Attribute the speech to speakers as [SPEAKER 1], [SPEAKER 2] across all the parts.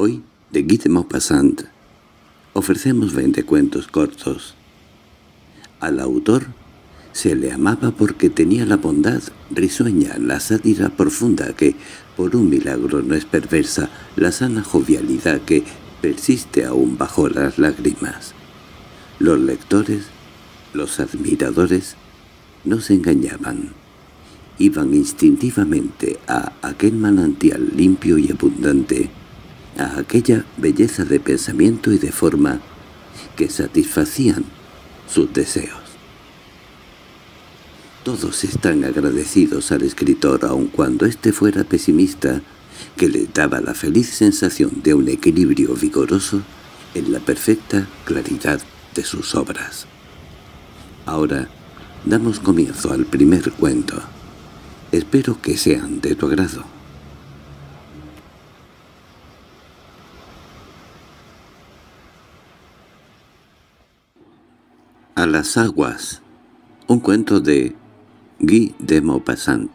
[SPEAKER 1] Hoy, de Guy de Maupassant, ofrecemos 20 cuentos cortos. Al autor se le amaba porque tenía la bondad risueña, la sátira profunda que, por un milagro no es perversa, la sana jovialidad que persiste aún bajo las lágrimas. Los lectores, los admiradores, no se engañaban. Iban instintivamente a aquel manantial limpio y abundante a aquella belleza de pensamiento y de forma que satisfacían sus deseos. Todos están agradecidos al escritor, aun cuando éste fuera pesimista, que les daba la feliz sensación de un equilibrio vigoroso en la perfecta claridad de sus obras. Ahora damos comienzo al primer cuento. Espero que sean de tu agrado. A las aguas. Un cuento de Guy de Maupassant.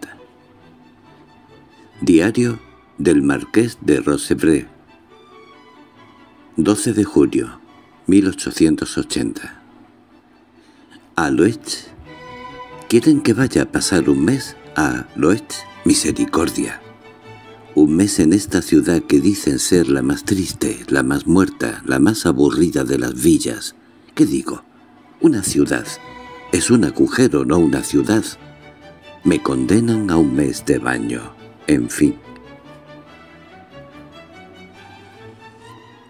[SPEAKER 1] Diario del Marqués de Rosebré. 12 de julio 1880. A Loetz. ¿Quieren que vaya a pasar un mes a Loetz? Misericordia. Un mes en esta ciudad que dicen ser la más triste, la más muerta, la más aburrida de las villas. ¿Qué digo? Una ciudad. Es un agujero, no una ciudad. Me condenan a un mes de baño. En fin.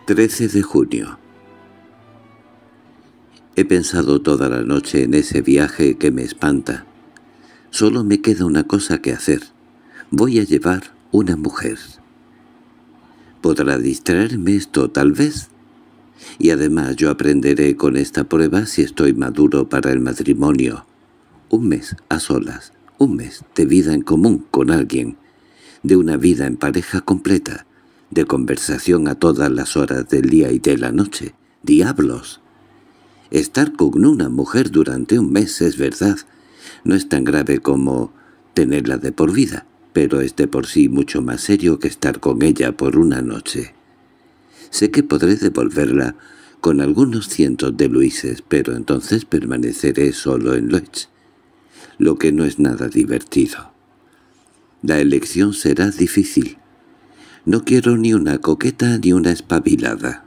[SPEAKER 1] 13 de junio He pensado toda la noche en ese viaje que me espanta. Solo me queda una cosa que hacer. Voy a llevar una mujer. ¿Podrá distraerme esto, tal vez? y además yo aprenderé con esta prueba si estoy maduro para el matrimonio. Un mes a solas, un mes de vida en común con alguien, de una vida en pareja completa, de conversación a todas las horas del día y de la noche. ¡Diablos! Estar con una mujer durante un mes es verdad. No es tan grave como tenerla de por vida, pero es de por sí mucho más serio que estar con ella por una noche. Sé que podré devolverla con algunos cientos de luises, pero entonces permaneceré solo en Loech, lo que no es nada divertido. La elección será difícil. No quiero ni una coqueta ni una espabilada.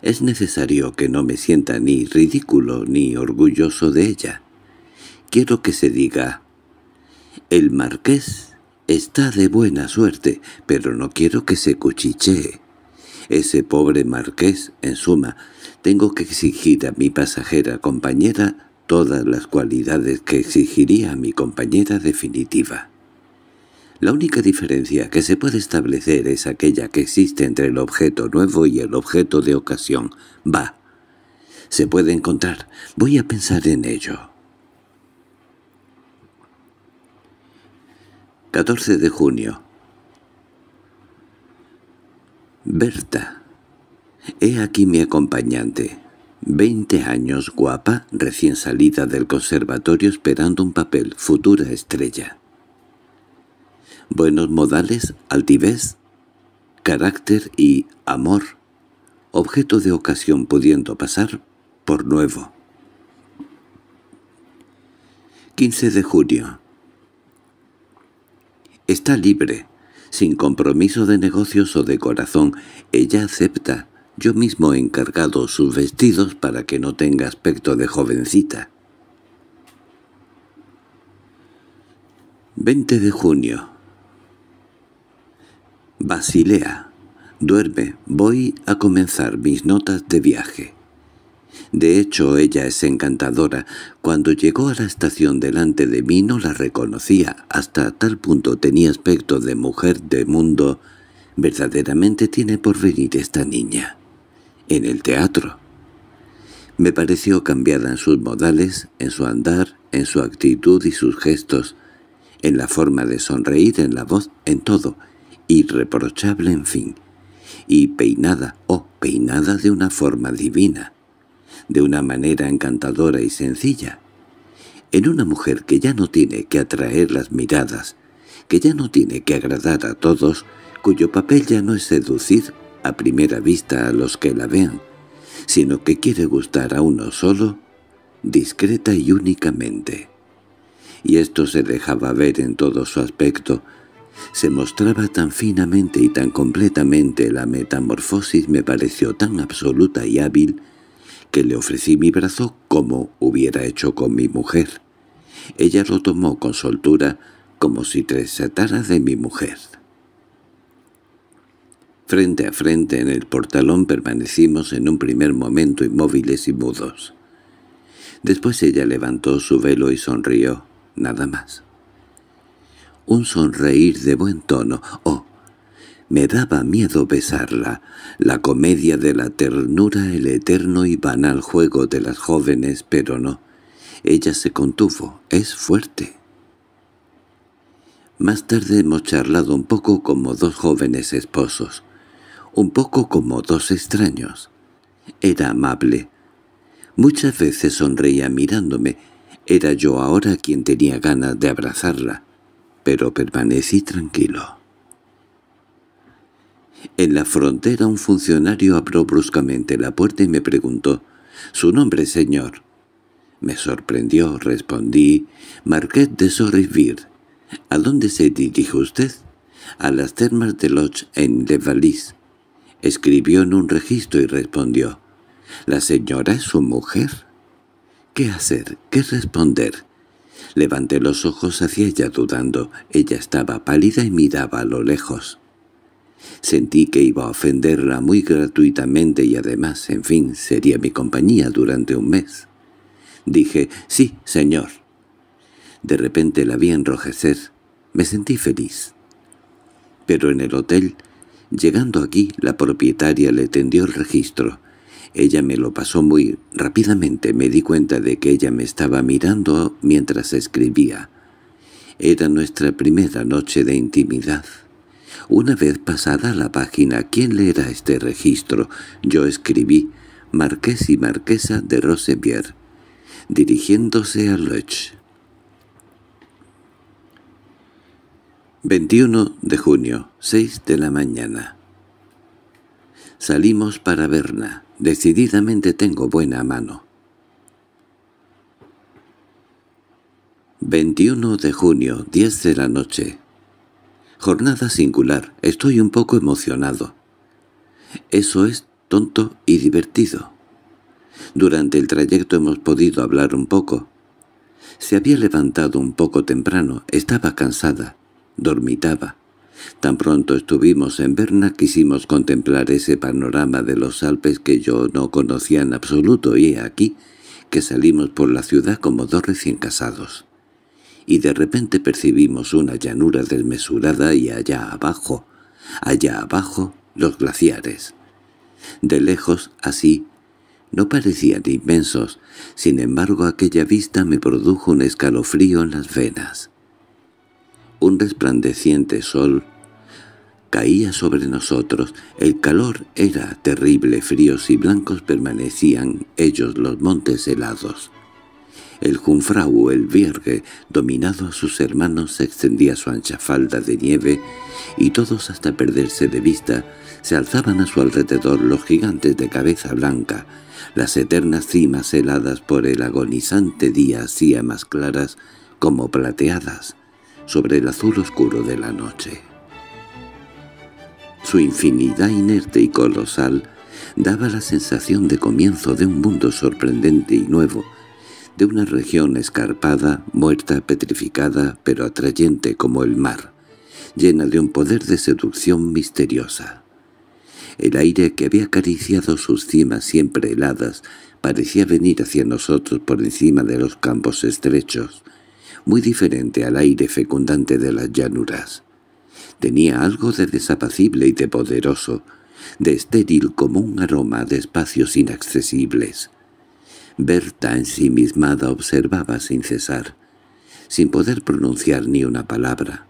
[SPEAKER 1] Es necesario que no me sienta ni ridículo ni orgulloso de ella. Quiero que se diga, el marqués está de buena suerte, pero no quiero que se cuchichee. Ese pobre marqués, en suma, tengo que exigir a mi pasajera compañera todas las cualidades que exigiría a mi compañera definitiva. La única diferencia que se puede establecer es aquella que existe entre el objeto nuevo y el objeto de ocasión. Va. Se puede encontrar. Voy a pensar en ello. 14 de junio Berta. He aquí mi acompañante. Veinte años, guapa, recién salida del conservatorio esperando un papel, futura estrella. Buenos modales, altivez, carácter y amor, objeto de ocasión pudiendo pasar por nuevo. 15 de junio. Está libre, sin compromiso de negocios o de corazón, ella acepta, yo mismo he encargado sus vestidos para que no tenga aspecto de jovencita. 20 de junio Basilea. Duerme, voy a comenzar mis notas de viaje. De hecho, ella es encantadora. Cuando llegó a la estación delante de mí no la reconocía. Hasta tal punto tenía aspecto de mujer de mundo. Verdaderamente tiene por venir esta niña. En el teatro. Me pareció cambiada en sus modales, en su andar, en su actitud y sus gestos, en la forma de sonreír, en la voz, en todo, irreprochable en fin, y peinada, oh, peinada de una forma divina de una manera encantadora y sencilla. En una mujer que ya no tiene que atraer las miradas, que ya no tiene que agradar a todos, cuyo papel ya no es seducir a primera vista a los que la vean, sino que quiere gustar a uno solo, discreta y únicamente. Y esto se dejaba ver en todo su aspecto, se mostraba tan finamente y tan completamente la metamorfosis me pareció tan absoluta y hábil que le ofrecí mi brazo como hubiera hecho con mi mujer. Ella lo tomó con soltura como si tratara de mi mujer. Frente a frente en el portalón permanecimos en un primer momento inmóviles y mudos. Después ella levantó su velo y sonrió, nada más. Un sonreír de buen tono, oh, me daba miedo besarla, la comedia de la ternura, el eterno y banal juego de las jóvenes, pero no. Ella se contuvo, es fuerte. Más tarde hemos charlado un poco como dos jóvenes esposos, un poco como dos extraños. Era amable. Muchas veces sonreía mirándome. Era yo ahora quien tenía ganas de abrazarla, pero permanecí tranquilo. En la frontera un funcionario abrió bruscamente la puerta y me preguntó, «¿Su nombre, señor?» Me sorprendió, respondí, «Marqués de Sorribir. ¿A dónde se dirige usted?» «A las termas de Lodge, en Levalis». Escribió en un registro y respondió, «¿La señora es su mujer?» ¿Qué hacer? ¿Qué responder? Levanté los ojos hacia ella dudando. Ella estaba pálida y miraba a lo lejos. Sentí que iba a ofenderla muy gratuitamente y además, en fin, sería mi compañía durante un mes. Dije, «Sí, señor». De repente la vi enrojecer. Me sentí feliz. Pero en el hotel, llegando aquí, la propietaria le tendió el registro. Ella me lo pasó muy rápidamente. Me di cuenta de que ella me estaba mirando mientras escribía. Era nuestra primera noche de intimidad. Una vez pasada la página, ¿quién leerá este registro? Yo escribí «Marqués y Marquesa de Rosebier», dirigiéndose a Loech. 21 de junio, 6 de la mañana. Salimos para Berna. Decididamente tengo buena mano. 21 de junio, 10 de la noche. Jornada singular. Estoy un poco emocionado. Eso es tonto y divertido. Durante el trayecto hemos podido hablar un poco. Se había levantado un poco temprano, estaba cansada, dormitaba. Tan pronto estuvimos en Berna quisimos contemplar ese panorama de los Alpes que yo no conocía en absoluto y he aquí que salimos por la ciudad como dos recién casados y de repente percibimos una llanura desmesurada y allá abajo, allá abajo los glaciares. De lejos, así, no parecían inmensos, sin embargo aquella vista me produjo un escalofrío en las venas. Un resplandeciente sol caía sobre nosotros, el calor era terrible, fríos y blancos permanecían ellos los montes helados. El Junfrau el Vierge, dominado a sus hermanos, extendía su ancha falda de nieve, y todos hasta perderse de vista, se alzaban a su alrededor los gigantes de cabeza blanca. Las eternas cimas heladas por el agonizante día hacía más claras como plateadas sobre el azul oscuro de la noche. Su infinidad inerte y colosal daba la sensación de comienzo de un mundo sorprendente y nuevo, de una región escarpada, muerta, petrificada, pero atrayente como el mar, llena de un poder de seducción misteriosa. El aire que había acariciado sus cimas siempre heladas parecía venir hacia nosotros por encima de los campos estrechos, muy diferente al aire fecundante de las llanuras. Tenía algo de desapacible y de poderoso, de estéril como un aroma de espacios inaccesibles. Berta ensimismada observaba sin cesar, sin poder pronunciar ni una palabra.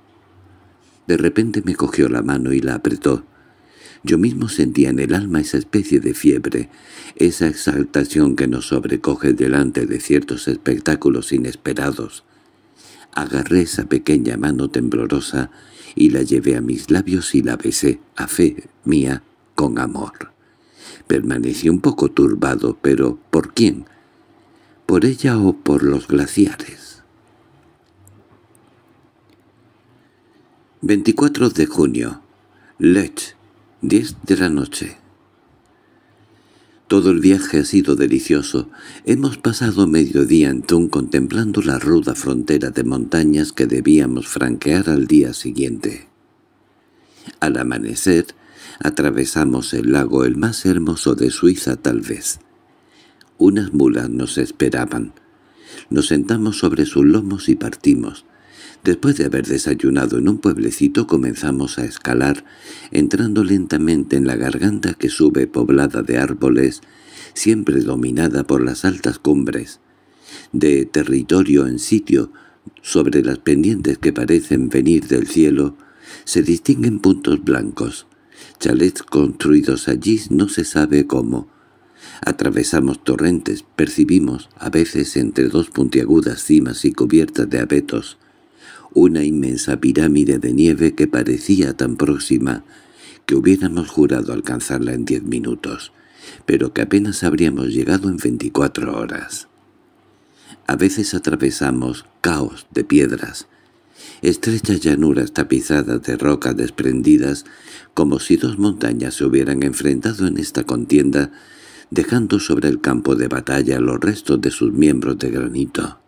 [SPEAKER 1] De repente me cogió la mano y la apretó. Yo mismo sentía en el alma esa especie de fiebre, esa exaltación que nos sobrecoge delante de ciertos espectáculos inesperados. Agarré esa pequeña mano temblorosa y la llevé a mis labios y la besé, a fe mía, con amor. Permanecí un poco turbado, pero ¿por quién? por ella o por los glaciares. 24 de junio. Lech, 10 de la noche. Todo el viaje ha sido delicioso. Hemos pasado mediodía en Tun contemplando la ruda frontera de montañas que debíamos franquear al día siguiente. Al amanecer, atravesamos el lago el más hermoso de Suiza tal vez, unas mulas nos esperaban. Nos sentamos sobre sus lomos y partimos. Después de haber desayunado en un pueblecito comenzamos a escalar, entrando lentamente en la garganta que sube poblada de árboles, siempre dominada por las altas cumbres. De territorio en sitio, sobre las pendientes que parecen venir del cielo, se distinguen puntos blancos, chalets construidos allí no se sabe cómo, Atravesamos torrentes, percibimos, a veces entre dos puntiagudas cimas y cubiertas de abetos, una inmensa pirámide de nieve que parecía tan próxima que hubiéramos jurado alcanzarla en diez minutos, pero que apenas habríamos llegado en veinticuatro horas. A veces atravesamos caos de piedras, estrechas llanuras tapizadas de rocas desprendidas, como si dos montañas se hubieran enfrentado en esta contienda dejando sobre el campo de batalla los restos de sus miembros de granito.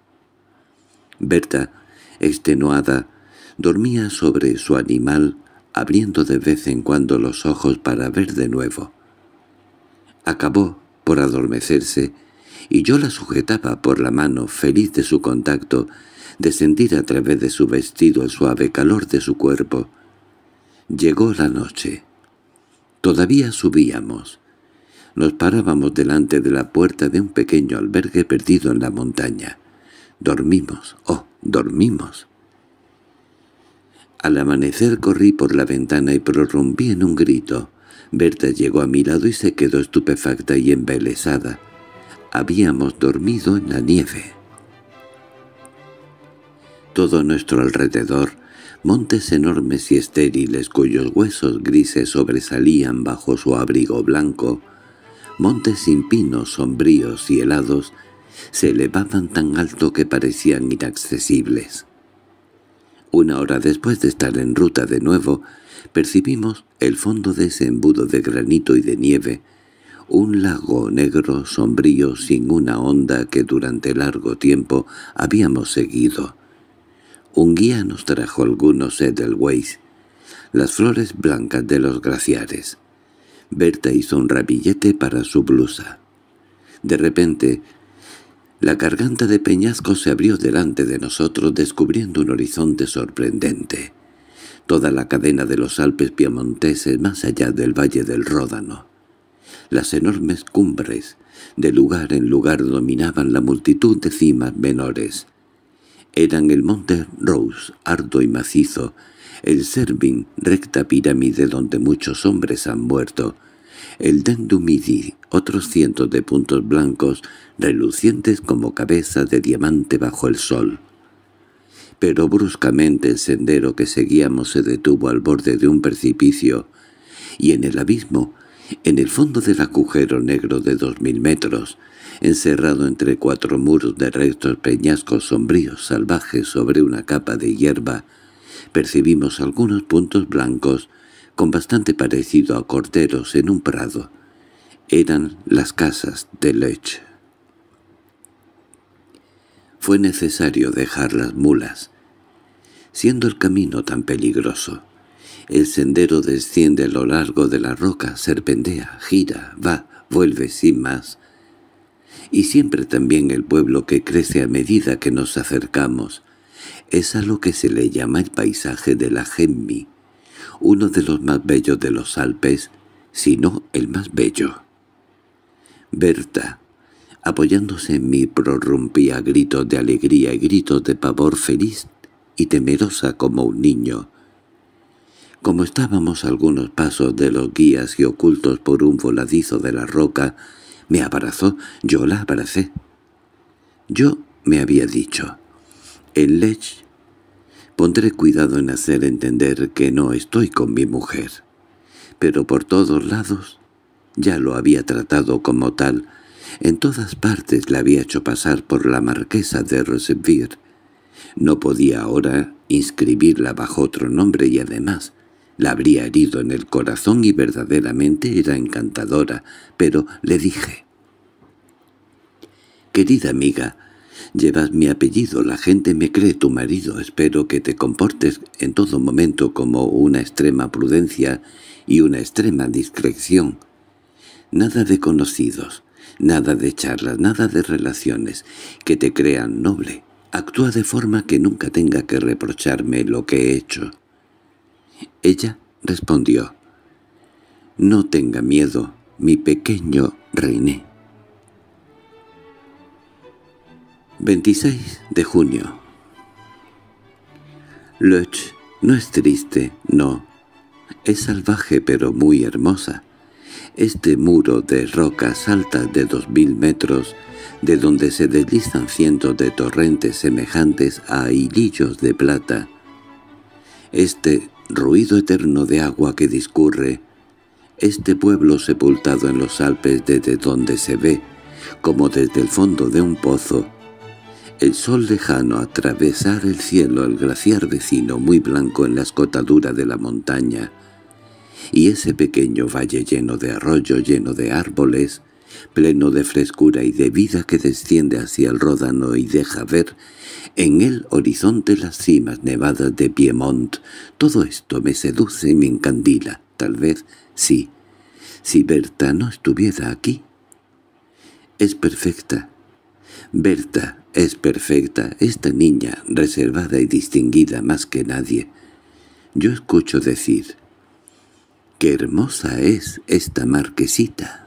[SPEAKER 1] Berta, extenuada, dormía sobre su animal, abriendo de vez en cuando los ojos para ver de nuevo. Acabó por adormecerse, y yo la sujetaba por la mano, feliz de su contacto, de sentir a través de su vestido el suave calor de su cuerpo. Llegó la noche. Todavía subíamos nos parábamos delante de la puerta de un pequeño albergue perdido en la montaña. Dormimos, oh, dormimos. Al amanecer corrí por la ventana y prorrumpí en un grito. Berta llegó a mi lado y se quedó estupefacta y embelesada. Habíamos dormido en la nieve. Todo nuestro alrededor, montes enormes y estériles cuyos huesos grises sobresalían bajo su abrigo blanco, montes sin pinos sombríos y helados, se elevaban tan alto que parecían inaccesibles. Una hora después de estar en ruta de nuevo, percibimos el fondo de ese embudo de granito y de nieve, un lago negro sombrío sin una onda que durante largo tiempo habíamos seguido. Un guía nos trajo algunos Edelweiss, las flores blancas de los glaciares. Berta hizo un rabillete para su blusa. De repente, la garganta de Peñascos se abrió delante de nosotros descubriendo un horizonte sorprendente. Toda la cadena de los Alpes Piemonteses más allá del valle del Ródano. Las enormes cumbres, de lugar en lugar dominaban la multitud de cimas menores. Eran el monte Rose, ardo y macizo, el Servin, recta pirámide donde muchos hombres han muerto, el Dendumidi, otros cientos de puntos blancos, relucientes como cabeza de diamante bajo el sol. Pero bruscamente el sendero que seguíamos se detuvo al borde de un precipicio, y en el abismo, en el fondo del agujero negro de dos mil metros, encerrado entre cuatro muros de restos peñascos sombríos salvajes sobre una capa de hierba, percibimos algunos puntos blancos con bastante parecido a corderos en un prado. Eran las casas de Lech. Fue necesario dejar las mulas, siendo el camino tan peligroso. El sendero desciende a lo largo de la roca, serpentea, gira, va, vuelve sin más. Y siempre también el pueblo que crece a medida que nos acercamos. Es a lo que se le llama el paisaje de la Gemmi, uno de los más bellos de los Alpes, sino el más bello. Berta, apoyándose en mí, prorrumpía gritos de alegría y gritos de pavor feliz y temerosa como un niño. Como estábamos algunos pasos de los guías y ocultos por un voladizo de la roca, me abrazó, yo la abracé. Yo me había dicho, en Lech Pondré cuidado en hacer entender que no estoy con mi mujer. Pero por todos lados ya lo había tratado como tal. En todas partes la había hecho pasar por la marquesa de Rosevier. No podía ahora inscribirla bajo otro nombre y además la habría herido en el corazón y verdaderamente era encantadora, pero le dije... «Querida amiga, Llevas mi apellido, la gente me cree tu marido. Espero que te comportes en todo momento como una extrema prudencia y una extrema discreción. Nada de conocidos, nada de charlas, nada de relaciones que te crean noble. Actúa de forma que nunca tenga que reprocharme lo que he hecho. Ella respondió, «No tenga miedo, mi pequeño reiné». 26 de junio. Luch no es triste, no. Es salvaje pero muy hermosa. Este muro de rocas altas de dos mil metros, de donde se deslizan cientos de torrentes semejantes a hilillos de plata. Este ruido eterno de agua que discurre. Este pueblo sepultado en los Alpes desde donde se ve, como desde el fondo de un pozo, el sol lejano atravesar el cielo al glaciar vecino muy blanco en la escotadura de la montaña, y ese pequeño valle lleno de arroyo, lleno de árboles, pleno de frescura y de vida que desciende hacia el Ródano y deja ver en el horizonte las cimas nevadas de Piemont. Todo esto me seduce y me encandila, tal vez, sí, si Berta no estuviera aquí. Es perfecta. Berta es perfecta, esta niña, reservada y distinguida más que nadie. Yo escucho decir, «¡Qué hermosa es esta marquesita!»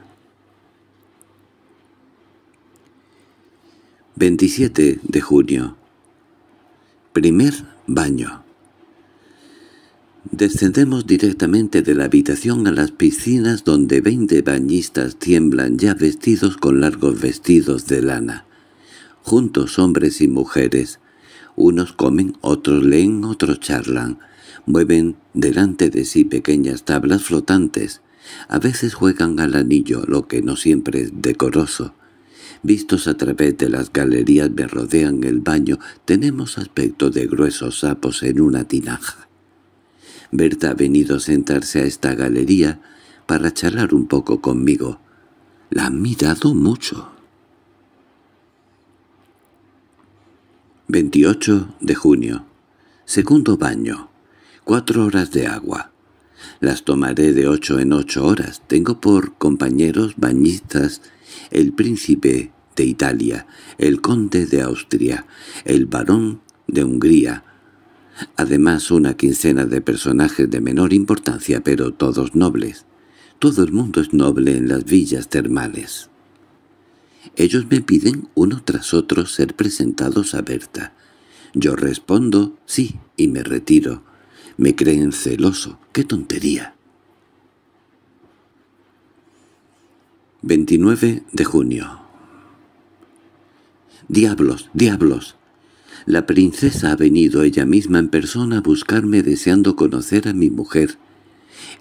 [SPEAKER 1] 27 de junio Primer baño Descendemos directamente de la habitación a las piscinas donde veinte bañistas tiemblan ya vestidos con largos vestidos de lana juntos hombres y mujeres. Unos comen, otros leen, otros charlan. Mueven delante de sí pequeñas tablas flotantes. A veces juegan al anillo, lo que no siempre es decoroso. Vistos a través de las galerías me rodean el baño, tenemos aspecto de gruesos sapos en una tinaja. Berta ha venido a sentarse a esta galería para charlar un poco conmigo. La ha mirado mucho. 28 de junio. Segundo baño. Cuatro horas de agua. Las tomaré de ocho en ocho horas. Tengo por compañeros bañistas el príncipe de Italia, el conde de Austria, el barón de Hungría, además una quincena de personajes de menor importancia pero todos nobles. Todo el mundo es noble en las villas termales. Ellos me piden uno tras otro ser presentados a Berta. Yo respondo sí y me retiro. Me creen celoso. ¡Qué tontería! 29 de junio «¡Diablos, diablos! La princesa ha venido ella misma en persona a buscarme deseando conocer a mi mujer.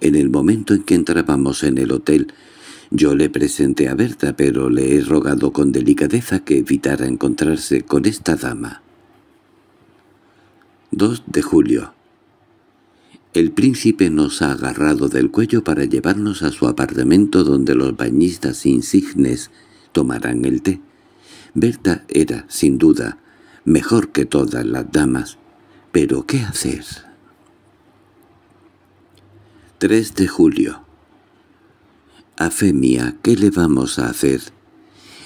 [SPEAKER 1] En el momento en que entrábamos en el hotel, yo le presenté a Berta, pero le he rogado con delicadeza que evitara encontrarse con esta dama. 2 de julio. El príncipe nos ha agarrado del cuello para llevarnos a su apartamento donde los bañistas insignes tomarán el té. Berta era, sin duda, mejor que todas las damas. Pero ¿qué hacer? 3 de julio Afemia, ¿qué le vamos a hacer?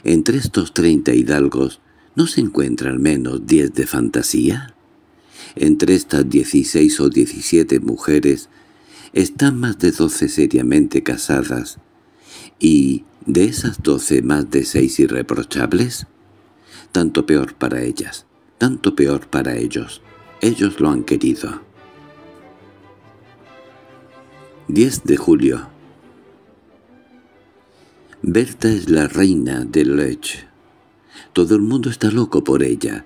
[SPEAKER 1] Entre estos treinta hidalgos, ¿no se encuentran al menos diez de fantasía? Entre estas dieciséis o diecisiete mujeres, están más de doce seriamente casadas, y de esas doce más de seis irreprochables, tanto peor para ellas, tanto peor para ellos. Ellos lo han querido. 10 de julio Berta es la reina de Lech. Todo el mundo está loco por ella.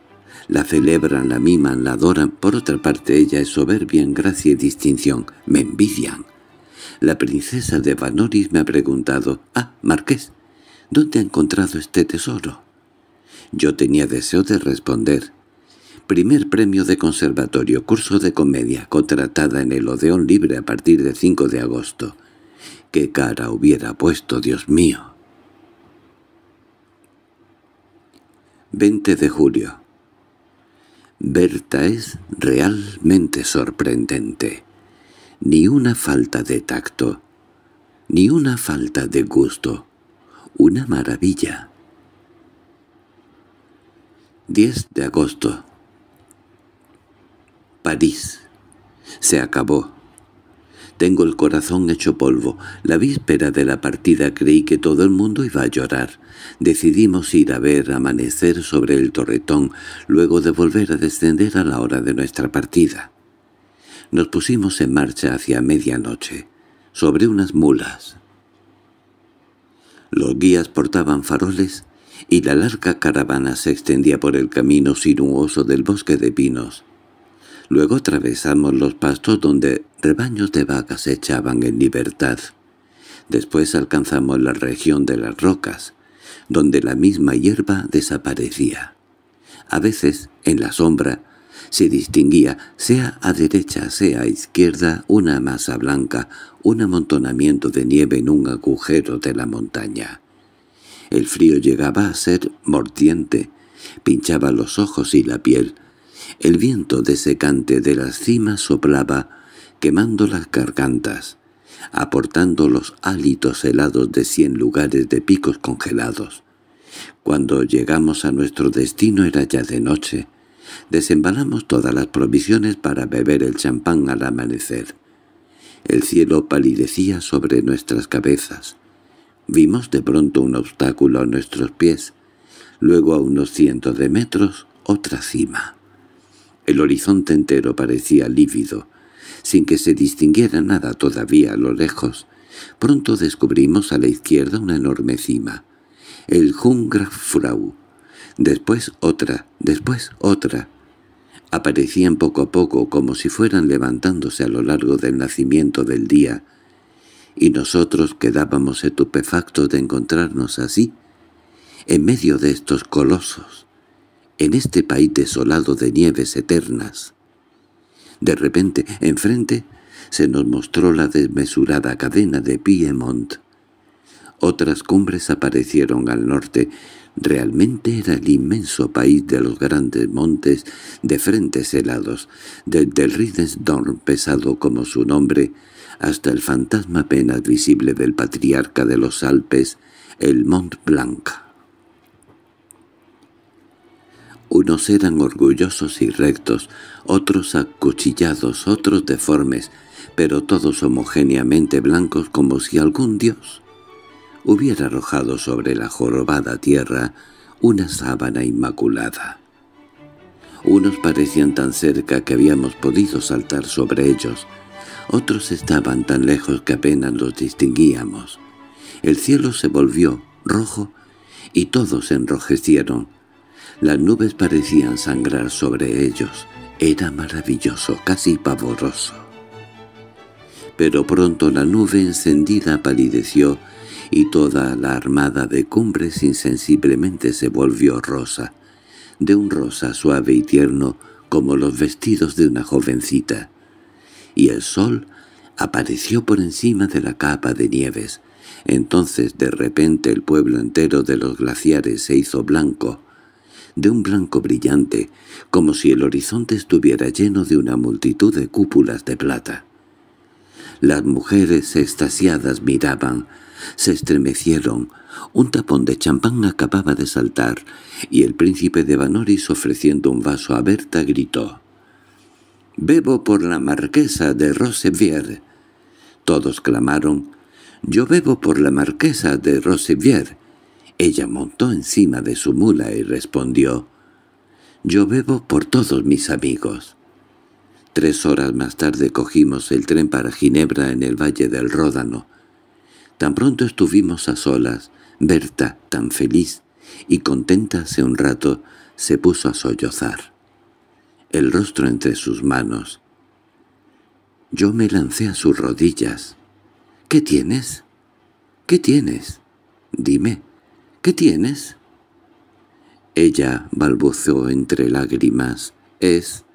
[SPEAKER 1] La celebran, la miman, la adoran. Por otra parte, ella es soberbia en gracia y distinción. Me envidian. La princesa de Vanoris me ha preguntado, «Ah, marqués, ¿dónde ha encontrado este tesoro?» Yo tenía deseo de responder, «Primer premio de conservatorio, curso de comedia, contratada en el Odeón Libre a partir del 5 de agosto. ¿Qué cara hubiera puesto, Dios mío? 20 de julio. Berta es realmente sorprendente. Ni una falta de tacto, ni una falta de gusto. Una maravilla. 10 de agosto. París. Se acabó. Tengo el corazón hecho polvo. La víspera de la partida creí que todo el mundo iba a llorar. Decidimos ir a ver amanecer sobre el torretón, luego de volver a descender a la hora de nuestra partida. Nos pusimos en marcha hacia medianoche, sobre unas mulas. Los guías portaban faroles y la larga caravana se extendía por el camino sinuoso del bosque de pinos. Luego atravesamos los pastos donde rebaños de vacas se echaban en libertad. Después alcanzamos la región de las rocas, donde la misma hierba desaparecía. A veces, en la sombra, se distinguía, sea a derecha, sea a izquierda, una masa blanca, un amontonamiento de nieve en un agujero de la montaña. El frío llegaba a ser mordiente, pinchaba los ojos y la piel. El viento desecante de las cimas soplaba quemando las gargantas, aportando los hálitos helados de cien lugares de picos congelados. Cuando llegamos a nuestro destino era ya de noche. Desembalamos todas las provisiones para beber el champán al amanecer. El cielo palidecía sobre nuestras cabezas. Vimos de pronto un obstáculo a nuestros pies, luego a unos cientos de metros otra cima. El horizonte entero parecía lívido, sin que se distinguiera nada todavía a lo lejos. Pronto descubrimos a la izquierda una enorme cima, el Jungfrau, después otra, después otra. Aparecían poco a poco como si fueran levantándose a lo largo del nacimiento del día, y nosotros quedábamos estupefactos de encontrarnos así, en medio de estos colosos, en este país desolado de nieves eternas. De repente, enfrente, se nos mostró la desmesurada cadena de Piemont. Otras cumbres aparecieron al norte. Realmente era el inmenso país de los grandes montes, de frentes helados, desde el don pesado como su nombre, hasta el fantasma apenas visible del patriarca de los Alpes, el Mont Blanc. Unos eran orgullosos y rectos, otros acuchillados, otros deformes, pero todos homogéneamente blancos como si algún dios hubiera arrojado sobre la jorobada tierra una sábana inmaculada. Unos parecían tan cerca que habíamos podido saltar sobre ellos, otros estaban tan lejos que apenas los distinguíamos. El cielo se volvió rojo y todos enrojecieron, las nubes parecían sangrar sobre ellos. Era maravilloso, casi pavoroso. Pero pronto la nube encendida palideció y toda la armada de cumbres insensiblemente se volvió rosa, de un rosa suave y tierno como los vestidos de una jovencita. Y el sol apareció por encima de la capa de nieves. Entonces de repente el pueblo entero de los glaciares se hizo blanco, de un blanco brillante, como si el horizonte estuviera lleno de una multitud de cúpulas de plata. Las mujeres extasiadas miraban, se estremecieron, un tapón de champán acababa de saltar, y el príncipe de Vanoris ofreciendo un vaso a Berta gritó «¡Bebo por la marquesa de Rosevier!» Todos clamaron «Yo bebo por la marquesa de Rosevier», ella montó encima de su mula y respondió, «Yo bebo por todos mis amigos». Tres horas más tarde cogimos el tren para Ginebra en el Valle del Ródano. Tan pronto estuvimos a solas, Berta, tan feliz y contenta hace un rato, se puso a sollozar. El rostro entre sus manos. Yo me lancé a sus rodillas. «¿Qué tienes? ¿Qué tienes? Dime». ¿Qué tienes? Ella balbuceó entre lágrimas. Es,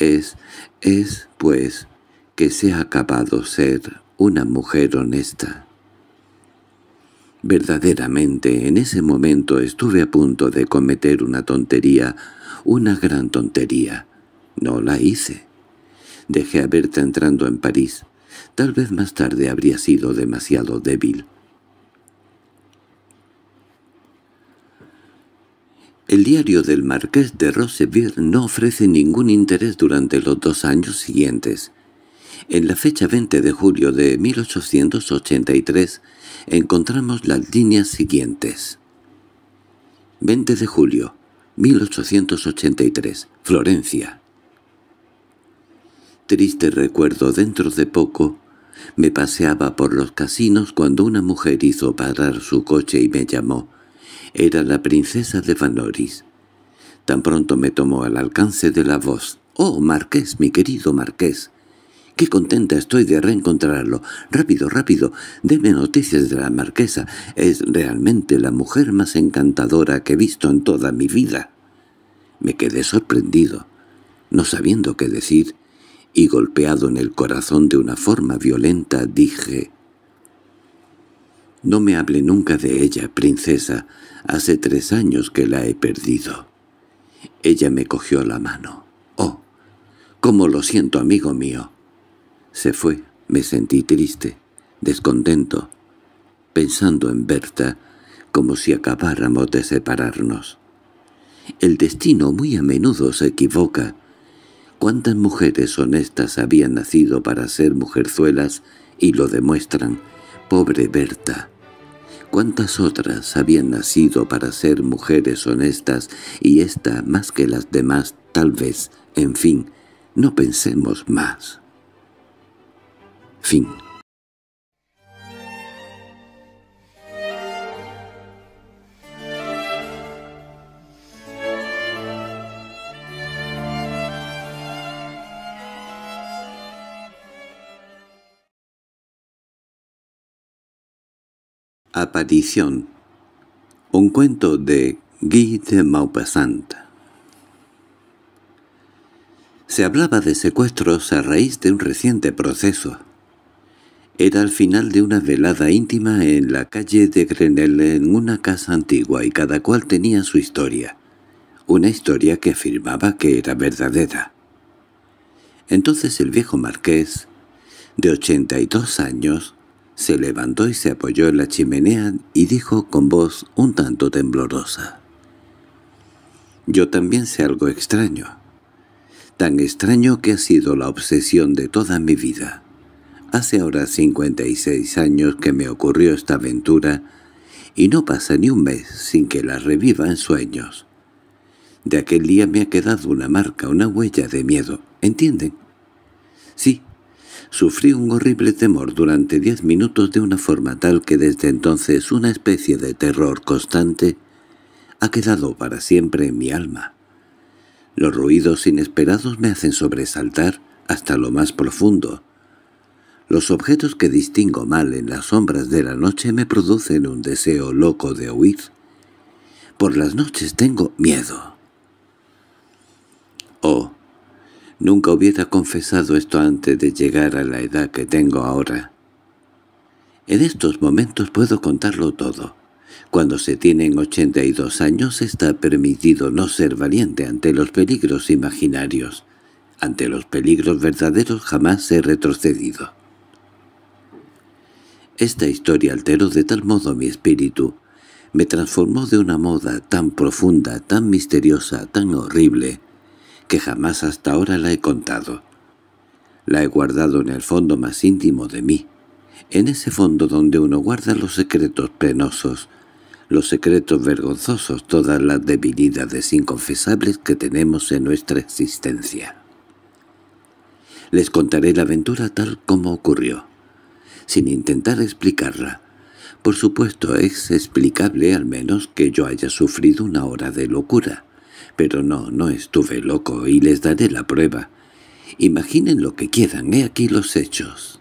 [SPEAKER 1] es, es, pues, que se ha acabado ser una mujer honesta. Verdaderamente, en ese momento estuve a punto de cometer una tontería, una gran tontería. No la hice. Dejé a Berta entrando en París. Tal vez más tarde habría sido demasiado débil. El diario del marqués de Roseville no ofrece ningún interés durante los dos años siguientes. En la fecha 20 de julio de 1883 encontramos las líneas siguientes. 20 de julio, 1883, Florencia. Triste recuerdo dentro de poco, me paseaba por los casinos cuando una mujer hizo parar su coche y me llamó. Era la princesa de Vanoris. Tan pronto me tomó al alcance de la voz. «¡Oh, marqués, mi querido marqués! ¡Qué contenta estoy de reencontrarlo! ¡Rápido, rápido! Deme noticias de la marquesa. Es realmente la mujer más encantadora que he visto en toda mi vida». Me quedé sorprendido, no sabiendo qué decir, y golpeado en el corazón de una forma violenta dije no me hable nunca de ella, princesa. Hace tres años que la he perdido. Ella me cogió la mano. —¡Oh! —¡Cómo lo siento, amigo mío! Se fue. Me sentí triste, descontento, pensando en Berta, como si acabáramos de separarnos. El destino muy a menudo se equivoca. ¿Cuántas mujeres honestas habían nacido para ser mujerzuelas y lo demuestran? Pobre Berta cuántas otras habían nacido para ser mujeres honestas y esta más que las demás tal vez, en fin, no pensemos más. Fin
[SPEAKER 2] Aparición Un cuento de
[SPEAKER 1] Guy de Maupassant Se hablaba de secuestros a raíz de un reciente proceso. Era al final de una velada íntima en la calle de Grenelle en una casa antigua y cada cual tenía su historia, una historia que afirmaba que era verdadera. Entonces el viejo marqués, de 82 años, se levantó y se apoyó en la chimenea y dijo con voz un tanto temblorosa. «Yo también sé algo extraño. Tan extraño que ha sido la obsesión de toda mi vida. Hace ahora 56 años que me ocurrió esta aventura y no pasa ni un mes sin que la reviva en sueños. De aquel día me ha quedado una marca, una huella de miedo, ¿entienden? Sí, Sufrí un horrible temor durante diez minutos de una forma tal que desde entonces una especie de terror constante ha quedado para siempre en mi alma. Los ruidos inesperados me hacen sobresaltar hasta lo más profundo. Los objetos que distingo mal en las sombras de la noche me producen un deseo loco de huir. Por las noches tengo miedo. Oh, Nunca hubiera confesado esto antes de llegar a la edad que tengo ahora. En estos momentos puedo contarlo todo. Cuando se tienen 82 años está permitido no ser valiente ante los peligros imaginarios. Ante los peligros verdaderos jamás he retrocedido. Esta historia alteró de tal modo mi espíritu, me transformó de una moda tan profunda, tan misteriosa, tan horrible, que jamás hasta ahora la he contado. La he guardado en el fondo más íntimo de mí, en ese fondo donde uno guarda los secretos penosos, los secretos vergonzosos, todas las debilidades inconfesables que tenemos en nuestra existencia. Les contaré la aventura tal como ocurrió, sin intentar explicarla. Por supuesto, es explicable al menos que yo haya sufrido una hora de locura, pero no, no estuve loco y les daré la prueba. Imaginen lo que quieran, he aquí los hechos.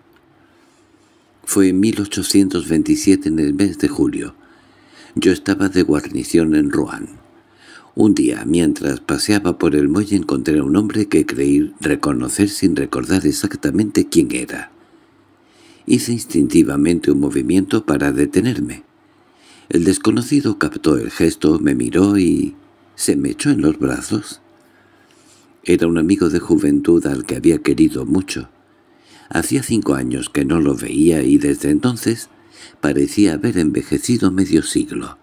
[SPEAKER 1] Fue en 1827 en el mes de julio. Yo estaba de guarnición en Rouen. Un día, mientras paseaba por el muelle, encontré a un hombre que creí reconocer sin recordar exactamente quién era. Hice instintivamente un movimiento para detenerme. El desconocido captó el gesto, me miró y se me echó en los brazos. Era un amigo de juventud al que había querido mucho. Hacía cinco años que no lo veía y desde entonces parecía haber envejecido medio siglo.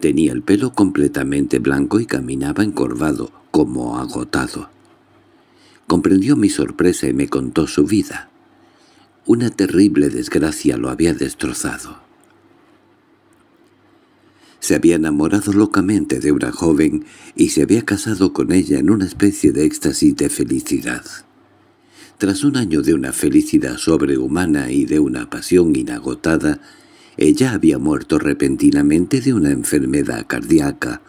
[SPEAKER 1] Tenía el pelo completamente blanco y caminaba encorvado, como agotado. Comprendió mi sorpresa y me contó su vida. Una terrible desgracia lo había destrozado. Se había enamorado locamente de una joven y se había casado con ella en una especie de éxtasis de felicidad. Tras un año de una felicidad sobrehumana y de una pasión inagotada, ella había muerto repentinamente de una enfermedad cardíaca,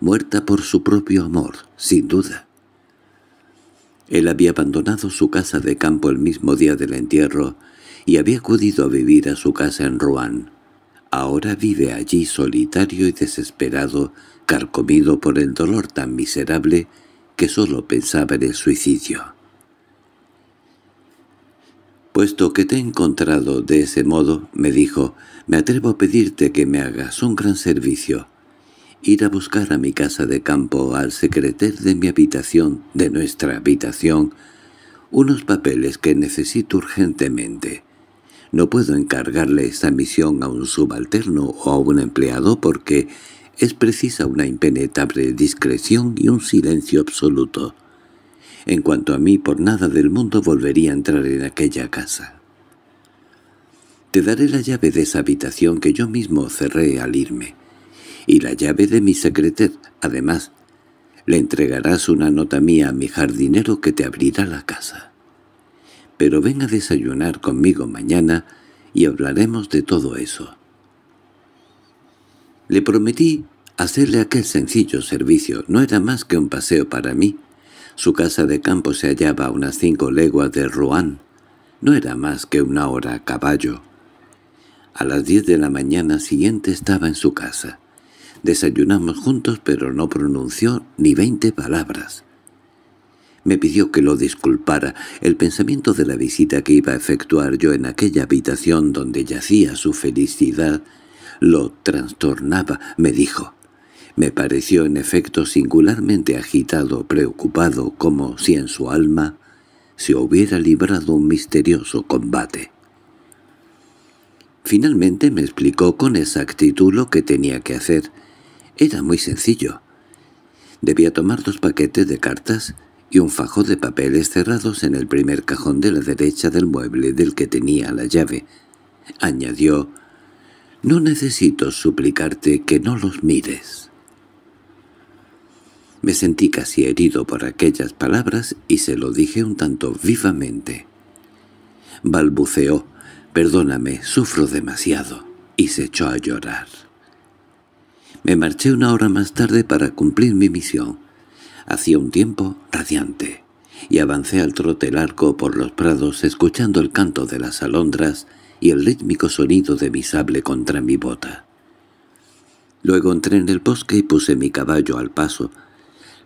[SPEAKER 1] muerta por su propio amor, sin duda. Él había abandonado su casa de campo el mismo día del entierro y había acudido a vivir a su casa en Rouen. Ahora vive allí solitario y desesperado, carcomido por el dolor tan miserable que solo pensaba en el suicidio. «Puesto que te he encontrado de ese modo», me dijo, «me atrevo a pedirte que me hagas un gran servicio. Ir a buscar a mi casa de campo, al secreter de mi habitación, de nuestra habitación, unos papeles que necesito urgentemente. No puedo encargarle esta misión a un subalterno o a un empleado porque es precisa una impenetrable discreción y un silencio absoluto. En cuanto a mí, por nada del mundo volvería a entrar en aquella casa. Te daré la llave de esa habitación que yo mismo cerré al irme, y la llave de mi secreter, además. Le entregarás una nota mía a mi jardinero que te abrirá la casa pero ven a desayunar conmigo mañana y hablaremos de todo eso. Le prometí hacerle aquel sencillo servicio, no era más que un paseo para mí. Su casa de campo se hallaba a unas cinco leguas de Rouen, no era más que una hora a caballo. A las diez de la mañana siguiente estaba en su casa. Desayunamos juntos, pero no pronunció ni veinte palabras. Me pidió que lo disculpara. El pensamiento de la visita que iba a efectuar yo en aquella habitación donde yacía su felicidad lo trastornaba, me dijo. Me pareció en efecto singularmente agitado, preocupado, como si en su alma se hubiera librado un misterioso combate. Finalmente me explicó con exactitud lo que tenía que hacer. Era muy sencillo. Debía tomar dos paquetes de cartas, y un fajo de papeles cerrados en el primer cajón de la derecha del mueble del que tenía la llave. Añadió, «No necesito suplicarte que no los mires». Me sentí casi herido por aquellas palabras y se lo dije un tanto vivamente. Balbuceó, «Perdóname, sufro demasiado», y se echó a llorar. Me marché una hora más tarde para cumplir mi misión. Hacía un tiempo radiante, y avancé al trote largo por los prados escuchando el canto de las alondras y el rítmico sonido de mi sable contra mi bota. Luego entré en el bosque y puse mi caballo al paso.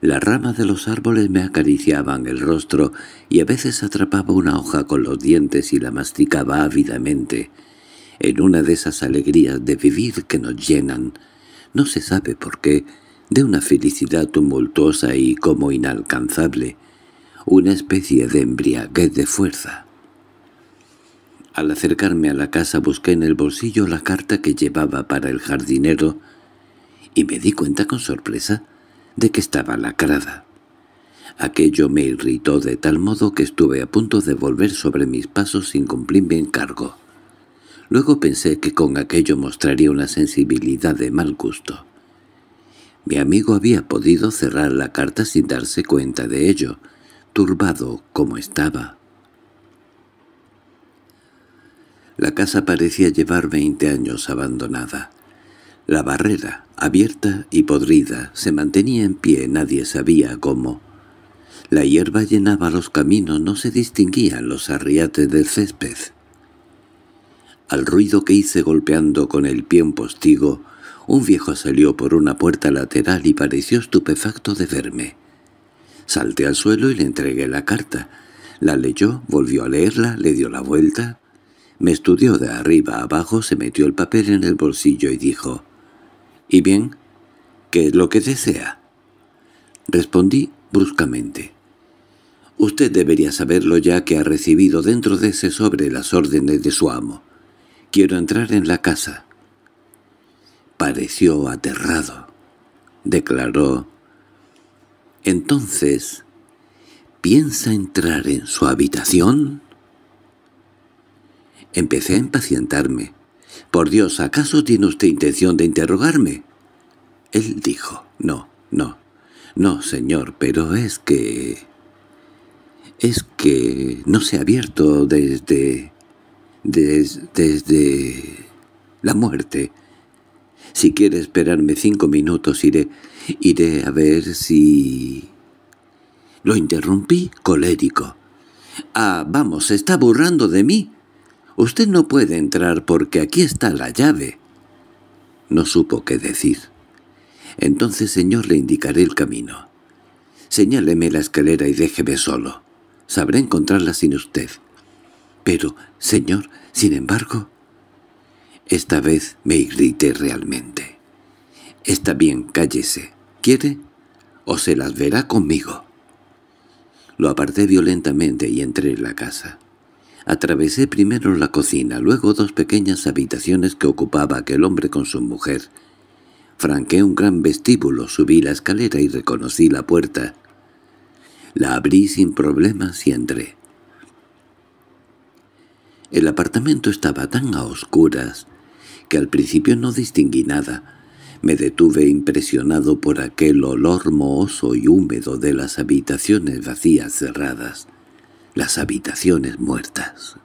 [SPEAKER 1] Las ramas de los árboles me acariciaban el rostro y a veces atrapaba una hoja con los dientes y la masticaba ávidamente, en una de esas alegrías de vivir que nos llenan. No se sabe por qué, de una felicidad tumultuosa y como inalcanzable, una especie de embriaguez de fuerza. Al acercarme a la casa busqué en el bolsillo la carta que llevaba para el jardinero y me di cuenta con sorpresa de que estaba lacrada. Aquello me irritó de tal modo que estuve a punto de volver sobre mis pasos sin cumplir mi encargo. Luego pensé que con aquello mostraría una sensibilidad de mal gusto. Mi amigo había podido cerrar la carta sin darse cuenta de ello, turbado como estaba. La casa parecía llevar veinte años abandonada. La barrera, abierta y podrida, se mantenía en pie, nadie sabía cómo. La hierba llenaba los caminos, no se distinguían los arriates del césped. Al ruido que hice golpeando con el pie un postigo, un viejo salió por una puerta lateral y pareció estupefacto de verme. Salté al suelo y le entregué la carta. La leyó, volvió a leerla, le dio la vuelta. Me estudió de arriba a abajo, se metió el papel en el bolsillo y dijo, —¿Y bien? ¿Qué es lo que desea? Respondí bruscamente. —Usted debería saberlo ya que ha recibido dentro de ese sobre las órdenes de su amo. Quiero entrar en la casa pareció aterrado. Declaró, «¿Entonces piensa entrar en su habitación?» Empecé a impacientarme. «Por Dios, ¿acaso tiene usted intención de interrogarme?» Él dijo, «No, no, no, señor, pero es que... es que no se ha abierto desde... desde... la muerte». Si quiere esperarme cinco minutos iré, iré a ver si... Lo interrumpí colérico. —¡Ah, vamos, se está burrando de mí! Usted no puede entrar porque aquí está la llave. No supo qué decir. Entonces, señor, le indicaré el camino. Señáleme la escalera y déjeme solo. Sabré encontrarla sin usted. Pero, señor, sin embargo... Esta vez me irrité realmente. —Está bien, cállese. ¿Quiere? ¿O se las verá conmigo? Lo aparté violentamente y entré en la casa. Atravesé primero la cocina, luego dos pequeñas habitaciones que ocupaba aquel hombre con su mujer. Franqué un gran vestíbulo, subí la escalera y reconocí la puerta. La abrí sin problemas y entré. El apartamento estaba tan a oscuras que al principio no distinguí nada. Me detuve impresionado por aquel olor mohoso y húmedo de las habitaciones vacías cerradas, las habitaciones muertas.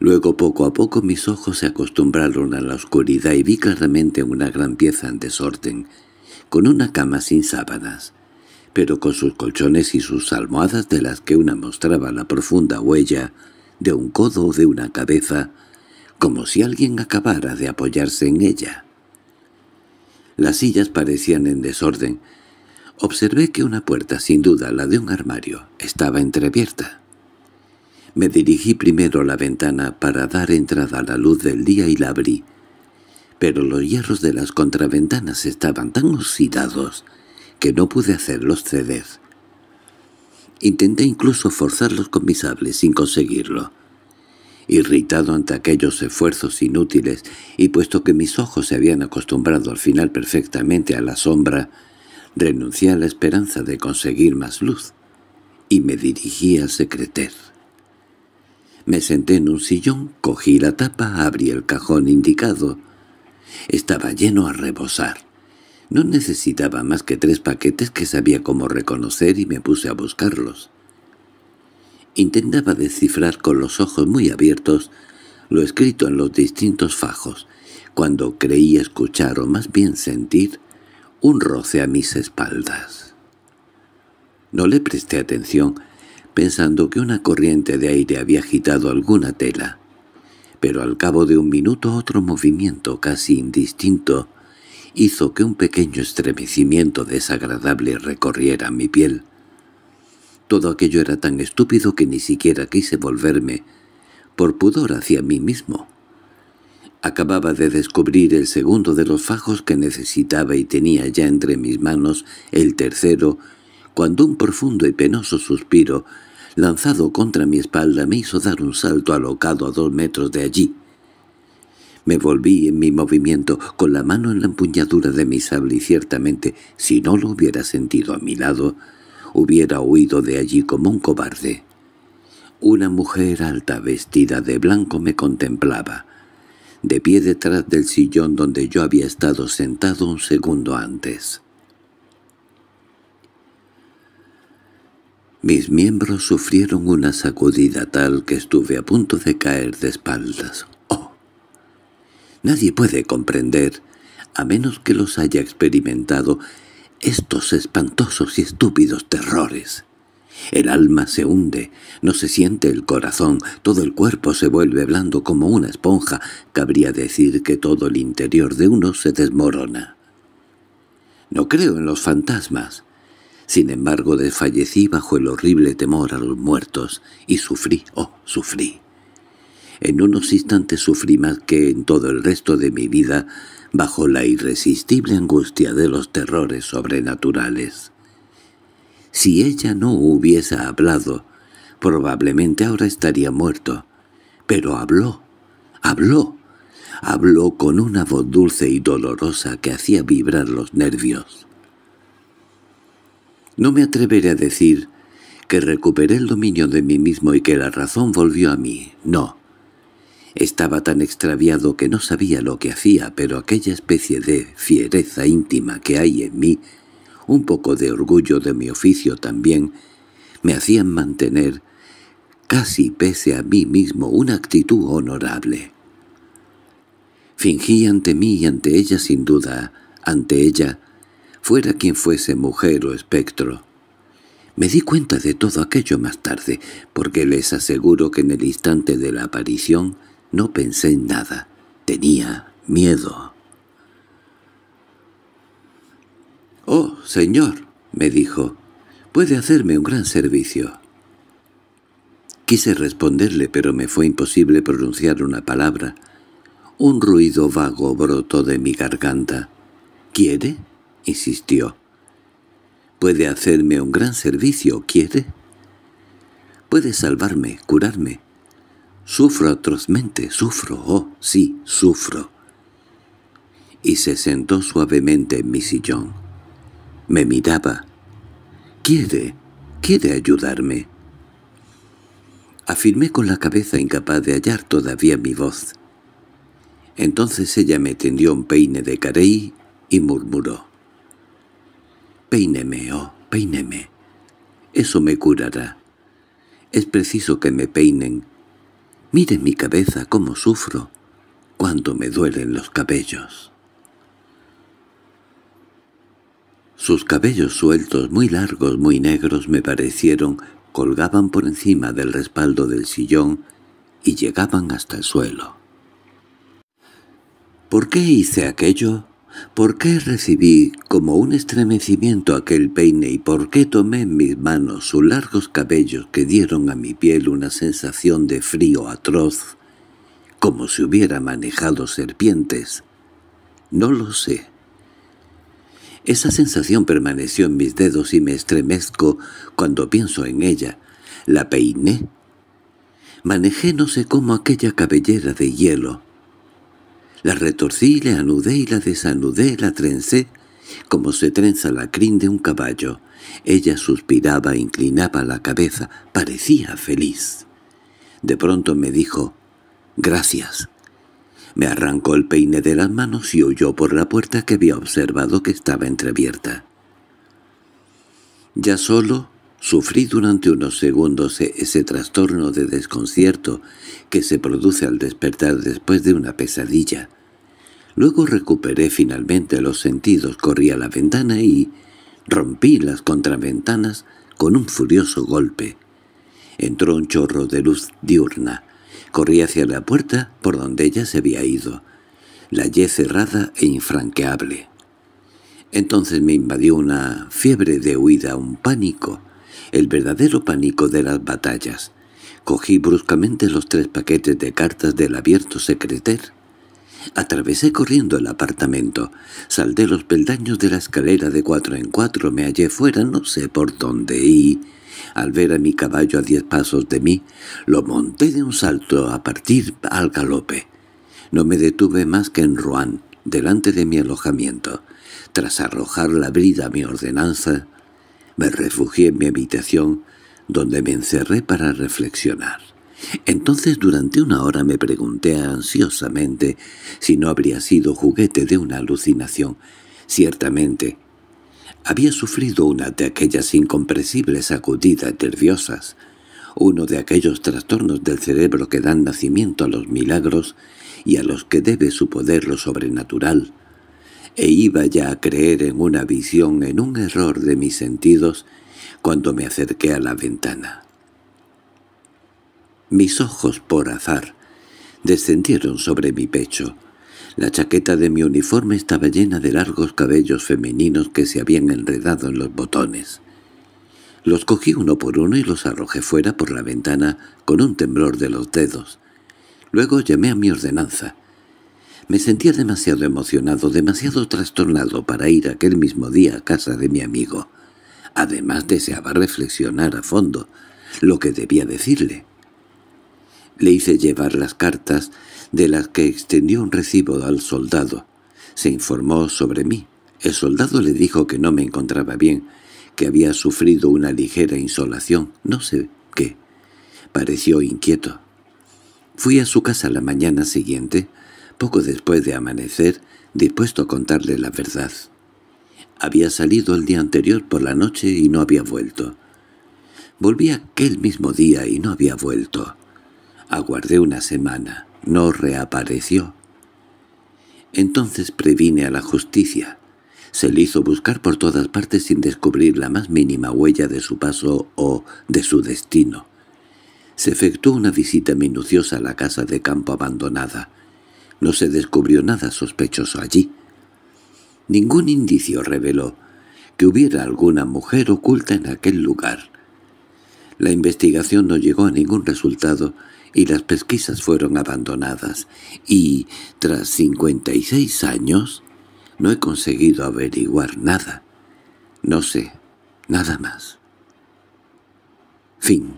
[SPEAKER 1] Luego poco a poco mis ojos se acostumbraron a la oscuridad y vi claramente una gran pieza en desorden, con una cama sin sábanas, pero con sus colchones y sus almohadas de las que una mostraba la profunda huella de un codo o de una cabeza, como si alguien acabara de apoyarse en ella. Las sillas parecían en desorden. Observé que una puerta, sin duda la de un armario, estaba entreabierta. Me dirigí primero a la ventana para dar entrada a la luz del día y la abrí, pero los hierros de las contraventanas estaban tan oxidados que no pude hacerlos ceder. Intenté incluso forzarlos con mis sables sin conseguirlo. Irritado ante aquellos esfuerzos inútiles, y puesto que mis ojos se habían acostumbrado al final perfectamente a la sombra, renuncié a la esperanza de conseguir más luz, y me dirigí al secreter. Me senté en un sillón, cogí la tapa, abrí el cajón indicado. Estaba lleno a rebosar. No necesitaba más que tres paquetes que sabía cómo reconocer y me puse a buscarlos. Intentaba descifrar con los ojos muy abiertos lo escrito en los distintos fajos, cuando creí escuchar o más bien sentir un roce a mis espaldas. No le presté atención, pensando que una corriente de aire había agitado alguna tela, pero al cabo de un minuto otro movimiento casi indistinto hizo que un pequeño estremecimiento desagradable recorriera mi piel. Todo aquello era tan estúpido que ni siquiera quise volverme, por pudor hacia mí mismo. Acababa de descubrir el segundo de los fajos que necesitaba y tenía ya entre mis manos el tercero, cuando un profundo y penoso suspiro, lanzado contra mi espalda, me hizo dar un salto alocado a dos metros de allí. Me volví en mi movimiento, con la mano en la empuñadura de mi sable y ciertamente, si no lo hubiera sentido a mi lado, hubiera huido de allí como un cobarde. Una mujer alta vestida de blanco me contemplaba, de pie detrás del sillón donde yo había estado sentado un segundo antes. Mis miembros sufrieron una sacudida tal que estuve a punto de caer de espaldas. ¡Oh! Nadie puede comprender, a menos que los haya experimentado, estos espantosos y estúpidos terrores. El alma se hunde, no se siente el corazón, todo el cuerpo se vuelve blando como una esponja, cabría decir que todo el interior de uno se desmorona. No creo en los fantasmas. Sin embargo, desfallecí bajo el horrible temor a los muertos, y sufrí, oh, sufrí. En unos instantes sufrí más que en todo el resto de mi vida, bajo la irresistible angustia de los terrores sobrenaturales. Si ella no hubiese hablado, probablemente ahora estaría muerto. Pero habló, habló, habló con una voz dulce y dolorosa que hacía vibrar los nervios. No me atreveré a decir que recuperé el dominio de mí mismo y que la razón volvió a mí. No, estaba tan extraviado que no sabía lo que hacía, pero aquella especie de fiereza íntima que hay en mí, un poco de orgullo de mi oficio también, me hacían mantener, casi pese a mí mismo, una actitud honorable. Fingí ante mí y ante ella sin duda, ante ella, fuera quien fuese mujer o espectro. Me di cuenta de todo aquello más tarde, porque les aseguro que en el instante de la aparición no pensé en nada. Tenía miedo. —¡Oh, señor! —me dijo. —Puede hacerme un gran servicio. Quise responderle, pero me fue imposible pronunciar una palabra. Un ruido vago brotó de mi garganta. —¿Quiere? —insistió. —Puede hacerme un gran servicio, ¿quiere? —Puede salvarme, curarme, Sufro atrozmente, sufro, oh, sí, sufro. Y se sentó suavemente en mi sillón. Me miraba. Quiere, quiere ayudarme. Afirmé con la cabeza incapaz de hallar todavía mi voz. Entonces ella me tendió un peine de carey y murmuró. «Peíneme, oh, peíneme. Eso me curará. Es preciso que me peinen, Miren mi cabeza cómo sufro cuando me duelen los cabellos. Sus cabellos sueltos, muy largos, muy negros, me parecieron, colgaban por encima del respaldo del sillón y llegaban hasta el suelo. ¿Por qué hice aquello? ¿Por qué recibí como un estremecimiento aquel peine y por qué tomé en mis manos sus largos cabellos que dieron a mi piel una sensación de frío atroz, como si hubiera manejado serpientes? No lo sé. Esa sensación permaneció en mis dedos y me estremezco cuando pienso en ella. La peiné. Manejé no sé cómo aquella cabellera de hielo. La retorcí, la anudé y la desanudé, la trencé, como se trenza la crin de un caballo. Ella suspiraba, inclinaba la cabeza, parecía feliz. De pronto me dijo, «Gracias». Me arrancó el peine de las manos y huyó por la puerta que había observado que estaba entreabierta. Ya solo Sufrí durante unos segundos e-, ese trastorno de desconcierto que se produce al despertar después de una pesadilla. Luego recuperé finalmente los sentidos, corrí a la ventana y rompí las contraventanas con un furioso golpe. Entró un chorro de luz diurna. Corrí hacia la puerta por donde ella se había ido. La hallé cerrada e infranqueable. Entonces me invadió una fiebre de huida, un pánico el verdadero pánico de las batallas. Cogí bruscamente los tres paquetes de cartas del abierto secreter. Atravesé corriendo el apartamento, saldé los peldaños de la escalera de cuatro en cuatro, me hallé fuera no sé por dónde y, al ver a mi caballo a diez pasos de mí, lo monté de un salto a partir al galope. No me detuve más que en Rouen, delante de mi alojamiento. Tras arrojar la brida a mi ordenanza, me refugié en mi habitación, donde me encerré para reflexionar. Entonces durante una hora me pregunté ansiosamente si no habría sido juguete de una alucinación. Ciertamente, había sufrido una de aquellas incomprensibles sacudidas nerviosas, uno de aquellos trastornos del cerebro que dan nacimiento a los milagros y a los que debe su poder lo sobrenatural, e iba ya a creer en una visión, en un error de mis sentidos, cuando me acerqué a la ventana. Mis ojos, por azar, descendieron sobre mi pecho. La chaqueta de mi uniforme estaba llena de largos cabellos femeninos que se habían enredado en los botones. Los cogí uno por uno y los arrojé fuera por la ventana con un temblor de los dedos. Luego llamé a mi ordenanza. Me sentía demasiado emocionado, demasiado trastornado para ir aquel mismo día a casa de mi amigo. Además deseaba reflexionar a fondo lo que debía decirle. Le hice llevar las cartas de las que extendió un recibo al soldado. Se informó sobre mí. El soldado le dijo que no me encontraba bien, que había sufrido una ligera insolación, no sé qué. Pareció inquieto. Fui a su casa la mañana siguiente, poco después de amanecer, dispuesto a contarle la verdad. Había salido el día anterior por la noche y no había vuelto. Volví aquel mismo día y no había vuelto. Aguardé una semana. No reapareció. Entonces previne a la justicia. Se le hizo buscar por todas partes sin descubrir la más mínima huella de su paso o de su destino. Se efectuó una visita minuciosa a la casa de campo abandonada. No se descubrió nada sospechoso allí. Ningún indicio reveló que hubiera alguna mujer oculta en aquel lugar. La investigación no llegó a ningún resultado y las pesquisas fueron abandonadas, y, tras 56 años, no he conseguido averiguar
[SPEAKER 2] nada. No sé, nada más. Fin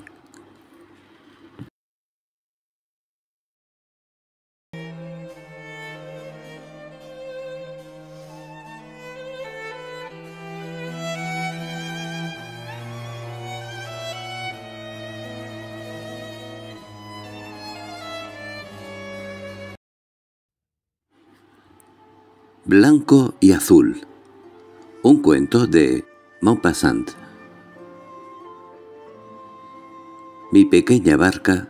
[SPEAKER 1] Blanco y azul. Un cuento de Maupassant. Mi pequeña barca,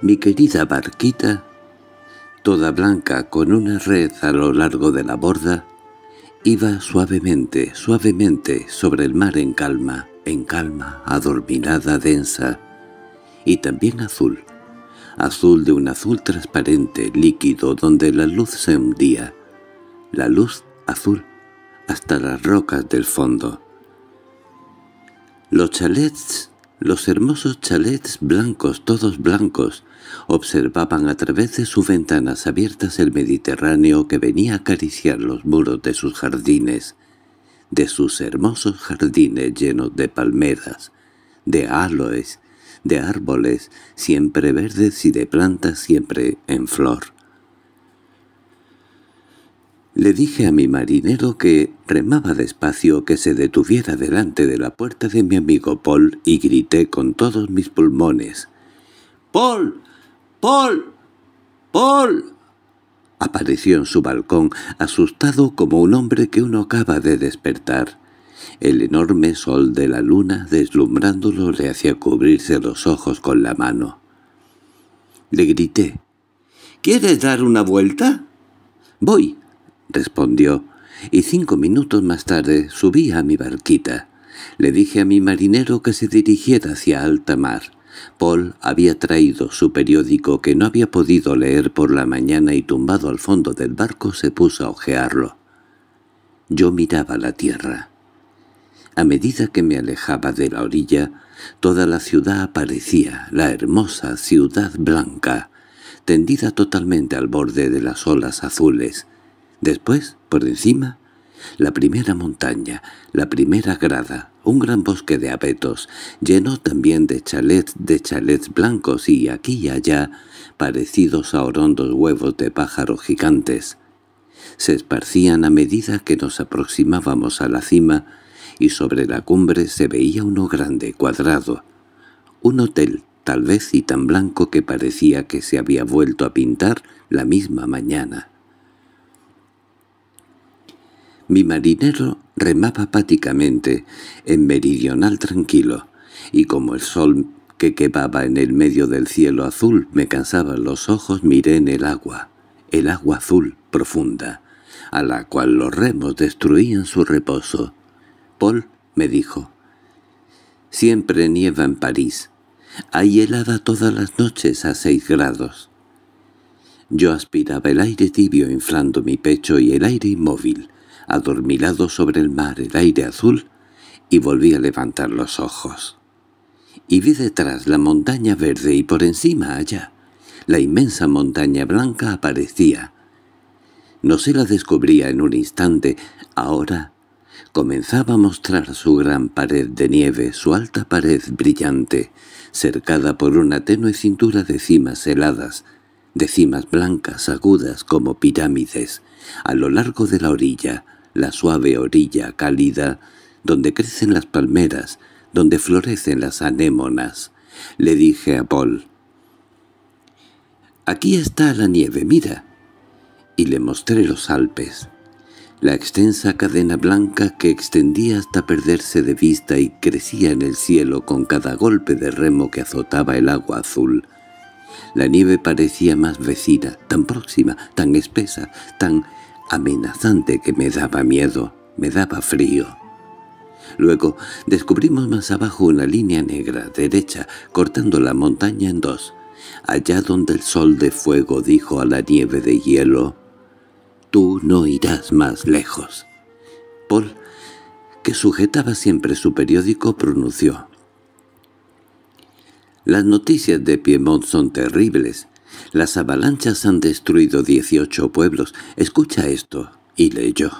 [SPEAKER 1] mi querida barquita, toda blanca con una red a lo largo de la borda, iba suavemente, suavemente sobre el mar en calma, en calma, adormilada, densa, y también azul, azul de un azul transparente, líquido, donde la luz se hundía, la luz azul hasta las rocas del fondo. Los chalets, los hermosos chalets blancos, todos blancos, observaban a través de sus ventanas abiertas el Mediterráneo que venía a acariciar los muros de sus jardines, de sus hermosos jardines llenos de palmeras, de aloes, de árboles, siempre verdes y de plantas siempre en flor. Le dije a mi marinero que remaba despacio que se detuviera delante de la puerta de mi amigo Paul y grité con todos mis pulmones. —¡Paul! ¡Paul! ¡Paul! Apareció en su balcón, asustado como un hombre que uno acaba de despertar. El enorme sol de la luna deslumbrándolo le hacía cubrirse los ojos con la mano. Le grité. —¿Quieres dar una vuelta? —Voy respondió, y cinco minutos más tarde subí a mi barquita. Le dije a mi marinero que se dirigiera hacia alta mar. Paul había traído su periódico que no había podido leer por la mañana y tumbado al fondo del barco se puso a ojearlo. Yo miraba la tierra. A medida que me alejaba de la orilla, toda la ciudad aparecía, la hermosa ciudad blanca, tendida totalmente al borde de las olas azules, Después, por encima, la primera montaña, la primera grada, un gran bosque de abetos, lleno también de chalets de chalets blancos y aquí y allá, parecidos a horondos huevos de pájaros gigantes. Se esparcían a medida que nos aproximábamos a la cima y sobre la cumbre se veía uno grande, cuadrado. Un hotel, tal vez, y tan blanco que parecía que se había vuelto a pintar la misma mañana. Mi marinero remaba apáticamente, en meridional tranquilo, y como el sol que quebaba en el medio del cielo azul me cansaba los ojos, miré en el agua, el agua azul profunda, a la cual los remos destruían su reposo. Paul me dijo, «Siempre nieva en París. Hay helada todas las noches a seis grados». Yo aspiraba el aire tibio inflando mi pecho y el aire inmóvil, adormilado sobre el mar el aire azul, y volví a levantar los ojos. Y vi detrás la montaña verde y por encima allá. La inmensa montaña blanca aparecía. No se la descubría en un instante. Ahora comenzaba a mostrar su gran pared de nieve, su alta pared brillante, cercada por una tenue cintura de cimas heladas, de cimas blancas agudas como pirámides, a lo largo de la orilla, la suave orilla cálida, donde crecen las palmeras, donde florecen las anémonas. Le dije a Paul, «Aquí está la nieve, mira». Y le mostré los Alpes, la extensa cadena blanca que extendía hasta perderse de vista y crecía en el cielo con cada golpe de remo que azotaba el agua azul. La nieve parecía más vecina, tan próxima, tan espesa, tan amenazante que me daba miedo, me daba frío. Luego descubrimos más abajo una línea negra derecha cortando la montaña en dos, allá donde el sol de fuego dijo a la nieve de hielo, «Tú no irás más lejos». Paul, que sujetaba siempre su periódico, pronunció, «Las noticias de Piemont son terribles. Las avalanchas han destruido 18 pueblos. Escucha esto. Y leyó.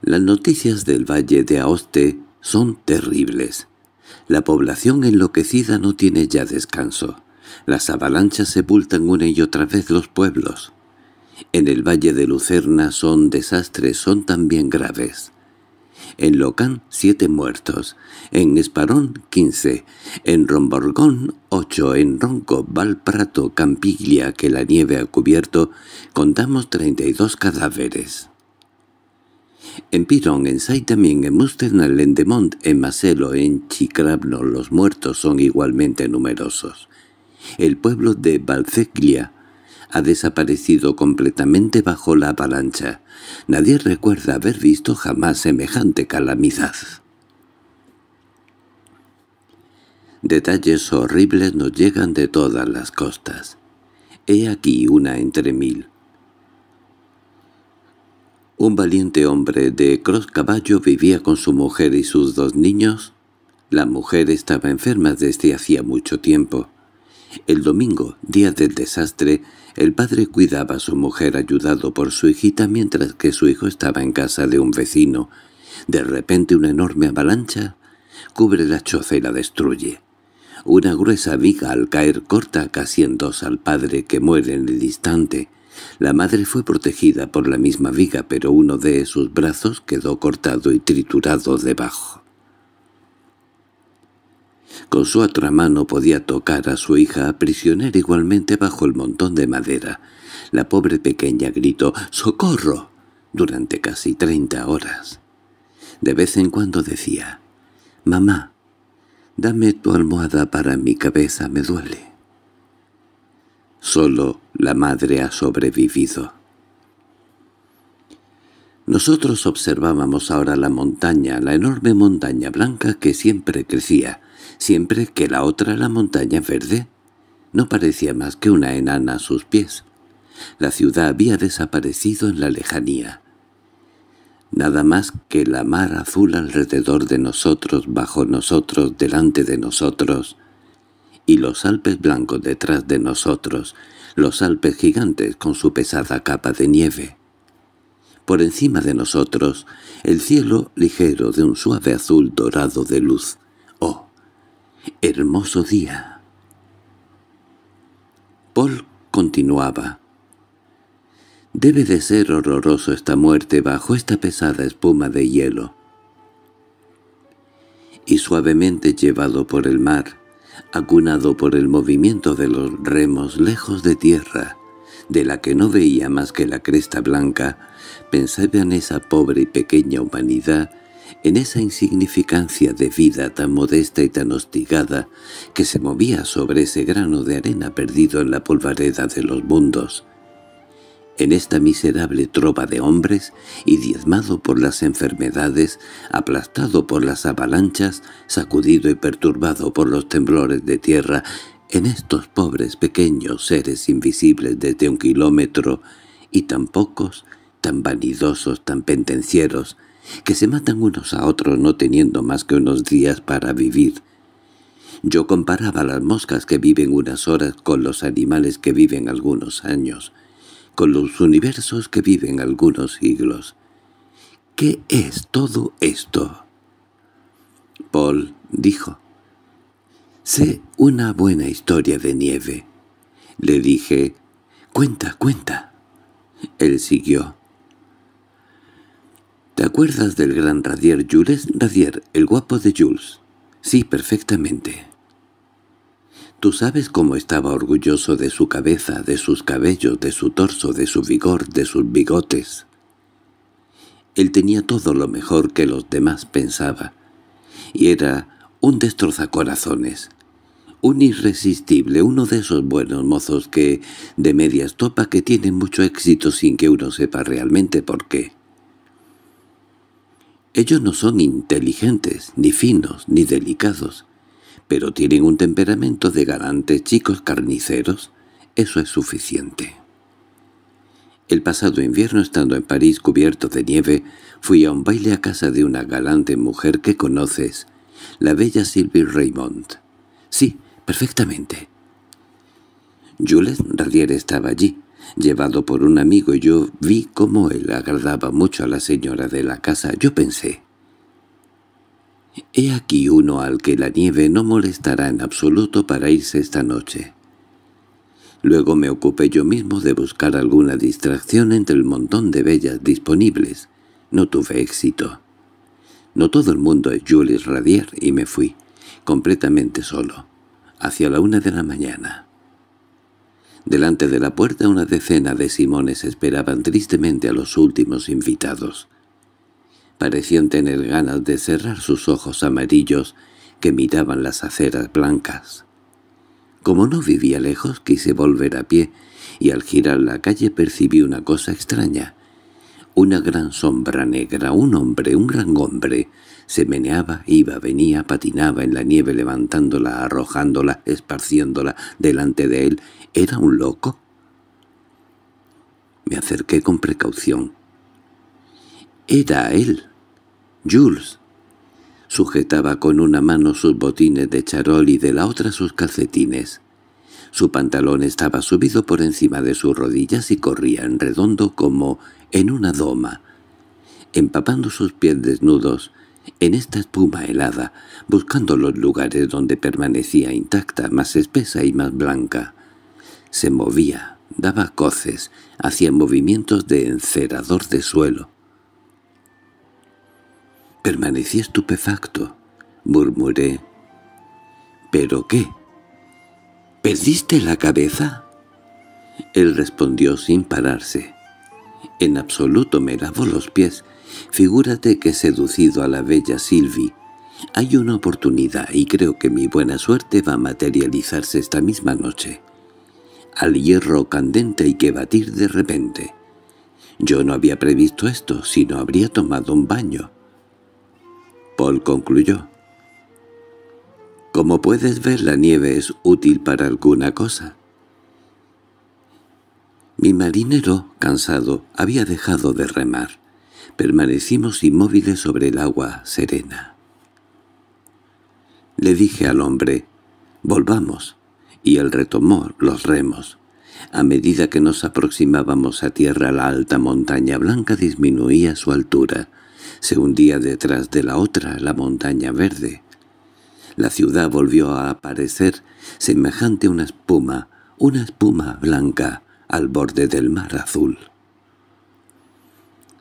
[SPEAKER 1] Las noticias del valle de Aoste son terribles. La población enloquecida no tiene ya descanso. Las avalanchas sepultan una y otra vez los pueblos. En el valle de Lucerna son desastres, son también graves en Locán siete muertos, en Esparón quince, en Romborgón ocho, en Ronco, Valprato, Campiglia, que la nieve ha cubierto, contamos treinta y dos cadáveres. En Pirón, en Saitamín, en Musternal, en Demont, en Macelo, en Chicrabno los muertos son igualmente numerosos. El pueblo de Valceglia ha desaparecido completamente bajo la avalancha. Nadie recuerda haber visto jamás semejante calamidad. Detalles horribles nos llegan de todas las costas. He aquí una entre mil. Un valiente hombre de Cross Caballo vivía con su mujer y sus dos niños. La mujer estaba enferma desde hacía mucho tiempo. El domingo, día del desastre, el padre cuidaba a su mujer ayudado por su hijita mientras que su hijo estaba en casa de un vecino. De repente una enorme avalancha cubre la choza y la destruye. Una gruesa viga al caer corta casi en dos al padre que muere en el instante. La madre fue protegida por la misma viga, pero uno de sus brazos quedó cortado y triturado debajo. Con su otra mano podía tocar a su hija prisionera igualmente bajo el montón de madera. La pobre pequeña gritó «¡Socorro!» durante casi treinta horas. De vez en cuando decía «Mamá, dame tu almohada para mi cabeza, me duele». Solo la madre ha sobrevivido. Nosotros observábamos ahora la montaña, la enorme montaña blanca que siempre crecía, siempre que la otra, la montaña verde, no parecía más que una enana a sus pies. La ciudad había desaparecido en la lejanía. Nada más que la mar azul alrededor de nosotros, bajo nosotros, delante de nosotros, y los Alpes blancos detrás de nosotros, los Alpes gigantes con su pesada capa de nieve. Por encima de nosotros, el cielo ligero de un suave azul dorado de luz. ¡Oh! hermoso día. Paul continuaba. Debe de ser horroroso esta muerte bajo esta pesada espuma de hielo. Y suavemente llevado por el mar, acunado por el movimiento de los remos lejos de tierra, de la que no veía más que la cresta blanca, pensaba en esa pobre y pequeña humanidad en esa insignificancia de vida tan modesta y tan hostigada que se movía sobre ese grano de arena perdido en la polvareda de los mundos, en esta miserable tropa de hombres y diezmado por las enfermedades, aplastado por las avalanchas, sacudido y perturbado por los temblores de tierra, en estos pobres pequeños seres invisibles desde un kilómetro, y tan pocos, tan vanidosos, tan pendencieros, que se matan unos a otros no teniendo más que unos días para vivir. Yo comparaba las moscas que viven unas horas con los animales que viven algunos años, con los universos que viven algunos siglos. ¿Qué es todo esto? Paul dijo. Sé una buena historia de nieve. Le dije, cuenta, cuenta. Él siguió. —¿Te acuerdas del gran Radier Jules? Radier, el guapo de Jules. —Sí, perfectamente. —Tú sabes cómo estaba orgulloso de su cabeza, de sus cabellos, de su torso, de su vigor, de sus bigotes. Él tenía todo lo mejor que los demás pensaba, y era un destrozacorazones, un irresistible, uno de esos buenos mozos que, de medias topas que tienen mucho éxito sin que uno sepa realmente por qué. Ellos no son inteligentes, ni finos, ni delicados, pero tienen un temperamento de galantes chicos carniceros. Eso es suficiente. El pasado invierno, estando en París cubierto de nieve, fui a un baile a casa de una galante mujer que conoces, la bella Sylvie Raymond. Sí, perfectamente. Jules Radier estaba allí, llevado por un amigo y yo vi cómo él agradaba mucho a la señora de la casa. Yo pensé, «He aquí uno al que la nieve no molestará en absoluto para irse esta noche». Luego me ocupé yo mismo de buscar alguna distracción entre el montón de bellas disponibles. No tuve éxito. No todo el mundo es Julius Radier y me fui, completamente solo, hacia la una de la mañana. Delante de la puerta una decena de simones esperaban tristemente a los últimos invitados. Parecían tener ganas de cerrar sus ojos amarillos que miraban las aceras blancas. Como no vivía lejos, quise volver a pie, y al girar la calle percibí una cosa extraña. Una gran sombra negra, un hombre, un gran hombre, se meneaba, iba, venía, patinaba en la nieve levantándola, arrojándola, esparciéndola. Delante de él ¿Era un loco? Me acerqué con precaución. Era él, Jules. Sujetaba con una mano sus botines de charol y de la otra sus calcetines. Su pantalón estaba subido por encima de sus rodillas y corría en redondo como en una doma, empapando sus pies desnudos en esta espuma helada, buscando los lugares donde permanecía intacta, más espesa y más blanca. Se movía, daba coces, hacía movimientos de encerador de suelo. Permanecí estupefacto. Murmuré. —¿Pero qué? —¿Perdiste la cabeza? Él respondió sin pararse. En absoluto me lavo los pies. Figúrate que he seducido a la bella Sylvie. Hay una oportunidad y creo que mi buena suerte va a materializarse esta misma noche al hierro candente y que batir de repente. Yo no había previsto esto, sino habría tomado un baño. Paul concluyó. Como puedes ver, la nieve es útil para alguna cosa. Mi marinero, cansado, había dejado de remar. Permanecimos inmóviles sobre el agua serena. Le dije al hombre, «Volvamos» y él retomó los remos. A medida que nos aproximábamos a tierra la alta montaña blanca disminuía su altura. Se hundía detrás de la otra la montaña verde. La ciudad volvió a aparecer, semejante a una espuma, una espuma blanca, al borde del mar azul.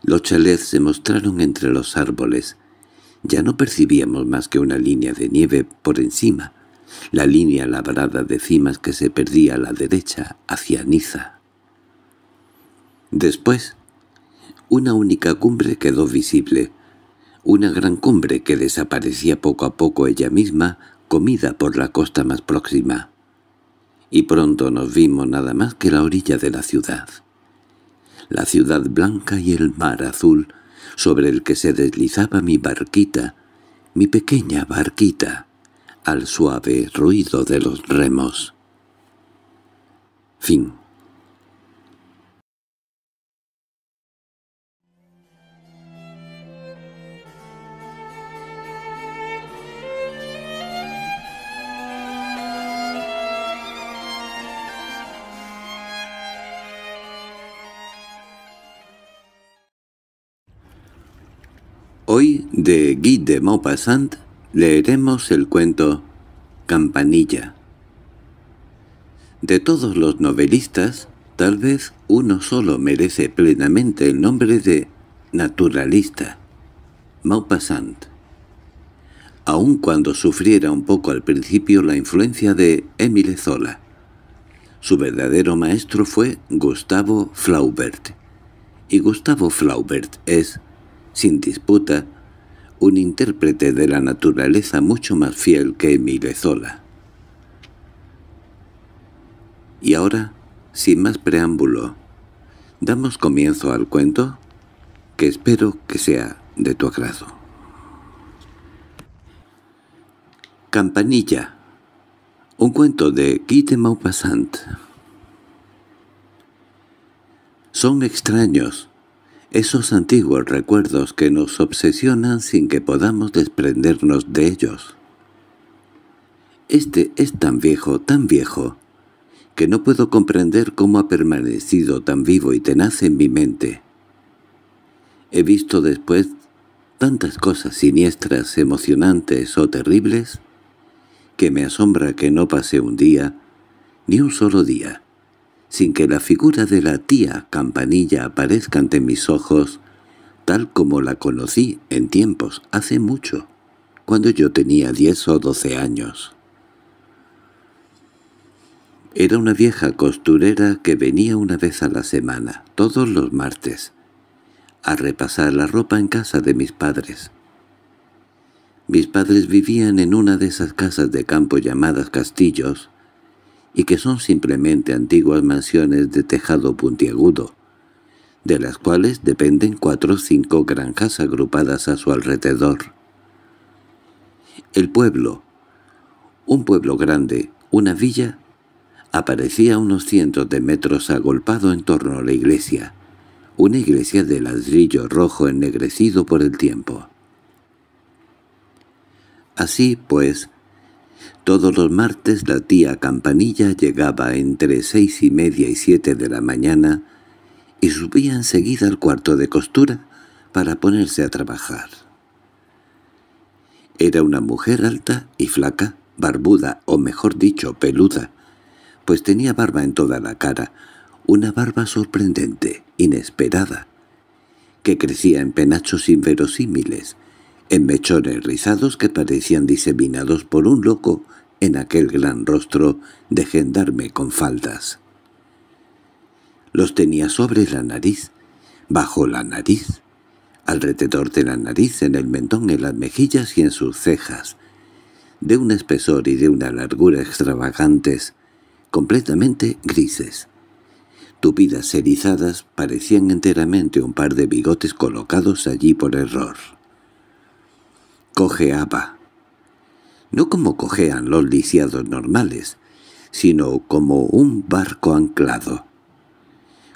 [SPEAKER 1] Los chalets se mostraron entre los árboles. Ya no percibíamos más que una línea de nieve por encima, la línea labrada de cimas que se perdía a la derecha hacia Niza. Después, una única cumbre quedó visible, una gran cumbre que desaparecía poco a poco ella misma, comida por la costa más próxima. Y pronto nos vimos nada más que la orilla de la ciudad. La ciudad blanca y el mar azul, sobre el que se deslizaba mi barquita, mi pequeña barquita al suave ruido de los remos. Fin. Hoy de Guy de Maupassant Leeremos el cuento Campanilla. De todos los novelistas, tal vez uno solo merece plenamente el nombre de naturalista, Maupassant. Aun cuando sufriera un poco al principio la influencia de Émile Zola, su verdadero maestro fue Gustavo Flaubert. Y Gustavo Flaubert es, sin disputa, un intérprete de la naturaleza mucho más fiel que Emile Zola. Y ahora, sin más preámbulo, damos comienzo al cuento que espero que sea de tu agrado. Campanilla Un cuento de Guy de Maupassant Son extraños, esos antiguos recuerdos que nos obsesionan sin que podamos desprendernos de ellos. Este es tan viejo, tan viejo, que no puedo comprender cómo ha permanecido tan vivo y tenaz en mi mente. He visto después tantas cosas siniestras, emocionantes o terribles, que me asombra que no pase un día, ni un solo día, sin que la figura de la tía campanilla aparezca ante mis ojos, tal como la conocí en tiempos hace mucho, cuando yo tenía diez o doce años. Era una vieja costurera que venía una vez a la semana, todos los martes, a repasar la ropa en casa de mis padres. Mis padres vivían en una de esas casas de campo llamadas castillos, y que son simplemente antiguas mansiones de tejado puntiagudo, de las cuales dependen cuatro o cinco granjas agrupadas a su alrededor. El pueblo, un pueblo grande, una villa, aparecía a unos cientos de metros agolpado en torno a la iglesia, una iglesia de ladrillo rojo ennegrecido por el tiempo. Así, pues, todos los martes la tía Campanilla llegaba entre seis y media y siete de la mañana y subía enseguida al cuarto de costura para ponerse a trabajar. Era una mujer alta y flaca, barbuda o mejor dicho peluda, pues tenía barba en toda la cara, una barba sorprendente, inesperada, que crecía en penachos inverosímiles, en mechones rizados que parecían diseminados por un loco en aquel gran rostro de gendarme con faldas. Los tenía sobre la nariz, bajo la nariz, alrededor de la nariz, en el mentón, en las mejillas y en sus cejas, de un espesor y de una largura extravagantes, completamente grises. Tupidas erizadas parecían enteramente un par de bigotes colocados allí por error cojeaba. No como cojean los lisiados normales, sino como un barco anclado.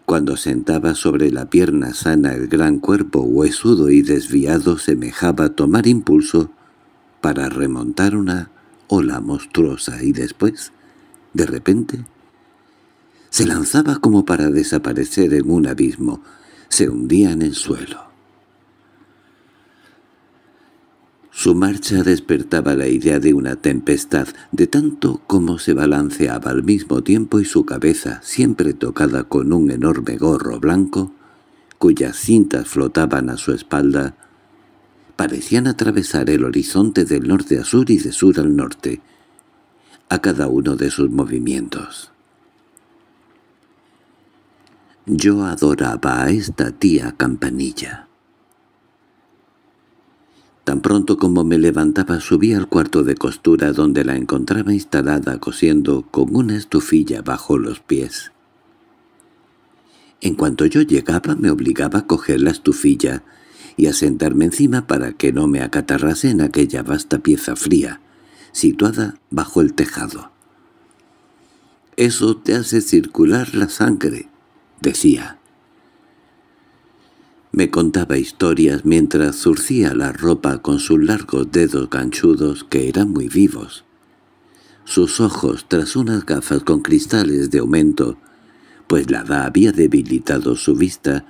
[SPEAKER 1] Cuando sentaba sobre la pierna sana el gran cuerpo huesudo y desviado semejaba tomar impulso para remontar una ola monstruosa y después, de repente, se lanzaba como para desaparecer en un abismo, se hundía en el suelo. Su marcha despertaba la idea de una tempestad, de tanto como se balanceaba al mismo tiempo y su cabeza, siempre tocada con un enorme gorro blanco, cuyas cintas flotaban a su espalda, parecían atravesar el horizonte del norte a sur y de sur al norte, a cada uno de sus movimientos. Yo adoraba a esta tía campanilla. Tan pronto como me levantaba subí al cuarto de costura donde la encontraba instalada cosiendo con una estufilla bajo los pies. En cuanto yo llegaba me obligaba a coger la estufilla y a sentarme encima para que no me acatarrase en aquella vasta pieza fría, situada bajo el tejado. «Eso te hace circular la sangre», decía. Me contaba historias mientras zurcía la ropa con sus largos dedos ganchudos que eran muy vivos. Sus ojos, tras unas gafas con cristales de aumento, pues la edad había debilitado su vista,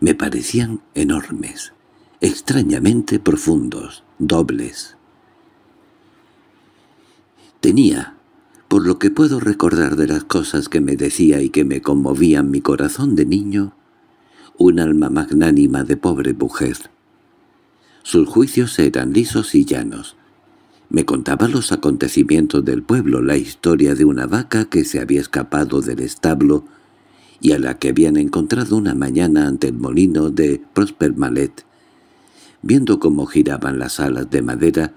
[SPEAKER 1] me parecían enormes, extrañamente profundos, dobles. Tenía, por lo que puedo recordar de las cosas que me decía y que me conmovían mi corazón de niño, un alma magnánima de pobre mujer. Sus juicios eran lisos y llanos. Me contaba los acontecimientos del pueblo, la historia de una vaca que se había escapado del establo y a la que habían encontrado una mañana ante el molino de Prosper Malet, viendo cómo giraban las alas de madera,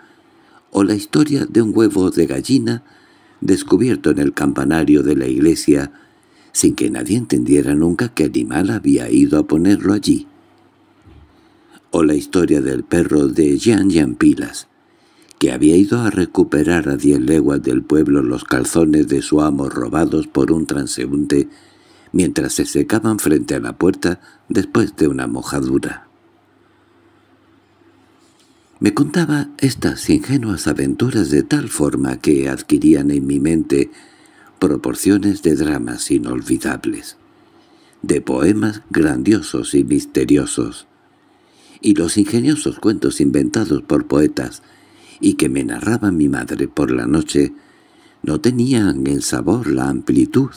[SPEAKER 1] o la historia de un huevo de gallina descubierto en el campanario de la iglesia sin que nadie entendiera nunca qué animal había ido a ponerlo allí. O la historia del perro de Jean Jean Pilas, que había ido a recuperar a diez leguas del pueblo los calzones de su amo robados por un transeúnte mientras se secaban frente a la puerta después de una mojadura. Me contaba estas ingenuas aventuras de tal forma que adquirían en mi mente proporciones de dramas inolvidables, de poemas grandiosos y misteriosos, y los ingeniosos cuentos inventados por poetas y que me narraba mi madre por la noche no tenían el sabor, la amplitud,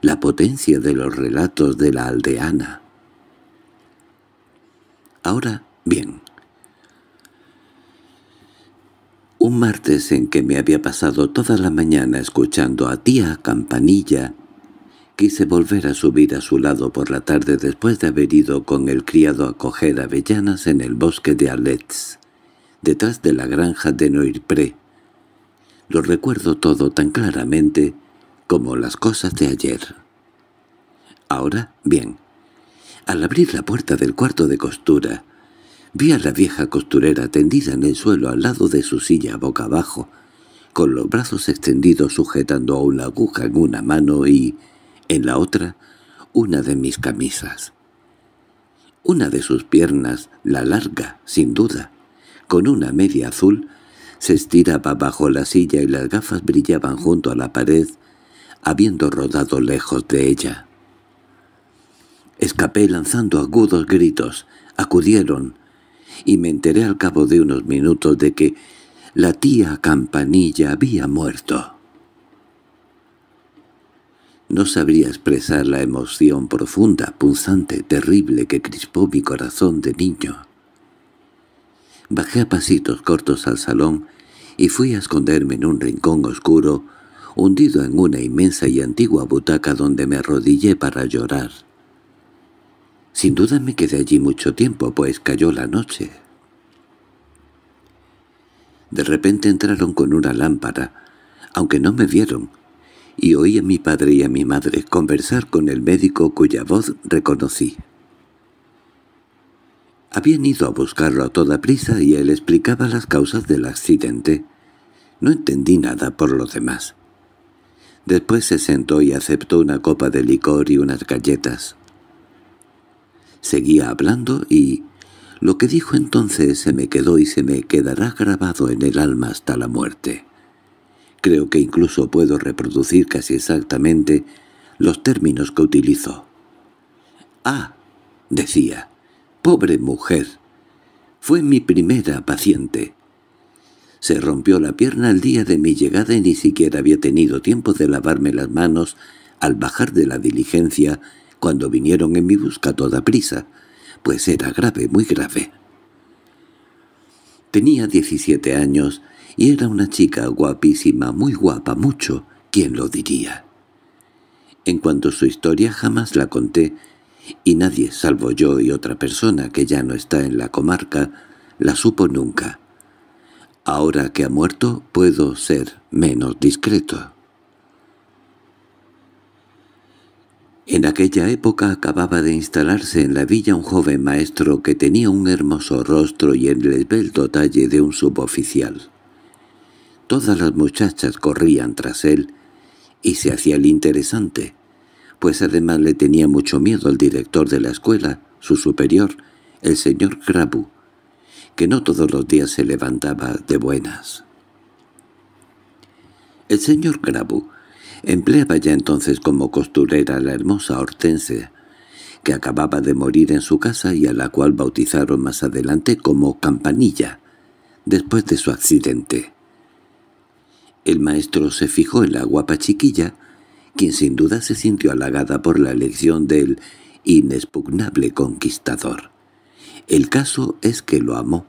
[SPEAKER 1] la potencia de los relatos de la aldeana. Ahora, bien, Un martes en que me había pasado toda la mañana escuchando a tía Campanilla, quise volver a subir a su lado por la tarde después de haber ido con el criado a coger avellanas en el bosque de Alets, detrás de la granja de Noirpré. Lo recuerdo todo tan claramente como las cosas de ayer. Ahora, bien, al abrir la puerta del cuarto de costura, Vi a la vieja costurera tendida en el suelo al lado de su silla boca abajo, con los brazos extendidos sujetando a una aguja en una mano y, en la otra, una de mis camisas. Una de sus piernas, la larga, sin duda, con una media azul, se estiraba bajo la silla y las gafas brillaban junto a la pared, habiendo rodado lejos de ella. Escapé lanzando agudos gritos. Acudieron, y me enteré al cabo de unos minutos de que la tía Campanilla había muerto. No sabría expresar la emoción profunda, punzante, terrible que crispó mi corazón de niño. Bajé a pasitos cortos al salón y fui a esconderme en un rincón oscuro, hundido en una inmensa y antigua butaca donde me arrodillé para llorar. Sin duda me quedé allí mucho tiempo, pues cayó la noche. De repente entraron con una lámpara, aunque no me vieron, y oí a mi padre y a mi madre conversar con el médico cuya voz reconocí. Habían ido a buscarlo a toda prisa y él explicaba las causas del accidente. No entendí nada por lo demás. Después se sentó y aceptó una copa de licor y unas galletas. Seguía hablando y... Lo que dijo entonces se me quedó y se me quedará grabado en el alma hasta la muerte. Creo que incluso puedo reproducir casi exactamente los términos que utilizó. «Ah», decía, «pobre mujer, fue mi primera paciente». Se rompió la pierna el día de mi llegada y ni siquiera había tenido tiempo de lavarme las manos al bajar de la diligencia cuando vinieron en mi busca toda prisa, pues era grave, muy grave. Tenía 17 años y era una chica guapísima, muy guapa, mucho, ¿quién lo diría? En cuanto a su historia jamás la conté, y nadie salvo yo y otra persona que ya no está en la comarca la supo nunca. Ahora que ha muerto puedo ser menos discreto. En aquella época acababa de instalarse en la villa un joven maestro que tenía un hermoso rostro y el esbelto talle de un suboficial. Todas las muchachas corrían tras él y se hacía el interesante, pues además le tenía mucho miedo al director de la escuela, su superior, el señor Grabu, que no todos los días se levantaba de buenas. El señor Grabu Empleaba ya entonces como costurera a la hermosa Hortense, que acababa de morir en su casa y a la cual bautizaron más adelante como Campanilla, después de su accidente. El maestro se fijó en la guapa chiquilla, quien sin duda se sintió halagada por la elección del inexpugnable conquistador. El caso es que lo amó,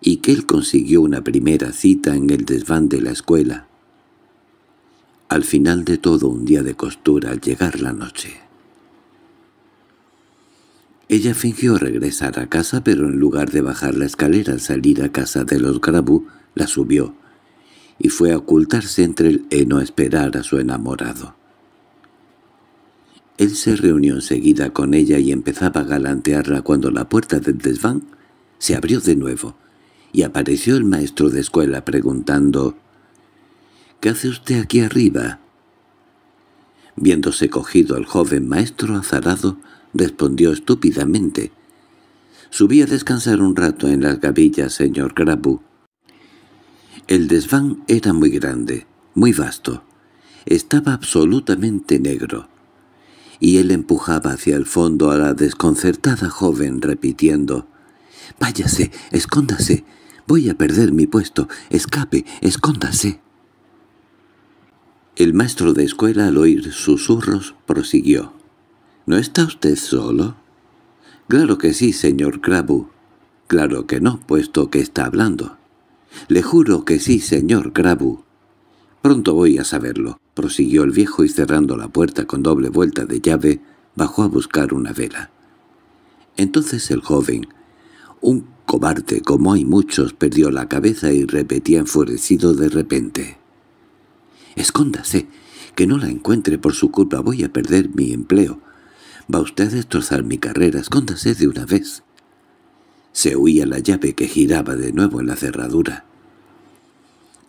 [SPEAKER 1] y que él consiguió una primera cita en el desván de la escuela al final de todo un día de costura al llegar la noche. Ella fingió regresar a casa, pero en lugar de bajar la escalera al salir a casa de los Grabú, la subió, y fue a ocultarse entre el heno eh, no esperar a su enamorado. Él se reunió enseguida con ella y empezaba a galantearla cuando la puerta del desván se abrió de nuevo, y apareció el maestro de escuela preguntando ¿Qué hace usted aquí arriba? Viéndose cogido al joven maestro azarado, respondió estúpidamente. Subí a descansar un rato en las gavillas, señor Grabu. El desván era muy grande, muy vasto. Estaba absolutamente negro. Y él empujaba hacia el fondo a la desconcertada joven, repitiendo, «Váyase, escóndase, voy a perder mi puesto, escape, escóndase». El maestro de escuela al oír susurros prosiguió. —¿No está usted solo? —Claro que sí, señor Crabu. —Claro que no, puesto que está hablando. —Le juro que sí, señor Crabu. —Pronto voy a saberlo —prosiguió el viejo y cerrando la puerta con doble vuelta de llave, bajó a buscar una vela. Entonces el joven, un cobarde como hay muchos, perdió la cabeza y repetía enfurecido de repente. —Escóndase, que no la encuentre por su culpa, voy a perder mi empleo. Va usted a destrozar mi carrera, escóndase de una vez. Se oía la llave que giraba de nuevo en la cerradura.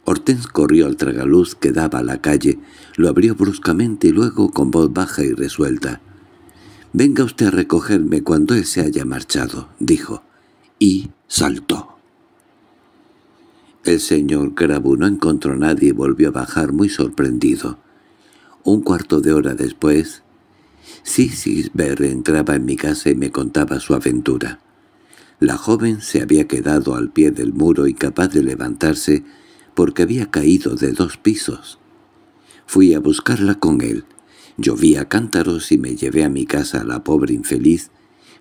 [SPEAKER 1] Hortens corrió al tragaluz que daba a la calle, lo abrió bruscamente y luego con voz baja y resuelta. «Venga usted a recogerme cuando él se haya marchado», dijo, y saltó. El señor Grabu no encontró a nadie y volvió a bajar muy sorprendido. Un cuarto de hora después, Sisisber entraba en mi casa y me contaba su aventura. La joven se había quedado al pie del muro incapaz de levantarse porque había caído de dos pisos. Fui a buscarla con él. Llovía cántaros y me llevé a mi casa a la pobre infeliz,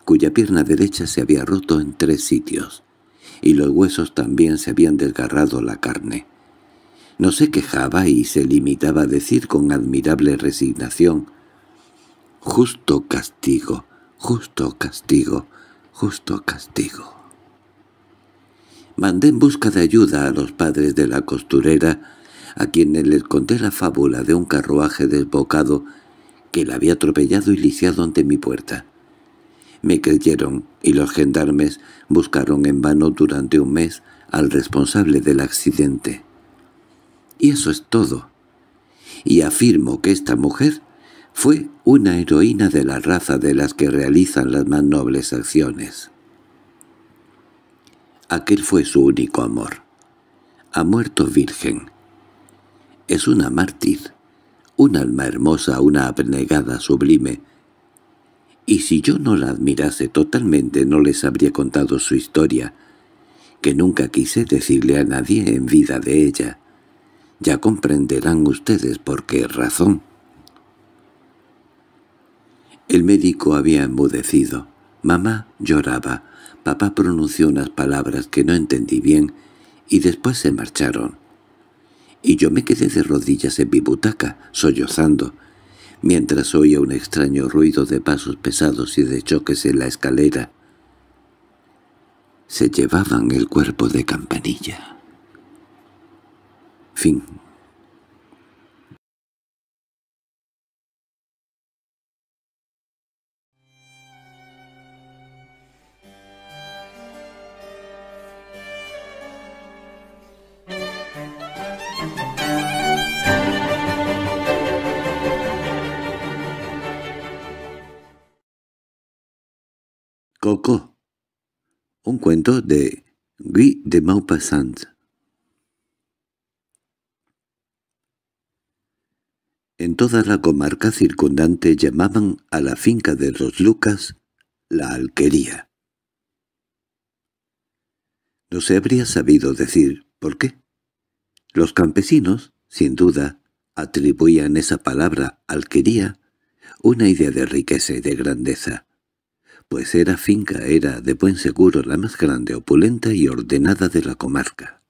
[SPEAKER 1] cuya pierna derecha se había roto en tres sitios y los huesos también se habían desgarrado la carne. No se quejaba y se limitaba a decir con admirable resignación, «Justo castigo, justo castigo, justo castigo». Mandé en busca de ayuda a los padres de la costurera, a quienes les conté la fábula de un carruaje desbocado que la había atropellado y lisiado ante mi puerta. Me creyeron, y los gendarmes buscaron en vano durante un mes al responsable del accidente. Y eso es todo. Y afirmo que esta mujer fue una heroína de la raza de las que realizan las más nobles acciones. Aquel fue su único amor. Ha muerto virgen. Es una mártir, un alma hermosa, una abnegada sublime, y si yo no la admirase totalmente no les habría contado su historia, que nunca quise decirle a nadie en vida de ella. Ya comprenderán ustedes por qué razón. El médico había embudecido. Mamá lloraba, papá pronunció unas palabras que no entendí bien y después se marcharon. Y yo me quedé de rodillas en mi butaca, sollozando, mientras oía un extraño ruido de pasos pesados y de choques en la escalera.
[SPEAKER 2] Se llevaban el cuerpo de campanilla. Fin
[SPEAKER 1] Coco. Un cuento de Guy de Maupassant. En toda la comarca circundante llamaban a la finca de los Lucas la alquería. No se habría sabido decir por qué. Los campesinos, sin duda, atribuían esa palabra alquería una idea de riqueza y de grandeza pues era finca, era de buen seguro la más grande, opulenta y ordenada de la comarca.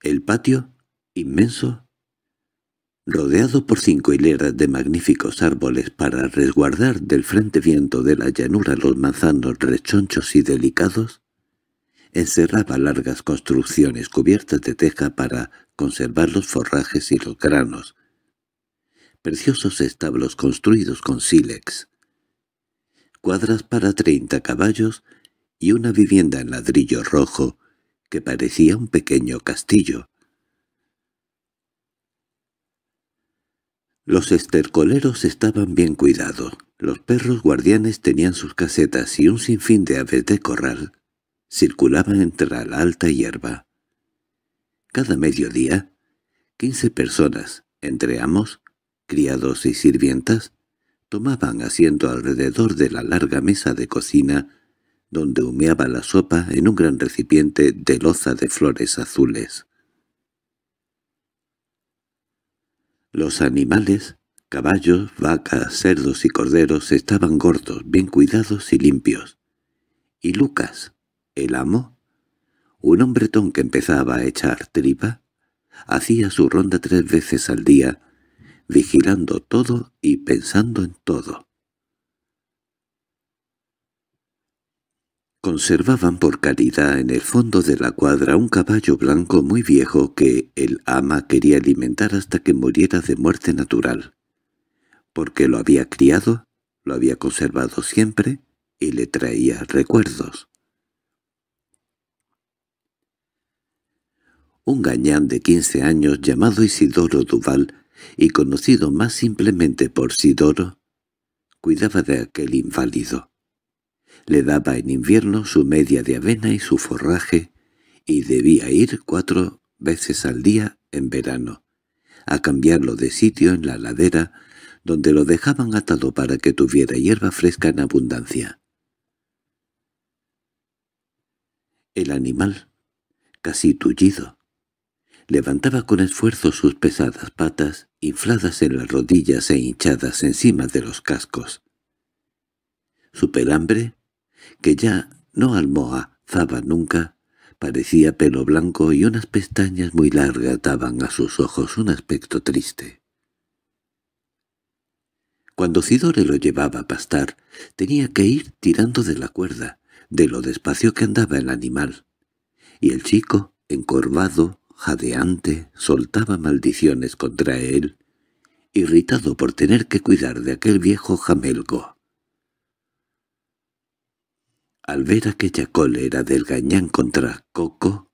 [SPEAKER 1] El patio, inmenso, rodeado por cinco hileras de magníficos árboles para resguardar del frente viento de la llanura los manzanos rechonchos y delicados, encerraba largas construcciones cubiertas de teja para conservar los forrajes y los granos, preciosos establos construidos con sílex, cuadras para treinta caballos y una vivienda en ladrillo rojo que parecía un pequeño castillo. Los estercoleros estaban bien cuidados, los perros guardianes tenían sus casetas y un sinfín de aves de corral circulaban entre la alta hierba. Cada mediodía, quince personas, entre amos, criados y sirvientas, tomaban asiento alrededor de la larga mesa de cocina donde humeaba la sopa en un gran recipiente de loza de flores azules. Los animales, caballos, vacas, cerdos y corderos estaban gordos, bien cuidados y limpios. Y Lucas, el amo, un hombretón que empezaba a echar tripa, hacía su ronda tres veces al día, vigilando todo y pensando en todo. Conservaban por caridad en el fondo de la cuadra un caballo blanco muy viejo que el ama quería alimentar hasta que muriera de muerte natural, porque lo había criado, lo había conservado siempre y le traía recuerdos. Un gañán de quince años llamado Isidoro Duval y conocido más simplemente por Sidoro, cuidaba de aquel inválido. Le daba en invierno su media de avena y su forraje, y debía ir cuatro veces al día en verano, a cambiarlo de sitio en la ladera, donde lo dejaban atado para que tuviera hierba fresca en abundancia. El animal, casi tullido, levantaba con esfuerzo sus pesadas patas, infladas en las rodillas e hinchadas encima de los cascos. Su pelambre, que ya no almohazaba nunca, parecía pelo blanco y unas pestañas muy largas daban a sus ojos un aspecto triste. Cuando Cidore lo llevaba a pastar, tenía que ir tirando de la cuerda, de lo despacio que andaba el animal. Y el chico, encorvado, jadeante, soltaba maldiciones contra él, irritado por tener que cuidar de aquel viejo jamelgo. Al ver aquella cólera del gañán contra Coco,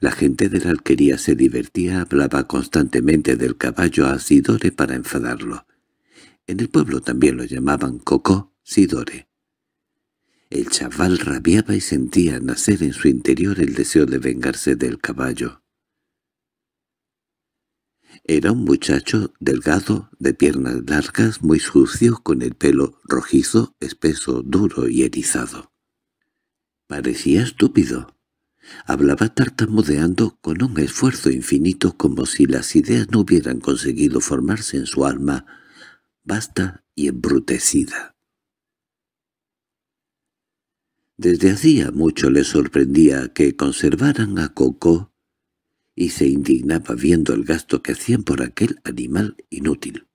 [SPEAKER 1] la gente de la alquería se divertía, hablaba constantemente del caballo a Sidore para enfadarlo. En el pueblo también lo llamaban Coco Sidore. El chaval rabiaba y sentía nacer en su interior el deseo de vengarse del caballo. Era un muchacho delgado, de piernas largas, muy sucio, con el pelo rojizo, espeso, duro y erizado. Parecía estúpido. Hablaba tartamudeando con un esfuerzo infinito como si las ideas no hubieran conseguido formarse en su alma, Basta y embrutecida. Desde hacía mucho le sorprendía que conservaran a Coco y se indignaba viendo el gasto que hacían por aquel animal inútil.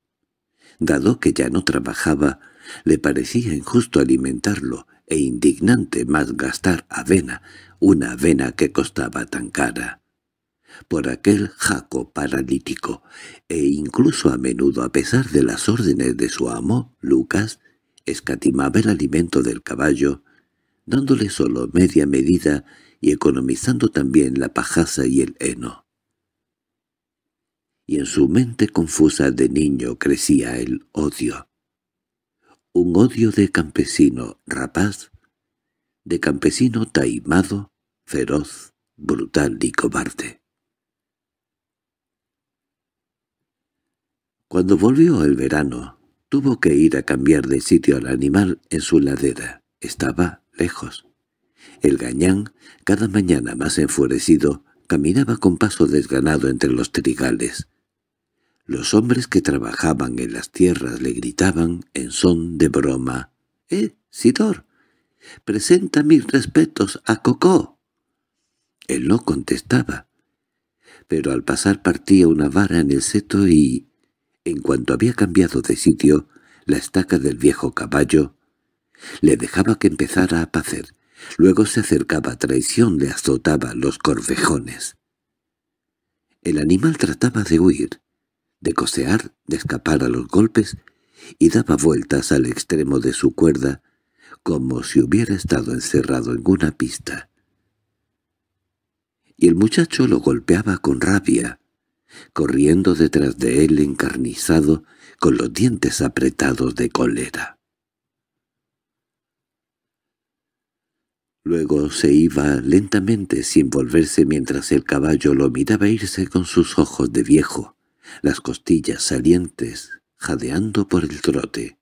[SPEAKER 1] Dado que ya no trabajaba, le parecía injusto alimentarlo e indignante más gastar avena, una avena que costaba tan cara. Por aquel jaco paralítico, e incluso a menudo a pesar de las órdenes de su amo, Lucas, escatimaba el alimento del caballo, dándole solo media medida y economizando también la pajaza y el heno. Y en su mente confusa de niño crecía el odio. Un odio de campesino rapaz, de campesino taimado, feroz, brutal y cobarde. Cuando volvió el verano, tuvo que ir a cambiar de sitio al animal en su ladera. Estaba lejos. El gañán, cada mañana más enfurecido, caminaba con paso desganado entre los trigales. Los hombres que trabajaban en las tierras le gritaban en son de broma. —¡Eh, Sidor! ¡Presenta mis respetos a Cocó! Él no contestaba, pero al pasar partía una vara en el seto y, en cuanto había cambiado de sitio, la estaca del viejo caballo, le dejaba que empezara a pacer, Luego se acercaba a traición, le azotaba los corvejones. El animal trataba de huir, de cosear, de escapar a los golpes, y daba vueltas al extremo de su cuerda, como si hubiera estado encerrado en una pista. Y el muchacho lo golpeaba con rabia, corriendo detrás de él encarnizado, con los dientes apretados de cólera. Luego se iba lentamente sin volverse mientras el caballo lo miraba irse con sus ojos de viejo, las costillas salientes, jadeando por el trote,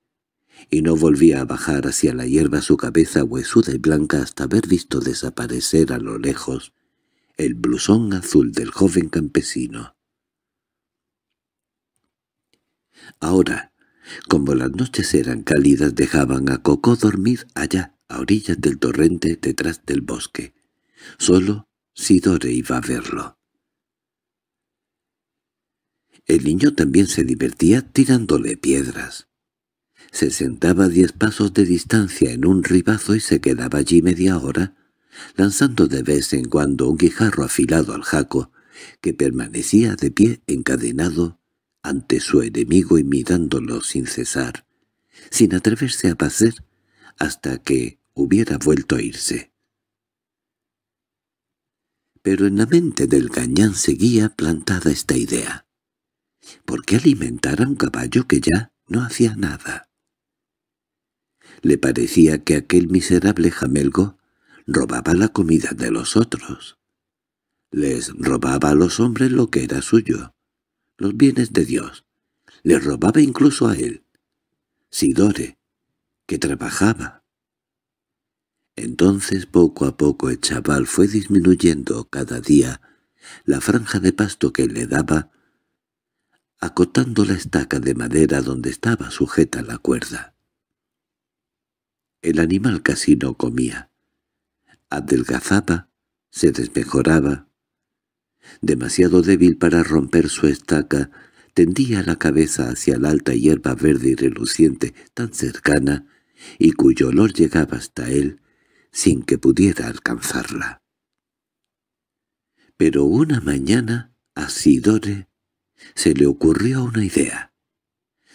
[SPEAKER 1] y no volvía a bajar hacia la hierba su cabeza huesuda y blanca hasta haber visto desaparecer a lo lejos el blusón azul del joven campesino. Ahora, como las noches eran cálidas, dejaban a Coco dormir allá, a orillas del torrente detrás del bosque. Solo Sidore iba a verlo. El niño también se divertía tirándole piedras. Se sentaba a diez pasos de distancia en un ribazo y se quedaba allí media hora, lanzando de vez en cuando un guijarro afilado al jaco, que permanecía de pie encadenado ante su enemigo y mirándolo sin cesar, sin atreverse a pasar hasta que hubiera vuelto a irse. Pero en la mente del gañán seguía plantada esta idea. ¿Por qué alimentar a un caballo que ya no hacía nada? Le parecía que aquel miserable jamelgo robaba la comida de los otros. Les robaba a los hombres lo que era suyo, los bienes de Dios. Les robaba incluso a él. Sidore, que trabajaba. Entonces poco a poco el chaval fue disminuyendo cada día la franja de pasto que le daba, acotando la estaca de madera donde estaba sujeta la cuerda. El animal casi no comía. Adelgazaba, se desmejoraba. Demasiado débil para romper su estaca, tendía la cabeza hacia la alta hierba verde y reluciente, tan cercana, y cuyo olor llegaba hasta él sin que pudiera alcanzarla. Pero una mañana a Sidore se le ocurrió una idea.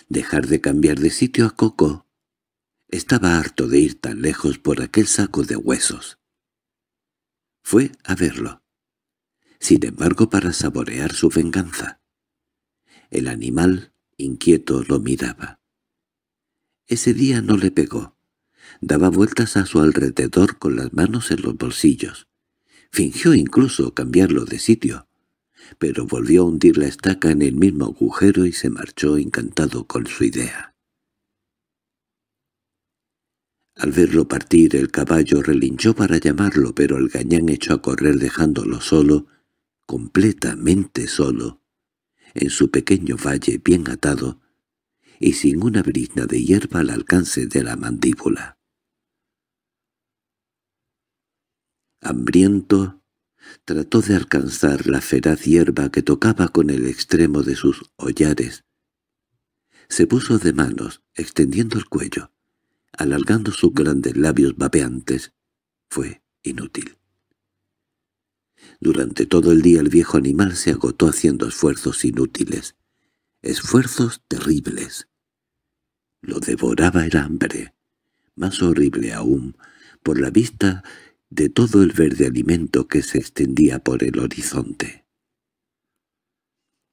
[SPEAKER 1] Dejar de cambiar de sitio a Coco. Estaba harto de ir tan lejos por aquel saco de huesos. Fue a verlo. Sin embargo, para saborear su venganza. El animal, inquieto, lo miraba. Ese día no le pegó. Daba vueltas a su alrededor con las manos en los bolsillos. Fingió incluso cambiarlo de sitio, pero volvió a hundir la estaca en el mismo agujero y se marchó encantado con su idea. Al verlo partir el caballo relinchó para llamarlo, pero el gañán echó a correr dejándolo solo, completamente solo, en su pequeño valle bien atado, y sin una brizna de hierba al alcance de la mandíbula. Hambriento, trató de alcanzar la feraz hierba que tocaba con el extremo de sus hollares. Se puso de manos, extendiendo el cuello, alargando sus grandes labios babeantes. Fue inútil. Durante todo el día el viejo animal se agotó haciendo esfuerzos inútiles, esfuerzos terribles. Lo devoraba el hambre, más horrible aún, por la vista de todo el verde alimento que se extendía por el horizonte.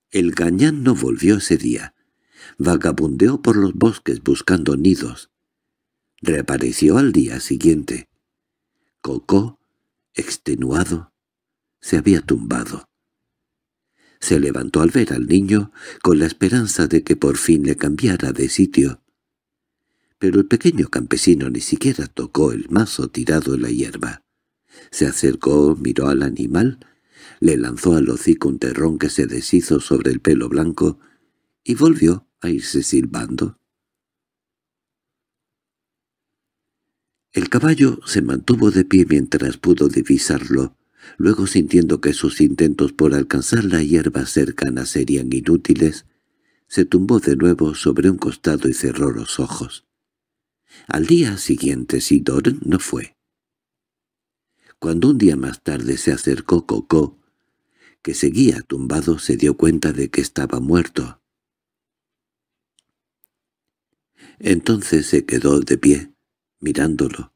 [SPEAKER 1] El gañán no volvió ese día. Vagabundeó por los bosques buscando nidos. Reapareció al día siguiente. Cocó, extenuado, se había tumbado. Se levantó al ver al niño con la esperanza de que por fin le cambiara de sitio, pero el pequeño campesino ni siquiera tocó el mazo tirado en la hierba. Se acercó, miró al animal, le lanzó al hocico un terrón que se deshizo sobre el pelo blanco y volvió a irse silbando. El caballo se mantuvo de pie mientras pudo divisarlo, luego sintiendo que sus intentos por alcanzar la hierba cercana serían inútiles, se tumbó de nuevo sobre un costado y cerró los ojos. Al día siguiente Sidor no fue. Cuando un día más tarde se acercó Coco, que seguía tumbado, se dio cuenta de que estaba muerto. Entonces se quedó de pie, mirándolo,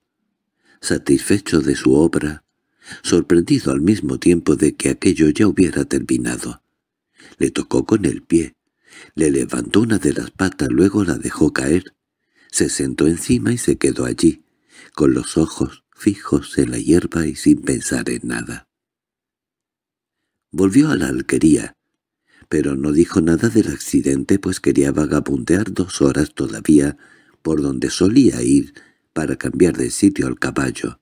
[SPEAKER 1] satisfecho de su obra, sorprendido al mismo tiempo de que aquello ya hubiera terminado. Le tocó con el pie, le levantó una de las patas, luego la dejó caer, se sentó encima y se quedó allí, con los ojos fijos en la hierba y sin pensar en nada. Volvió a la alquería, pero no dijo nada del accidente pues quería vagabundear dos horas todavía por donde solía ir para cambiar de sitio al caballo.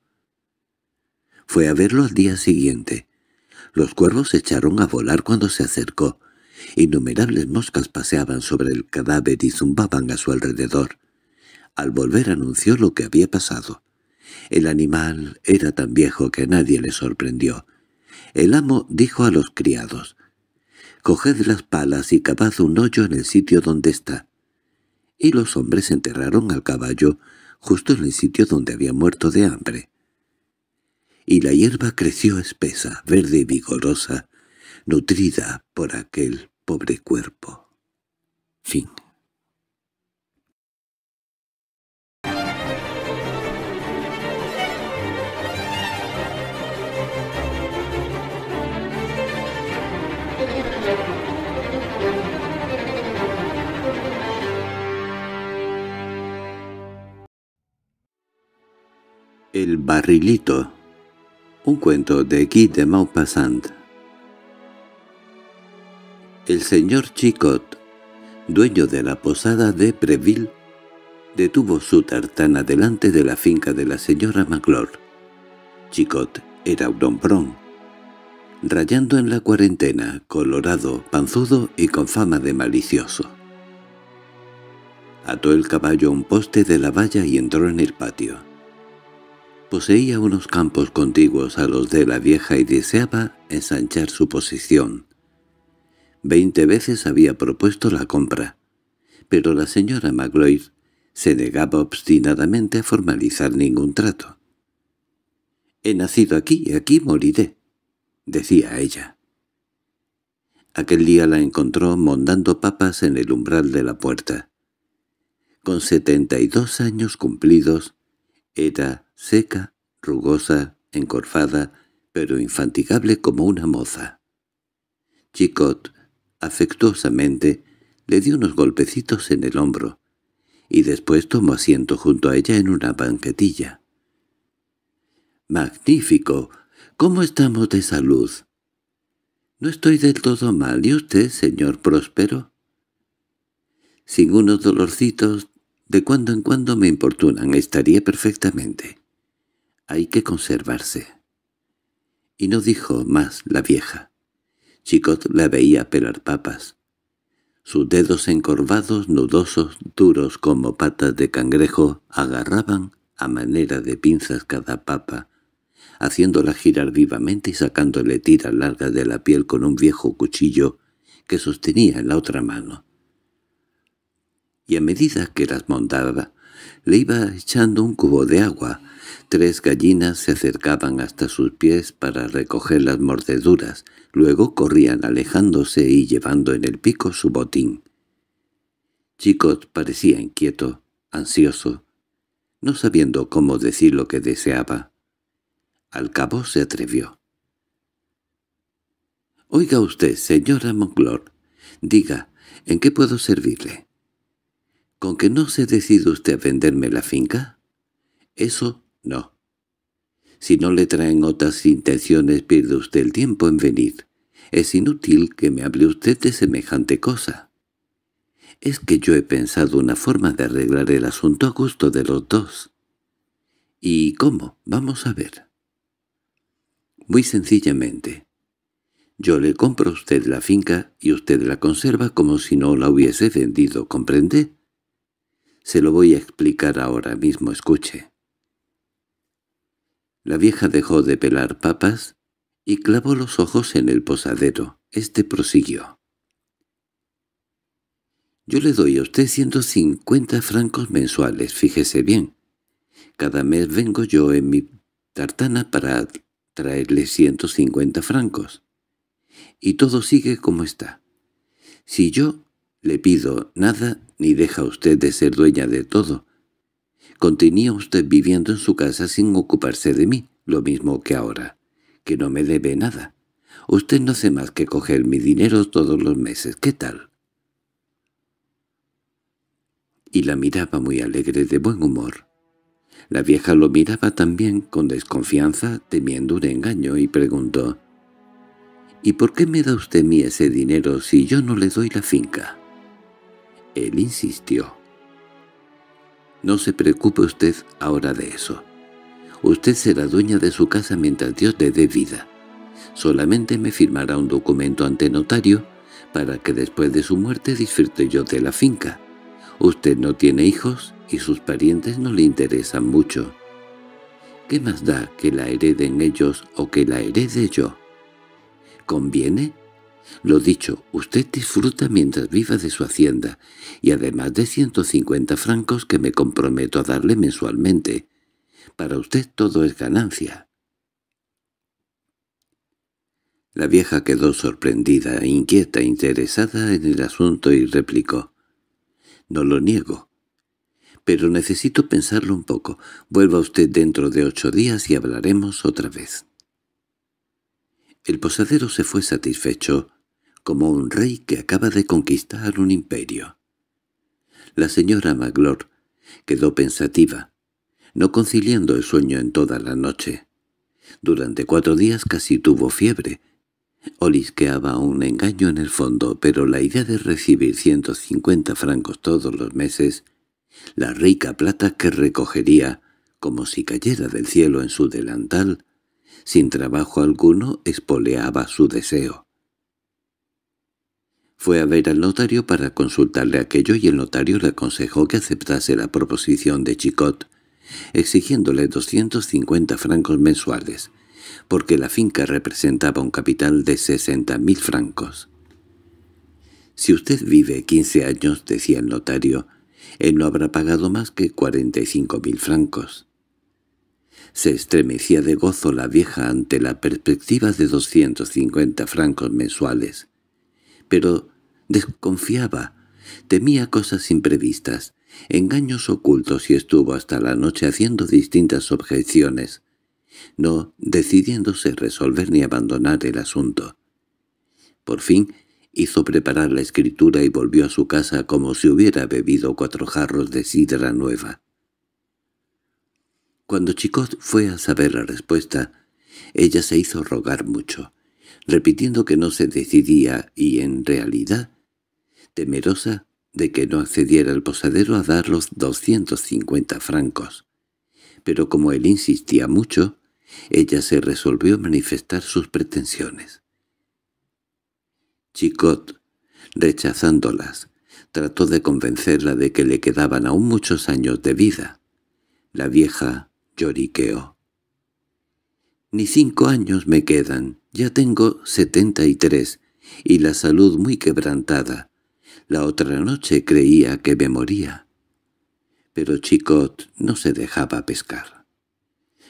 [SPEAKER 1] Fue a verlo al día siguiente. Los cuervos se echaron a volar cuando se acercó. Innumerables moscas paseaban sobre el cadáver y zumbaban a su alrededor. Al volver anunció lo que había pasado. El animal era tan viejo que nadie le sorprendió. El amo dijo a los criados, «Coged las palas y cavad un hoyo en el sitio donde está». Y los hombres enterraron al caballo justo en el sitio donde había muerto de hambre. Y la hierba creció espesa, verde y vigorosa, nutrida por aquel pobre cuerpo. Fin. El barrilito Un cuento de Guy de Maupassant El señor Chicot, dueño de la posada de Preville, detuvo su tartana delante de la finca de la señora Maclore. Chicot era un hombrón, rayando en la cuarentena, colorado, panzudo y con fama de malicioso. Ató el caballo a un poste de la valla y entró en el patio. Poseía unos campos contiguos a los de la vieja y deseaba ensanchar su posición. Veinte veces había propuesto la compra, pero la señora Magloire se negaba obstinadamente a formalizar ningún trato. «He nacido aquí y aquí moriré», decía ella. Aquel día la encontró mondando papas en el umbral de la puerta. Con setenta y dos años cumplidos, era seca, rugosa, encorvada, pero infatigable como una moza. Chicot, afectuosamente, le dio unos golpecitos en el hombro, y después tomó asiento junto a ella en una banquetilla. —¡Magnífico! ¿Cómo estamos de salud? —No estoy del todo mal. ¿Y usted, señor Próspero? —Sin unos dolorcitos de cuando en cuando me importunan, estaría perfectamente. Hay que conservarse. Y no dijo más la vieja. Chicot la veía pelar papas. Sus dedos encorvados, nudosos, duros como patas de cangrejo, agarraban a manera de pinzas cada papa, haciéndola girar vivamente y sacándole tiras largas de la piel con un viejo cuchillo que sostenía en la otra mano y a medida que las montaba, le iba echando un cubo de agua. Tres gallinas se acercaban hasta sus pies para recoger las mordeduras, luego corrían alejándose y llevando en el pico su botín. Chicot parecía inquieto, ansioso, no sabiendo cómo decir lo que deseaba. Al cabo se atrevió. —Oiga usted, señora Monclor, diga, ¿en qué puedo servirle? ¿Con que no se decide usted a venderme la finca? Eso no. Si no le traen otras intenciones pierde usted el tiempo en venir. Es inútil que me hable usted de semejante cosa. Es que yo he pensado una forma de arreglar el asunto a gusto de los dos. ¿Y cómo? Vamos a ver. Muy sencillamente. Yo le compro a usted la finca y usted la conserva como si no la hubiese vendido, ¿comprende? Se lo voy a explicar ahora mismo, escuche. La vieja dejó de pelar papas y clavó los ojos en el posadero. Este prosiguió. Yo le doy a usted 150 francos mensuales, fíjese bien. Cada mes vengo yo en mi tartana para traerle 150 francos. Y todo sigue como está. Si yo le pido nada, ni deja usted de ser dueña de todo. Continía usted viviendo en su casa sin ocuparse de mí, lo mismo que ahora, que no me debe nada. Usted no hace más que coger mi dinero todos los meses, ¿qué tal? Y la miraba muy alegre de buen humor. La vieja lo miraba también con desconfianza, temiendo un engaño, y preguntó, —¿Y por qué me da usted mí ese dinero si yo no le doy la finca? Él insistió. No se preocupe usted ahora de eso. Usted será dueña de su casa mientras Dios le dé vida. Solamente me firmará un documento ante notario para que después de su muerte disfrute yo de la finca. Usted no tiene hijos y sus parientes no le interesan mucho. ¿Qué más da que la hereden ellos o que la herede yo? ¿Conviene lo dicho, usted disfruta mientras viva de su hacienda, y además de 150 francos que me comprometo a darle mensualmente. Para usted todo es ganancia. La vieja quedó sorprendida, inquieta, interesada en el asunto y replicó. —No lo niego. Pero necesito pensarlo un poco. Vuelva usted dentro de ocho días y hablaremos otra vez. El posadero se fue satisfecho, como un rey que acaba de conquistar un imperio. La señora Maglor quedó pensativa, no conciliando el sueño en toda la noche. Durante cuatro días casi tuvo fiebre. Olisqueaba un engaño en el fondo, pero la idea de recibir 150 francos todos los meses, la rica plata que recogería, como si cayera del cielo en su delantal, sin trabajo alguno espoleaba su deseo. Fue a ver al notario para consultarle aquello y el notario le aconsejó que aceptase la proposición de Chicot, exigiéndole 250 francos mensuales, porque la finca representaba un capital de mil francos. «Si usted vive 15 años», decía el notario, «él no habrá pagado más que mil francos». Se estremecía de gozo la vieja ante la perspectiva de 250 francos mensuales. Pero Desconfiaba, temía cosas imprevistas, engaños ocultos y estuvo hasta la noche haciendo distintas objeciones, no decidiéndose resolver ni abandonar el asunto. Por fin hizo preparar la escritura y volvió a su casa como si hubiera bebido cuatro jarros de sidra nueva. Cuando Chicot fue a saber la respuesta, ella se hizo rogar mucho, repitiendo que no se decidía y en realidad temerosa de que no accediera el posadero a dar los 250 francos. Pero como él insistía mucho, ella se resolvió manifestar sus pretensiones. Chicot, rechazándolas, trató de convencerla de que le quedaban aún muchos años de vida. La vieja lloriqueó. «Ni cinco años me quedan, ya tengo setenta y tres, y la salud muy quebrantada. La otra noche creía que me moría. Pero Chicot no se dejaba pescar.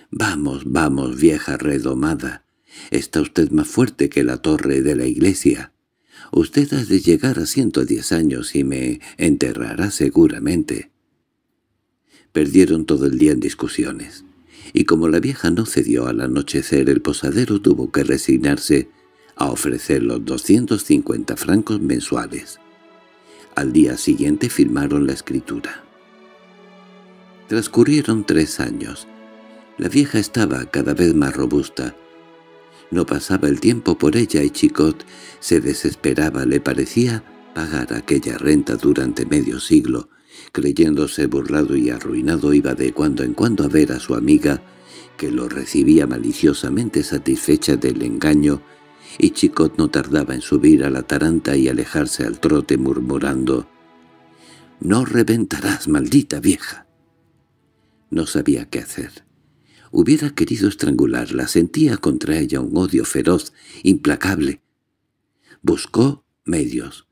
[SPEAKER 1] «Vamos, vamos, vieja redomada. Está usted más fuerte que la torre de la iglesia. Usted ha de llegar a 110 años y me enterrará seguramente». Perdieron todo el día en discusiones y como la vieja no cedió al anochecer el posadero tuvo que resignarse a ofrecer los 250 francos mensuales. Al día siguiente firmaron la escritura. Transcurrieron tres años. La vieja estaba cada vez más robusta. No pasaba el tiempo por ella y Chicot se desesperaba. Le parecía pagar aquella renta durante medio siglo. Creyéndose burlado y arruinado iba de cuando en cuando a ver a su amiga, que lo recibía maliciosamente satisfecha del engaño y Chicot no tardaba en subir a la taranta y alejarse al trote murmurando «¡No reventarás, maldita vieja!». No sabía qué hacer. Hubiera querido estrangularla, sentía contra ella un odio feroz, implacable. Buscó medios.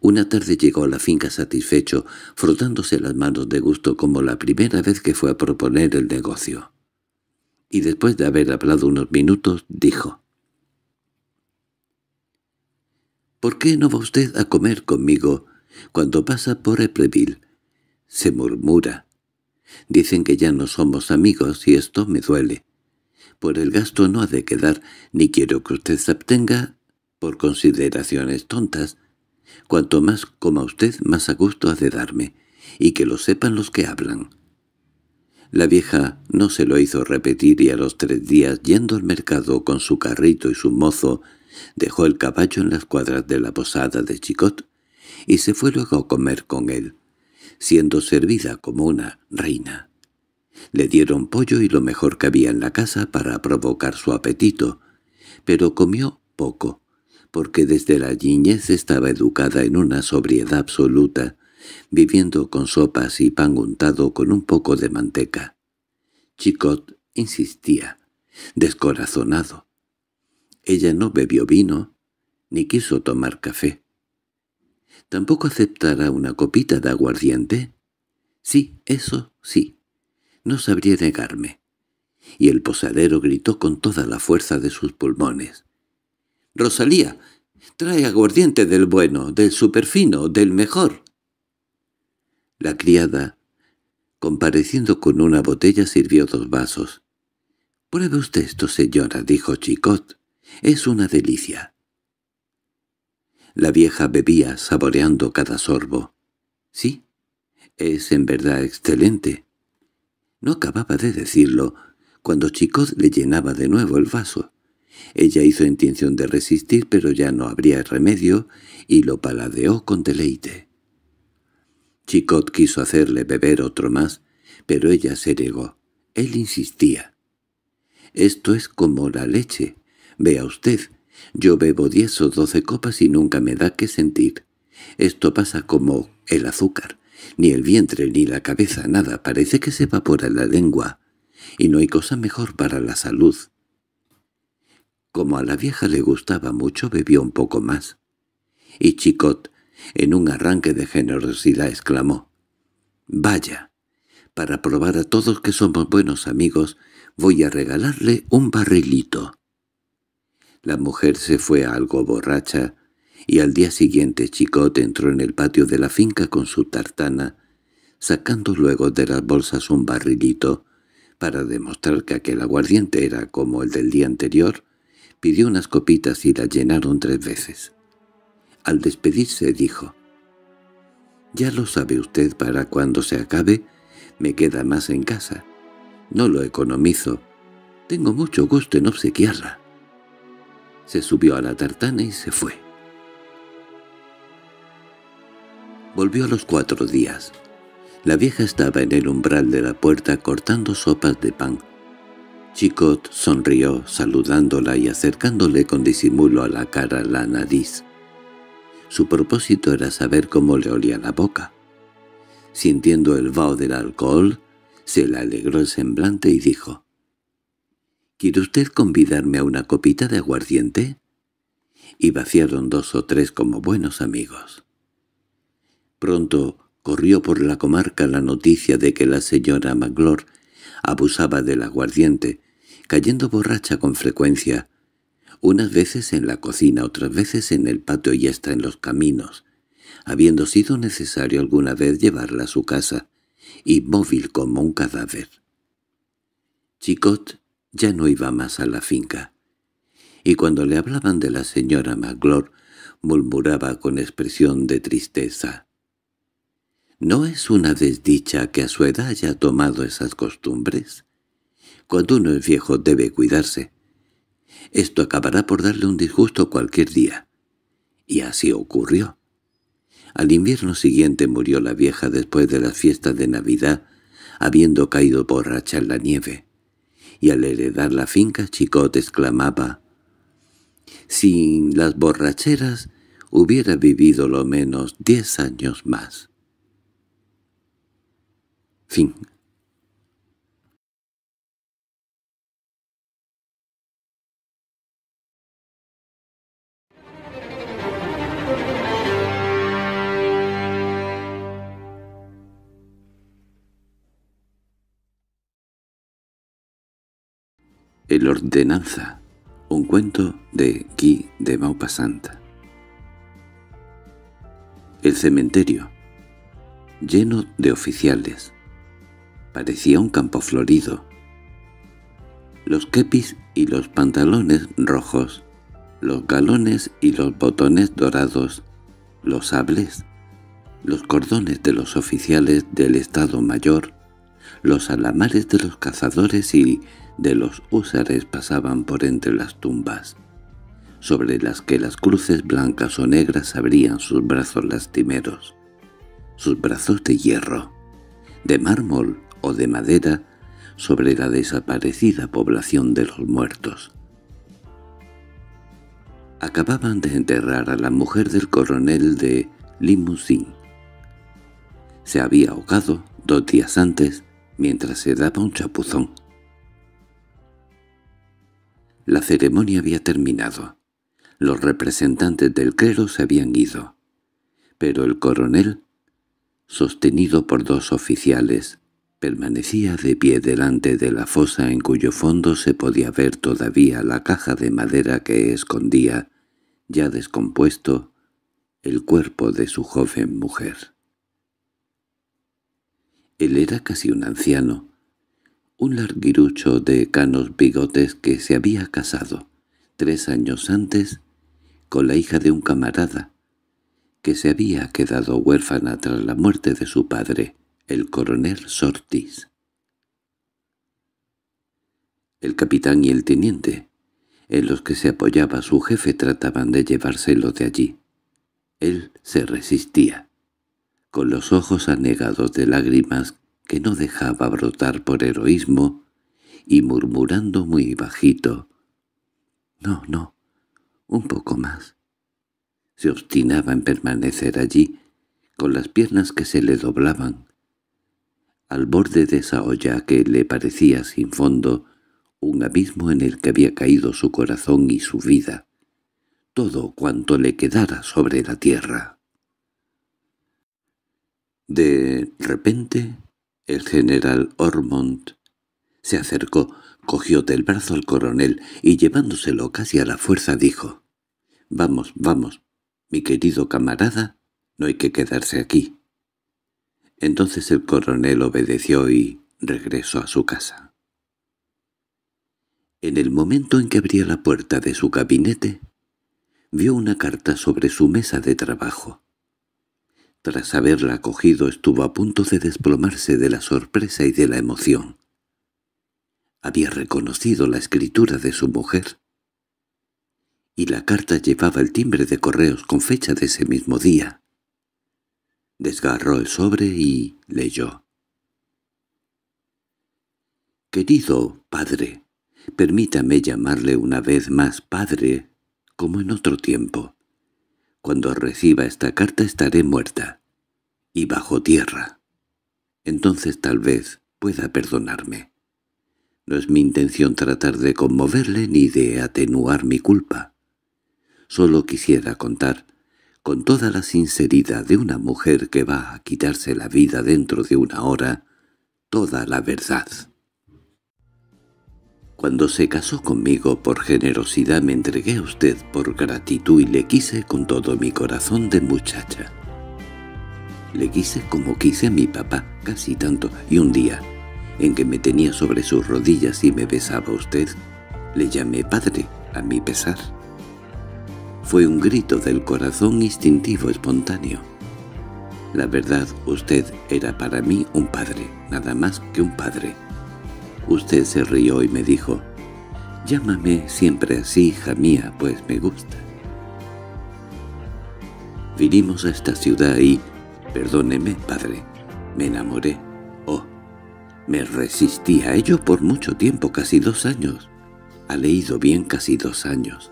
[SPEAKER 1] Una tarde llegó a la finca satisfecho, frotándose las manos de gusto como la primera vez que fue a proponer el negocio. Y después de haber hablado unos minutos, dijo —¿Por qué no va usted a comer conmigo cuando pasa por Epreville? Se murmura. Dicen que ya no somos amigos y esto me duele. Por el gasto no ha de quedar, ni quiero que usted se abstenga por consideraciones tontas. Cuanto más coma usted, más a gusto ha de darme, y que lo sepan los que hablan. La vieja no se lo hizo repetir y a los tres días, yendo al mercado con su carrito y su mozo, Dejó el caballo en las cuadras de la posada de Chicot y se fue luego a comer con él, siendo servida como una reina. Le dieron pollo y lo mejor que había en la casa para provocar su apetito, pero comió poco, porque desde la niñez estaba educada en una sobriedad absoluta, viviendo con sopas y pan untado con un poco de manteca. Chicot insistía, descorazonado, ella no bebió vino, ni quiso tomar café. ¿Tampoco aceptará una copita de aguardiente? Sí, eso sí. No sabría negarme. Y el posadero gritó con toda la fuerza de sus pulmones. —¡Rosalía! Trae aguardiente del bueno, del superfino, del mejor. La criada, compareciendo con una botella, sirvió dos vasos. —Pruebe usted esto, señora —dijo Chicot—. Es una delicia. La vieja bebía saboreando cada sorbo. Sí, es en verdad excelente. No acababa de decirlo cuando Chicot le llenaba de nuevo el vaso. Ella hizo intención de resistir, pero ya no habría remedio, y lo paladeó con deleite. Chicot quiso hacerle beber otro más, pero ella se negó. Él insistía. «Esto es como la leche», Vea usted, yo bebo diez o doce copas y nunca me da que sentir. Esto pasa como el azúcar. Ni el vientre ni la cabeza, nada, parece que se evapora la lengua. Y no hay cosa mejor para la salud. Como a la vieja le gustaba mucho, bebió un poco más. Y Chicot, en un arranque de generosidad, exclamó. «Vaya, para probar a todos que somos buenos amigos, voy a regalarle un barrilito». La mujer se fue algo borracha, y al día siguiente Chicot entró en el patio de la finca con su tartana, sacando luego de las bolsas un barrilito, para demostrar que aquel aguardiente era como el del día anterior, pidió unas copitas y las llenaron tres veces. Al despedirse dijo, «Ya lo sabe usted para cuando se acabe, me queda más en casa. No lo economizo. Tengo mucho gusto en obsequiarla» se subió a la tartana y se fue. Volvió a los cuatro días. La vieja estaba en el umbral de la puerta cortando sopas de pan. Chicot sonrió, saludándola y acercándole con disimulo a la cara la nariz. Su propósito era saber cómo le olía la boca. Sintiendo el vaho del alcohol, se le alegró el semblante y dijo, ¿Quiere usted convidarme a una copita de aguardiente? Y vaciaron dos o tres como buenos amigos. Pronto corrió por la comarca la noticia de que la señora Maglor abusaba del aguardiente, cayendo borracha con frecuencia, unas veces en la cocina, otras veces en el patio y hasta en los caminos, habiendo sido necesario alguna vez llevarla a su casa, inmóvil como un cadáver. Chicot ya no iba más a la finca. Y cuando le hablaban de la señora Maglor, murmuraba con expresión de tristeza. ¿No es una desdicha que a su edad haya tomado esas costumbres? Cuando uno es viejo debe cuidarse. Esto acabará por darle un disgusto cualquier día. Y así ocurrió. Al invierno siguiente murió la vieja después de las fiestas de Navidad, habiendo caído borracha en la nieve y al heredar la finca Chicote exclamaba «Sin las borracheras hubiera vivido lo menos diez años más».
[SPEAKER 2] Fin El Ordenanza, un cuento de Guy de Maupassant.
[SPEAKER 1] El cementerio, lleno de oficiales. Parecía un campo florido. Los kepis y los pantalones rojos, los galones y los botones dorados, los sables, los cordones de los oficiales del Estado Mayor, los alamares de los cazadores y de los húsares pasaban por entre las tumbas, sobre las que las cruces blancas o negras abrían sus brazos lastimeros, sus brazos de hierro, de mármol o de madera, sobre la desaparecida población de los muertos. Acababan de enterrar a la mujer del coronel de Limousin. Se había ahogado dos días antes mientras se daba un chapuzón. La ceremonia había terminado. Los representantes del clero se habían ido. Pero el coronel, sostenido por dos oficiales, permanecía de pie delante de la fosa en cuyo fondo se podía ver todavía la caja de madera que escondía, ya descompuesto, el cuerpo de su joven mujer. Él era casi un anciano, un larguirucho de canos bigotes que se había casado, tres años antes, con la hija de un camarada, que se había quedado huérfana tras la muerte de su padre, el coronel Sortis. El capitán y el teniente, en los que se apoyaba su jefe, trataban de llevárselo de allí. Él se resistía con los ojos anegados de lágrimas que no dejaba brotar por heroísmo, y murmurando muy bajito, «No, no, un poco más». Se obstinaba en permanecer allí, con las piernas que se le doblaban, al borde de esa olla que le parecía sin fondo, un abismo en el que había caído su corazón y su vida, todo cuanto le quedara sobre la tierra. De repente, el general Ormond se acercó, cogió del brazo al coronel y llevándoselo casi a la fuerza dijo, «Vamos, vamos, mi querido camarada, no hay que quedarse aquí». Entonces el coronel obedeció y regresó a su casa. En el momento en que abría la puerta de su gabinete, vio una carta sobre su mesa de trabajo. Tras haberla acogido estuvo a punto de desplomarse de la sorpresa y de la emoción. Había reconocido la escritura de su mujer. Y la carta llevaba el timbre de correos con fecha de ese mismo día. Desgarró el sobre y leyó. Querido padre, permítame llamarle una vez más padre, como en otro tiempo. Cuando reciba esta carta estaré muerta y bajo tierra. Entonces tal vez pueda perdonarme. No es mi intención tratar de conmoverle ni de atenuar mi culpa. Solo quisiera contar, con toda la sinceridad de una mujer que va a quitarse la vida dentro de una hora, toda la verdad. Cuando se casó conmigo por generosidad me entregué a usted por gratitud y le quise con todo mi corazón de muchacha. Le quise como quise a mi papá, casi tanto, y un día, en que me tenía sobre sus rodillas y me besaba usted, le llamé padre, a mi pesar. Fue un grito del corazón instintivo espontáneo. La verdad, usted era para mí un padre, nada más que un padre. Usted se rió y me dijo, «Llámame siempre así, hija mía, pues me gusta». Vinimos a esta ciudad y, perdóneme, padre, me enamoré. Oh, me resistí a ello por mucho tiempo, casi dos años. Ha leído bien casi dos años.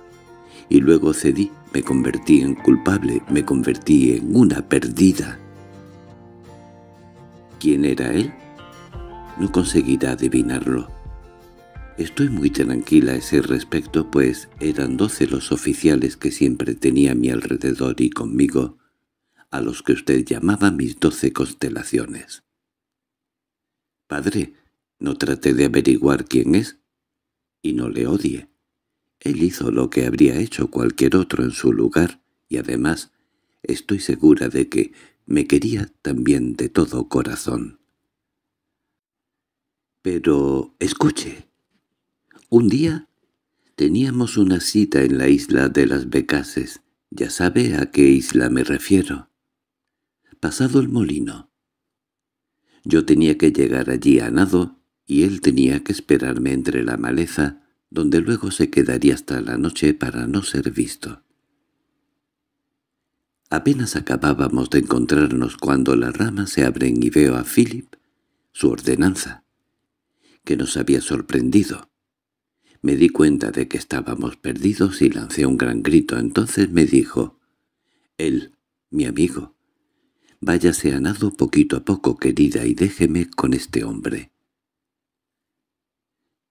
[SPEAKER 1] Y luego cedí, me convertí en culpable, me convertí en una perdida. ¿Quién era él? no conseguirá adivinarlo. Estoy muy tranquila a ese respecto, pues eran doce los oficiales que siempre tenía a mi alrededor y conmigo, a los que usted llamaba mis doce constelaciones. «Padre, no trate de averiguar quién es, y no le odie. Él hizo lo que habría hecho cualquier otro en su lugar, y además estoy segura de que me quería también de todo corazón». Pero escuche. Un día teníamos una cita en la isla de las Becases. Ya sabe a qué isla me refiero. Pasado el molino. Yo tenía que llegar allí a nado y él tenía que esperarme entre la maleza, donde luego se quedaría hasta la noche para no ser visto. Apenas acabábamos de encontrarnos cuando las ramas se abren y veo a Philip, su ordenanza que nos había sorprendido. Me di cuenta de que estábamos perdidos y lancé un gran grito. Entonces me dijo, «Él, mi amigo, váyase a nado poquito a poco, querida, y déjeme con este hombre».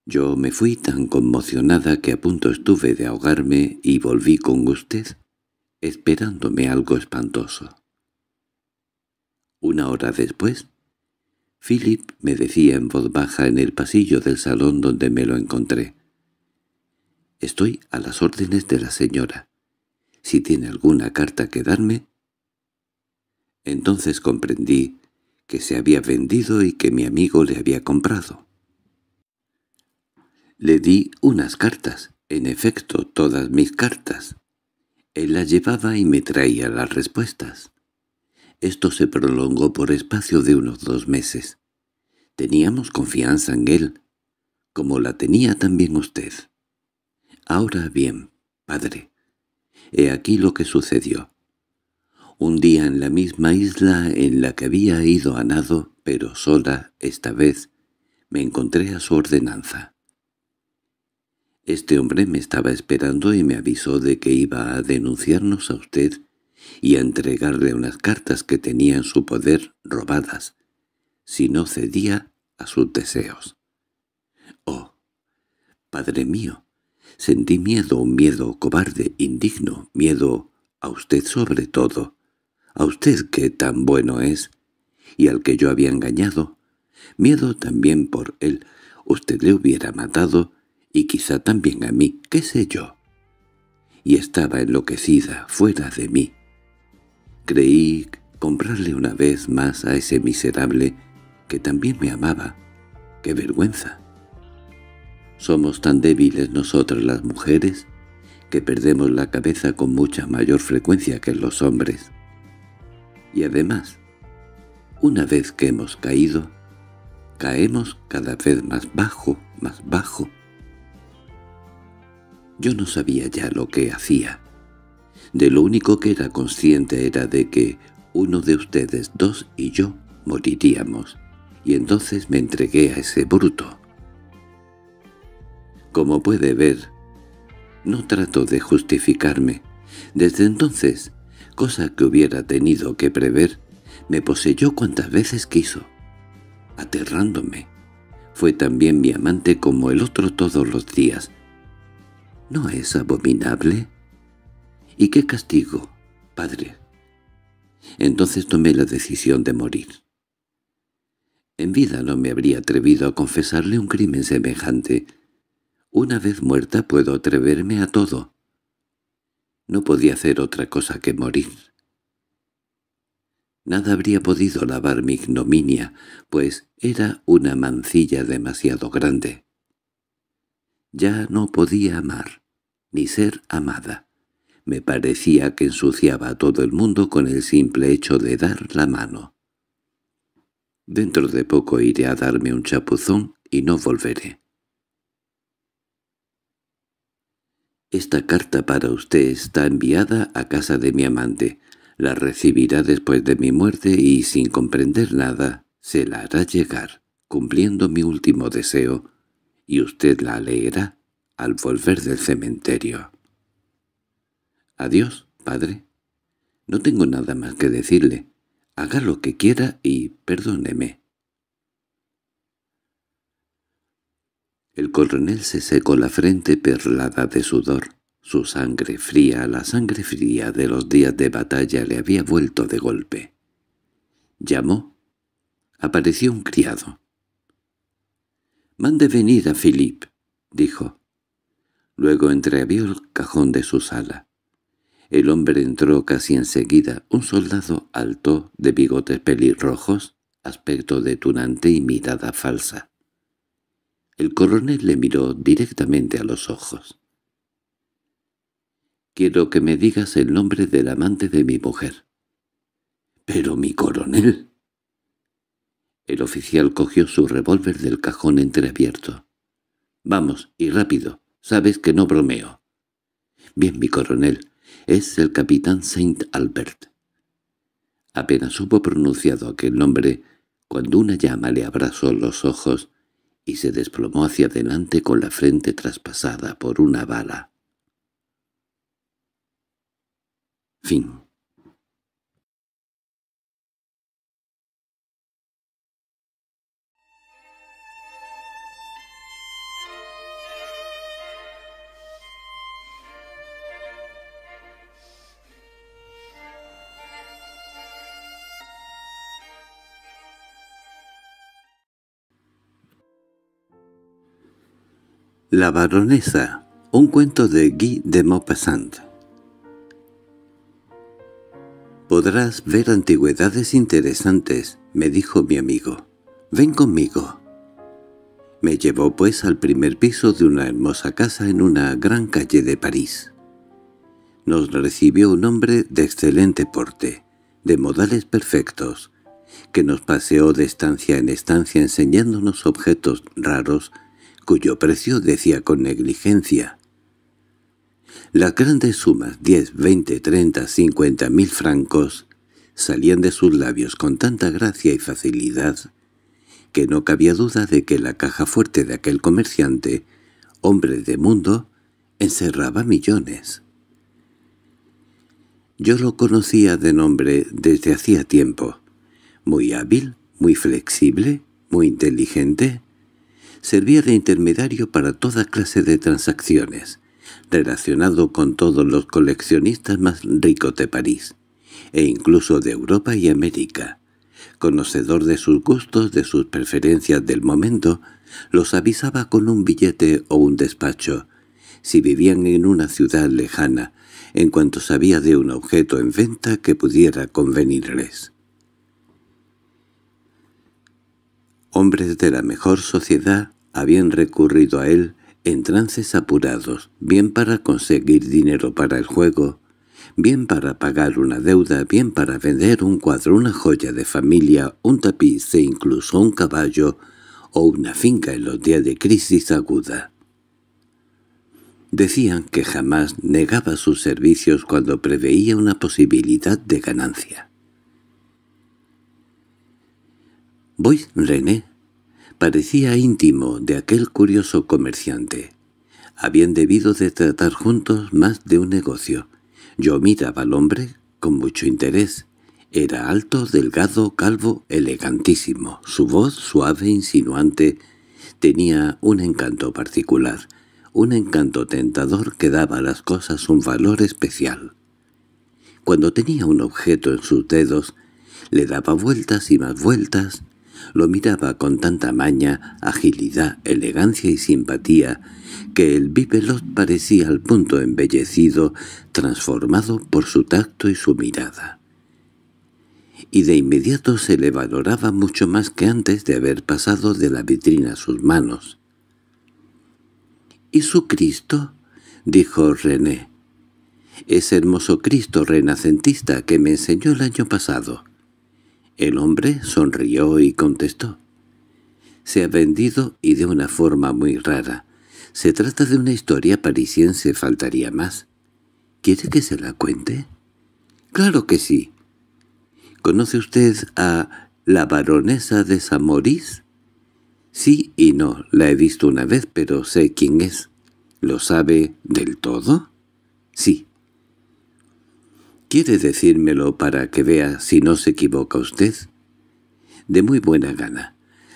[SPEAKER 1] Yo me fui tan conmocionada que a punto estuve de ahogarme y volví con usted, esperándome algo espantoso. Una hora después Philip me decía en voz baja en el pasillo del salón donde me lo encontré. Estoy a las órdenes de la señora. Si tiene alguna carta que darme... Entonces comprendí que se había vendido y que mi amigo le había comprado. Le di unas cartas, en efecto, todas mis cartas. Él las llevaba y me traía las respuestas. Esto se prolongó por espacio de unos dos meses. Teníamos confianza en él, como la tenía también usted. Ahora bien, padre, he aquí lo que sucedió. Un día en la misma isla en la que había ido a nado, pero sola esta vez, me encontré a su ordenanza. Este hombre me estaba esperando y me avisó de que iba a denunciarnos a usted y a entregarle unas cartas que tenía en su poder robadas, si no cedía a sus deseos. —¡Oh, padre mío! Sentí miedo, un miedo cobarde, indigno, miedo a usted sobre todo, a usted que tan bueno es, y al que yo había engañado, miedo también por él, usted le hubiera matado, y quizá también a mí, qué sé yo. Y estaba enloquecida, fuera de mí, Creí comprarle una vez más a ese miserable que también me amaba. ¡Qué vergüenza! Somos tan débiles nosotras las mujeres que perdemos la cabeza con mucha mayor frecuencia que los hombres. Y además, una vez que hemos caído, caemos cada vez más bajo, más bajo. Yo no sabía ya lo que hacía. De lo único que era consciente era de que uno de ustedes dos y yo moriríamos, y entonces me entregué a ese bruto. Como puede ver, no trato de justificarme. Desde entonces, cosa que hubiera tenido que prever, me poseyó cuantas veces quiso, aterrándome. Fue también mi amante como el otro todos los días. ¿No es abominable?» —¿Y qué castigo, padre? Entonces tomé la decisión de morir. En vida no me habría atrevido a confesarle un crimen semejante. Una vez muerta puedo atreverme a todo. No podía hacer otra cosa que morir. Nada habría podido lavar mi ignominia, pues era una mancilla demasiado grande. Ya no podía amar, ni ser amada. Me parecía que ensuciaba a todo el mundo con el simple hecho de dar la mano. Dentro de poco iré a darme un chapuzón y no volveré. Esta carta para usted está enviada a casa de mi amante. La recibirá después de mi muerte y, sin comprender nada, se la hará llegar, cumpliendo mi último deseo, y usted la leerá al volver del cementerio. Adiós, padre. No tengo nada más que decirle. Haga lo que quiera y perdóneme. El coronel se secó la frente perlada de sudor. Su sangre fría, la sangre fría de los días de batalla le había vuelto de golpe. Llamó. Apareció un criado. —Mande venir a Philip —dijo. Luego entreabrió el cajón de su sala. El hombre entró casi enseguida, un soldado alto, de bigotes pelirrojos, aspecto de tunante y mirada falsa. El coronel le miró directamente a los ojos. «Quiero que me digas el nombre del amante de mi mujer». «Pero mi coronel...» El oficial cogió su revólver del cajón entreabierto. «Vamos, y rápido, sabes que no bromeo». «Bien, mi coronel, es el capitán Saint Albert. Apenas hubo pronunciado aquel nombre cuando una llama le abrazó los ojos y se desplomó hacia adelante con la frente traspasada
[SPEAKER 2] por una bala. Fin
[SPEAKER 1] La baronesa, un cuento de Guy de Maupassant. Podrás ver antigüedades interesantes, me dijo mi amigo. Ven conmigo. Me llevó pues al primer piso de una hermosa casa en una gran calle de París. Nos recibió un hombre de excelente porte, de modales perfectos, que nos paseó de estancia en estancia enseñándonos objetos raros cuyo precio decía con negligencia. Las grandes sumas, diez, 20, treinta, cincuenta mil francos, salían de sus labios con tanta gracia y facilidad que no cabía duda de que la caja fuerte de aquel comerciante, hombre de mundo, encerraba millones. Yo lo conocía de nombre desde hacía tiempo. Muy hábil, muy flexible, muy inteligente, servía de intermediario para toda clase de transacciones, relacionado con todos los coleccionistas más ricos de París, e incluso de Europa y América. Conocedor de sus gustos, de sus preferencias del momento, los avisaba con un billete o un despacho. Si vivían en una ciudad lejana, en cuanto sabía de un objeto en venta que pudiera convenirles. Hombres de la mejor sociedad habían recurrido a él en trances apurados, bien para conseguir dinero para el juego, bien para pagar una deuda, bien para vender un cuadro, una joya de familia, un tapiz e incluso un caballo o una finca en los días de crisis aguda. Decían que jamás negaba sus servicios cuando preveía una posibilidad de ganancia. «Voy, René». Parecía íntimo de aquel curioso comerciante. Habían debido de tratar juntos más de un negocio. Yo miraba al hombre con mucho interés. Era alto, delgado, calvo, elegantísimo. Su voz, suave, insinuante, tenía un encanto particular, un encanto tentador que daba a las cosas un valor especial. Cuando tenía un objeto en sus dedos, le daba vueltas y más vueltas, lo miraba con tanta maña, agilidad, elegancia y simpatía, que el bibelot parecía al punto embellecido, transformado por su tacto y su mirada. Y de inmediato se le valoraba mucho más que antes de haber pasado de la vitrina a sus manos. —¿Y su Cristo? —dijo René. —Es hermoso Cristo renacentista que me enseñó el año pasado. El hombre sonrió y contestó. Se ha vendido y de una forma muy rara. Se trata de una historia parisiense, faltaría más. ¿Quiere que se la cuente? —¡Claro que sí! —¿Conoce usted a la baronesa de Samorís?». —Sí y no, la he visto una vez, pero sé quién es. —¿Lo sabe del todo? —Sí. —¿Quiere decírmelo para que vea si no se equivoca usted? —De muy buena gana.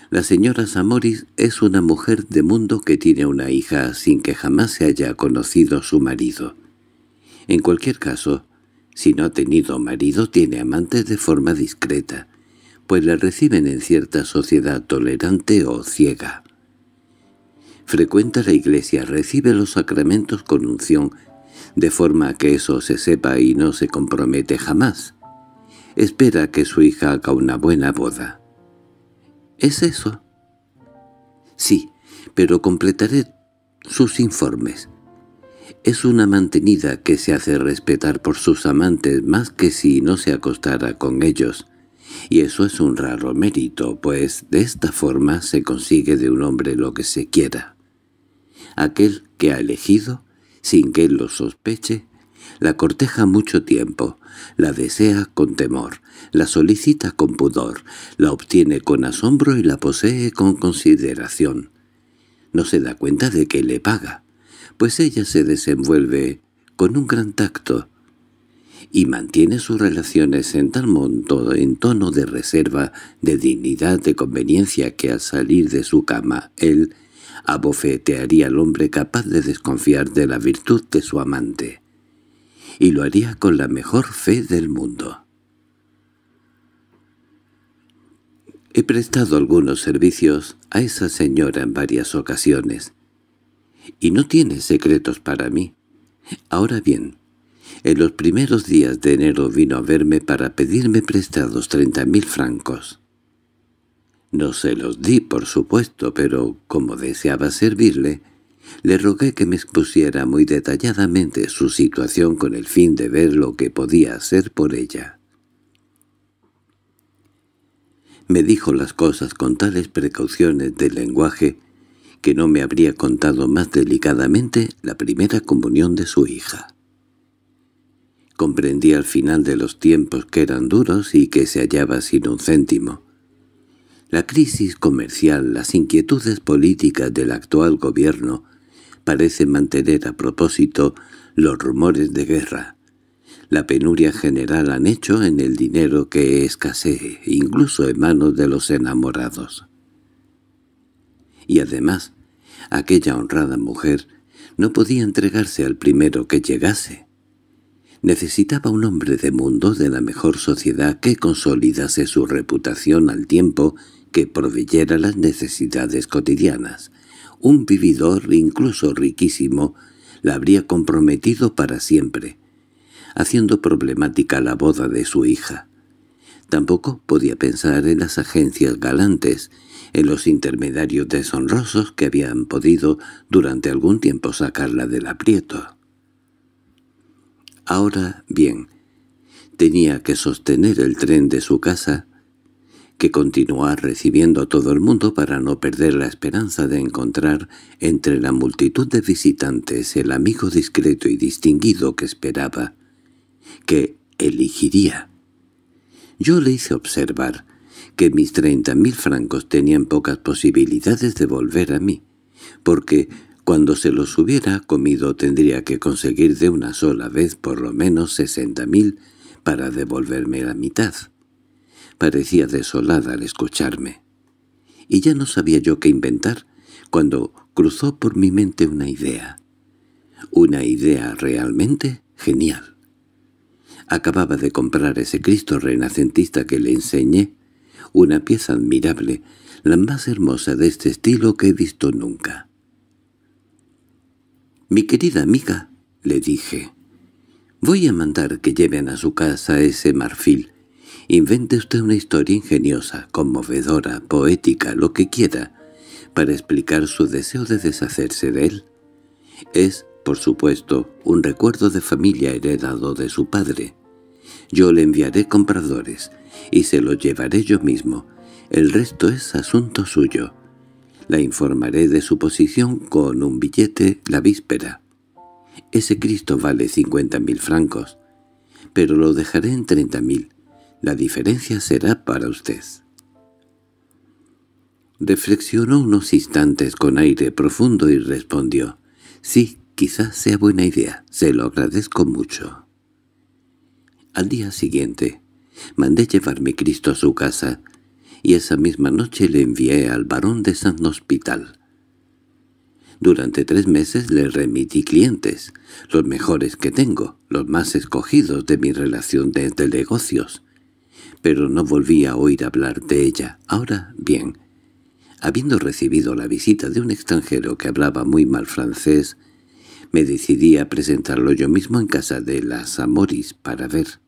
[SPEAKER 1] La señora Samoris es una mujer de mundo que tiene una hija sin que jamás se haya conocido su marido. En cualquier caso, si no ha tenido marido, tiene amantes de forma discreta, pues la reciben en cierta sociedad tolerante o ciega. Frecuenta la iglesia, recibe los sacramentos con unción, de forma que eso se sepa y no se compromete jamás. Espera que su hija haga una buena boda. —¿Es eso? —Sí, pero completaré sus informes. Es una mantenida que se hace respetar por sus amantes más que si no se acostara con ellos, y eso es un raro mérito, pues de esta forma se consigue de un hombre lo que se quiera. Aquel que ha elegido sin que él lo sospeche, la corteja mucho tiempo, la desea con temor, la solicita con pudor, la obtiene con asombro y la posee con consideración. No se da cuenta de que le paga, pues ella se desenvuelve con un gran tacto y mantiene sus relaciones en tal modo en tono de reserva, de dignidad, de conveniencia que al salir de su cama él abofetearía al hombre capaz de desconfiar de la virtud de su amante, y lo haría con la mejor fe del mundo. He prestado algunos servicios a esa señora en varias ocasiones, y no tiene secretos para mí. Ahora bien, en los primeros días de enero vino a verme para pedirme prestados treinta mil francos. No se los di, por supuesto, pero como deseaba servirle, le rogué que me expusiera muy detalladamente su situación con el fin de ver lo que podía hacer por ella. Me dijo las cosas con tales precauciones de lenguaje que no me habría contado más delicadamente la primera comunión de su hija. Comprendí al final de los tiempos que eran duros y que se hallaba sin un céntimo. La crisis comercial, las inquietudes políticas del actual gobierno parecen mantener a propósito los rumores de guerra. La penuria general han hecho en el dinero que escasee, incluso en manos de los enamorados. Y además, aquella honrada mujer no podía entregarse al primero que llegase. Necesitaba un hombre de mundo de la mejor sociedad que consolidase su reputación al tiempo que proveyera las necesidades cotidianas. Un vividor, incluso riquísimo, la habría comprometido para siempre, haciendo problemática la boda de su hija. Tampoco podía pensar en las agencias galantes, en los intermediarios deshonrosos que habían podido durante algún tiempo sacarla del aprieto. Ahora bien, tenía que sostener el tren de su casa, que continuar recibiendo a todo el mundo para no perder la esperanza de encontrar entre la multitud de visitantes el amigo discreto y distinguido que esperaba, que elegiría. Yo le hice observar que mis treinta mil francos tenían pocas posibilidades de volver a mí, porque cuando se los hubiera comido tendría que conseguir de una sola vez por lo menos sesenta mil para devolverme la mitad parecía desolada al escucharme. Y ya no sabía yo qué inventar cuando cruzó por mi mente una idea. Una idea realmente genial. Acababa de comprar ese Cristo renacentista que le enseñé, una pieza admirable, la más hermosa de este estilo que he visto nunca. «Mi querida amiga», le dije, «voy a mandar que lleven a su casa ese marfil. Invente usted una historia ingeniosa, conmovedora, poética, lo que quiera, para explicar su deseo de deshacerse de él. Es, por supuesto, un recuerdo de familia heredado de su padre. Yo le enviaré compradores, y se lo llevaré yo mismo. El resto es asunto suyo. La informaré de su posición con un billete la víspera. Ese Cristo vale cincuenta mil francos, pero lo dejaré en treinta mil. La diferencia será para usted. Reflexionó unos instantes con aire profundo y respondió, «Sí, quizás sea buena idea, se lo agradezco mucho». Al día siguiente, mandé llevar mi Cristo a su casa, y esa misma noche le envié al barón de San Hospital. Durante tres meses le remití clientes, los mejores que tengo, los más escogidos de mi relación de, negocios, pero no volví a oír hablar de ella. Ahora bien, habiendo recibido la visita de un extranjero que hablaba muy mal francés, me decidí a presentarlo yo mismo en casa de las Amoris para ver.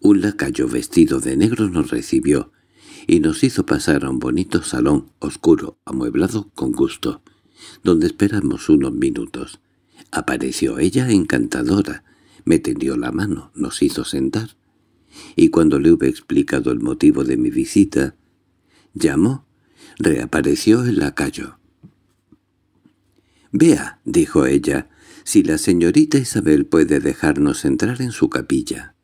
[SPEAKER 1] Un lacayo vestido de negro nos recibió y nos hizo pasar a un bonito salón oscuro, amueblado con gusto, donde esperamos unos minutos. Apareció ella encantadora, me tendió la mano, nos hizo sentar y cuando le hube explicado el motivo de mi visita, llamó, reapareció el lacayo. «Vea», dijo ella, «si la señorita Isabel puede dejarnos entrar en su capilla».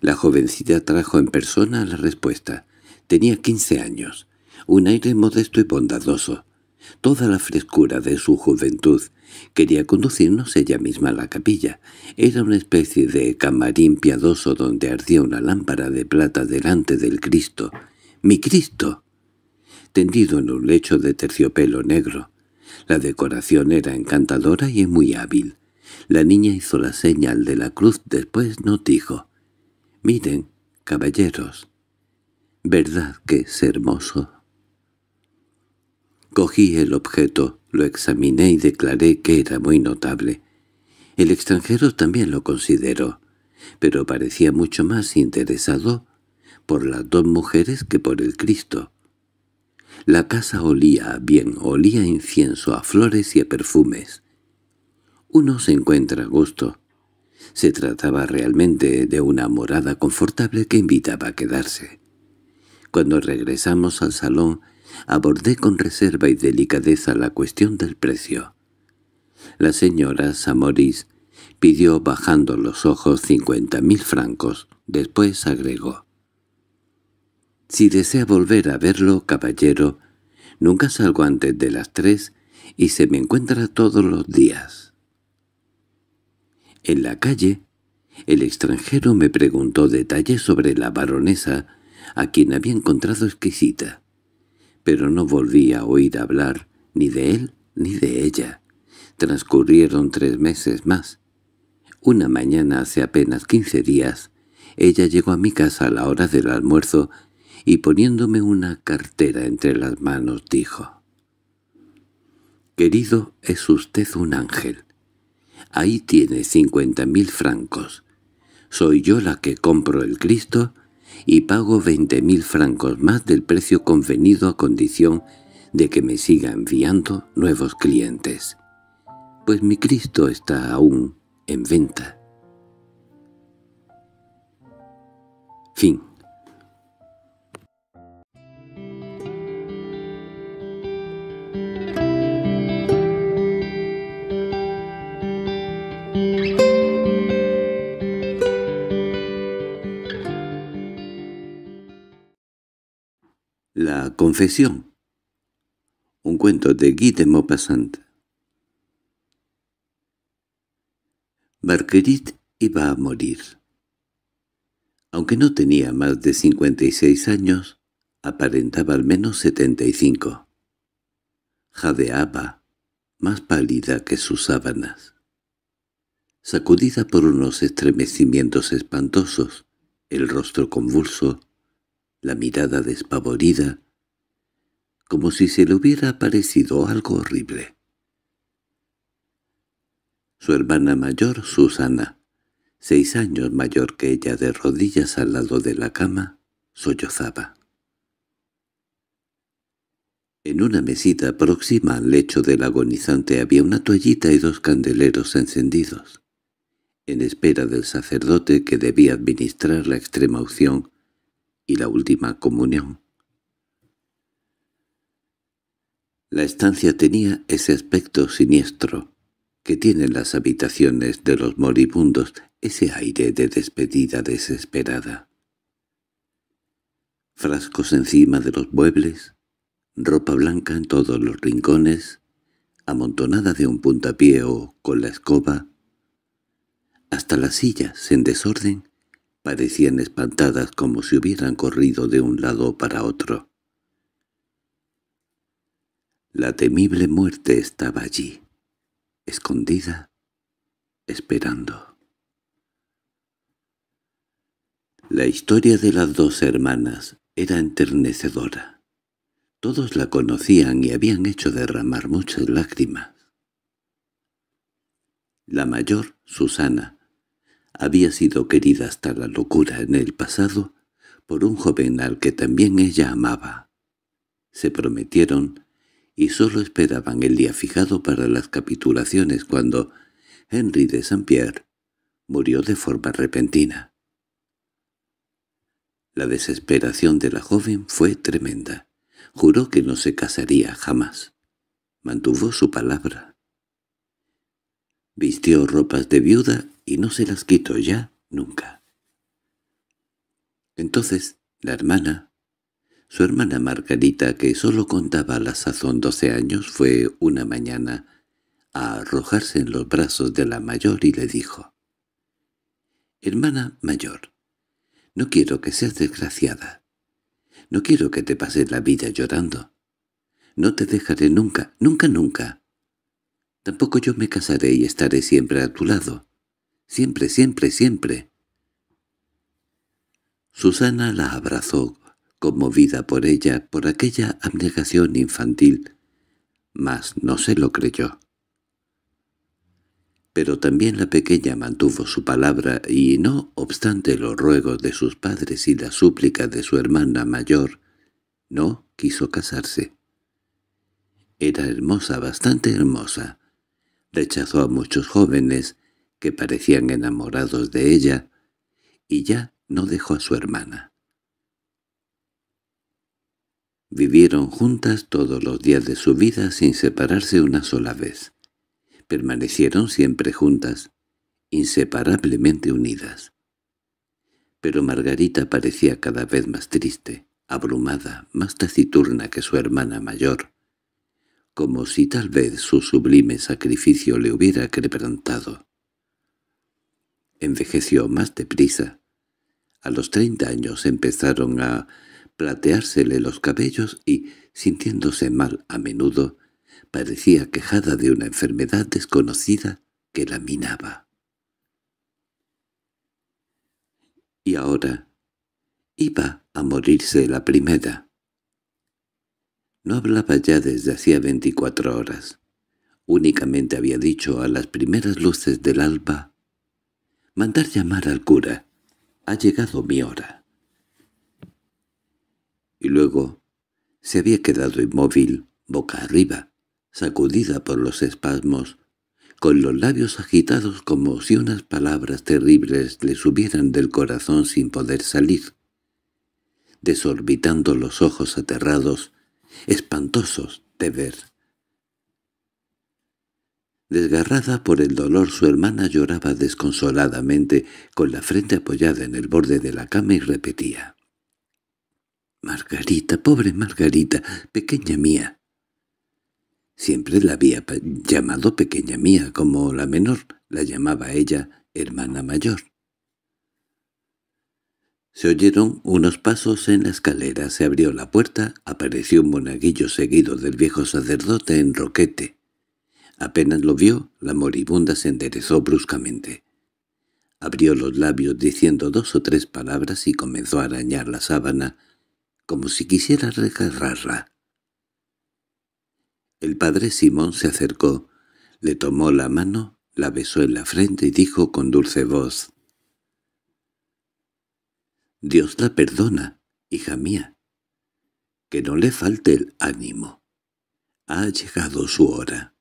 [SPEAKER 1] La jovencita trajo en persona la respuesta. Tenía quince años, un aire modesto y bondadoso, toda la frescura de su juventud. Quería conducirnos ella misma a la capilla. Era una especie de camarín piadoso donde ardía una lámpara de plata delante del Cristo. ¡Mi Cristo! Tendido en un lecho de terciopelo negro. La decoración era encantadora y muy hábil. La niña hizo la señal de la cruz, después nos dijo. «Miren, caballeros, ¿verdad que es hermoso?» Cogí el objeto, lo examiné y declaré que era muy notable. El extranjero también lo consideró, pero parecía mucho más interesado por las dos mujeres que por el Cristo. La casa olía bien, olía a incienso, a flores y a perfumes. Uno se encuentra a gusto. Se trataba realmente de una morada confortable que invitaba a quedarse. Cuando regresamos al salón, abordé con reserva y delicadeza la cuestión del precio. La señora Samoris pidió bajando los ojos cincuenta mil francos. Después agregó. «Si desea volver a verlo, caballero, nunca salgo antes de las tres y se me encuentra todos los días». En la calle, el extranjero me preguntó detalles sobre la baronesa, a quien había encontrado exquisita pero no volví a oír hablar ni de él ni de ella. Transcurrieron tres meses más. Una mañana hace apenas quince días, ella llegó a mi casa a la hora del almuerzo y poniéndome una cartera entre las manos dijo «Querido, es usted un ángel. Ahí tiene cincuenta mil francos. Soy yo la que compro el Cristo y pago veinte mil francos más del precio convenido a condición de que me siga enviando nuevos clientes, pues mi Cristo está aún en venta. Fin Confesión. Un cuento de Guy de Maupassant. Marguerite iba a morir. Aunque no tenía más de 56 años, aparentaba al menos 75. Jadeaba, más pálida que sus sábanas. Sacudida por unos estremecimientos espantosos, el rostro convulso, la mirada despavorida, como si se le hubiera parecido algo horrible. Su hermana mayor, Susana, seis años mayor que ella de rodillas al lado de la cama, sollozaba. En una mesita próxima al lecho del agonizante había una toallita y dos candeleros encendidos. En espera del sacerdote que debía administrar la extrema unción y la última comunión, La estancia tenía ese aspecto siniestro que tienen las habitaciones de los moribundos, ese aire de despedida desesperada. Frascos encima de los muebles, ropa blanca en todos los rincones, amontonada de un puntapié o con la escoba, hasta las sillas en desorden parecían espantadas como si hubieran corrido de un lado para otro. La temible muerte estaba allí, escondida, esperando. La historia de las dos hermanas era enternecedora. Todos la conocían y habían hecho derramar muchas lágrimas. La mayor, Susana, había sido querida hasta la locura en el pasado por un joven al que también ella amaba. Se prometieron y solo esperaban el día fijado para las capitulaciones cuando Henry de Saint-Pierre murió de forma repentina. La desesperación de la joven fue tremenda. Juró que no se casaría jamás. Mantuvo su palabra. Vistió ropas de viuda y no se las quitó ya nunca. Entonces la hermana, su hermana Margarita, que solo contaba a la sazón doce años, fue una mañana a arrojarse en los brazos de la mayor y le dijo, «Hermana mayor, no quiero que seas desgraciada. No quiero que te pases la vida llorando. No te dejaré nunca, nunca, nunca. Tampoco yo me casaré y estaré siempre a tu lado. Siempre, siempre, siempre». Susana la abrazó conmovida por ella, por aquella abnegación infantil, mas no se lo creyó. Pero también la pequeña mantuvo su palabra y, no obstante los ruegos de sus padres y la súplica de su hermana mayor, no quiso casarse. Era hermosa, bastante hermosa. Rechazó a muchos jóvenes que parecían enamorados de ella y ya no dejó a su hermana. Vivieron juntas todos los días de su vida sin separarse una sola vez. Permanecieron siempre juntas, inseparablemente unidas. Pero Margarita parecía cada vez más triste, abrumada, más taciturna que su hermana mayor, como si tal vez su sublime sacrificio le hubiera quebrantado. Envejeció más deprisa. A los treinta años empezaron a plateársele los cabellos y, sintiéndose mal a menudo, parecía quejada de una enfermedad desconocida que la minaba. Y ahora iba a morirse la primera. No hablaba ya desde hacía veinticuatro horas. Únicamente había dicho a las primeras luces del alba «Mandar llamar al cura. Ha llegado mi hora» y luego se había quedado inmóvil, boca arriba, sacudida por los espasmos, con los labios agitados como si unas palabras terribles le subieran del corazón sin poder salir, desorbitando los ojos aterrados, espantosos de ver. Desgarrada por el dolor, su hermana lloraba desconsoladamente, con la frente apoyada en el borde de la cama y repetía. Margarita, pobre Margarita, pequeña mía. Siempre la había llamado pequeña mía, como la menor la llamaba ella hermana mayor. Se oyeron unos pasos en la escalera, se abrió la puerta, apareció un monaguillo seguido del viejo sacerdote en roquete. Apenas lo vio, la moribunda se enderezó bruscamente. Abrió los labios diciendo dos o tres palabras y comenzó a arañar la sábana, como si quisiera regarrarla. El padre Simón se acercó, le tomó la mano, la besó en la frente y dijo con dulce voz, «Dios la perdona, hija mía. Que no le falte el ánimo. Ha llegado su hora.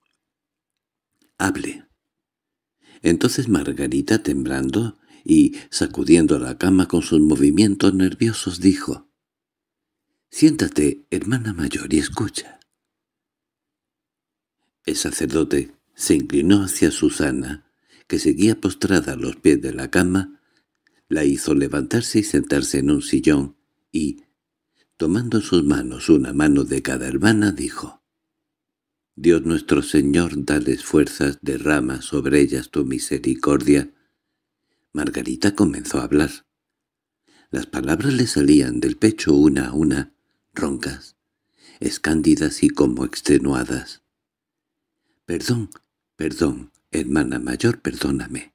[SPEAKER 1] Hable». Entonces Margarita, temblando y sacudiendo la cama con sus movimientos nerviosos, dijo, Siéntate, hermana mayor, y escucha. El sacerdote se inclinó hacia Susana, que seguía postrada a los pies de la cama, la hizo levantarse y sentarse en un sillón, y, tomando sus manos una mano de cada hermana, dijo, «Dios nuestro Señor, dales fuerzas, derrama sobre ellas tu misericordia». Margarita comenzó a hablar. Las palabras le salían del pecho una a una, roncas, escándidas y como extenuadas. «Perdón, perdón, hermana mayor, perdóname».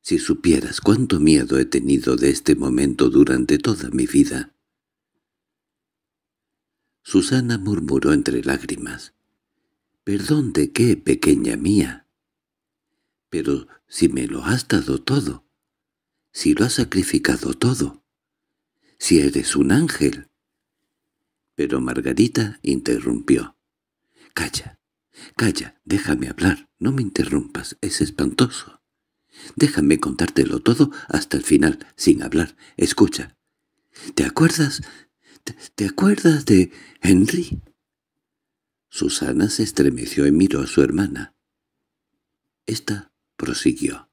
[SPEAKER 1] Si supieras cuánto miedo he tenido de este momento durante toda mi vida. Susana murmuró entre lágrimas. «¿Perdón de qué, pequeña mía?» «Pero si me lo has dado todo, si lo has sacrificado todo, si eres un ángel». Pero Margarita interrumpió. —Calla, calla, déjame hablar, no me interrumpas, es espantoso. Déjame contártelo todo hasta el final, sin hablar, escucha. —¿Te acuerdas? ¿Te, acuerdas de Henry? Susana se estremeció y miró a su hermana. Esta prosiguió.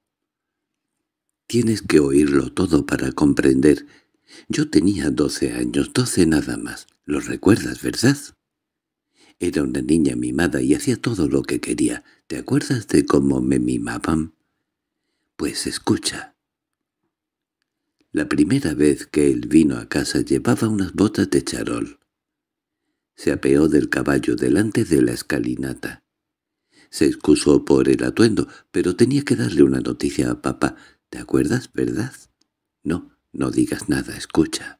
[SPEAKER 1] —Tienes que oírlo todo para comprender. Yo tenía doce años, doce nada más. —¿Lo recuerdas, verdad? Era una niña mimada y hacía todo lo que quería. ¿Te acuerdas de cómo me mimaban? Pues escucha. La primera vez que él vino a casa llevaba unas botas de charol. Se apeó del caballo delante de la escalinata. Se excusó por el atuendo, pero tenía que darle una noticia a papá. ¿Te acuerdas, verdad? No, no digas nada, escucha.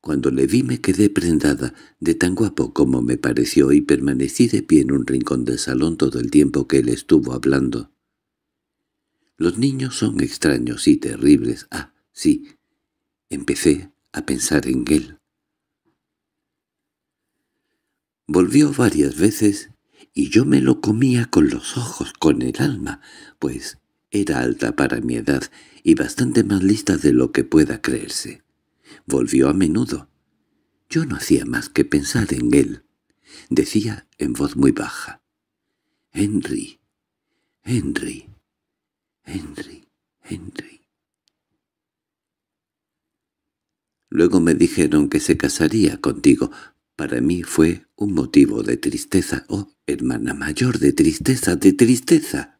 [SPEAKER 1] Cuando le vi me quedé prendada de tan guapo como me pareció y permanecí de pie en un rincón del salón todo el tiempo que él estuvo hablando. Los niños son extraños y terribles. Ah, sí. Empecé a pensar en él. Volvió varias veces y yo me lo comía con los ojos, con el alma, pues era alta para mi edad y bastante más lista de lo que pueda creerse. Volvió a menudo. Yo no hacía más que pensar en él. Decía en voz muy baja. Henry, Henry, Henry, Henry. Luego me dijeron que se casaría contigo. Para mí fue un motivo de tristeza. Oh, hermana mayor, de tristeza, de tristeza.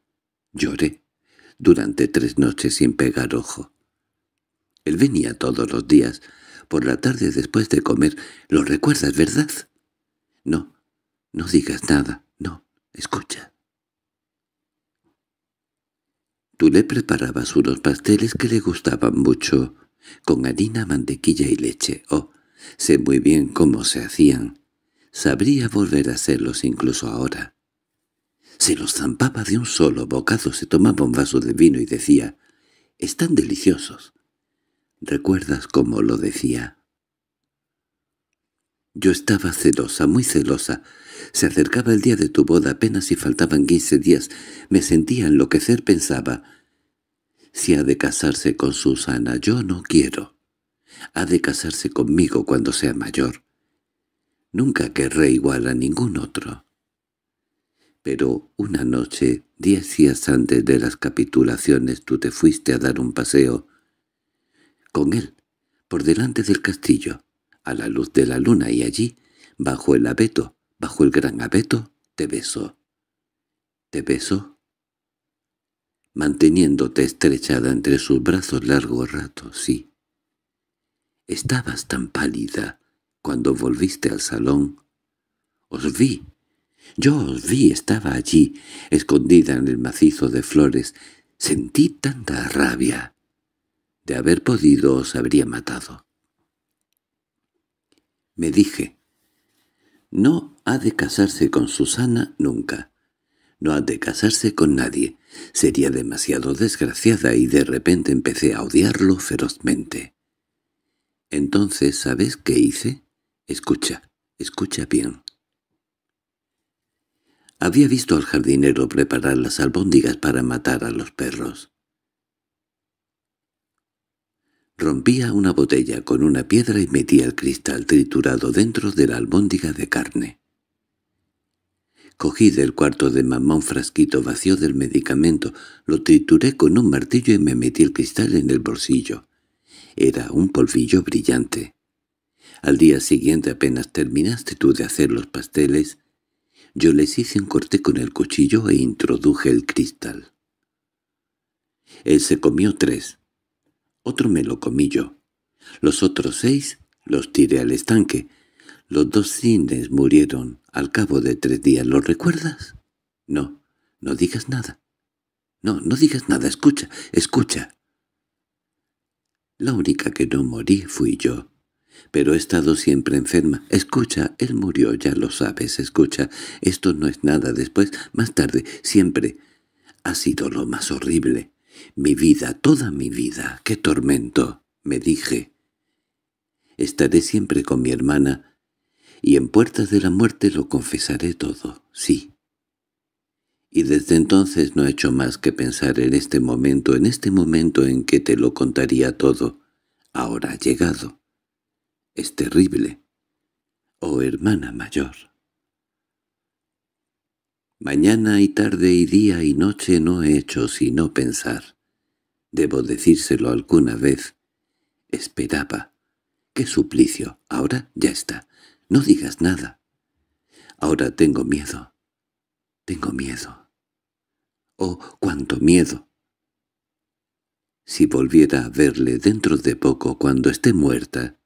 [SPEAKER 1] Lloré durante tres noches sin pegar ojo. Él venía todos los días, por la tarde después de comer. ¿Lo recuerdas, verdad? No, no digas nada, no, escucha. Tú le preparabas unos pasteles que le gustaban mucho, con harina, mantequilla y leche. Oh, sé muy bien cómo se hacían. Sabría volver a hacerlos incluso ahora. Se los zampaba de un solo bocado, se tomaba un vaso de vino y decía, «Están deliciosos». ¿Recuerdas cómo lo decía? Yo estaba celosa, muy celosa. Se acercaba el día de tu boda, apenas y faltaban quince días. Me sentía enloquecer, pensaba. Si ha de casarse con Susana, yo no quiero. Ha de casarse conmigo cuando sea mayor. Nunca querré igual a ningún otro. Pero una noche, diez días antes de las capitulaciones, tú te fuiste a dar un paseo él, por delante del castillo, a la luz de la luna y allí, bajo el abeto, bajo el gran abeto, te besó. ¿Te besó? Manteniéndote estrechada entre sus brazos largo rato, sí. Estabas tan pálida cuando volviste al salón. Os vi. Yo os vi, estaba allí, escondida en el macizo de flores. Sentí tanta rabia. De haber podido os habría matado. Me dije, no ha de casarse con Susana nunca. No ha de casarse con nadie. Sería demasiado desgraciada y de repente empecé a odiarlo ferozmente. Entonces, ¿sabes qué hice? Escucha, escucha bien. Había visto al jardinero preparar las albóndigas para matar a los perros. Rompía una botella con una piedra y metía el cristal triturado dentro de la albóndiga de carne. Cogí del cuarto de mamón frasquito vacío del medicamento, lo trituré con un martillo y me metí el cristal en el bolsillo. Era un polvillo brillante. Al día siguiente apenas terminaste tú de hacer los pasteles, yo les hice un corte con el cuchillo e introduje el cristal. Él se comió tres, otro me lo comí yo. Los otros seis los tiré al estanque. Los dos cines murieron al cabo de tres días. ¿Lo recuerdas? No, no digas nada. No, no digas nada. Escucha, escucha. La única que no morí fui yo. Pero he estado siempre enferma. Escucha, él murió, ya lo sabes, escucha. Esto no es nada después, más tarde, siempre. Ha sido lo más horrible. Mi vida, toda mi vida, qué tormento, me dije. Estaré siempre con mi hermana, y en puertas de la muerte lo confesaré todo, sí. Y desde entonces no he hecho más que pensar en este momento, en este momento en que te lo contaría todo. Ahora ha llegado. Es terrible. Oh hermana mayor. Mañana y tarde y día y noche no he hecho sino pensar. Debo decírselo alguna vez. Esperaba. ¡Qué suplicio! Ahora ya está. No digas nada. Ahora tengo miedo. Tengo miedo. ¡Oh, cuánto miedo! Si volviera a verle dentro de poco cuando esté muerta...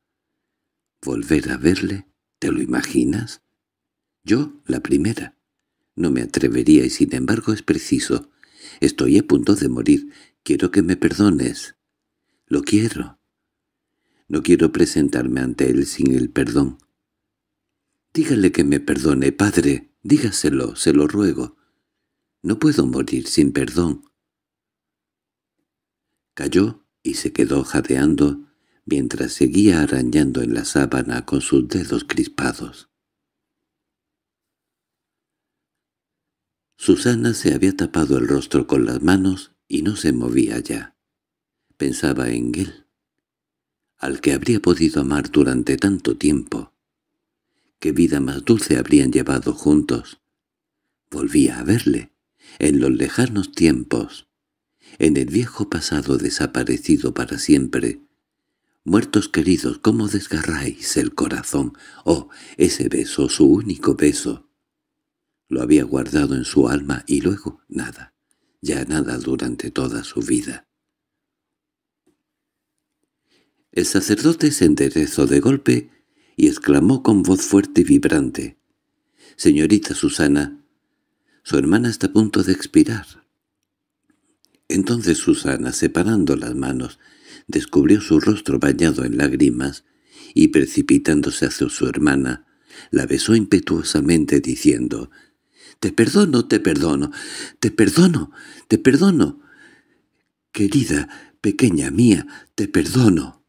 [SPEAKER 1] ¿Volver a verle? ¿Te lo imaginas? Yo, la primera. No me atrevería y sin embargo es preciso. Estoy a punto de morir. Quiero que me perdones. Lo quiero. No quiero presentarme ante él sin el perdón. Dígale que me perdone, padre. Dígaselo, se lo ruego. No puedo morir sin perdón. Cayó y se quedó jadeando mientras seguía arañando en la sábana con sus dedos crispados. Susana se había tapado el rostro con las manos y no se movía ya. Pensaba en él, al que habría podido amar durante tanto tiempo. ¿Qué vida más dulce habrían llevado juntos? Volvía a verle, en los lejanos tiempos, en el viejo pasado desaparecido para siempre. Muertos queridos, ¿cómo desgarráis el corazón? Oh, ese beso, su único beso. Lo había guardado en su alma y luego nada, ya nada durante toda su vida. El sacerdote se enderezó de golpe y exclamó con voz fuerte y vibrante, «Señorita Susana, su hermana está a punto de expirar». Entonces Susana, separando las manos, descubrió su rostro bañado en lágrimas y precipitándose hacia su hermana, la besó impetuosamente diciendo «Te perdono, te perdono, te perdono, te perdono. Querida, pequeña mía, te perdono».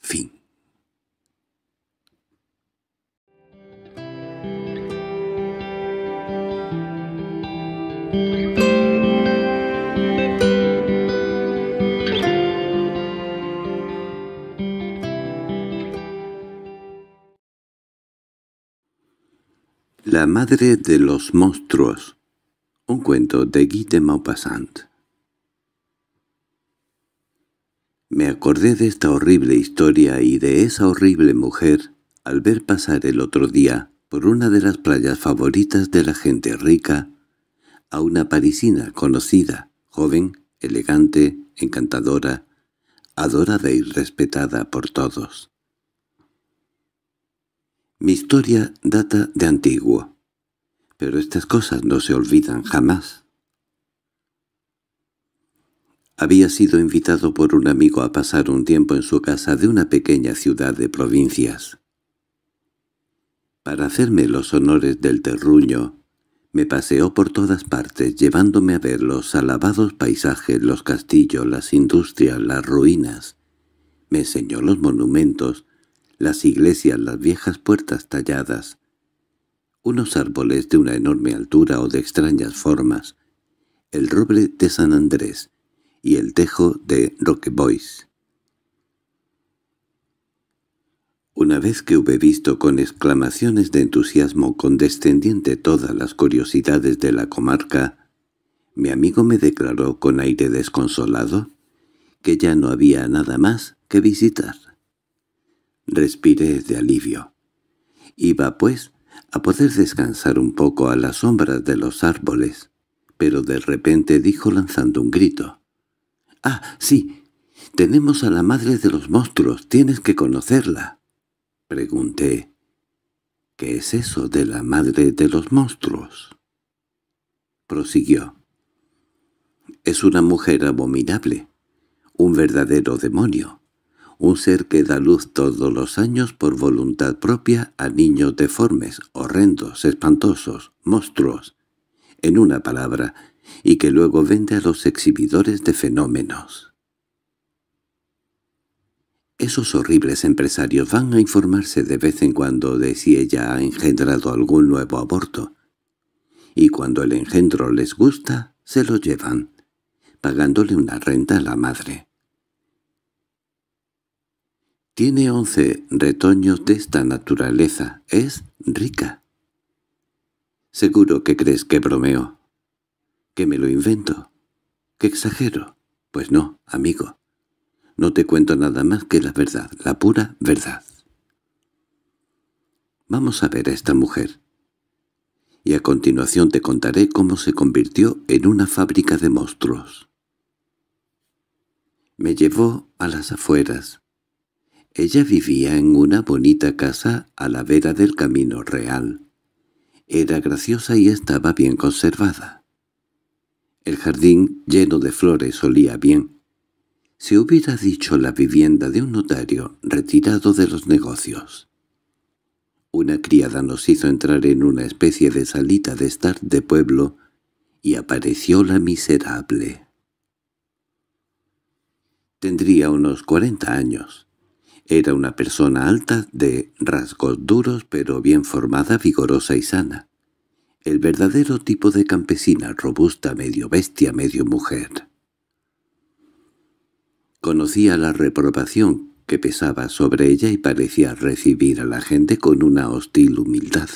[SPEAKER 1] Fin. La madre de los monstruos. Un cuento de Guy de Maupassant. Me acordé de esta horrible historia y de esa horrible mujer al ver pasar el otro día por una de las playas favoritas de la gente rica a una parisina conocida, joven, elegante, encantadora, adorada y respetada por todos. Mi historia data de antiguo, pero estas cosas no se olvidan jamás. Había sido invitado por un amigo a pasar un tiempo en su casa de una pequeña ciudad de provincias. Para hacerme los honores del terruño, me paseó por todas partes, llevándome a ver los alabados paisajes, los castillos, las industrias, las ruinas. Me enseñó los monumentos, las iglesias, las viejas puertas talladas, unos árboles de una enorme altura o de extrañas formas, el roble de San Andrés y el tejo de Roquebois. Una vez que hube visto con exclamaciones de entusiasmo condescendiente todas las curiosidades de la comarca, mi amigo me declaró con aire desconsolado que ya no había nada más que visitar. Respiré de alivio. Iba, pues, a poder descansar un poco a la sombra de los árboles, pero de repente dijo lanzando un grito. —¡Ah, sí! Tenemos a la madre de los monstruos, tienes que conocerla. Pregunté. —¿Qué es eso de la madre de los monstruos? Prosiguió. —Es una mujer abominable, un verdadero demonio un ser que da luz todos los años por voluntad propia a niños deformes, horrendos, espantosos, monstruos, en una palabra, y que luego vende a los exhibidores de fenómenos. Esos horribles empresarios van a informarse de vez en cuando de si ella ha engendrado algún nuevo aborto, y cuando el engendro les gusta, se lo llevan, pagándole una renta a la madre. Tiene once retoños de esta naturaleza. Es rica. Seguro que crees que bromeo. Que me lo invento. Que exagero. Pues no, amigo. No te cuento nada más que la verdad, la pura verdad. Vamos a ver a esta mujer. Y a continuación te contaré cómo se convirtió en una fábrica de monstruos. Me llevó a las afueras, ella vivía en una bonita casa a la vera del camino real. Era graciosa y estaba bien conservada. El jardín, lleno de flores, olía bien. Se hubiera dicho la vivienda de un notario retirado de los negocios. Una criada nos hizo entrar en una especie de salita de estar de pueblo y apareció la miserable. Tendría unos cuarenta años. Era una persona alta, de rasgos duros pero bien formada, vigorosa y sana. El verdadero tipo de campesina, robusta, medio bestia, medio mujer. Conocía la reprobación que pesaba sobre ella y parecía recibir a la gente con una hostil humildad.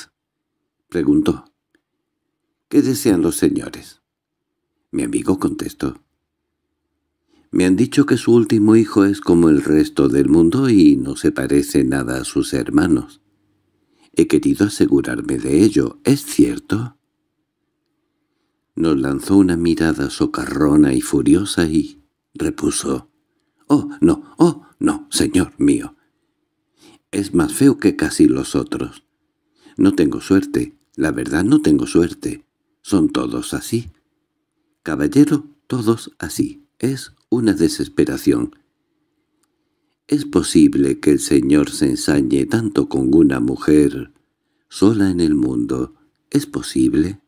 [SPEAKER 1] Preguntó, «¿Qué desean los señores?» Mi amigo contestó, me han dicho que su último hijo es como el resto del mundo y no se parece nada a sus hermanos. He querido asegurarme de ello, ¿es cierto?» Nos lanzó una mirada socarrona y furiosa y repuso. «Oh, no, oh, no, señor mío. Es más feo que casi los otros. No tengo suerte, la verdad no tengo suerte. Son todos así. Caballero, todos así. Es una desesperación. ¿Es posible que el Señor se ensañe tanto con una mujer sola en el mundo? ¿Es posible?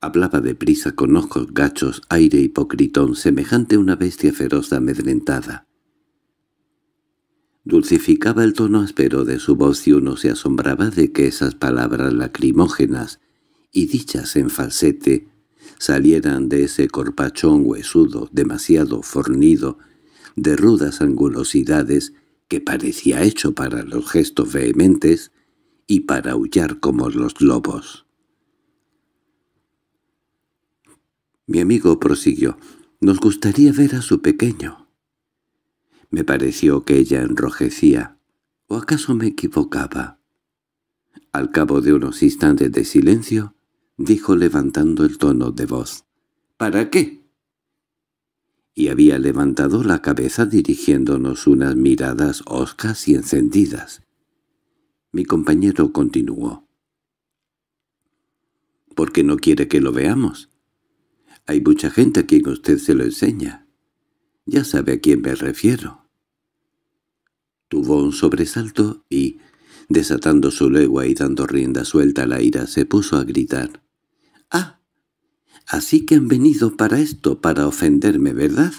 [SPEAKER 1] Hablaba prisa con ojos gachos, aire hipocritón, semejante a una bestia feroz amedrentada. Dulcificaba el tono áspero de su voz y uno se asombraba de que esas palabras lacrimógenas y dichas en falsete salieran de ese corpachón huesudo, demasiado fornido, de rudas angulosidades que parecía hecho para los gestos vehementes y para aullar como los lobos. Mi amigo prosiguió. «Nos gustaría ver a su pequeño». Me pareció que ella enrojecía. ¿O acaso me equivocaba? Al cabo de unos instantes de silencio, dijo levantando el tono de voz. —¿Para qué? Y había levantado la cabeza dirigiéndonos unas miradas oscas y encendidas. Mi compañero continuó. —¿Por qué no quiere que lo veamos? Hay mucha gente a quien usted se lo enseña. Ya sabe a quién me refiero. Tuvo un sobresalto y, desatando su legua y dando rienda suelta a la ira, se puso a gritar. Así que han venido para esto, para ofenderme, ¿verdad?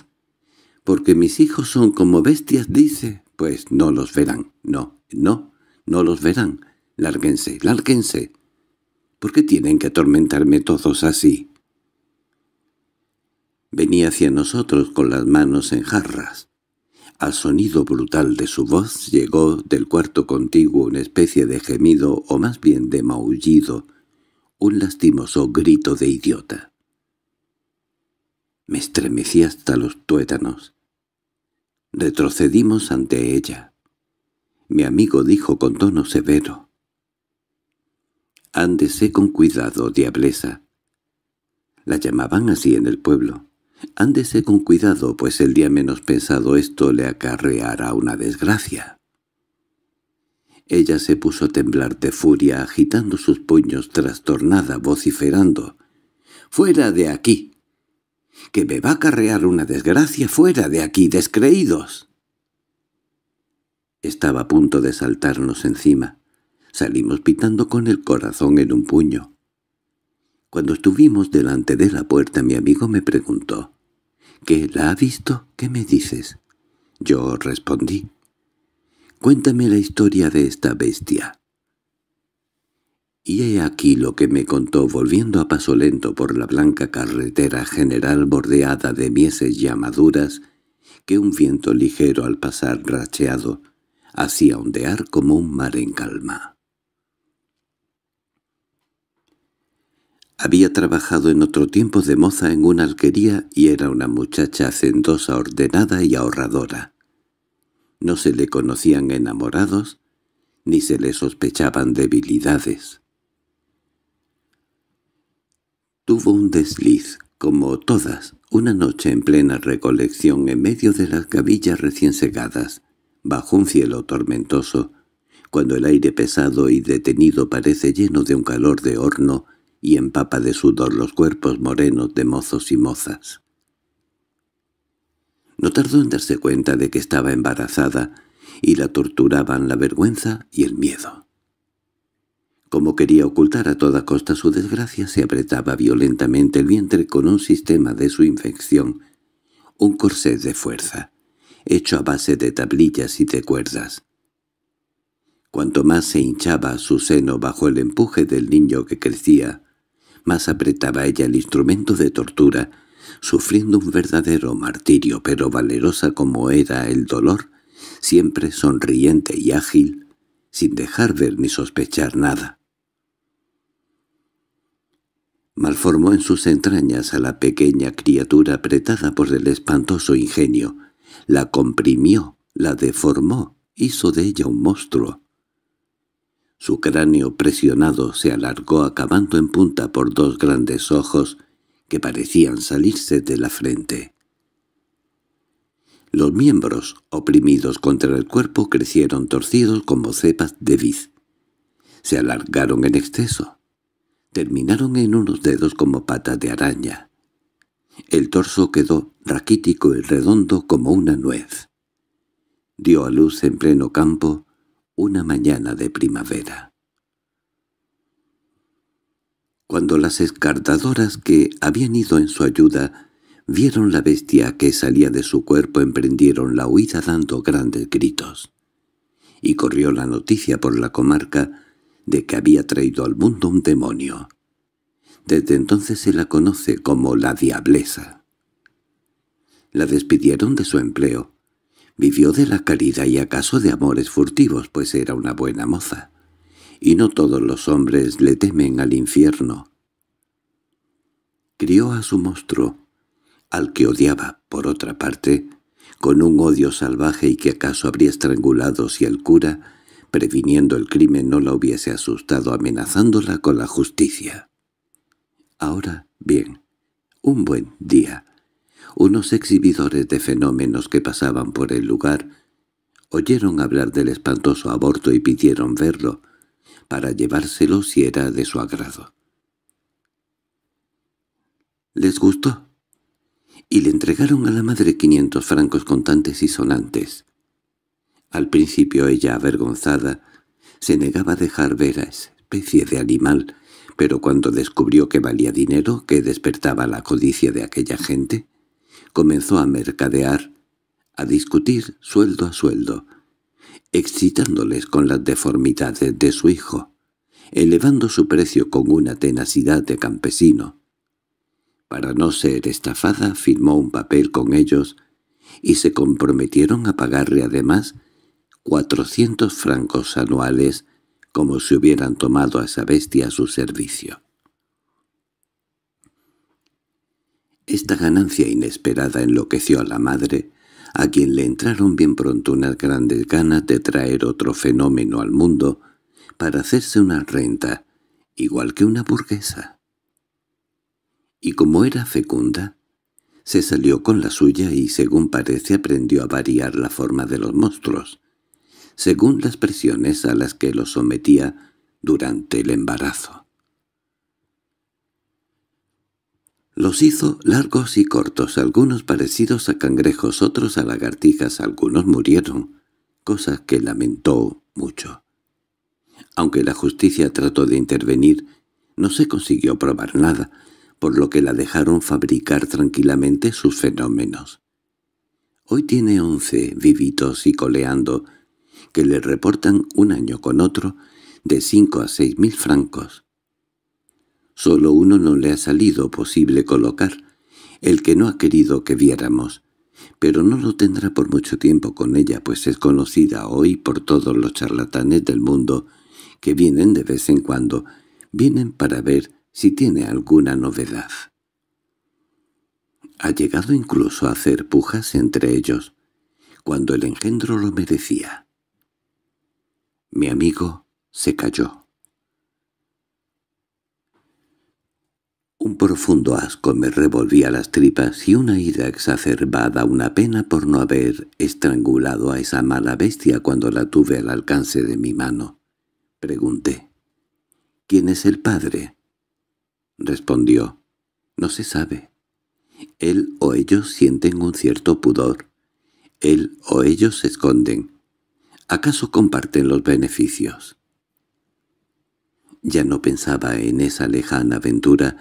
[SPEAKER 1] Porque mis hijos son como bestias, dice. Pues no los verán, no, no, no los verán. Lárguense, lárguense. ¿Por qué tienen que atormentarme todos así? Venía hacia nosotros con las manos en jarras. Al sonido brutal de su voz llegó del cuarto contiguo una especie de gemido o más bien de maullido, un lastimoso grito de idiota. Me estremecí hasta los tuétanos. Retrocedimos ante ella. Mi amigo dijo con tono severo. «Ándese con cuidado, diablesa». La llamaban así en el pueblo. «Ándese con cuidado, pues el día menos pensado esto le acarreará una desgracia». Ella se puso a temblar de furia, agitando sus puños, trastornada, vociferando. «¡Fuera de aquí!» que me va a carrear una desgracia fuera de aquí, descreídos. Estaba a punto de saltarnos encima. Salimos pitando con el corazón en un puño. Cuando estuvimos delante de la puerta mi amigo me preguntó, —¿Qué la ha visto? ¿Qué me dices? Yo respondí, —Cuéntame la historia de esta bestia. Y he aquí lo que me contó volviendo a paso lento por la blanca carretera general bordeada de mieses y maduras, que un viento ligero al pasar racheado hacía ondear como un mar en calma. Había trabajado en otro tiempo de moza en una alquería y era una muchacha hacendosa, ordenada y ahorradora. No se le conocían enamorados, ni se le sospechaban debilidades. Tuvo un desliz, como todas, una noche en plena recolección en medio de las gavillas recién segadas, bajo un cielo tormentoso, cuando el aire pesado y detenido parece lleno de un calor de horno y empapa de sudor los cuerpos morenos de mozos y mozas. No tardó en darse cuenta de que estaba embarazada, y la torturaban la vergüenza y el miedo como quería ocultar a toda costa su desgracia, se apretaba violentamente el vientre con un sistema de su infección, un corsé de fuerza, hecho a base de tablillas y de
[SPEAKER 2] cuerdas.
[SPEAKER 1] Cuanto más se hinchaba su seno bajo el empuje del niño que crecía, más apretaba ella el instrumento de tortura, sufriendo un verdadero martirio, pero valerosa como era el dolor, siempre sonriente y ágil, sin dejar ver ni sospechar nada malformó en sus entrañas a la pequeña criatura apretada por el espantoso ingenio, la comprimió, la deformó, hizo de ella un monstruo. Su cráneo presionado se alargó acabando en punta por dos grandes ojos que parecían salirse de la frente. Los miembros, oprimidos contra el cuerpo, crecieron torcidos como cepas de vid. Se alargaron en exceso, terminaron en unos dedos como patas de araña. El torso quedó raquítico y redondo como una nuez. Dio a luz en pleno campo una mañana de primavera. Cuando las escardadoras que habían ido en su ayuda vieron la bestia que salía de su cuerpo emprendieron la huida dando grandes gritos. Y corrió la noticia por la comarca de que había traído al mundo un demonio. Desde entonces se la conoce como la diableza. La despidieron de su empleo. Vivió de la caridad y acaso de amores furtivos, pues era una buena moza. Y no todos los hombres le temen al infierno. Crió a su monstruo, al que odiaba, por otra parte, con un odio salvaje y que acaso habría estrangulado si el cura previniendo el crimen no la hubiese asustado amenazándola con la justicia. Ahora, bien, un buen día. Unos exhibidores de fenómenos que pasaban por el lugar oyeron hablar del espantoso aborto y pidieron verlo, para llevárselo si era de su agrado. Les gustó, y le entregaron a la madre quinientos francos contantes y sonantes. Al principio ella, avergonzada, se negaba a dejar ver a esa especie de animal, pero cuando descubrió que valía dinero, que despertaba la codicia de aquella gente, comenzó a mercadear, a discutir sueldo a sueldo, excitándoles con las deformidades de su hijo, elevando su precio con una tenacidad de campesino. Para no ser estafada firmó un papel con ellos y se comprometieron a pagarle además cuatrocientos francos anuales como si hubieran tomado a esa bestia a su servicio. Esta ganancia inesperada enloqueció a la madre, a quien le entraron bien pronto unas grandes ganas de traer otro fenómeno al mundo para hacerse una renta, igual que una burguesa. Y como era fecunda, se salió con la suya y según parece aprendió a variar la forma de los monstruos, según las presiones a las que lo sometía durante el embarazo. Los hizo largos y cortos, algunos parecidos a cangrejos, otros a lagartijas, algunos murieron, cosa que lamentó mucho. Aunque la justicia trató de intervenir, no se consiguió probar nada, por lo que la dejaron fabricar tranquilamente sus fenómenos. Hoy tiene once vivitos y coleando, que le reportan un año con otro de cinco a seis mil francos. Solo uno no le ha salido posible colocar, el que no ha querido que viéramos, pero no lo tendrá por mucho tiempo con ella, pues es conocida hoy por todos los charlatanes del mundo que vienen de vez en cuando, vienen para ver si tiene alguna novedad. Ha llegado incluso a hacer pujas entre ellos, cuando el engendro lo merecía. Mi amigo se calló. Un profundo asco me revolvía las tripas y una ira exacerbada, una pena por no haber estrangulado a esa mala bestia cuando la tuve al alcance de mi mano. Pregunté. —¿Quién es el padre? Respondió. —No se sabe. Él o ellos sienten un cierto pudor. Él o ellos se esconden. ¿Acaso comparten los beneficios? Ya no pensaba en esa lejana aventura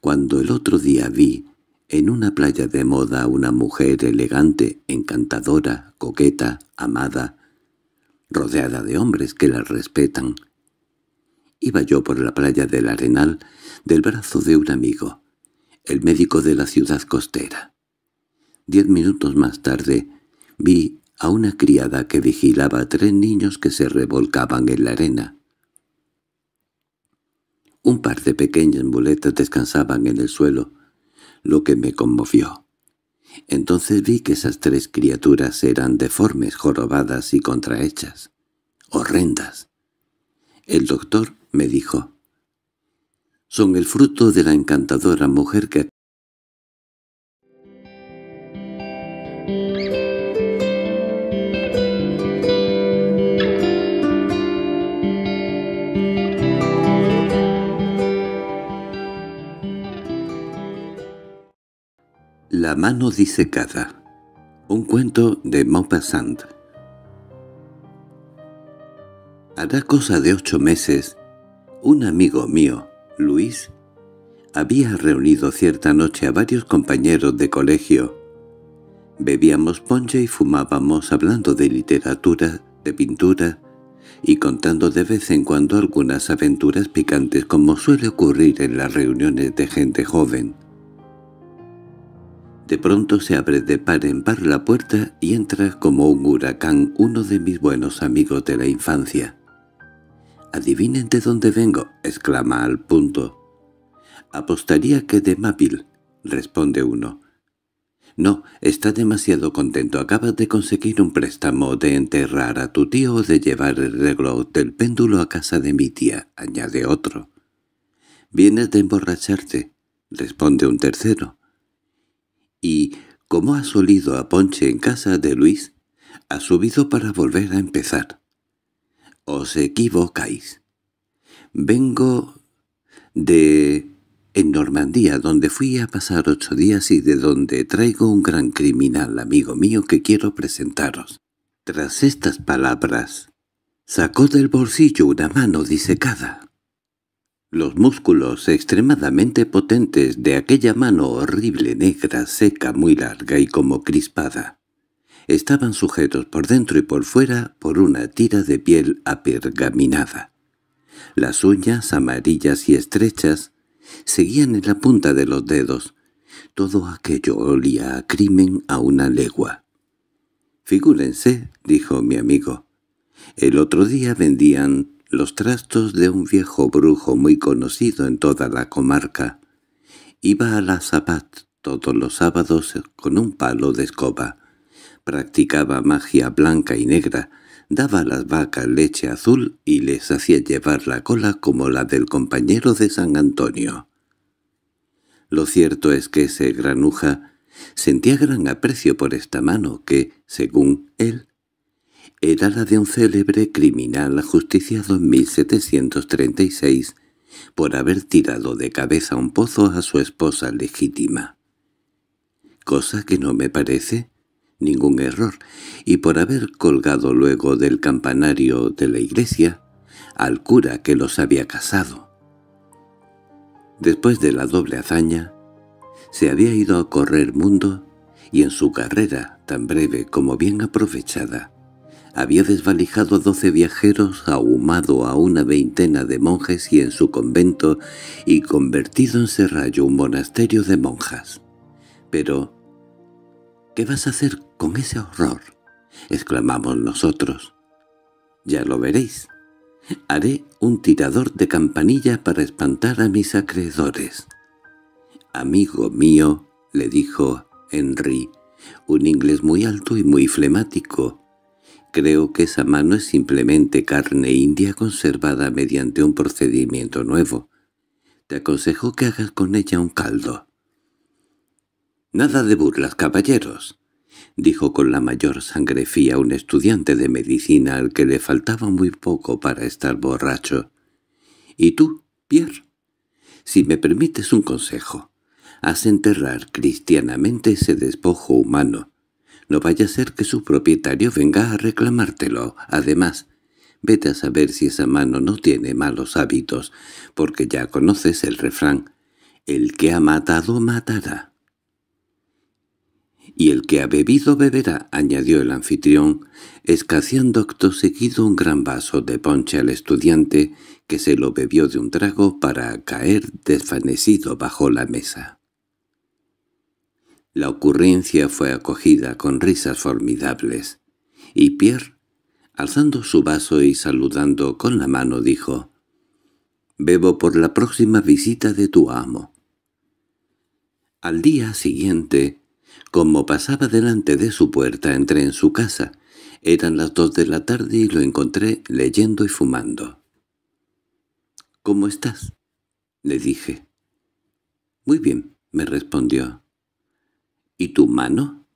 [SPEAKER 1] cuando el otro día vi en una playa de moda una mujer elegante, encantadora, coqueta, amada, rodeada de hombres que la respetan. Iba yo por la playa del Arenal del brazo de un amigo, el médico de la ciudad costera. Diez minutos más tarde vi a una criada que vigilaba a tres niños que se revolcaban en la arena. Un par de pequeñas muletas descansaban en el suelo, lo que me conmovió. Entonces vi que esas tres criaturas eran deformes, jorobadas y contrahechas, horrendas. El doctor me dijo, «Son el fruto de la encantadora mujer que La mano disecada Un cuento de Maupassant Hará cosa de ocho meses, un amigo mío, Luis, había reunido cierta noche a varios compañeros de colegio. Bebíamos ponche y fumábamos hablando de literatura, de pintura y contando de vez en cuando algunas aventuras picantes como suele ocurrir en las reuniones de gente joven. De pronto se abre de par en par la puerta y entra como un huracán uno de mis buenos amigos de la infancia. «Adivinen de dónde vengo», exclama al punto. «Apostaría que de Mabil, responde uno. «No, está demasiado contento. Acabas de conseguir un préstamo de enterrar a tu tío o de llevar el reloj del péndulo a casa de mi tía», añade otro. «Vienes de emborracharte», responde un tercero y, como ha solido a Ponche en casa de Luis, ha subido para volver a empezar. Os equivocáis. Vengo de... en Normandía, donde fui a pasar ocho días y de donde traigo un gran criminal amigo mío que quiero presentaros. Tras estas palabras, sacó del bolsillo una mano disecada, los músculos extremadamente potentes de aquella mano horrible, negra, seca, muy larga y como crispada, estaban sujetos por dentro y por fuera por una tira de piel apergaminada. Las uñas, amarillas y estrechas, seguían en la punta de los dedos. Todo aquello olía a crimen a una legua. «Figúrense», dijo mi amigo, «el otro día vendían los trastos de un viejo brujo muy conocido en toda la comarca. Iba a la zapat todos los sábados con un palo de escoba. Practicaba magia blanca y negra, daba a las vacas leche azul y les hacía llevar la cola como la del compañero de San Antonio. Lo cierto es que ese granuja sentía gran aprecio por esta mano que, según él, era la de un célebre criminal ajusticiado en 1736 por haber tirado de cabeza un pozo a su esposa legítima. Cosa que no me parece ningún error, y por haber colgado luego del campanario de la iglesia al cura que los había casado. Después de la doble hazaña, se había ido a correr mundo y en su carrera, tan breve como bien aprovechada, había desvalijado a doce viajeros, ahumado a una veintena de monjes y en su convento, y convertido en Serrallo un monasterio de monjas. Pero, ¿qué vas a hacer con ese horror? exclamamos nosotros. Ya lo veréis. Haré un tirador de campanilla para espantar a mis acreedores. Amigo mío, le dijo Henry, un inglés muy alto y muy flemático, Creo que esa mano es simplemente carne india conservada mediante un procedimiento nuevo. Te aconsejo que hagas con ella un caldo. —Nada de burlas, caballeros —dijo con la mayor sangre fría un estudiante de medicina al que le faltaba muy poco para estar borracho. —¿Y tú, Pierre? Si me permites un consejo, haz enterrar cristianamente ese despojo humano, no vaya a ser que su propietario venga a reclamártelo. Además, vete a saber si esa mano no tiene malos hábitos, porque ya conoces el refrán. El que ha matado, matará. Y el que ha bebido, beberá, añadió el anfitrión, escaseando acto seguido un gran vaso de ponche al estudiante, que se lo bebió de un trago para caer desvanecido bajo la mesa. La ocurrencia fue acogida con risas formidables, y Pierre, alzando su vaso y saludando con la mano, dijo, «Bebo por la próxima visita de tu amo». Al día siguiente, como pasaba delante de su puerta, entré en su casa. Eran las dos de la tarde y lo encontré leyendo y fumando. —¿Cómo estás? —le dije. —Muy bien —me respondió. —¿Y tu mano?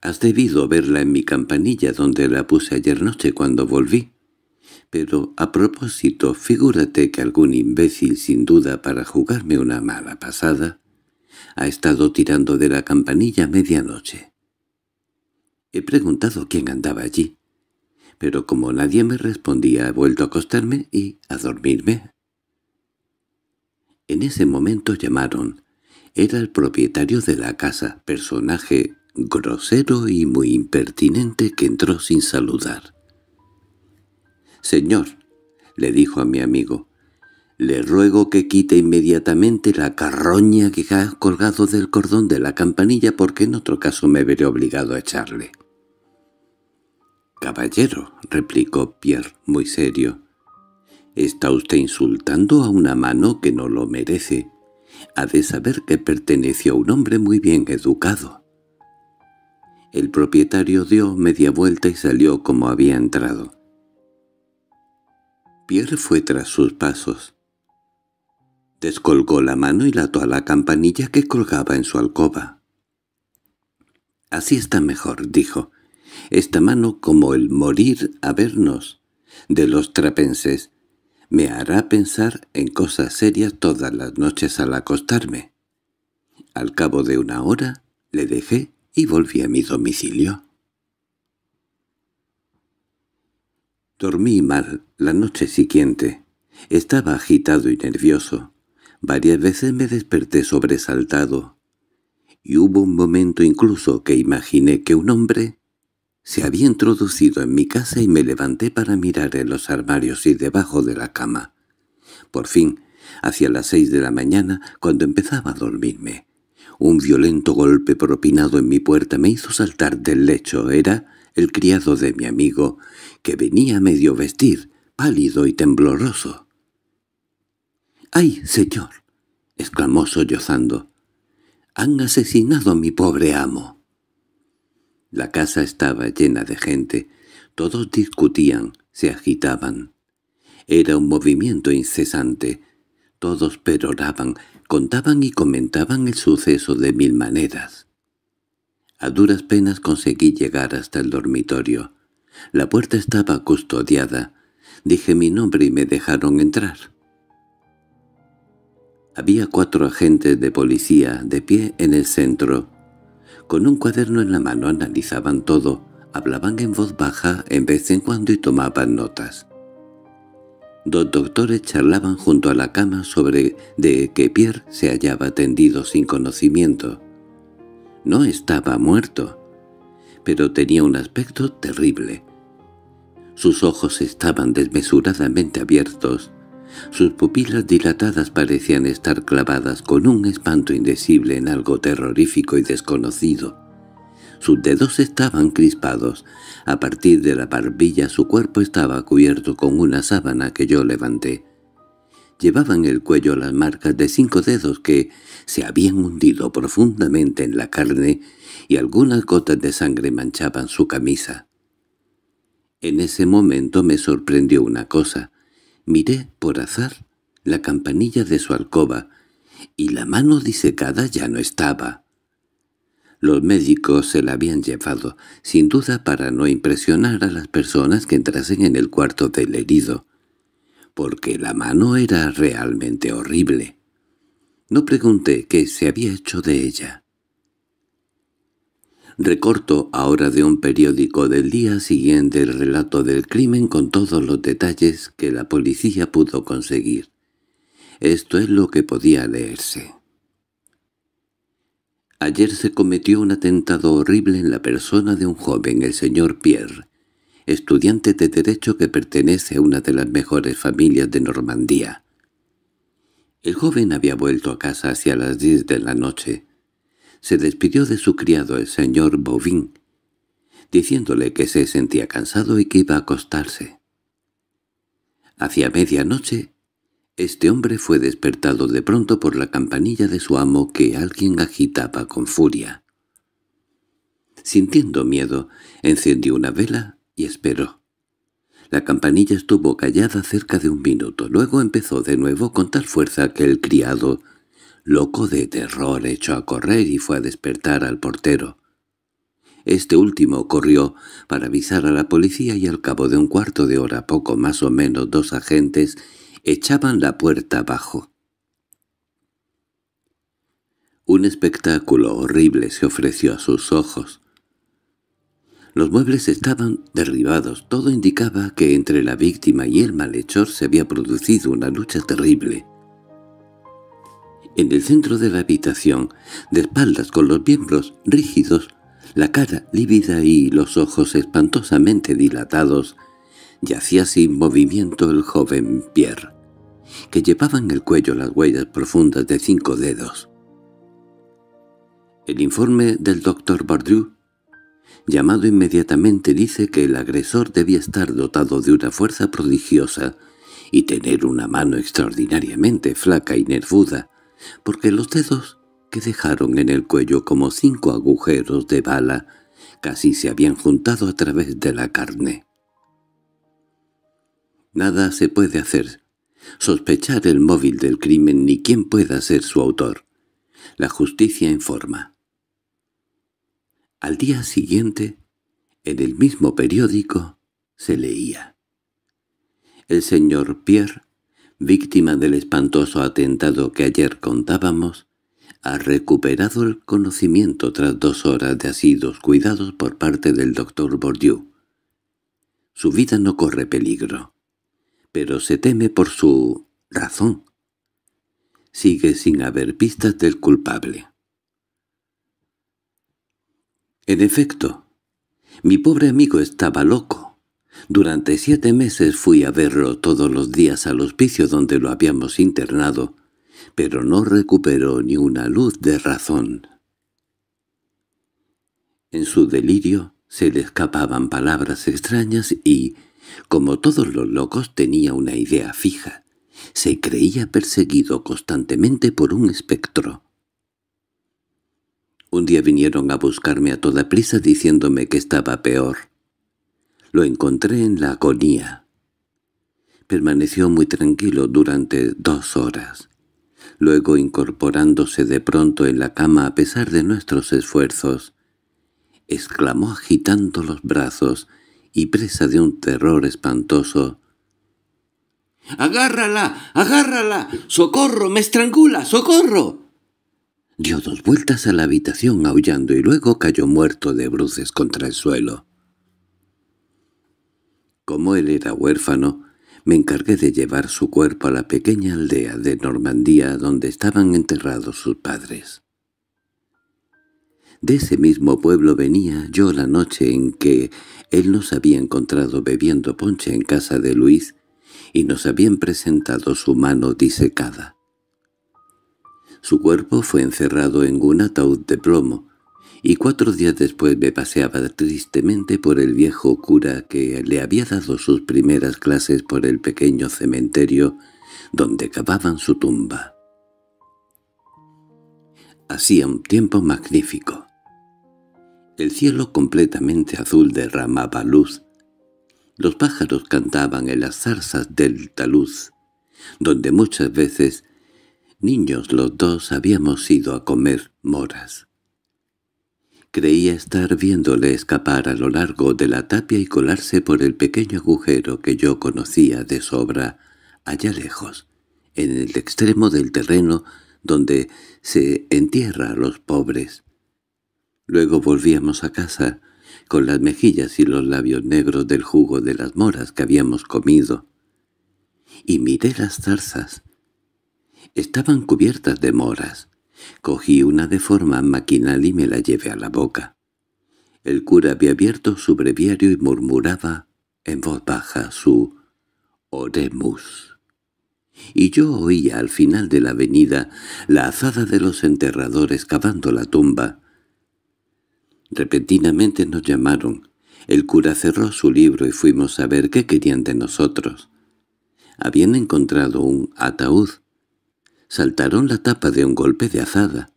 [SPEAKER 1] —Has debido verla en mi campanilla donde la puse ayer noche cuando volví. Pero, a propósito, figúrate que algún imbécil, sin duda para jugarme una mala pasada, ha estado tirando de la campanilla medianoche. He preguntado quién andaba allí, pero como nadie me respondía he vuelto a acostarme y a dormirme. En ese momento llamaron era el propietario de la casa, personaje grosero y muy impertinente que entró sin saludar. «Señor», le dijo a mi amigo, «le ruego que quite inmediatamente la carroña que ha colgado del cordón de la campanilla porque en otro caso me veré obligado a echarle». «Caballero», replicó Pierre muy serio, «está usted insultando a una mano que no lo merece» ha de saber que perteneció a un hombre muy bien educado. El propietario dio media vuelta y salió como había entrado. Pierre fue tras sus pasos. Descolgó la mano y lató a la campanilla que colgaba en su alcoba. «Así está mejor», dijo. «Esta mano como el morir a vernos de los trapenses, me hará pensar en cosas serias todas las noches al acostarme. Al cabo de una hora le dejé y volví a mi domicilio. Dormí mal la noche siguiente. Estaba agitado y nervioso. Varias veces me desperté sobresaltado, y hubo un momento incluso que imaginé que un hombre se había introducido en mi casa y me levanté para mirar en los armarios y debajo de la cama. Por fin, hacia las seis de la mañana, cuando empezaba a dormirme. Un violento golpe propinado en mi puerta me hizo saltar del lecho. Era el criado de mi amigo, que venía medio vestir, pálido y tembloroso. —¡Ay, señor! —exclamó sollozando. —¡Han asesinado a mi pobre amo! La casa estaba llena de gente. Todos discutían, se agitaban. Era un movimiento incesante. Todos peroraban, contaban y comentaban el suceso de mil maneras. A duras penas conseguí llegar hasta el dormitorio. La puerta estaba custodiada. Dije mi nombre y me dejaron entrar. Había cuatro agentes de policía de pie en el centro con un cuaderno en la mano analizaban todo, hablaban en voz baja en vez en cuando y tomaban notas. Dos doctores charlaban junto a la cama sobre de que Pierre se hallaba tendido sin conocimiento. No estaba muerto, pero tenía un aspecto terrible. Sus ojos estaban desmesuradamente abiertos, sus pupilas dilatadas parecían estar clavadas con un espanto indecible en algo terrorífico y desconocido. Sus dedos estaban crispados. A partir de la barbilla su cuerpo estaba cubierto con una sábana que yo levanté. Llevaba en el cuello las marcas de cinco dedos que se habían hundido profundamente en la carne y algunas gotas de sangre manchaban su camisa. En ese momento me sorprendió una cosa. Miré, por azar, la campanilla de su alcoba, y la mano disecada ya no estaba. Los médicos se la habían llevado, sin duda para no impresionar a las personas que entrasen en el cuarto del herido, porque la mano era realmente horrible. No pregunté qué se había hecho de ella. Recorto ahora de un periódico del día siguiente el relato del crimen con todos los detalles que la policía pudo conseguir. Esto es lo que podía leerse. Ayer se cometió un atentado horrible en la persona de un joven, el señor Pierre, estudiante de Derecho que pertenece a una de las mejores familias de Normandía. El joven había vuelto a casa hacia las diez de la noche, se despidió de su criado el señor Bovín, diciéndole que se sentía cansado y que iba a acostarse. Hacia medianoche, este hombre fue despertado de pronto por la campanilla de su amo que alguien agitaba con furia. Sintiendo miedo, encendió una vela y esperó. La campanilla estuvo callada cerca de un minuto, luego empezó de nuevo con tal fuerza que el criado Loco de terror echó a correr y fue a despertar al portero. Este último corrió para avisar a la policía y al cabo de un cuarto de hora poco más o menos dos agentes echaban la puerta abajo. Un espectáculo horrible se ofreció a sus ojos. Los muebles estaban derribados, todo indicaba que entre la víctima y el malhechor se había producido una lucha terrible. En el centro de la habitación, de espaldas con los miembros rígidos, la cara lívida y los ojos espantosamente dilatados, yacía sin movimiento el joven Pierre, que llevaba en el cuello las huellas profundas de cinco dedos. El informe del doctor Bardieu, llamado inmediatamente, dice que el agresor debía estar dotado de una fuerza prodigiosa y tener una mano extraordinariamente flaca y nervuda, porque los dedos que dejaron en el cuello como cinco agujeros de bala casi se habían juntado a través de la carne. Nada se puede hacer, sospechar el móvil del crimen ni quién pueda ser su autor. La justicia informa. Al día siguiente, en el mismo periódico, se leía. El señor Pierre víctima del espantoso atentado que ayer contábamos, ha recuperado el conocimiento tras dos horas de asidos cuidados por parte del doctor Bourdieu. Su vida no corre peligro, pero se teme por su razón. Sigue sin haber pistas del culpable. En efecto, mi pobre amigo estaba loco. Durante siete meses fui a verlo todos los días al hospicio donde lo habíamos internado, pero no recuperó ni una luz de razón. En su delirio se le escapaban palabras extrañas y, como todos los locos, tenía una idea fija. Se creía perseguido constantemente por un espectro. Un día vinieron a buscarme a toda prisa diciéndome que estaba peor. Lo encontré en la agonía. Permaneció muy tranquilo durante dos horas. Luego incorporándose de pronto en la cama a pesar de nuestros esfuerzos, exclamó agitando los brazos y presa de un terror espantoso. —¡Agárrala! ¡Agárrala! ¡Socorro! ¡Me estrangula! ¡Socorro! Dio dos vueltas a la habitación aullando y luego cayó muerto de bruces contra el suelo. Como él era huérfano, me encargué de llevar su cuerpo a la pequeña aldea de Normandía donde estaban enterrados sus padres. De ese mismo pueblo venía yo la noche en que él nos había encontrado bebiendo ponche en casa de Luis y nos habían presentado su mano disecada. Su cuerpo fue encerrado en un ataúd de plomo, y cuatro días después me paseaba tristemente por el viejo cura que le había dado sus primeras clases por el pequeño cementerio donde cavaban su tumba. Hacía un tiempo magnífico. El cielo completamente azul derramaba luz. Los pájaros cantaban en las zarzas del taluz, donde muchas veces, niños los dos, habíamos ido a comer moras. Creía estar viéndole escapar a lo largo de la tapia y colarse por el pequeño agujero que yo conocía de sobra, allá lejos, en el extremo del terreno donde se entierra a los pobres. Luego volvíamos a casa, con las mejillas y los labios negros del jugo de las moras que habíamos comido. Y miré las zarzas. Estaban cubiertas de moras. Cogí una de forma maquinal y me la llevé a la boca. El cura había abierto su breviario y murmuraba en voz baja su «Oremus». Y yo oía al final de la avenida la azada de los enterradores cavando la tumba. Repentinamente nos llamaron. El cura cerró su libro y fuimos a ver qué querían de nosotros. Habían encontrado un ataúd saltaron la tapa de un golpe de azada,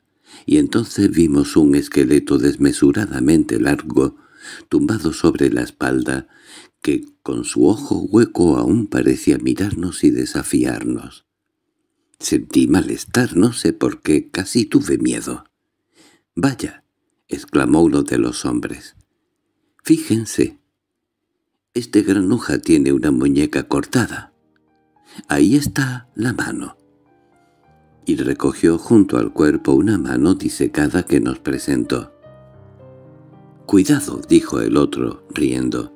[SPEAKER 1] y entonces vimos un esqueleto desmesuradamente largo, tumbado sobre la espalda, que con su ojo hueco aún parecía mirarnos y desafiarnos. Sentí malestar, no sé por qué, casi tuve miedo. «¡Vaya!» exclamó uno de los hombres. «Fíjense, este granuja tiene una muñeca cortada. Ahí está la mano» y recogió junto al cuerpo una mano disecada que nos presentó. «Cuidado», dijo el otro, riendo.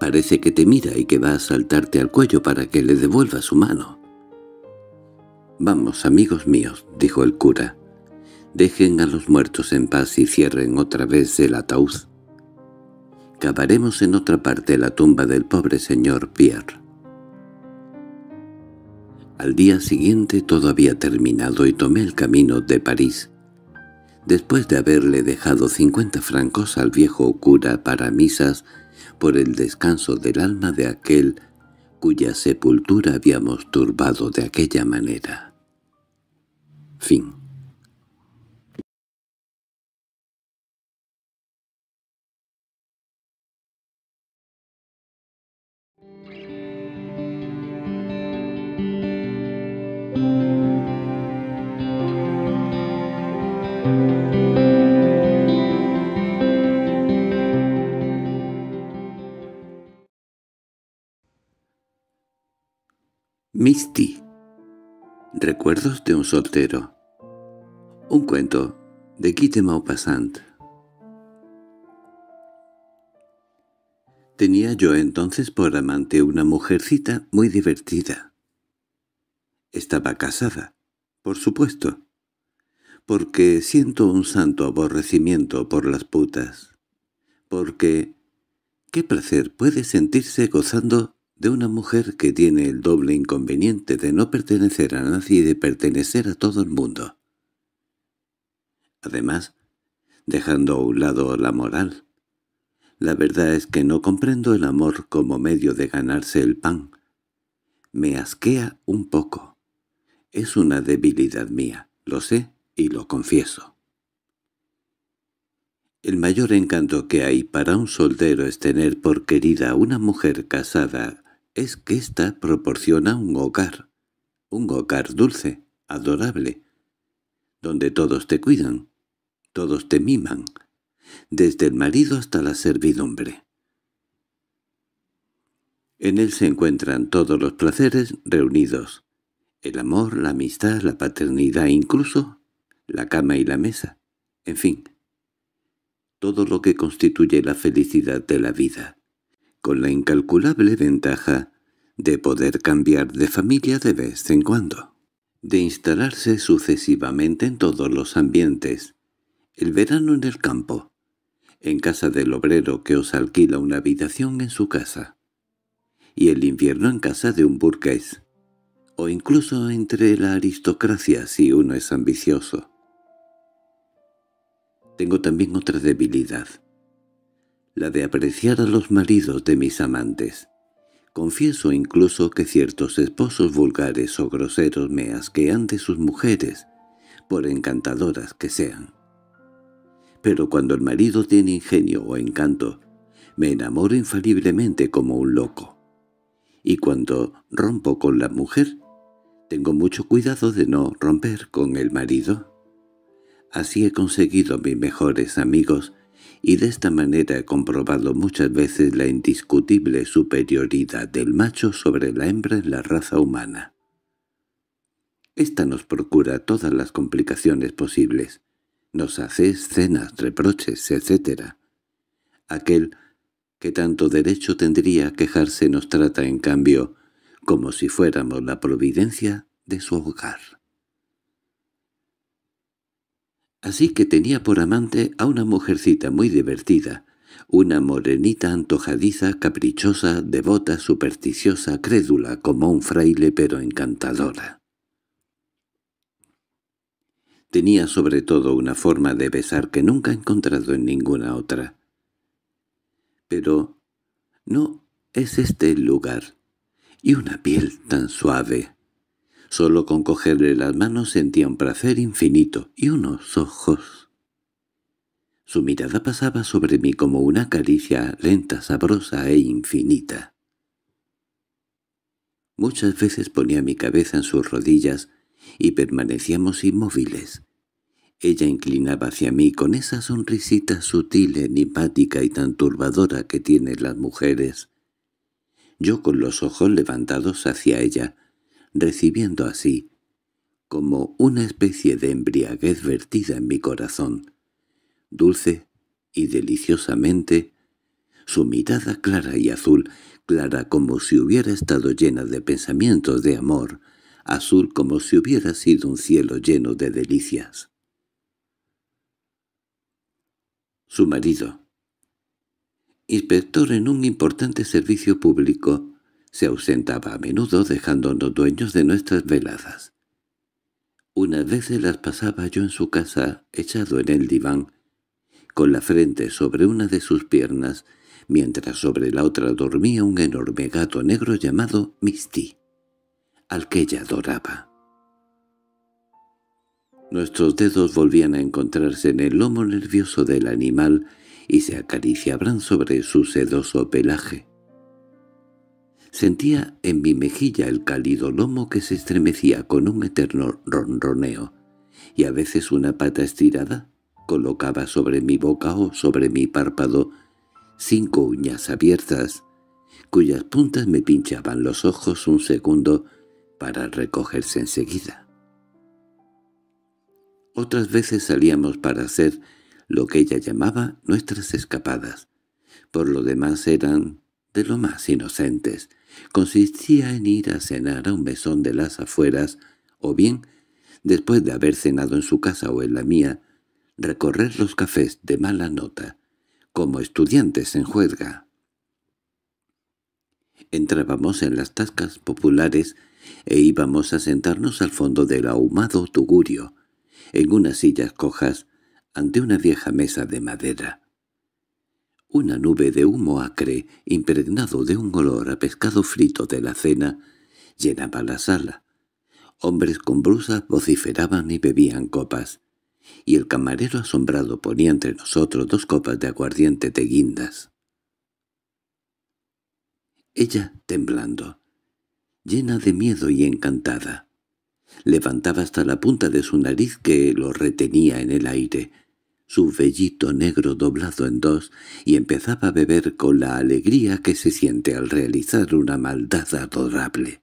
[SPEAKER 1] «Parece que te mira y que va a saltarte al cuello para que le devuelva su mano». «Vamos, amigos míos», dijo el cura. «Dejen a los muertos en paz y cierren otra vez el ataúd. Cavaremos en otra parte la tumba del pobre señor Pierre». Al día siguiente todo había terminado y tomé el camino de París. Después de haberle dejado cincuenta francos al viejo cura para misas por el descanso del alma de aquel cuya sepultura habíamos turbado de aquella manera.
[SPEAKER 2] Fin Misty.
[SPEAKER 1] Recuerdos de un soltero. Un cuento de Guy Maupassant. Tenía yo entonces por amante una mujercita muy divertida, estaba casada, por supuesto. Porque siento un santo aborrecimiento por las putas. Porque... ¿Qué placer puede sentirse gozando de una mujer que tiene el doble inconveniente de no pertenecer a nadie y de pertenecer a todo el mundo? Además, dejando a un lado la moral, la verdad es que no comprendo el amor como medio de ganarse el pan. Me asquea un poco. Es una debilidad mía, lo sé y lo confieso. El mayor encanto que hay para un soldero es tener por querida una mujer casada, es que ésta proporciona un hogar, un hogar dulce, adorable, donde todos te cuidan, todos te miman, desde el marido hasta la servidumbre. En él se encuentran todos los placeres reunidos, el amor, la amistad, la paternidad, incluso la cama y la mesa. En fin, todo lo que constituye la felicidad de la vida, con la incalculable ventaja de poder cambiar de familia de vez en cuando, de instalarse sucesivamente en todos los ambientes, el verano en el campo, en casa del obrero que os alquila una habitación en su casa, y el invierno en casa de un burgués, o incluso entre la aristocracia si uno es ambicioso. Tengo también otra debilidad, la de apreciar a los maridos de mis amantes. Confieso incluso que ciertos esposos vulgares o groseros me asquean de sus mujeres, por encantadoras que sean. Pero cuando el marido tiene ingenio o encanto, me enamoro infaliblemente como un loco. Y cuando rompo con la mujer, tengo mucho cuidado de no romper con el marido. Así he conseguido mis mejores amigos y de esta manera he comprobado muchas veces la indiscutible superioridad del macho sobre la hembra en la raza humana. Esta nos procura todas las complicaciones posibles, nos hace escenas, reproches, etc. Aquel que tanto derecho tendría a quejarse nos trata, en cambio, como si fuéramos la providencia de su hogar. Así que tenía por amante a una mujercita muy divertida, una morenita antojadiza, caprichosa, devota, supersticiosa, crédula, como un fraile pero encantadora. Tenía sobre todo una forma de besar que nunca he encontrado en ninguna otra. Pero no es este el lugar y una piel tan suave. Solo con cogerle las manos sentía un placer infinito y unos ojos. Su mirada pasaba sobre mí como una caricia lenta, sabrosa e infinita. Muchas veces ponía mi cabeza en sus rodillas y permanecíamos inmóviles. Ella inclinaba hacia mí con esa sonrisita sutil, enigmática y tan turbadora que tienen las mujeres, yo con los ojos levantados hacia ella, recibiendo así, como una especie de embriaguez vertida en mi corazón, dulce y deliciosamente, su mirada clara y azul, clara como si hubiera estado llena de pensamientos de amor, azul como si hubiera sido un cielo lleno de delicias. Su marido, inspector en un importante servicio público, se ausentaba a menudo dejándonos dueños de nuestras veladas. Una vez se las pasaba yo en su casa, echado en el diván, con la frente sobre una de sus piernas, mientras sobre la otra dormía un enorme gato negro llamado Misty, al que ella adoraba. Nuestros dedos volvían a encontrarse en el lomo nervioso del animal y se acariciaban sobre su sedoso pelaje. Sentía en mi mejilla el cálido lomo que se estremecía con un eterno ronroneo, y a veces una pata estirada colocaba sobre mi boca o sobre mi párpado cinco uñas abiertas, cuyas puntas me pinchaban los ojos un segundo para recogerse enseguida. Otras veces salíamos para hacer lo que ella llamaba nuestras escapadas. Por lo demás eran de lo más inocentes. Consistía en ir a cenar a un mesón de las afueras, o bien, después de haber cenado en su casa o en la mía, recorrer los cafés de mala nota, como estudiantes en juerga. Entrábamos en las tascas populares e íbamos a sentarnos al fondo del ahumado tugurio, en unas sillas cojas ante una vieja mesa de madera. Una nube de humo acre, impregnado de un olor a pescado frito de la cena, llenaba la sala. Hombres con brusas vociferaban y bebían copas, y el camarero asombrado ponía entre nosotros dos copas de aguardiente de guindas. Ella, temblando, llena de miedo y encantada, levantaba hasta la punta de su nariz que lo retenía en el aire, su vellito negro doblado en dos, y empezaba a beber con la alegría que se siente al realizar una maldad adorable.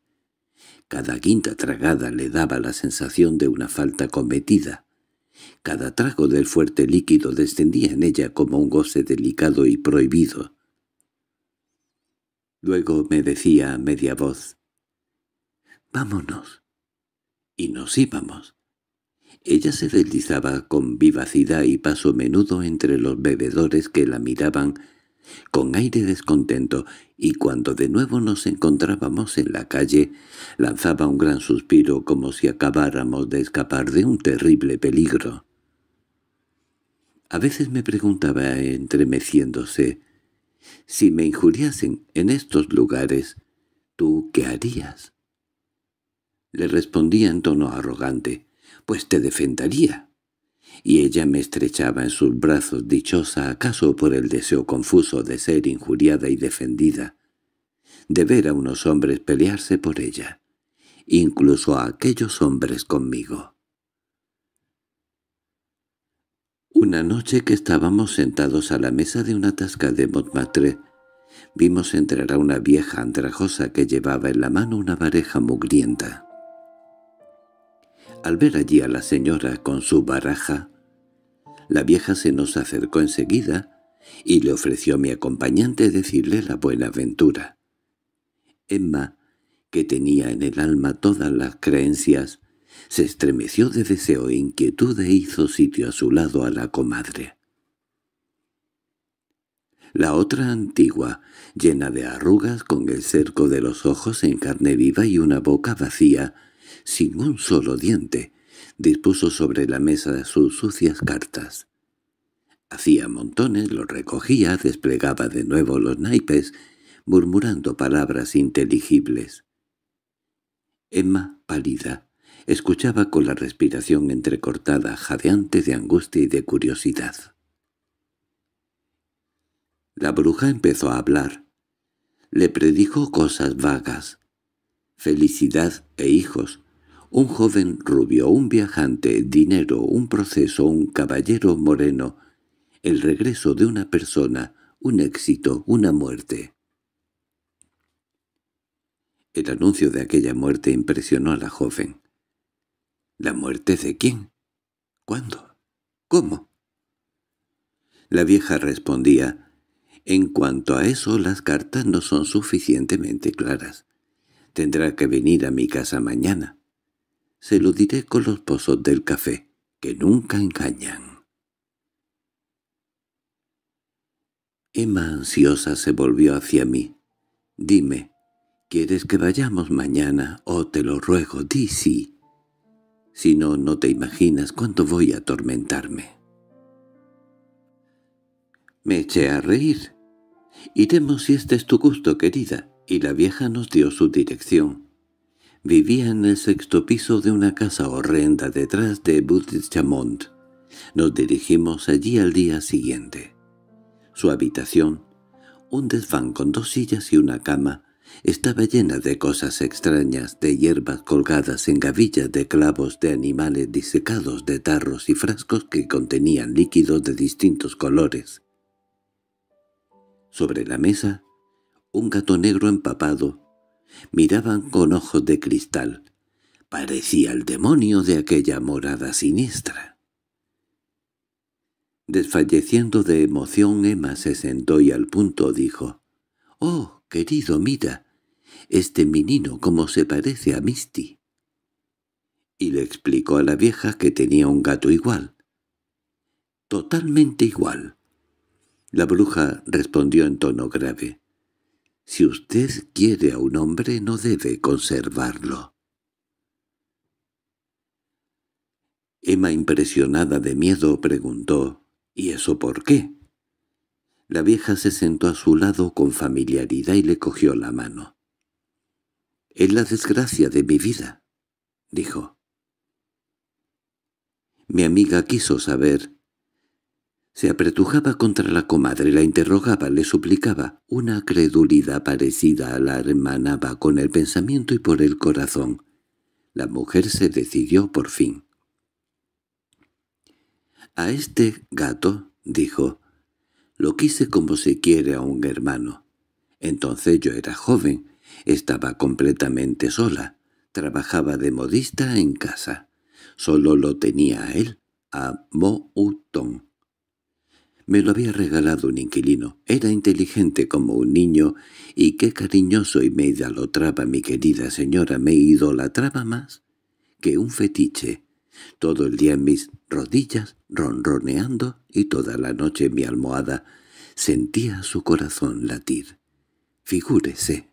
[SPEAKER 1] Cada quinta tragada le daba la sensación de una falta cometida. Cada trago del fuerte líquido descendía en ella como un goce delicado y prohibido. Luego me decía a media voz, «Vámonos». Y nos íbamos. Ella se deslizaba con vivacidad y paso menudo entre los bebedores que la miraban con aire descontento, y cuando de nuevo nos encontrábamos en la calle, lanzaba un gran suspiro como si acabáramos de escapar de un terrible peligro. A veces me preguntaba entremeciéndose, si me injuriasen en estos lugares, ¿tú qué harías? Le respondía en tono arrogante, pues te defendería. Y ella me estrechaba en sus brazos, dichosa acaso por el deseo confuso de ser injuriada y defendida, de ver a unos hombres pelearse por ella, incluso a aquellos hombres conmigo. Una noche que estábamos sentados a la mesa de una tasca de Montmartre, vimos entrar a una vieja andrajosa que llevaba en la mano una pareja mugrienta. Al ver allí a la señora con su baraja, la vieja se nos acercó enseguida y le ofreció a mi acompañante decirle la buena ventura. Emma, que tenía en el alma todas las creencias, se estremeció de deseo e inquietud e hizo sitio a su lado a la comadre. La otra antigua, llena de arrugas con el cerco de los ojos en carne viva y una boca vacía, sin un solo diente, dispuso sobre la mesa sus sucias cartas. Hacía montones, los recogía, desplegaba de nuevo los naipes, murmurando palabras inteligibles. Emma, pálida, escuchaba con la respiración entrecortada, jadeante de angustia y de curiosidad. La bruja empezó a hablar. Le predijo cosas vagas. Felicidad e hijos, un joven rubio, un viajante, dinero, un proceso, un caballero moreno, el regreso de una persona, un éxito, una muerte. El anuncio de aquella muerte impresionó a la joven. ¿La muerte de quién? ¿Cuándo? ¿Cómo? La vieja respondía, en cuanto a eso las cartas no son suficientemente claras. Tendrá que venir a mi casa mañana. Se lo diré con los pozos del café, que nunca engañan. Emma ansiosa se volvió hacia mí. «Dime, ¿quieres que vayamos mañana? o te lo ruego, di sí. Si no, no te imaginas cuánto voy a atormentarme». Me eché a reír. «Iremos si este es tu gusto, querida», y la vieja nos dio su dirección. Vivía en el sexto piso de una casa horrenda detrás de Butte-Chamont. Nos dirigimos allí al día siguiente. Su habitación, un desván con dos sillas y una cama, estaba llena de cosas extrañas, de hierbas colgadas en gavillas de clavos, de animales disecados, de tarros y frascos que contenían líquidos de distintos colores. Sobre la mesa, un gato negro empapado, miraban con ojos de cristal. Parecía el demonio de aquella morada siniestra. Desfalleciendo de emoción, Emma se sentó y al punto dijo, «Oh, querido, mira, este menino como se parece a Misty». Y le explicó a la vieja que tenía un gato igual. «Totalmente igual». La bruja respondió en tono grave. Si usted quiere a un hombre no debe conservarlo. Emma, impresionada de miedo, preguntó, ¿y eso por qué? La vieja se sentó a su lado con familiaridad y le cogió la mano. «Es la desgracia de mi vida», dijo. Mi amiga quiso saber se apretujaba contra la comadre, la interrogaba, le suplicaba, una credulidad parecida a la hermanaba con el pensamiento y por el corazón. La mujer se decidió por fin. «A este gato», dijo, «lo quise como se quiere a un hermano. Entonces yo era joven, estaba completamente sola, trabajaba de modista en casa. Solo lo tenía a él, a Mouton me lo había regalado un inquilino. Era inteligente como un niño, y qué cariñoso y me idolatraba mi querida señora, me idolatraba más que un fetiche. Todo el día en mis rodillas, ronroneando, y toda la noche en mi almohada, sentía su corazón latir. Figúrese.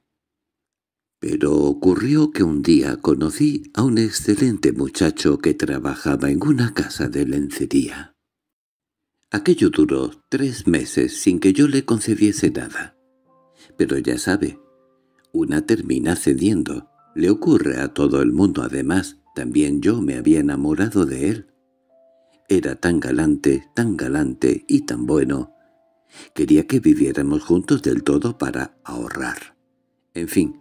[SPEAKER 1] Pero ocurrió que un día conocí a un excelente muchacho que trabajaba en una casa de lencería. Aquello duró tres meses sin que yo le concediese nada. Pero ya sabe, una termina cediendo. Le ocurre a todo el mundo además, también yo me había enamorado de él. Era tan galante, tan galante y tan bueno. Quería que viviéramos juntos del todo para ahorrar. En fin,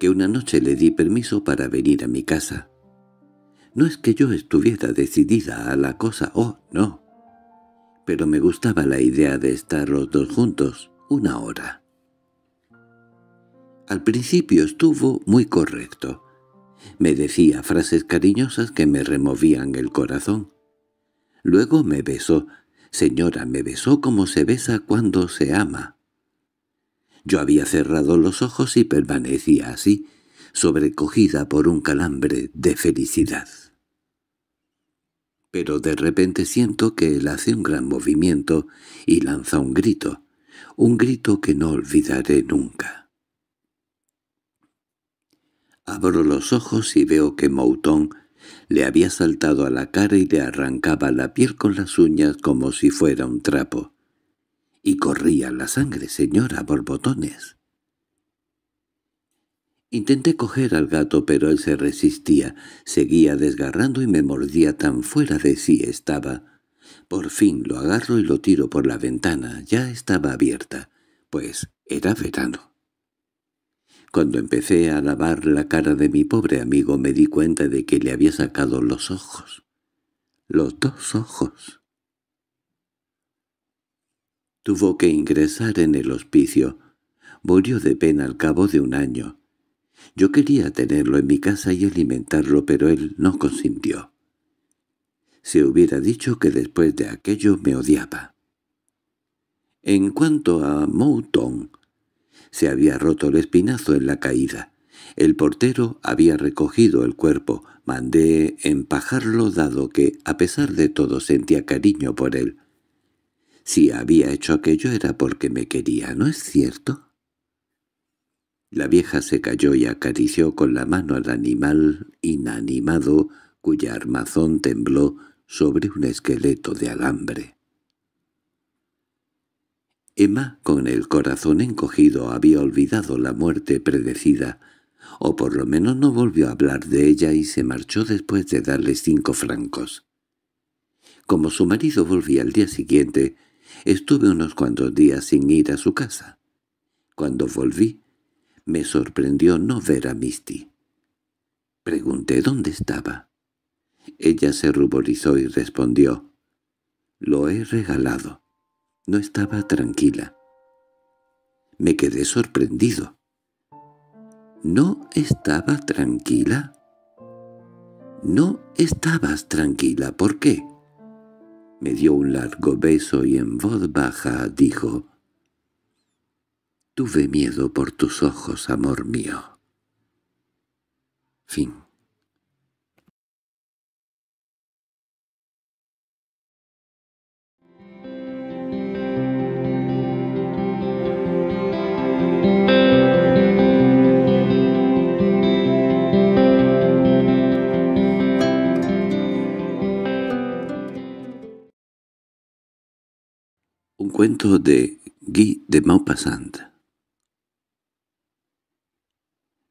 [SPEAKER 1] que una noche le di permiso para venir a mi casa. No es que yo estuviera decidida a la cosa, oh, no pero me gustaba la idea de estar los dos juntos una hora. Al principio estuvo muy correcto. Me decía frases cariñosas que me removían el corazón. Luego me besó. Señora, me besó como se besa cuando se ama. Yo había cerrado los ojos y permanecía así, sobrecogida por un calambre de felicidad pero de repente siento que él hace un gran movimiento y lanza un grito, un grito que no olvidaré nunca. Abro los ojos y veo que Mouton le había saltado a la cara y le arrancaba la piel con las uñas como si fuera un trapo. Y corría la sangre, señora, borbotones. Intenté coger al gato pero él se resistía, seguía desgarrando y me mordía tan fuera de sí estaba. Por fin lo agarro y lo tiro por la ventana, ya estaba abierta, pues era verano. Cuando empecé a lavar la cara de mi pobre amigo me di cuenta de que le había sacado los ojos. Los dos ojos. Tuvo que ingresar en el hospicio. Murió de pena al cabo de un año. Yo quería tenerlo en mi casa y alimentarlo, pero él no consintió. Se hubiera dicho que después de aquello me odiaba. En cuanto a Mouton, se había roto el espinazo en la caída. El portero había recogido el cuerpo, mandé empajarlo dado que, a pesar de todo, sentía cariño por él. Si había hecho aquello era porque me quería, ¿no es cierto?» La vieja se cayó y acarició con la mano al animal inanimado cuya armazón tembló sobre un esqueleto de alambre. Emma, con el corazón encogido, había olvidado la muerte predecida, o por lo menos no volvió a hablar de ella y se marchó después de darle cinco francos. Como su marido volvía al día siguiente, estuve unos cuantos días sin ir a su casa. Cuando volví, me sorprendió no ver a Misty. Pregunté dónde estaba. Ella se ruborizó y respondió. Lo he regalado. No estaba tranquila. Me quedé sorprendido. ¿No estaba tranquila? No estabas tranquila, ¿por qué? Me dio un largo beso y en voz baja dijo, Tuve miedo por tus ojos, amor
[SPEAKER 2] mío. Fin. Un cuento de Guy de Maupassant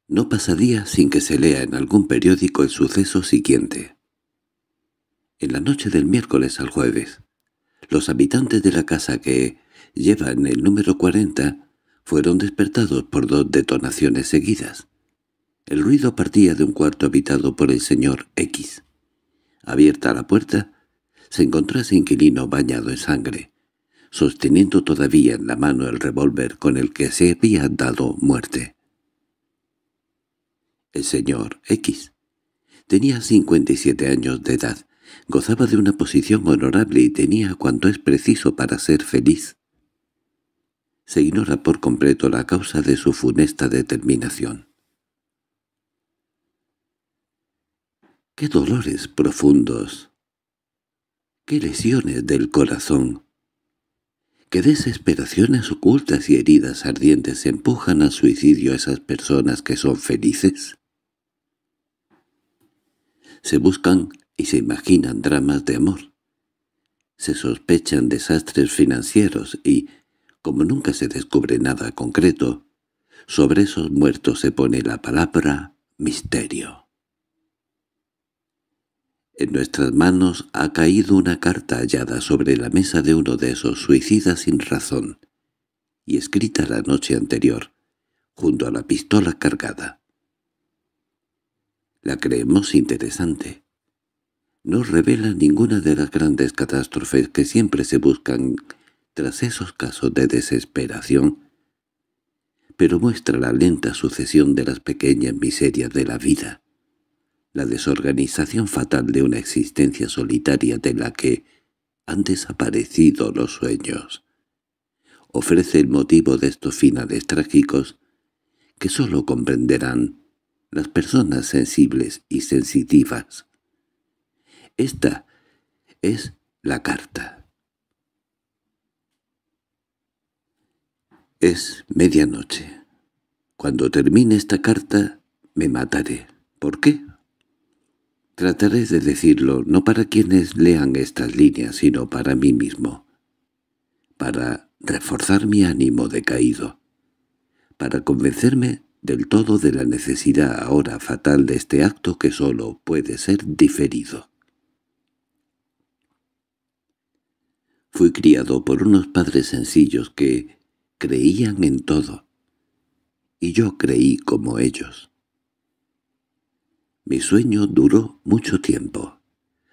[SPEAKER 1] no pasaría sin que se lea en algún periódico el suceso siguiente. En la noche del miércoles al jueves, los habitantes de la casa que llevan el número 40 fueron despertados por dos detonaciones seguidas. El ruido partía de un cuarto habitado por el señor X. Abierta la puerta, se encontró ese inquilino bañado en sangre, sosteniendo todavía en la mano el revólver con el que se había dado muerte el señor X. Tenía 57 años de edad, gozaba de una posición honorable y tenía cuanto es preciso para ser feliz. Se ignora por completo la causa de su funesta determinación. ¡Qué dolores profundos! ¡Qué lesiones del corazón! ¿Qué desesperaciones ocultas y heridas ardientes empujan al suicidio a esas personas que son felices? Se buscan y se imaginan dramas de amor. Se sospechan desastres financieros y, como nunca se descubre nada concreto, sobre esos muertos se pone la palabra misterio. En nuestras manos ha caído una carta hallada sobre la mesa de uno de esos suicidas sin razón, y escrita la noche anterior, junto a la pistola cargada la creemos interesante. No revela ninguna de las grandes catástrofes que siempre se buscan tras esos casos de desesperación, pero muestra la lenta sucesión de las pequeñas miserias de la vida, la desorganización fatal de una existencia solitaria de la que han desaparecido los sueños. Ofrece el motivo de estos finales trágicos que sólo comprenderán las personas sensibles y sensitivas. Esta es la carta. Es medianoche. Cuando termine esta carta, me mataré. ¿Por qué? Trataré de decirlo no para quienes lean estas líneas, sino para mí mismo. Para reforzar mi ánimo decaído. Para convencerme del todo de la necesidad ahora fatal de este acto que sólo puede ser diferido. Fui criado por unos padres sencillos que creían en todo, y yo creí como ellos. Mi sueño duró mucho tiempo.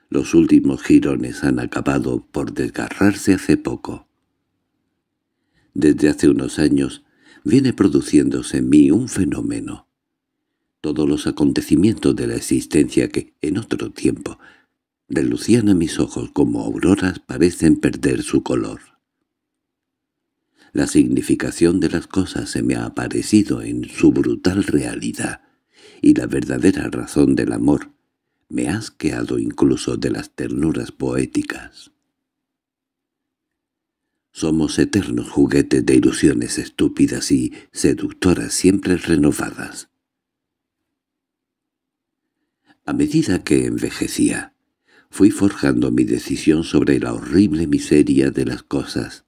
[SPEAKER 1] Los últimos jirones han acabado por desgarrarse hace poco. Desde hace unos años viene produciéndose en mí un fenómeno. Todos los acontecimientos de la existencia que, en otro tiempo, relucían a mis ojos como auroras parecen perder su color. La significación de las cosas se me ha aparecido en su brutal realidad, y la verdadera razón del amor me has quedado incluso de las ternuras poéticas. Somos eternos juguetes de ilusiones estúpidas y seductoras siempre renovadas. A medida que envejecía, fui forjando mi decisión sobre la horrible miseria de las cosas,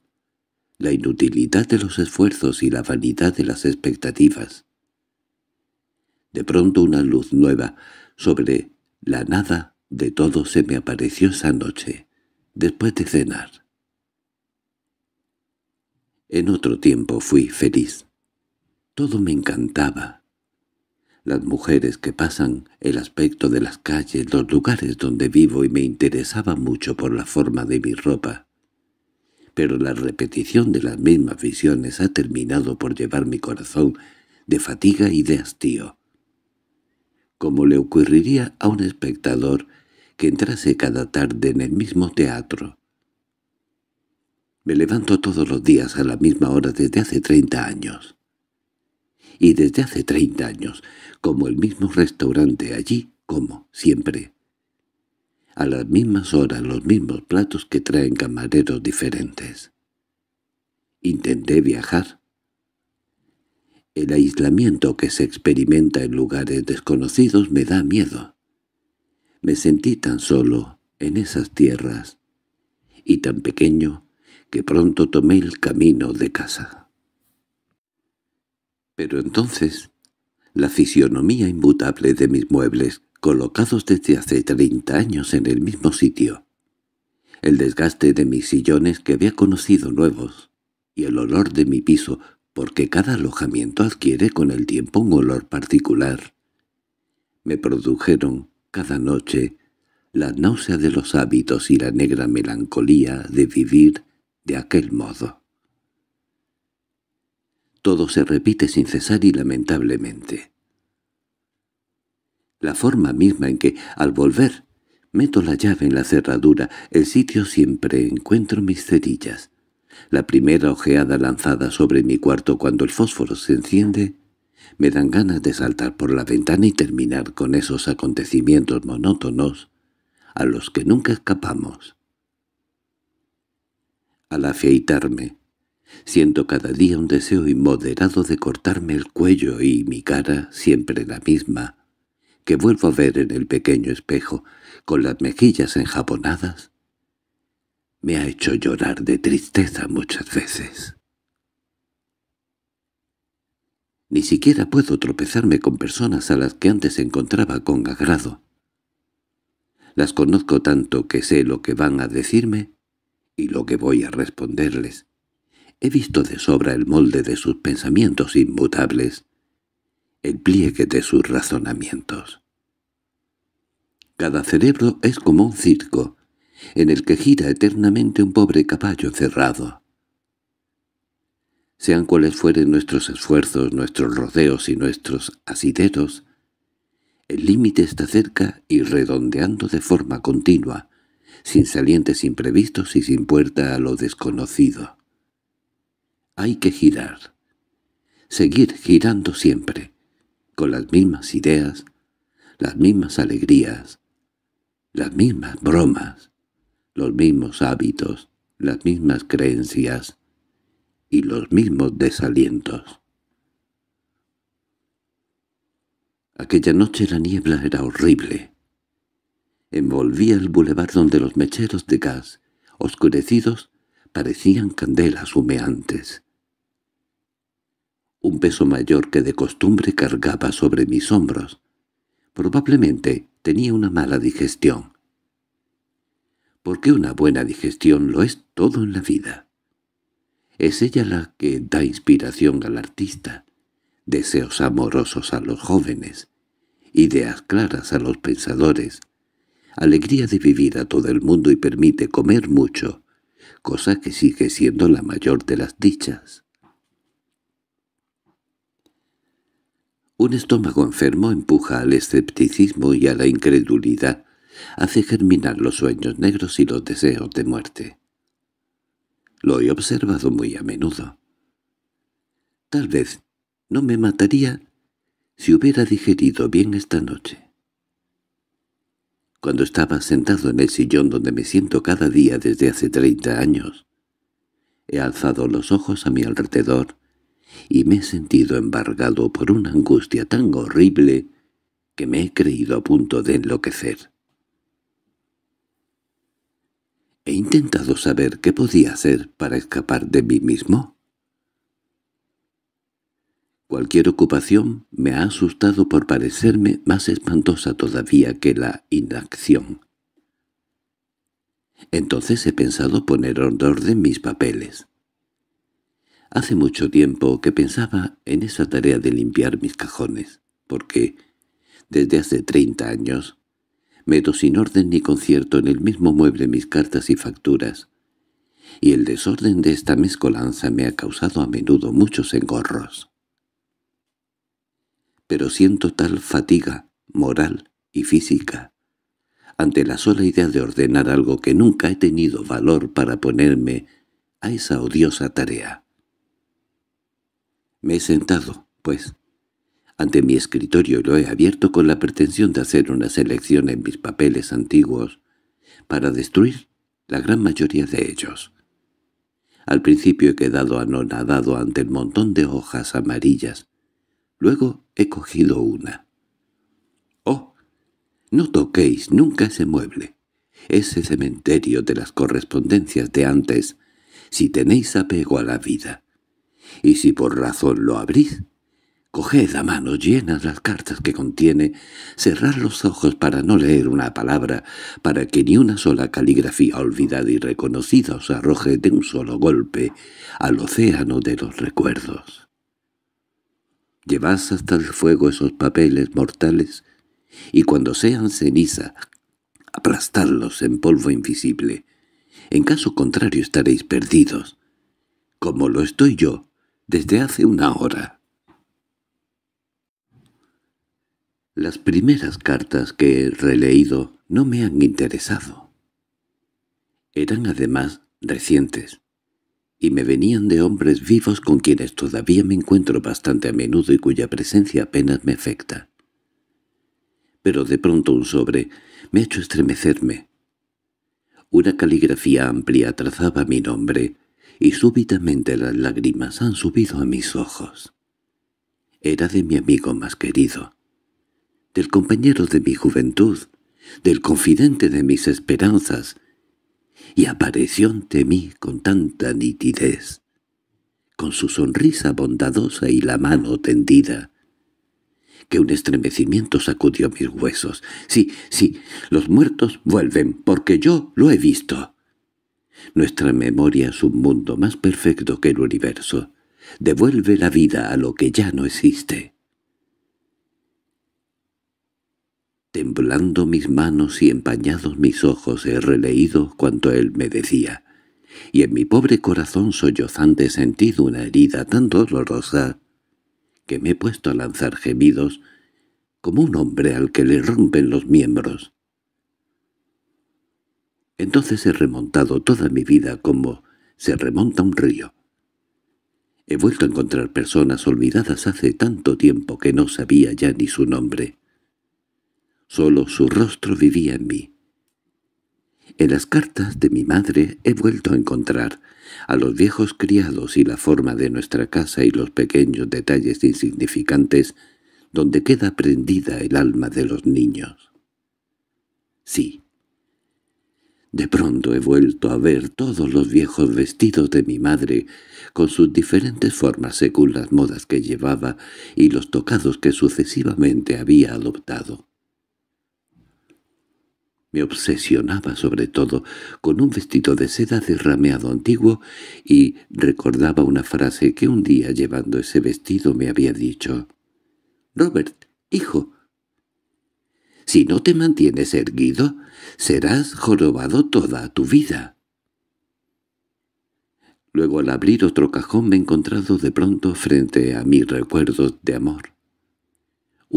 [SPEAKER 1] la inutilidad de los esfuerzos y la vanidad de las expectativas. De pronto una luz nueva sobre la nada de todo se me apareció esa noche, después de cenar. En otro tiempo fui feliz. Todo me encantaba. Las mujeres que pasan, el aspecto de las calles, los lugares donde vivo y me interesaba mucho por la forma de mi ropa. Pero la repetición de las mismas visiones ha terminado por llevar mi corazón de fatiga y de hastío. Como le ocurriría a un espectador que entrase cada tarde en el mismo teatro, me levanto todos los días a la misma hora desde hace treinta años. Y desde hace treinta años, como el mismo restaurante allí, como siempre. A las mismas horas los mismos platos que traen camareros diferentes. Intenté viajar. El aislamiento que se experimenta en lugares desconocidos me da miedo. Me sentí tan solo en esas tierras y tan pequeño pronto tomé el camino de casa. Pero entonces, la fisionomía inmutable de mis muebles, colocados desde hace treinta años en el mismo sitio, el desgaste de mis sillones que había conocido nuevos, y el olor de mi piso, porque cada alojamiento adquiere con el tiempo un olor particular, me produjeron cada noche la náusea de los hábitos y la negra melancolía de vivir de aquel modo. Todo se repite sin cesar y lamentablemente. La forma misma en que, al volver, meto la llave en la cerradura, el sitio siempre encuentro mis cerillas. La primera ojeada lanzada sobre mi cuarto cuando el fósforo se enciende me dan ganas de saltar por la ventana y terminar con esos acontecimientos monótonos a los que nunca escapamos al afeitarme. Siento cada día un deseo inmoderado de cortarme el cuello y mi cara siempre la misma, que vuelvo a ver en el pequeño espejo, con las mejillas enjabonadas. Me ha hecho llorar de tristeza muchas veces. Ni siquiera puedo tropezarme con personas a las que antes encontraba con agrado. Las conozco tanto que sé lo que van a decirme y lo que voy a responderles. He visto de sobra el molde de sus pensamientos inmutables, el pliegue de sus razonamientos. Cada cerebro es como un circo, en el que gira eternamente un pobre caballo cerrado. Sean cuales fueren nuestros esfuerzos, nuestros rodeos y nuestros asideros, el límite está cerca y redondeando de forma continua, sin salientes imprevistos y sin puerta a lo desconocido. Hay que girar. Seguir girando siempre, con las mismas ideas, las mismas alegrías, las mismas bromas, los mismos hábitos, las mismas creencias y los mismos desalientos. Aquella noche la niebla era horrible envolvía el bulevar donde los mecheros de gas, oscurecidos, parecían candelas humeantes. Un peso mayor que de costumbre cargaba sobre mis hombros. Probablemente tenía una mala digestión. Porque una buena digestión lo es todo en la vida. Es ella la que da inspiración al artista, deseos amorosos a los jóvenes, ideas claras a los pensadores, alegría de vivir a todo el mundo y permite comer mucho, cosa que sigue siendo la mayor de las dichas. Un estómago enfermo empuja al escepticismo y a la incredulidad, hace germinar los sueños negros y los deseos de muerte. Lo he observado muy a menudo. Tal vez no me mataría si hubiera digerido bien esta noche cuando estaba sentado en el sillón donde me siento cada día desde hace treinta años. He alzado los ojos a mi alrededor y me he sentido embargado por una angustia tan horrible que me he creído a punto de enloquecer. He intentado saber qué podía hacer para escapar de mí mismo. Cualquier ocupación me ha asustado por parecerme más espantosa todavía que la inacción. Entonces he pensado poner en orden mis papeles. Hace mucho tiempo que pensaba en esa tarea de limpiar mis cajones, porque, desde hace treinta años, meto sin orden ni concierto en el mismo mueble mis cartas y facturas, y el desorden de esta mezcolanza me ha causado a menudo muchos engorros pero siento tal fatiga moral y física ante la sola idea de ordenar algo que nunca he tenido valor para ponerme a esa odiosa tarea. Me he sentado, pues, ante mi escritorio y lo he abierto con la pretensión de hacer una selección en mis papeles antiguos para destruir la gran mayoría de ellos. Al principio he quedado anonadado ante el montón de hojas amarillas, Luego he cogido una. —¡Oh! No toquéis nunca ese mueble. Ese cementerio de las correspondencias de antes, si tenéis apego a la vida. Y si por razón lo abrís, Coged a mano llenas las cartas que contiene, cerrad los ojos para no leer una palabra, para que ni una sola caligrafía olvidada y reconocida os arroje de un solo golpe al océano de los recuerdos. Llevas hasta el fuego esos papeles mortales y cuando sean ceniza, aplastarlos en polvo invisible. En caso contrario estaréis perdidos, como lo estoy yo desde hace una hora. Las primeras cartas que he releído no me han interesado. Eran además recientes y me venían de hombres vivos con quienes todavía me encuentro bastante a menudo y cuya presencia apenas me afecta. Pero de pronto un sobre me ha hecho estremecerme. Una caligrafía amplia trazaba mi nombre, y súbitamente las lágrimas han subido a mis ojos. Era de mi amigo más querido, del compañero de mi juventud, del confidente de mis esperanzas, y apareció ante mí con tanta nitidez, con su sonrisa bondadosa y la mano tendida, que un estremecimiento sacudió mis huesos. Sí, sí, los muertos vuelven, porque yo lo he visto. Nuestra memoria es un mundo más perfecto que el universo. Devuelve la vida a lo que ya no existe. Temblando mis manos y empañados mis ojos he releído cuanto él me decía, y en mi pobre corazón sollozante he sentido una herida tan dolorosa que me he puesto a lanzar gemidos como un hombre al que le rompen los miembros. Entonces he remontado toda mi vida como se remonta un río. He vuelto a encontrar personas olvidadas hace tanto tiempo que no sabía ya ni su nombre. Solo su rostro vivía en mí. En las cartas de mi madre he vuelto a encontrar a los viejos criados y la forma de nuestra casa y los pequeños detalles insignificantes donde queda prendida el alma de los niños. Sí. De pronto he vuelto a ver todos los viejos vestidos de mi madre, con sus diferentes formas según las modas que llevaba y los tocados que sucesivamente había adoptado. Me obsesionaba sobre todo con un vestido de seda derrameado antiguo y recordaba una frase que un día llevando ese vestido me había dicho. «Robert, hijo, si no te mantienes erguido, serás jorobado toda tu vida». Luego al abrir otro cajón me he encontrado de pronto frente a mis recuerdos de amor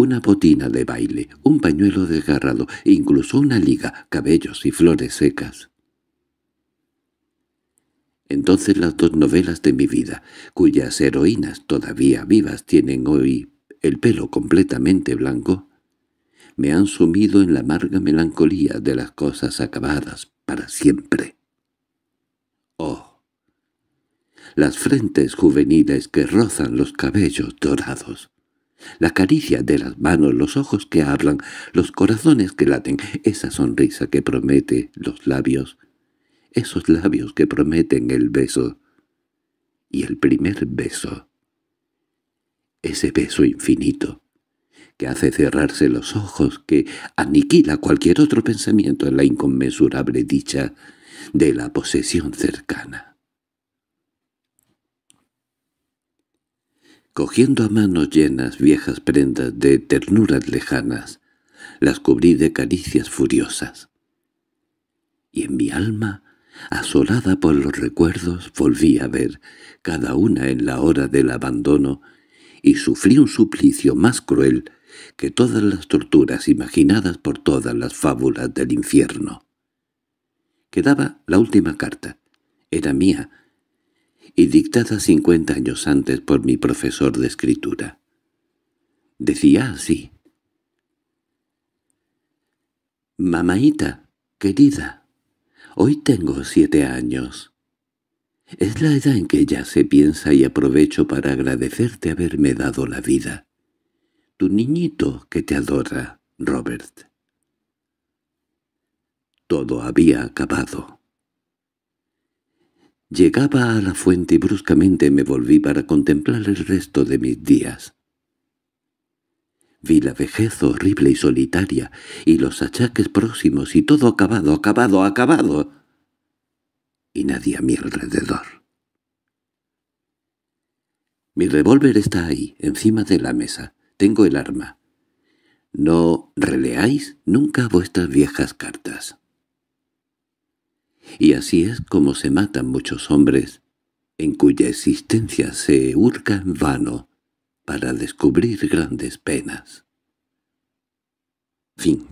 [SPEAKER 1] una botina de baile, un pañuelo desgarrado, e incluso una liga, cabellos y flores secas. Entonces las dos novelas de mi vida, cuyas heroínas todavía vivas tienen hoy el pelo completamente blanco, me han sumido en la amarga melancolía de las cosas acabadas para siempre. ¡Oh! Las frentes juveniles que rozan los cabellos dorados, la caricia de las manos, los ojos que hablan, los corazones que laten, esa sonrisa que promete los labios, esos labios que prometen el beso. Y el primer beso, ese beso infinito, que hace cerrarse los ojos, que aniquila cualquier otro pensamiento en la inconmensurable dicha de la posesión cercana. Cogiendo a manos llenas viejas prendas de ternuras lejanas, las cubrí de caricias furiosas. Y en mi alma, asolada por los recuerdos, volví a ver, cada una en la hora del abandono, y sufrí un suplicio más cruel que todas las torturas imaginadas por todas las fábulas del infierno. Quedaba la última carta. Era mía, y dictada cincuenta años antes por mi profesor de escritura. Decía así. «Mamaita, querida, hoy tengo siete años. Es la edad en que ya se piensa y aprovecho para agradecerte haberme dado la vida. Tu niñito que te adora, Robert». Todo había acabado. Llegaba a la fuente y bruscamente me volví para contemplar el resto de mis días. Vi la vejez horrible y solitaria, y los achaques próximos, y todo acabado, acabado, acabado. Y nadie a mi alrededor. Mi revólver está ahí, encima de la mesa. Tengo el arma. No releáis nunca vuestras viejas cartas. Y así es como se matan muchos hombres, en cuya existencia se hurca en vano para descubrir grandes penas. Fin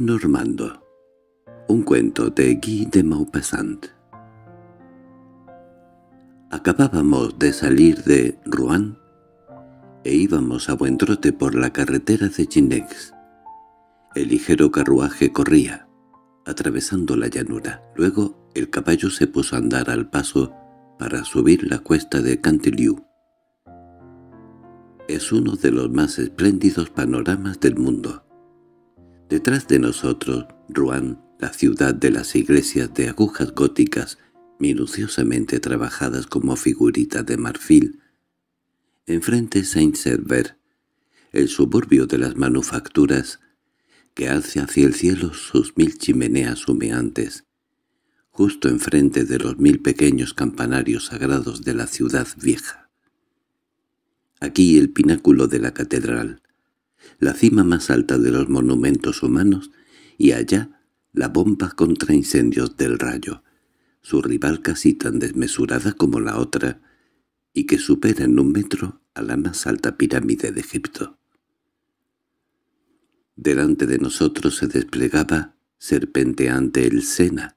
[SPEAKER 1] normando. Un cuento de Guy de Maupassant. Acabábamos de salir de Rouen e íbamos a buen trote por la carretera de Ginex. El ligero carruaje corría, atravesando la llanura. Luego el caballo se puso a andar al paso para subir la cuesta de Cantilieu. Es uno de los más espléndidos panoramas del mundo. Detrás de nosotros, Rouen, la ciudad de las iglesias de agujas góticas, minuciosamente trabajadas como figuritas de marfil. Enfrente saint server el suburbio de las manufacturas, que hace hacia el cielo sus mil chimeneas humeantes. Justo enfrente de los mil pequeños campanarios sagrados de la ciudad vieja. Aquí el pináculo de la catedral, la cima más alta de los monumentos humanos, y allá la bomba contra incendios del rayo, su rival casi tan desmesurada como la otra, y que supera en un metro a la más alta pirámide de Egipto. Delante de nosotros se desplegaba serpenteante el Sena,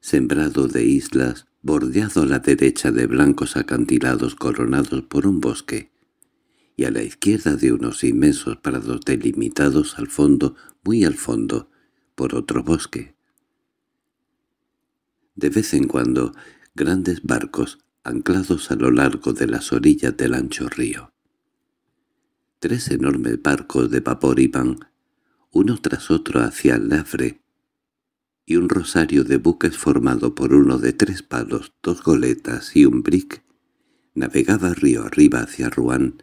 [SPEAKER 1] sembrado de islas, bordeado a la derecha de blancos acantilados coronados por un bosque, y a la izquierda de unos inmensos prados delimitados al fondo, muy al fondo, por otro bosque. De vez en cuando, grandes barcos anclados a lo largo de las orillas del ancho río. Tres enormes barcos de vapor iban, uno tras otro hacia el Lafre, y un rosario de buques formado por uno de tres palos, dos goletas y un brick, navegaba río arriba hacia Rouen,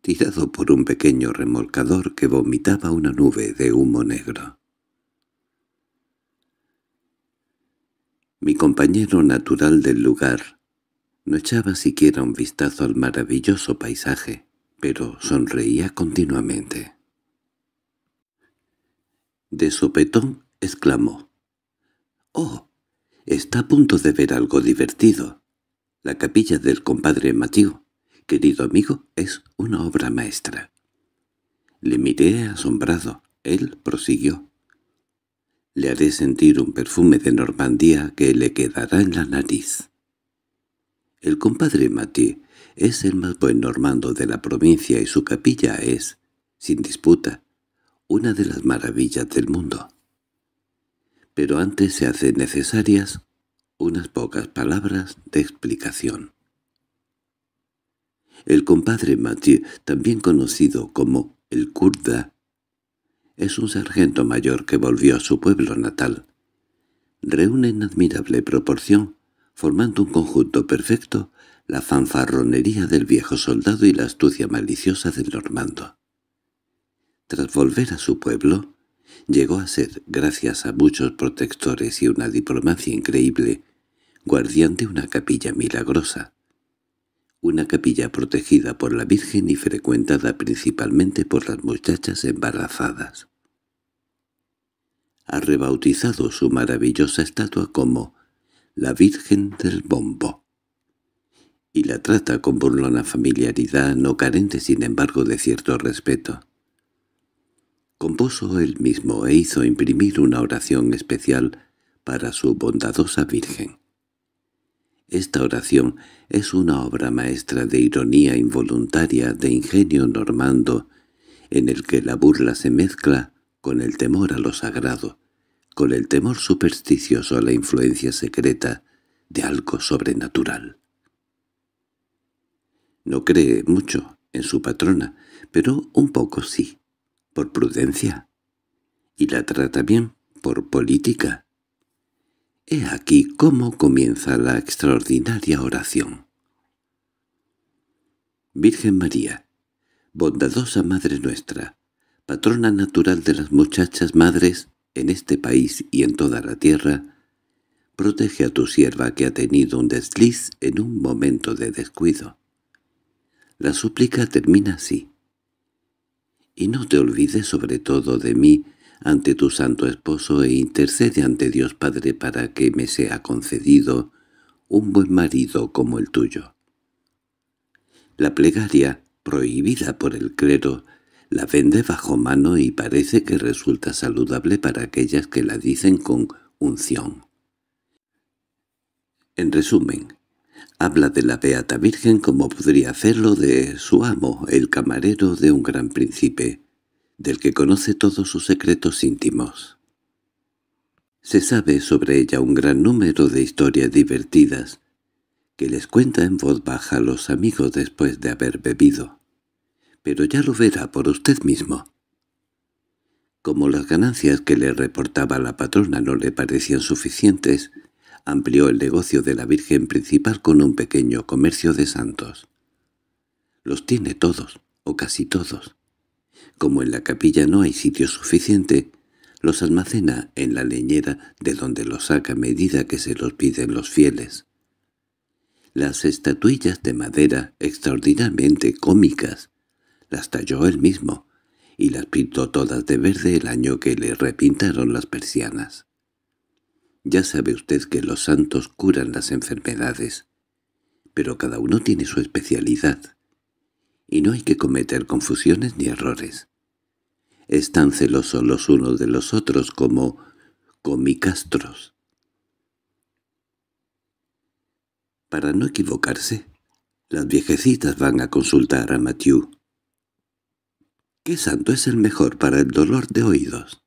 [SPEAKER 1] tirado por un pequeño remolcador que vomitaba una nube de humo negro. Mi compañero natural del lugar no echaba siquiera un vistazo al maravilloso paisaje, pero sonreía continuamente. De sopetón exclamó, «¡Oh! Está a punto de ver algo divertido. La capilla del compadre Matío.» querido amigo, es una obra maestra. Le miré asombrado. Él prosiguió. Le haré sentir un perfume de Normandía que le quedará en la nariz. El compadre Mathieu es el más buen normando de la provincia y su capilla es, sin disputa, una de las maravillas del mundo. Pero antes se hacen necesarias unas pocas palabras de explicación. El compadre Mathieu, también conocido como el kurda, es un sargento mayor que volvió a su pueblo natal. Reúne en admirable proporción, formando un conjunto perfecto, la fanfarronería del viejo soldado y la astucia maliciosa del normando. Tras volver a su pueblo, llegó a ser, gracias a muchos protectores y una diplomacia increíble, guardián de una capilla milagrosa una capilla protegida por la Virgen y frecuentada principalmente por las muchachas embarazadas. Ha rebautizado su maravillosa estatua como la Virgen del Bombo y la trata con burlona familiaridad, no carente sin embargo de cierto respeto. Compuso él mismo e hizo imprimir una oración especial para su bondadosa Virgen. Esta oración es una obra maestra de ironía involuntaria, de ingenio normando, en el que la burla se mezcla con el temor a lo sagrado, con el temor supersticioso a la influencia secreta de algo sobrenatural. No cree mucho en su patrona, pero un poco sí, por prudencia. Y la trata bien, por política. He aquí cómo comienza la extraordinaria oración. Virgen María, bondadosa Madre nuestra, patrona natural de las muchachas madres en este país y en toda la tierra, protege a tu sierva que ha tenido un desliz en un momento de descuido. La súplica termina así. Y no te olvides sobre todo de mí, ante tu santo esposo e intercede ante Dios Padre para que me sea concedido un buen marido como el tuyo. La plegaria, prohibida por el clero, la vende bajo mano y parece que resulta saludable para aquellas que la dicen con unción. En resumen, habla de la Beata Virgen como podría hacerlo de su amo, el camarero de un gran príncipe, del que conoce todos sus secretos íntimos. Se sabe sobre ella un gran número de historias divertidas que les cuenta en voz baja a los amigos después de haber bebido. Pero ya lo verá por usted mismo. Como las ganancias que le reportaba la patrona no le parecían suficientes, amplió el negocio de la Virgen principal con un pequeño comercio de santos. Los tiene todos, o casi todos. Como en la capilla no hay sitio suficiente, los almacena en la leñera de donde los saca a medida que se los piden los fieles. Las estatuillas de madera, extraordinariamente cómicas, las talló él mismo y las pintó todas de verde el año que le repintaron las persianas. Ya sabe usted que los santos curan las enfermedades, pero cada uno tiene su especialidad, y no hay que cometer confusiones ni errores están celosos los unos de los otros como comicastros. Para no equivocarse, las viejecitas van a consultar a Mathieu. ¿Qué santo es el mejor para el dolor de oídos?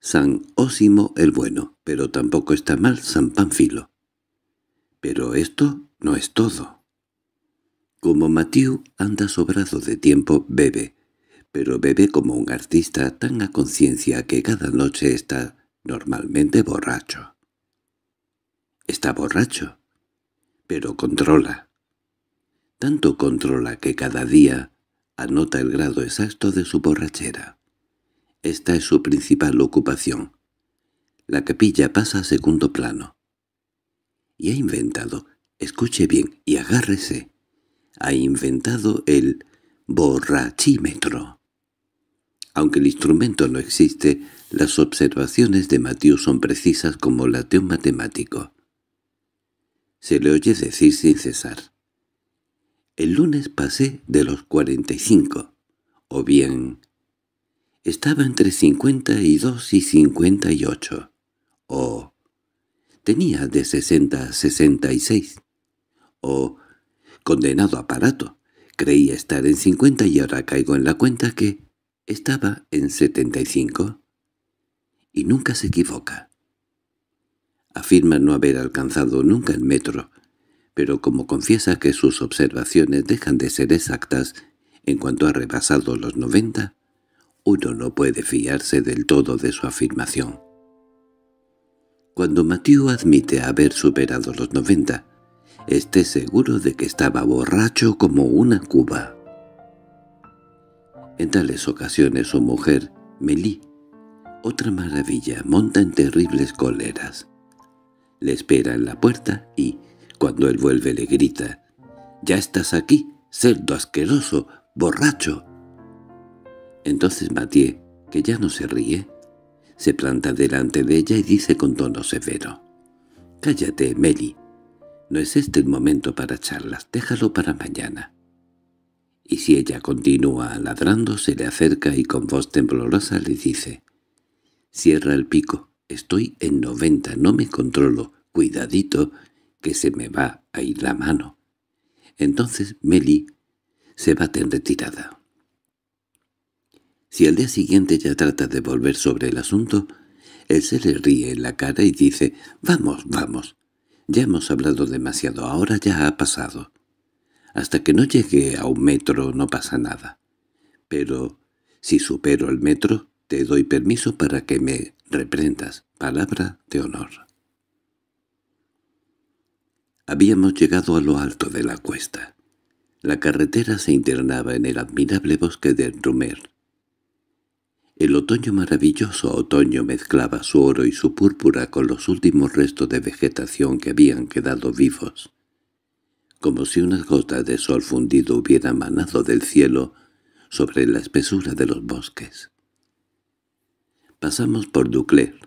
[SPEAKER 1] San Ósimo el bueno, pero tampoco está mal San Panfilo. Pero esto no es todo. Como Mathieu anda sobrado de tiempo, bebe, pero bebe como un artista tan a conciencia que cada noche está normalmente borracho. Está borracho, pero controla. Tanto controla que cada día anota el grado exacto de su borrachera. Esta es su principal ocupación. La capilla pasa a segundo plano. Y ha inventado, escuche bien y agárrese, ha inventado el borrachímetro. Aunque el instrumento no existe, las observaciones de Mathieu son precisas como las de un matemático. Se le oye decir sin cesar. El lunes pasé de los 45, o bien estaba entre 52 y 58, o tenía de 60 a 66, o condenado aparato, creía estar en 50 y ahora caigo en la cuenta que estaba en 75 y nunca se equivoca. Afirma no haber alcanzado nunca el metro, pero como confiesa que sus observaciones dejan de ser exactas en cuanto ha rebasado los 90, uno no puede fiarse del todo de su afirmación. Cuando Mathieu admite haber superado los 90, esté seguro de que estaba borracho como una cuba. En tales ocasiones su mujer, Meli, otra maravilla, monta en terribles cóleras. Le espera en la puerta y, cuando él vuelve, le grita, «¡Ya estás aquí, cerdo asqueroso, borracho!» Entonces Mathieu, que ya no se ríe, se planta delante de ella y dice con tono severo, «Cállate, Meli, no es este el momento para charlas, déjalo para mañana» y si ella continúa ladrando se le acerca y con voz temblorosa le dice «Cierra el pico, estoy en noventa, no me controlo, cuidadito, que se me va a ir la mano». Entonces Meli se bate en retirada. Si al día siguiente ya trata de volver sobre el asunto, él se le ríe en la cara y dice «Vamos, vamos, ya hemos hablado demasiado, ahora ya ha pasado». Hasta que no llegue a un metro no pasa nada. Pero si supero el metro, te doy permiso para que me reprendas. Palabra de honor. Habíamos llegado a lo alto de la cuesta. La carretera se internaba en el admirable bosque de Rumer. El otoño maravilloso otoño mezclaba su oro y su púrpura con los últimos restos de vegetación que habían quedado vivos como si unas gota de sol fundido hubiera manado del cielo sobre la espesura de los bosques. Pasamos por Ducler.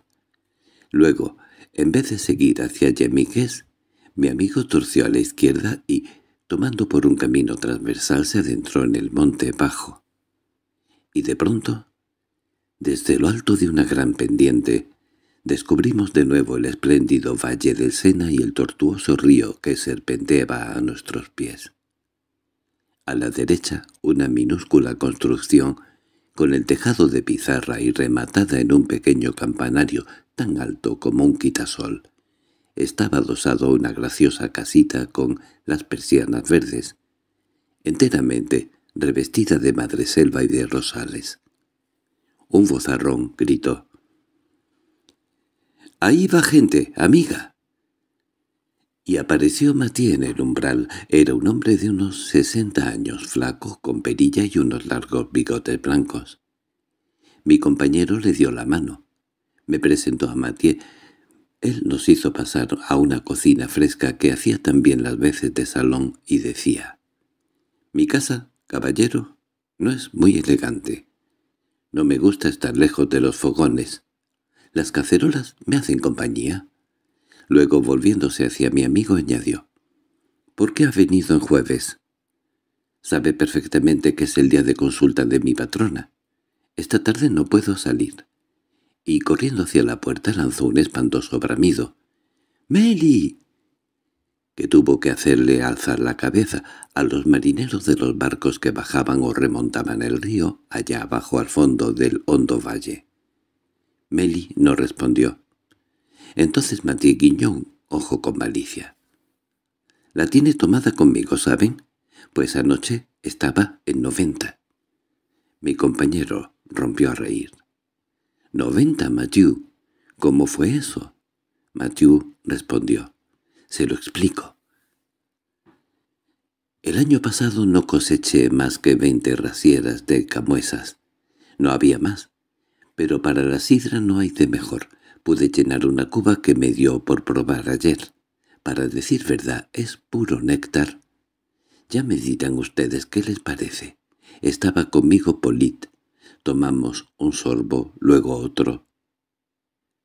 [SPEAKER 1] Luego, en vez de seguir hacia Yemigues, mi amigo torció a la izquierda y, tomando por un camino transversal, se adentró en el monte bajo. Y de pronto, desde lo alto de una gran pendiente, descubrimos de nuevo el espléndido valle del Sena y el tortuoso río que serpenteaba a nuestros pies. A la derecha, una minúscula construcción, con el tejado de pizarra y rematada en un pequeño campanario tan alto como un quitasol. Estaba adosado una graciosa casita con las persianas verdes, enteramente revestida de madreselva y de rosales. Un vozarrón gritó —¡Ahí va gente, amiga! Y apareció Matías en el umbral. Era un hombre de unos sesenta años, flaco, con perilla y unos largos bigotes blancos. Mi compañero le dio la mano. Me presentó a Matías. Él nos hizo pasar a una cocina fresca que hacía también las veces de salón y decía, «Mi casa, caballero, no es muy elegante. No me gusta estar lejos de los fogones. Las cacerolas me hacen compañía. Luego, volviéndose hacia mi amigo, añadió. —¿Por qué ha venido en jueves? —Sabe perfectamente que es el día de consulta de mi patrona. Esta tarde no puedo salir. Y corriendo hacia la puerta lanzó un espantoso bramido. —¡Meli! que tuvo que hacerle alzar la cabeza a los marineros de los barcos que bajaban o remontaban el río allá abajo al fondo del hondo valle. Meli no respondió. Entonces Matilde guiñó un ojo con malicia. «La tiene tomada conmigo, ¿saben? Pues anoche estaba en noventa». Mi compañero rompió a reír. «¿Noventa, Mathieu? ¿Cómo fue eso?» Mathieu respondió. «Se lo explico. El año pasado no coseché más que veinte racieras de camuesas. No había más pero para la sidra no hay de mejor. Pude llenar una cuba que me dio por probar ayer. Para decir verdad, es puro néctar. Ya me dirán ustedes qué les parece. Estaba conmigo Polit. Tomamos un sorbo, luego otro,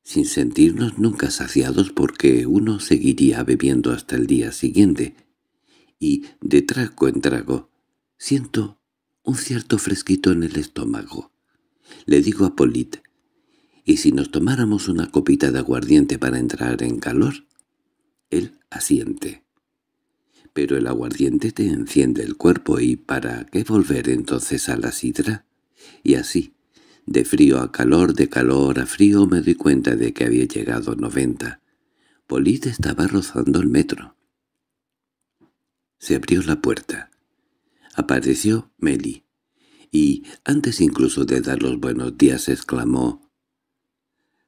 [SPEAKER 1] sin sentirnos nunca saciados porque uno seguiría bebiendo hasta el día siguiente, y de trago en trago siento un cierto fresquito en el estómago. Le digo a Polit, ¿y si nos tomáramos una copita de aguardiente para entrar en calor? Él asiente. Pero el aguardiente te enciende el cuerpo y ¿para qué volver entonces a la sidra? Y así, de frío a calor, de calor a frío, me doy cuenta de que había llegado noventa. 90. Polit estaba rozando el metro. Se abrió la puerta. Apareció Meli y, antes incluso de dar los buenos días, exclamó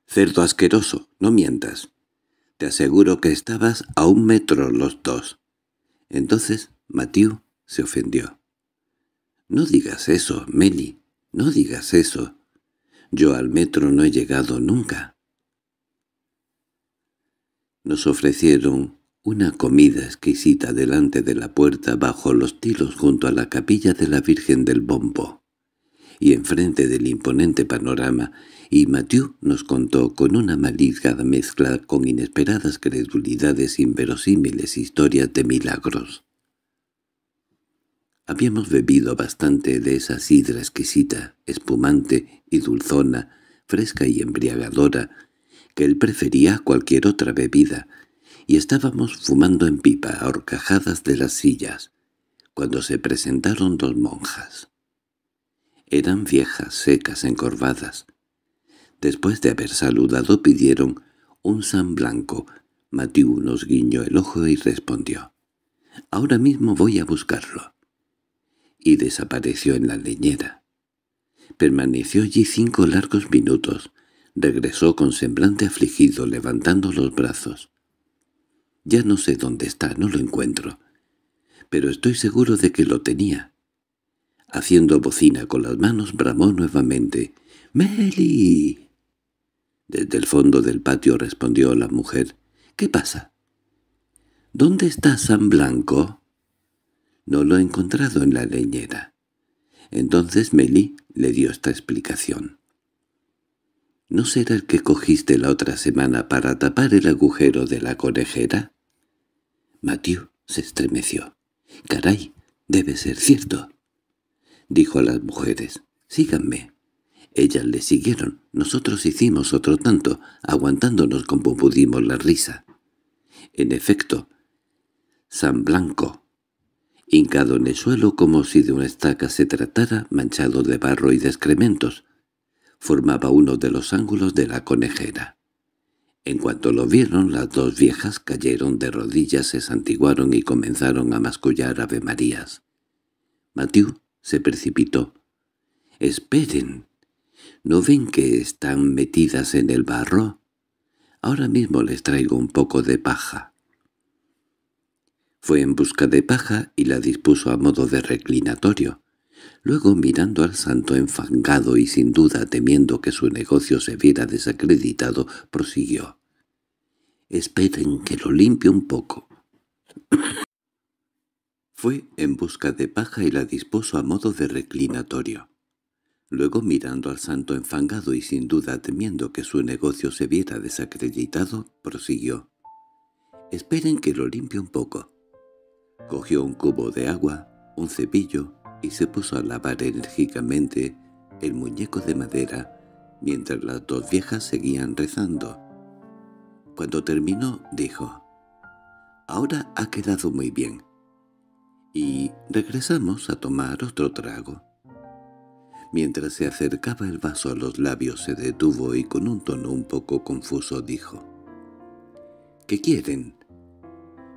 [SPEAKER 1] «Cerdo asqueroso, no mientas. Te aseguro que estabas a un metro los dos». Entonces Matthieu se ofendió. «No digas eso, Meli, no digas eso. Yo al metro no he llegado nunca». Nos ofrecieron una comida exquisita delante de la puerta bajo los tilos junto a la capilla de la Virgen del Bombo. Y enfrente del imponente panorama, y Mathieu nos contó con una maligada mezcla con inesperadas credulidades inverosímiles historias de milagros. Habíamos bebido bastante de esa sidra exquisita, espumante y dulzona, fresca y embriagadora, que él prefería a cualquier otra bebida, y estábamos fumando en pipa a horcajadas de las sillas, cuando se presentaron dos monjas. Eran viejas, secas, encorvadas. Después de haber saludado pidieron un san blanco. Matiu nos guiñó el ojo y respondió. «Ahora mismo voy a buscarlo». Y desapareció en la leñera. Permaneció allí cinco largos minutos. Regresó con semblante afligido, levantando los brazos. Ya no sé dónde está, no lo encuentro. Pero estoy seguro de que lo tenía. Haciendo bocina con las manos, bramó nuevamente. —¡Meli! Desde el fondo del patio respondió la mujer. —¿Qué pasa? —¿Dónde está San Blanco? —No lo he encontrado en la leñera. Entonces Meli le dio esta explicación. —¿No será el que cogiste la otra semana para tapar el agujero de la conejera? Mathieu se estremeció. —¡Caray! Debe ser cierto. Dijo a las mujeres. —Síganme. Ellas le siguieron. Nosotros hicimos otro tanto, aguantándonos como pudimos la risa. En efecto, San Blanco, hincado en el suelo como si de una estaca se tratara, manchado de barro y de excrementos, formaba uno de los ángulos de la conejera. En cuanto lo vieron, las dos viejas cayeron de rodillas, se santiguaron y comenzaron a mascullar Ave Marías. se precipitó. —¡Esperen! ¿No ven que están metidas en el barro? Ahora mismo les traigo un poco de paja. Fue en busca de paja y la dispuso a modo de reclinatorio. Luego, mirando al santo enfangado y sin duda temiendo que su negocio se viera desacreditado, prosiguió. —Esperen que lo limpie un poco. Fue en busca de paja y la dispuso a modo de reclinatorio. Luego, mirando al santo enfangado y sin duda temiendo que su negocio se viera desacreditado, prosiguió. —Esperen que lo limpie un poco. Cogió un cubo de agua, un cepillo, y se puso a lavar enérgicamente el muñeco de madera mientras las dos viejas seguían rezando. Cuando terminó, dijo, «Ahora ha quedado muy bien. Y regresamos a tomar otro trago». Mientras se acercaba el vaso a los labios se detuvo y con un tono un poco confuso dijo, «¿Qué quieren?»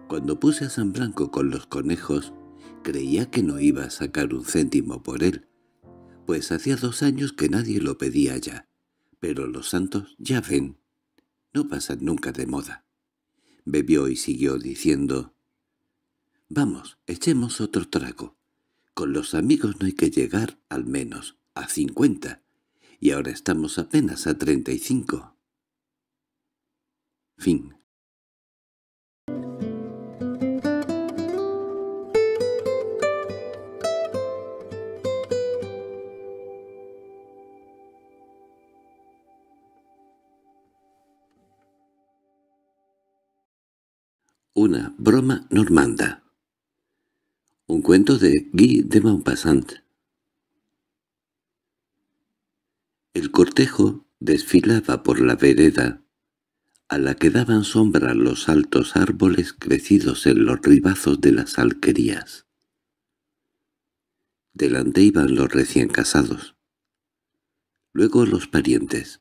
[SPEAKER 1] Cuando puse a San Blanco con los conejos, Creía que no iba a sacar un céntimo por él, pues hacía dos años que nadie lo pedía ya. Pero los santos, ya ven, no pasan nunca de moda. Bebió y siguió diciendo, «Vamos, echemos otro trago. Con los amigos no hay que llegar, al menos, a cincuenta, y ahora estamos apenas a treinta y cinco». Fin
[SPEAKER 2] Una broma normanda.
[SPEAKER 1] Un cuento de Guy de Maupassant. El cortejo desfilaba por la vereda, a la que daban sombra los altos árboles crecidos en los ribazos de las alquerías. Delante iban los recién casados. Luego los parientes.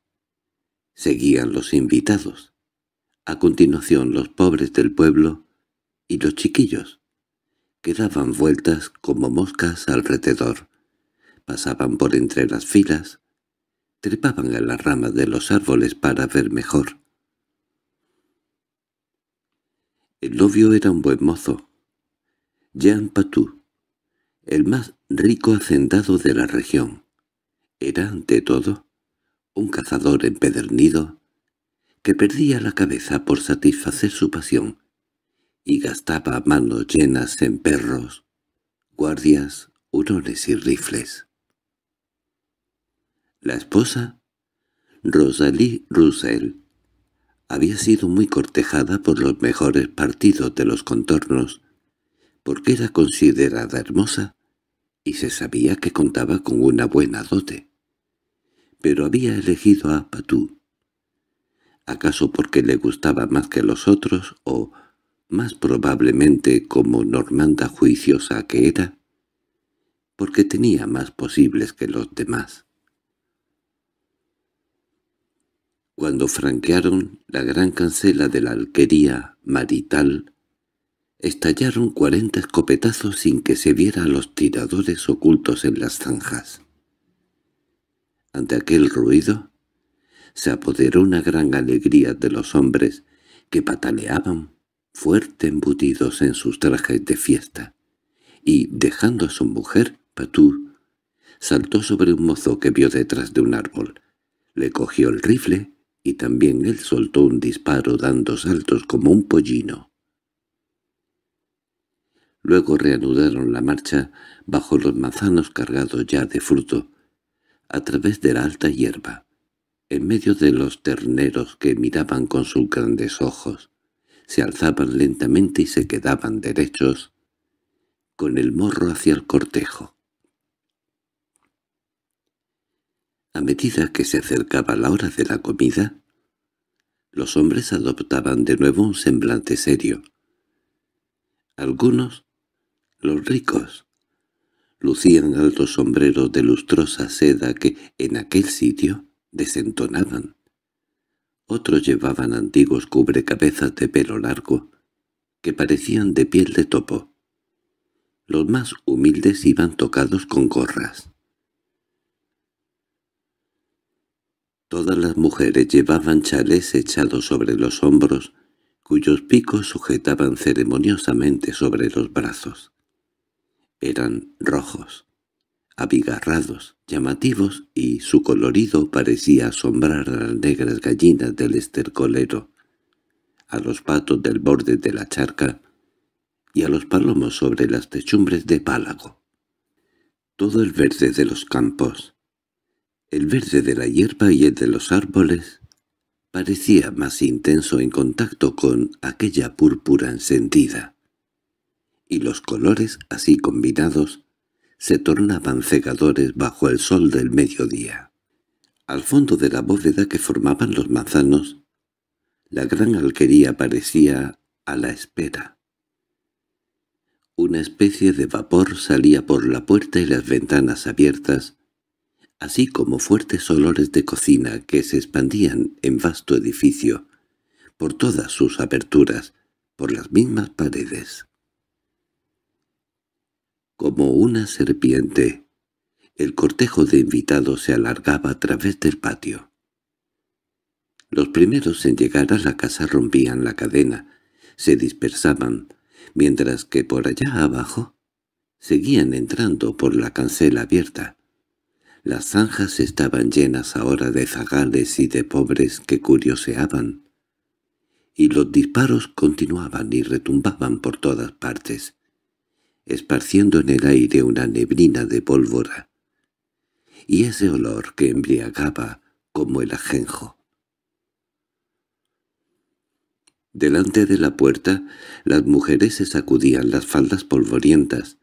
[SPEAKER 1] Seguían los invitados. A continuación los pobres del pueblo y los chiquillos, que daban vueltas como moscas alrededor, pasaban por entre las filas, trepaban a las ramas de los árboles para ver mejor. El novio era un buen mozo, Jean Patou, el más rico hacendado de la región. Era, ante todo, un cazador empedernido, que perdía la cabeza por satisfacer su pasión, y gastaba manos llenas en perros, guardias, hurones y rifles. La esposa, Rosalie Russell, había sido muy cortejada por los mejores partidos de los contornos, porque era considerada hermosa y se sabía que contaba con una buena dote. Pero había elegido a Patú, ¿Acaso porque le gustaba más que los otros o, más probablemente como normanda juiciosa que era, porque tenía más posibles que los demás? Cuando franquearon la gran cancela de la alquería marital, estallaron cuarenta escopetazos sin que se viera a los tiradores ocultos en las zanjas. Ante aquel ruido, se apoderó una gran alegría de los hombres que pataleaban fuerte embutidos en sus trajes de fiesta. Y, dejando a su mujer, Patú, saltó sobre un mozo que vio detrás de un árbol. Le cogió el rifle y también él soltó un disparo dando saltos como un pollino. Luego reanudaron la marcha bajo los manzanos cargados ya de fruto, a través de la alta hierba. En medio de los terneros que miraban con sus grandes ojos, se alzaban lentamente y se quedaban derechos, con el morro hacia el cortejo. A medida que se acercaba la hora de la comida, los hombres adoptaban de nuevo un semblante serio. Algunos, los ricos, lucían altos sombreros de lustrosa seda que, en aquel sitio, desentonaban. Otros llevaban antiguos cubrecabezas de pelo largo, que parecían de piel de topo. Los más humildes iban tocados con gorras. Todas las mujeres llevaban chalés echados sobre los hombros, cuyos picos sujetaban ceremoniosamente sobre los brazos. Eran rojos abigarrados, llamativos, y su colorido parecía asombrar a las negras gallinas del estercolero, a los patos del borde de la charca y a los palomos sobre las techumbres de pálago. Todo el verde de los campos, el verde de la hierba y el de los árboles, parecía más intenso en contacto con aquella púrpura encendida, y los colores así combinados se tornaban cegadores bajo el sol del mediodía. Al fondo de la bóveda que formaban los manzanos, la gran alquería parecía a la espera. Una especie de vapor salía por la puerta y las ventanas abiertas, así como fuertes olores de cocina que se expandían en vasto edificio, por todas sus aperturas, por las mismas paredes como una serpiente. El cortejo de invitados se alargaba a través del patio. Los primeros en llegar a la casa rompían la cadena, se dispersaban, mientras que por allá abajo seguían entrando por la cancela abierta. Las zanjas estaban llenas ahora de zagales y de pobres que curioseaban, y los disparos continuaban y retumbaban por todas partes esparciendo en el aire una neblina de pólvora, y ese olor que embriagaba como el ajenjo. Delante de la puerta, las mujeres se sacudían las faldas polvorientas,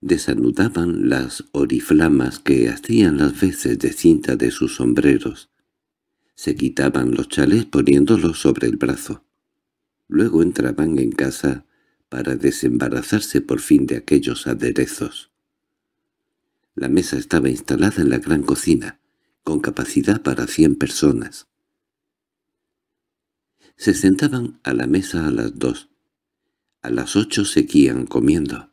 [SPEAKER 1] desanudaban las oriflamas que hacían las veces de cinta de sus sombreros, se quitaban los chales poniéndolos sobre el brazo. Luego entraban en casa para desembarazarse por fin de aquellos aderezos. La mesa estaba instalada en la gran cocina, con capacidad para cien personas. Se sentaban a la mesa a las dos. A las ocho seguían comiendo.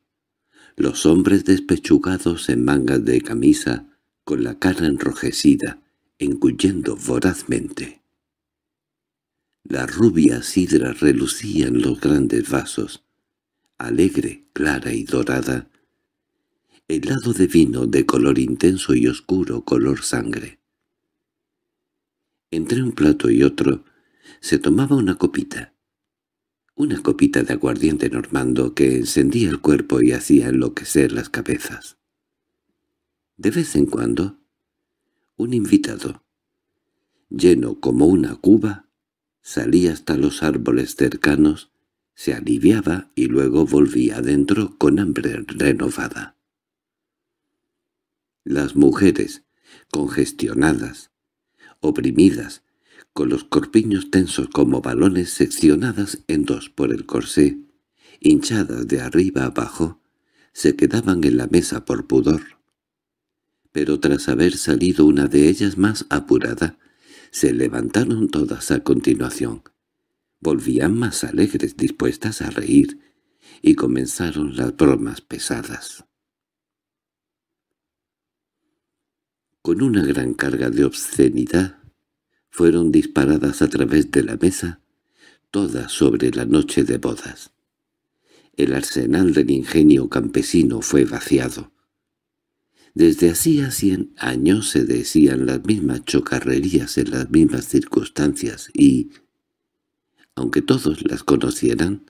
[SPEAKER 1] Los hombres despechugados en mangas de camisa, con la cara enrojecida, engullendo vorazmente. La rubia sidra relucían los grandes vasos alegre, clara y dorada, helado de vino de color intenso y oscuro color sangre. Entre un plato y otro se tomaba una copita, una copita de aguardiente normando que encendía el cuerpo y hacía enloquecer las cabezas. De vez en cuando, un invitado, lleno como una cuba, salía hasta los árboles cercanos se aliviaba y luego volvía adentro con hambre renovada. Las mujeres, congestionadas, oprimidas, con los corpiños tensos como balones seccionadas en dos por el corsé, hinchadas de arriba abajo, se quedaban en la mesa por pudor. Pero tras haber salido una de ellas más apurada, se levantaron todas a continuación, volvían más alegres, dispuestas a reír, y comenzaron las bromas pesadas. Con una gran carga de obscenidad, fueron disparadas a través de la mesa, todas sobre la noche de bodas. El arsenal del ingenio campesino fue vaciado. Desde hacía cien años se decían las mismas chocarrerías en las mismas circunstancias y, aunque todos las conocieran,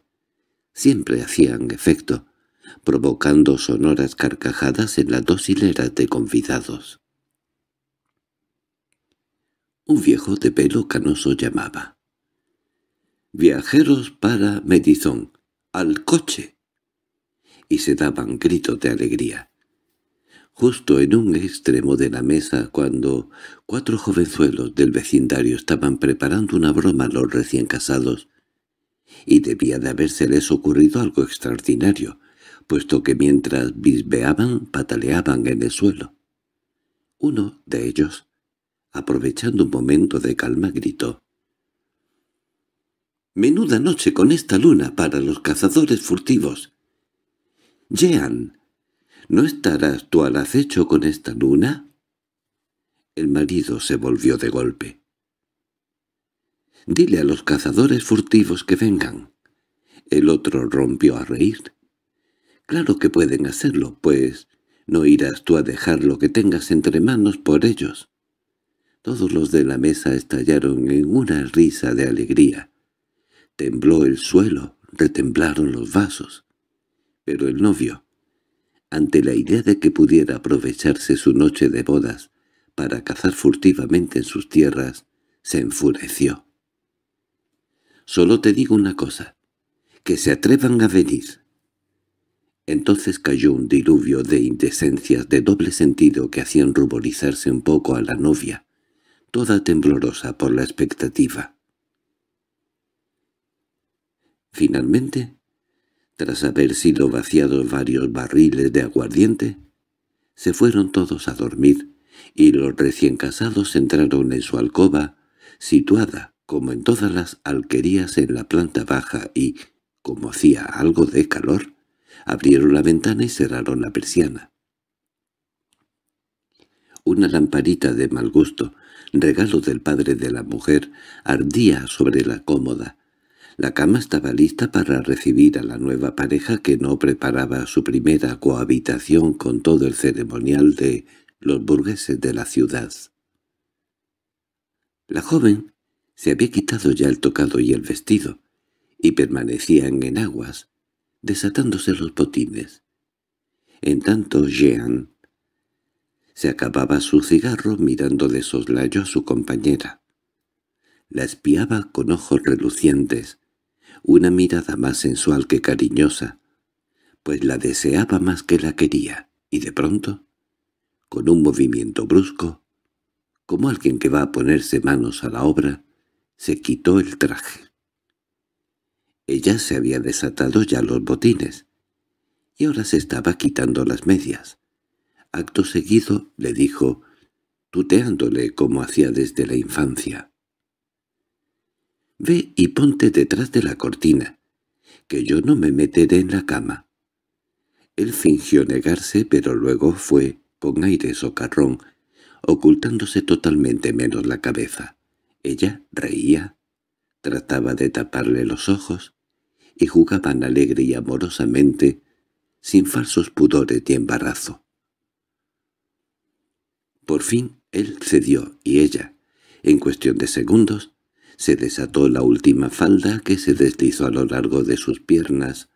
[SPEAKER 1] siempre hacían efecto, provocando sonoras carcajadas en las dos hileras de convidados. Un viejo de pelo canoso llamaba. «Viajeros para Medizón, al coche!» Y se daban gritos de alegría justo en un extremo de la mesa cuando cuatro jovenzuelos del vecindario estaban preparando una broma a los recién casados, y debía de habérseles ocurrido algo extraordinario, puesto que mientras bisbeaban pataleaban en el suelo. Uno de ellos, aprovechando un momento de calma, gritó «¡Menuda noche con esta luna para los cazadores furtivos! Jean, ¿No estarás tú al acecho con esta luna? El marido se volvió de golpe. «Dile a los cazadores furtivos que vengan». El otro rompió a reír. «Claro que pueden hacerlo, pues no irás tú a dejar lo que tengas entre manos por ellos». Todos los de la mesa estallaron en una risa de alegría. Tembló el suelo, retemblaron los vasos. Pero el novio, ante la idea de que pudiera aprovecharse su noche de bodas para cazar furtivamente en sus tierras, se enfureció. Solo te digo una cosa, que se atrevan a venir. Entonces cayó un diluvio de indecencias de doble sentido que hacían ruborizarse un poco a la novia, toda temblorosa por la expectativa. Finalmente tras haber sido vaciados varios barriles de aguardiente, se fueron todos a dormir, y los recién casados entraron en su alcoba, situada, como en todas las alquerías, en la planta baja y, como hacía algo de calor, abrieron la ventana y cerraron la persiana. Una lamparita de mal gusto, regalo del padre de la mujer, ardía sobre la cómoda, la cama estaba lista para recibir a la nueva pareja que no preparaba su primera cohabitación con todo el ceremonial de los burgueses de la ciudad. La joven se había quitado ya el tocado y el vestido, y permanecían en aguas, desatándose los botines. En tanto Jean se acababa su cigarro mirando de soslayo a su compañera. La espiaba con ojos relucientes, una mirada más sensual que cariñosa, pues la deseaba más que la quería, y de pronto, con un movimiento brusco, como alguien que va a ponerse manos a la obra, se quitó el traje. Ella se había desatado ya los botines, y ahora se estaba quitando las medias. Acto seguido le dijo, tuteándole como hacía desde la infancia. Ve y ponte detrás de la cortina, que yo no me meteré en la cama. Él fingió negarse, pero luego fue, con aire socarrón, ocultándose totalmente menos la cabeza. Ella reía, trataba de taparle los ojos, y jugaban alegre y amorosamente, sin falsos pudores de embarazo. Por fin él cedió y ella, en cuestión de segundos, se desató la última falda que se deslizó a lo largo de sus piernas,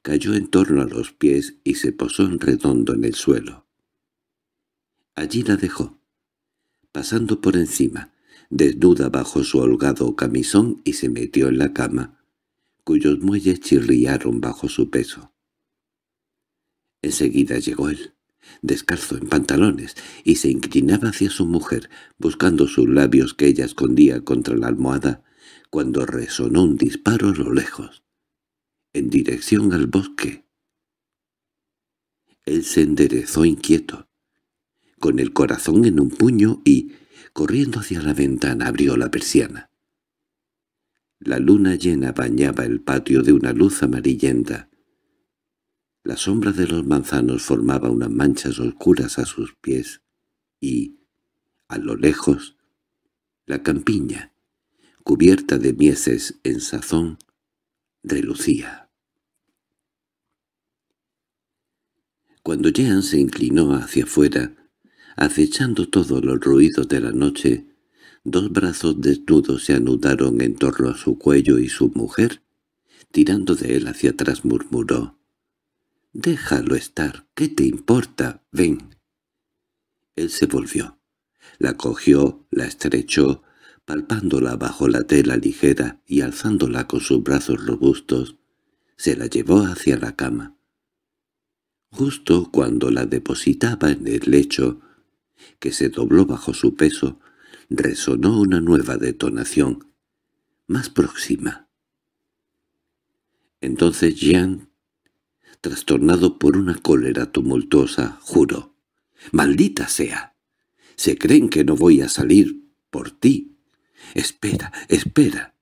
[SPEAKER 1] cayó en torno a los pies y se posó en redondo en el suelo. Allí la dejó, pasando por encima, desnuda bajo su holgado camisón y se metió en la cama, cuyos muelles chirriaron bajo su peso. Enseguida llegó él descalzo en pantalones, y se inclinaba hacia su mujer, buscando sus labios que ella escondía contra la almohada, cuando resonó un disparo a lo lejos, en dirección al bosque. Él se enderezó inquieto, con el corazón en un puño y, corriendo hacia la ventana, abrió la persiana. La luna llena bañaba el patio de una luz amarillenta, la sombra de los manzanos formaba unas manchas oscuras a sus pies y, a lo lejos, la campiña, cubierta de mieses en sazón, relucía. Cuando Jean se inclinó hacia afuera, acechando todos los ruidos de la noche, dos brazos desnudos se anudaron en torno a su cuello y su mujer, tirando de él hacia atrás murmuró «Déjalo estar. ¿Qué te importa? Ven». Él se volvió. La cogió, la estrechó, palpándola bajo la tela ligera y alzándola con sus brazos robustos, se la llevó hacia la cama. Justo cuando la depositaba en el lecho, que se dobló bajo su peso, resonó una nueva detonación, más próxima. Entonces Jean trastornado por una cólera tumultuosa, juró. —¡Maldita sea! Se creen que no voy a salir por ti. —¡Espera, espera!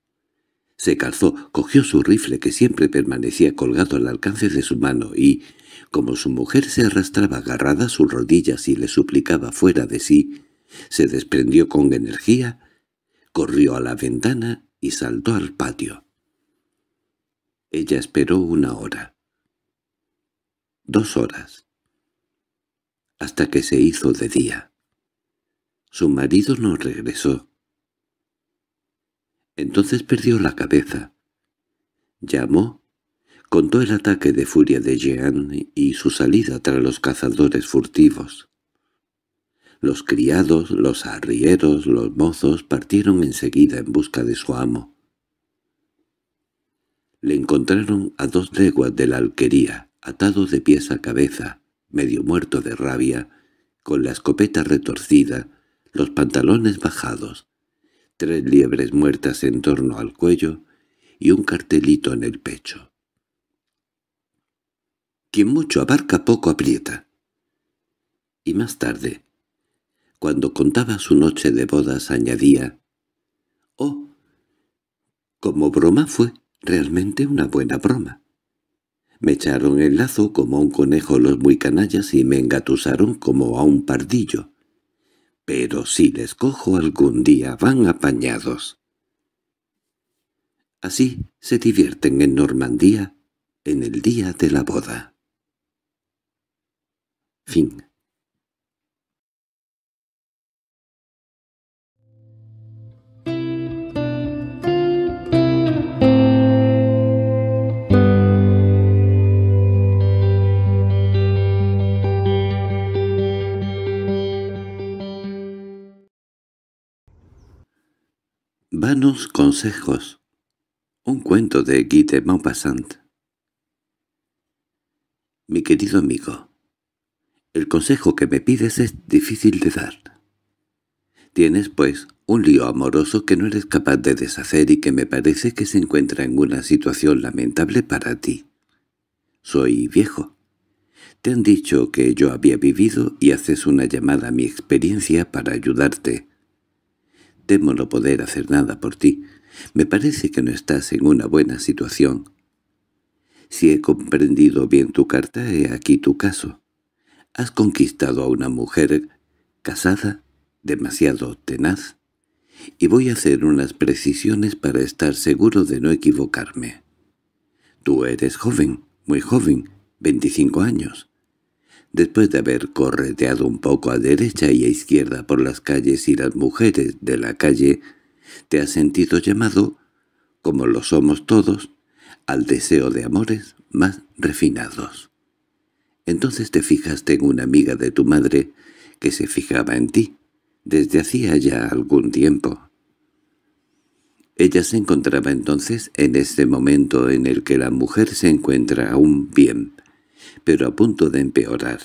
[SPEAKER 1] Se calzó, cogió su rifle que siempre permanecía colgado al alcance de su mano y, como su mujer se arrastraba agarrada a sus rodillas y le suplicaba fuera de sí, se desprendió con energía, corrió a la ventana y saltó al patio. Ella esperó una hora dos horas, hasta que se hizo de día. Su marido no regresó. Entonces perdió la cabeza. Llamó, contó el ataque de furia de Jean y su salida tras los cazadores furtivos. Los criados, los arrieros, los mozos partieron enseguida en busca de su amo. Le encontraron a dos leguas de la alquería atado de pies a cabeza, medio muerto de rabia, con la escopeta retorcida, los pantalones bajados, tres liebres muertas en torno al cuello y un cartelito en el pecho. Quien mucho abarca poco aprieta. Y más tarde, cuando contaba su noche de bodas, añadía, «Oh, como broma fue realmente una buena broma». Me echaron el lazo como a un conejo los muy canallas y me engatusaron como a un pardillo. Pero si les cojo algún día van apañados. Así se divierten en Normandía en el día de la boda.
[SPEAKER 2] Fin Vanos consejos.
[SPEAKER 1] Un cuento de Guy de Maupassant. Mi querido amigo, el consejo que me pides es difícil de dar. Tienes, pues, un lío amoroso que no eres capaz de deshacer y que me parece que se encuentra en una situación lamentable para ti. Soy viejo. Te han dicho que yo había vivido y haces una llamada a mi experiencia para ayudarte. Temo no poder hacer nada por ti. Me parece que no estás en una buena situación. Si he comprendido bien tu carta, he aquí tu caso. Has conquistado a una mujer casada, demasiado tenaz, y voy a hacer unas precisiones para estar seguro de no equivocarme. Tú eres joven, muy joven, 25 años después de haber correteado un poco a derecha y a izquierda por las calles y las mujeres de la calle, te has sentido llamado, como lo somos todos, al deseo de amores más refinados. Entonces te fijaste en una amiga de tu madre que se fijaba en ti desde hacía ya algún tiempo. Ella se encontraba entonces en ese momento en el que la mujer se encuentra aún bien, pero a punto de empeorar.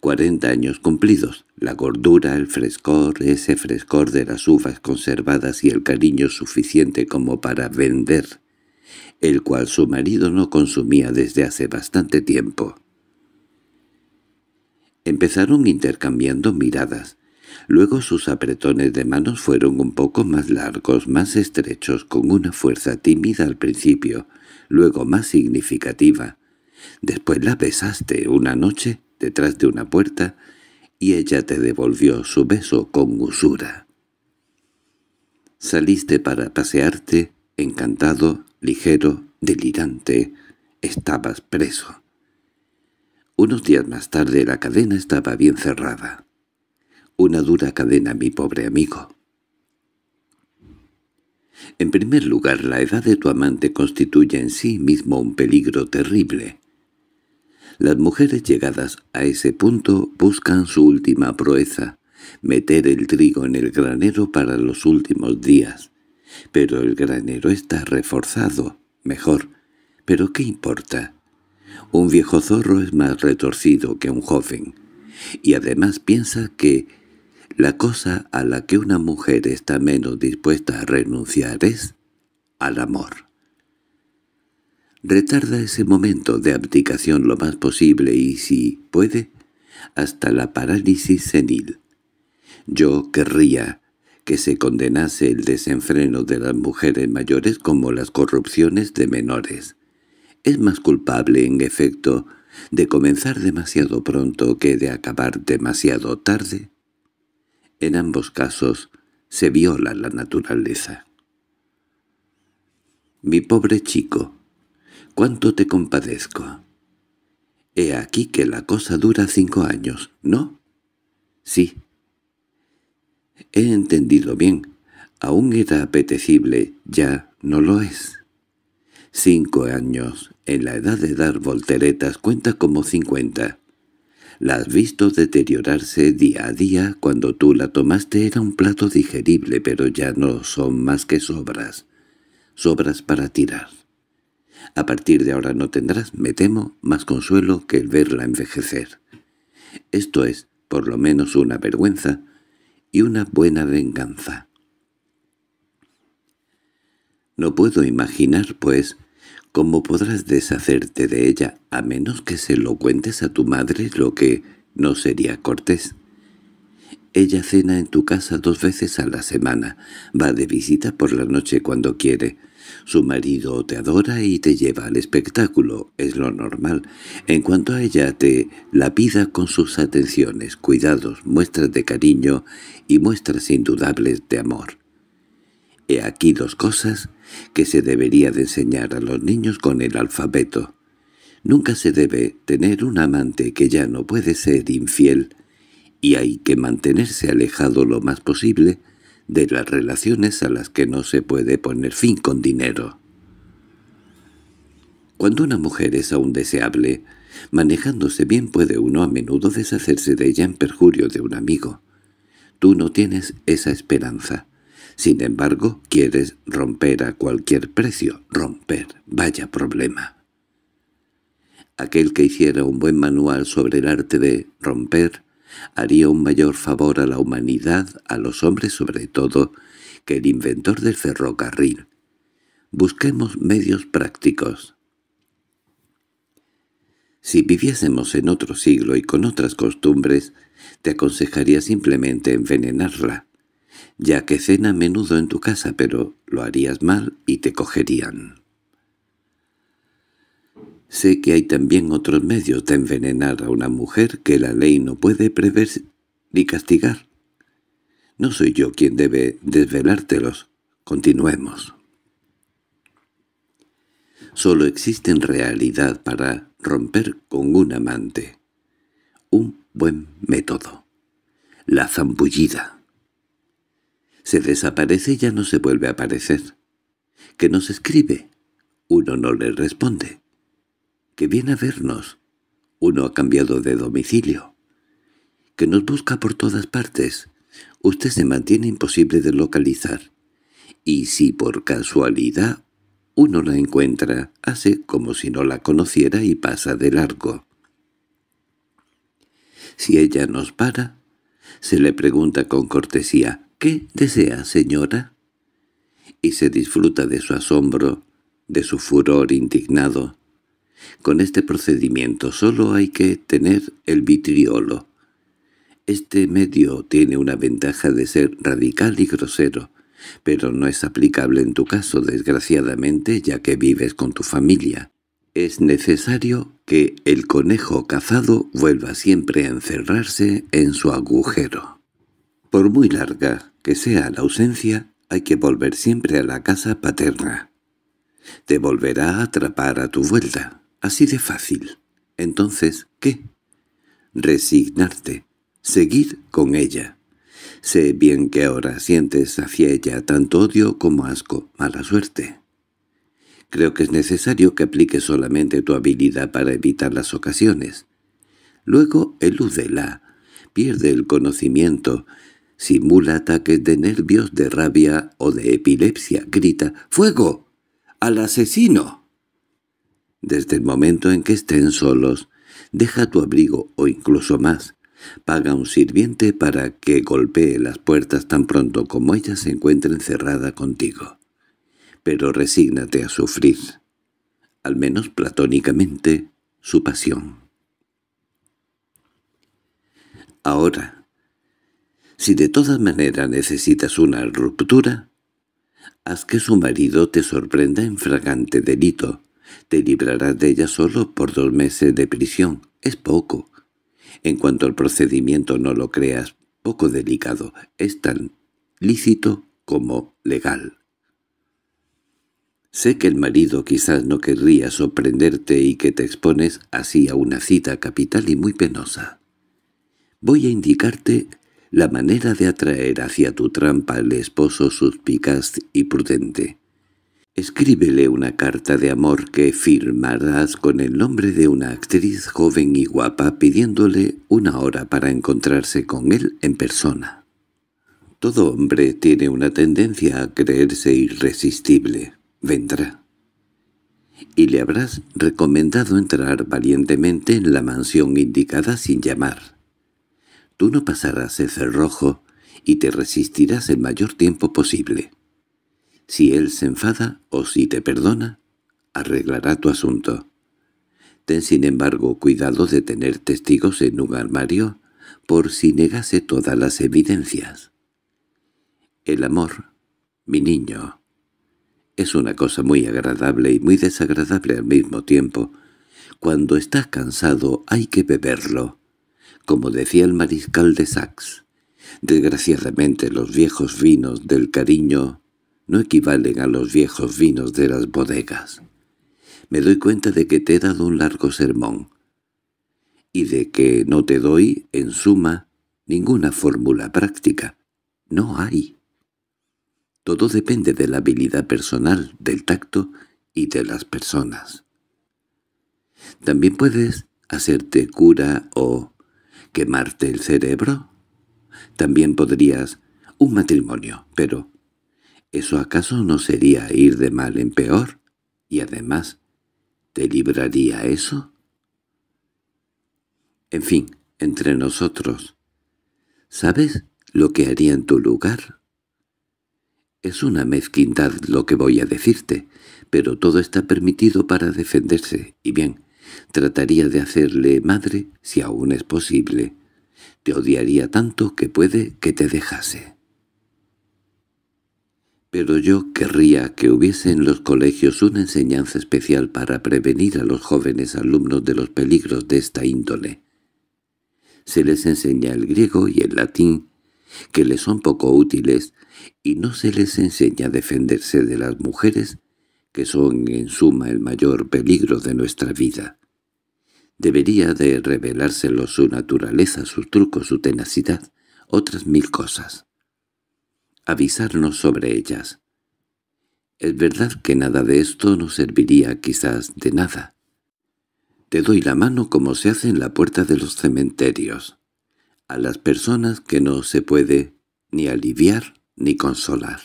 [SPEAKER 1] Cuarenta años cumplidos, la gordura, el frescor, ese frescor de las uvas conservadas y el cariño suficiente como para vender, el cual su marido no consumía desde hace bastante tiempo. Empezaron intercambiando miradas. Luego sus apretones de manos fueron un poco más largos, más estrechos, con una fuerza tímida al principio, luego más significativa, Después la besaste una noche detrás de una puerta y ella te devolvió su beso con usura. Saliste para pasearte, encantado, ligero, delirante. Estabas preso. Unos días más tarde la cadena estaba bien cerrada. Una dura cadena, mi pobre amigo. En primer lugar, la edad de tu amante constituye en sí mismo un peligro terrible. Las mujeres llegadas a ese punto buscan su última proeza, meter el trigo en el granero para los últimos días. Pero el granero está reforzado, mejor. ¿Pero qué importa? Un viejo zorro es más retorcido que un joven, y además piensa que la cosa a la que una mujer está menos dispuesta a renunciar es al amor. Retarda ese momento de abdicación lo más posible y, si puede, hasta la parálisis senil. Yo querría que se condenase el desenfreno de las mujeres mayores como las corrupciones de menores. Es más culpable, en efecto, de comenzar demasiado pronto que de acabar demasiado tarde. En ambos casos se viola la naturaleza. Mi pobre chico, cuánto te compadezco. He aquí que la cosa dura cinco años, ¿no? Sí. He entendido bien. Aún era apetecible, ya no lo es. Cinco años, en la edad de dar volteretas, cuenta como cincuenta. La has visto deteriorarse día a día. Cuando tú la tomaste era un plato digerible, pero ya no son más que sobras. Sobras para tirar. A partir de ahora no tendrás, me temo, más consuelo que el verla envejecer. Esto es, por lo menos, una vergüenza y una buena venganza. No puedo imaginar, pues, cómo podrás deshacerte de ella, a menos que se lo cuentes a tu madre, lo que no sería cortés. Ella cena en tu casa dos veces a la semana, va de visita por la noche cuando quiere, su marido te adora y te lleva al espectáculo, es lo normal. En cuanto a ella te la pida con sus atenciones, cuidados, muestras de cariño y muestras indudables de amor. He aquí dos cosas que se debería de enseñar a los niños con el alfabeto. Nunca se debe tener un amante que ya no puede ser infiel, y hay que mantenerse alejado lo más posible de las relaciones a las que no se puede poner fin con dinero. Cuando una mujer es aún deseable, manejándose bien puede uno a menudo deshacerse de ella en perjurio de un amigo. Tú no tienes esa esperanza. Sin embargo, quieres romper a cualquier precio. Romper, vaya problema. Aquel que hiciera un buen manual sobre el arte de romper haría un mayor favor a la humanidad, a los hombres sobre todo, que el inventor del ferrocarril. Busquemos medios prácticos. Si viviésemos en otro siglo y con otras costumbres, te aconsejaría simplemente envenenarla, ya que cena a menudo en tu casa, pero lo harías mal y te cogerían. Sé que hay también otros medios de envenenar a una mujer que la ley no puede prever ni castigar. No soy yo quien debe desvelártelos. Continuemos. Solo en realidad para romper con un amante. Un buen método. La zambullida. Se desaparece y ya no se vuelve a aparecer. Que nos escribe? Uno no le responde que viene a vernos. Uno ha cambiado de domicilio. Que nos busca por todas partes. Usted se mantiene imposible de localizar. Y si por casualidad uno la encuentra, hace como si no la conociera y pasa de largo. Si ella nos para, se le pregunta con cortesía, «¿Qué desea, señora?» Y se disfruta de su asombro, de su furor indignado, con este procedimiento solo hay que tener el vitriolo. Este medio tiene una ventaja de ser radical y grosero, pero no es aplicable en tu caso, desgraciadamente, ya que vives con tu familia. Es necesario que el conejo cazado vuelva siempre a encerrarse en su agujero. Por muy larga que sea la ausencia, hay que volver siempre a la casa paterna. Te volverá a atrapar a tu vuelta. Así de fácil. Entonces, ¿qué? Resignarte. Seguir con ella. Sé bien que ahora sientes hacia ella tanto odio como asco, mala suerte. Creo que es necesario que apliques solamente tu habilidad para evitar las ocasiones. Luego elúdela, pierde el conocimiento, simula ataques de nervios, de rabia o de epilepsia, grita «¡Fuego! ¡Al asesino!» Desde el momento en que estén solos, deja tu abrigo o incluso más. Paga un sirviente para que golpee las puertas tan pronto como ella se encuentre encerrada contigo. Pero resígnate a sufrir, al menos platónicamente, su pasión. Ahora, si de todas maneras necesitas una ruptura, haz que su marido te sorprenda en fragante delito, te librarás de ella solo por dos meses de prisión. Es poco. En cuanto al procedimiento no lo creas poco delicado. Es tan lícito como legal. Sé que el marido quizás no querría sorprenderte y que te expones así a una cita capital y muy penosa. Voy a indicarte la manera de atraer hacia tu trampa al esposo suspicaz y prudente. Escríbele una carta de amor que firmarás con el nombre de una actriz joven y guapa pidiéndole una hora para encontrarse con él en persona. Todo hombre tiene una tendencia a creerse irresistible. Vendrá. Y le habrás recomendado entrar valientemente en la mansión indicada sin llamar. Tú no pasarás el cerrojo y te resistirás el mayor tiempo posible. Si él se enfada o si te perdona, arreglará tu asunto. Ten sin embargo cuidado de tener testigos en un armario por si negase todas las evidencias. El amor, mi niño, es una cosa muy agradable y muy desagradable al mismo tiempo. Cuando estás cansado hay que beberlo, como decía el mariscal de Sax. Desgraciadamente los viejos vinos del cariño no equivalen a los viejos vinos de las bodegas. Me doy cuenta de que te he dado un largo sermón y de que no te doy, en suma, ninguna fórmula práctica. No hay. Todo depende de la habilidad personal, del tacto y de las personas. También puedes hacerte cura o quemarte el cerebro. También podrías un matrimonio, pero ¿Eso acaso no sería ir de mal en peor? Y además, ¿te libraría eso? En fin, entre nosotros. ¿Sabes lo que haría en tu lugar? Es una mezquindad lo que voy a decirte, pero todo está permitido para defenderse, y bien, trataría de hacerle madre si aún es posible. Te odiaría tanto que puede que te dejase pero yo querría que hubiese en los colegios una enseñanza especial para prevenir a los jóvenes alumnos de los peligros de esta índole. Se les enseña el griego y el latín, que les son poco útiles, y no se les enseña a defenderse de las mujeres, que son en suma el mayor peligro de nuestra vida. Debería de revelárselos su naturaleza, sus trucos, su tenacidad, otras mil cosas avisarnos sobre ellas. Es verdad que nada de esto nos serviría quizás de nada. Te doy la mano como se hace en la puerta de los cementerios, a las personas que no se puede ni
[SPEAKER 2] aliviar ni consolar.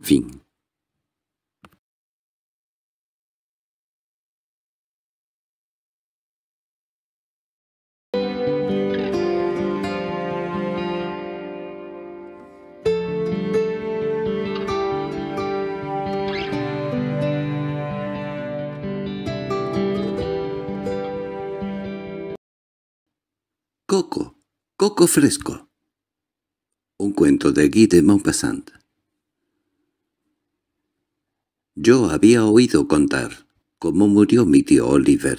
[SPEAKER 2] Fin «Coco, coco
[SPEAKER 1] fresco». Un cuento de Guy de Maupassant. Yo había oído contar cómo murió mi tío Oliver.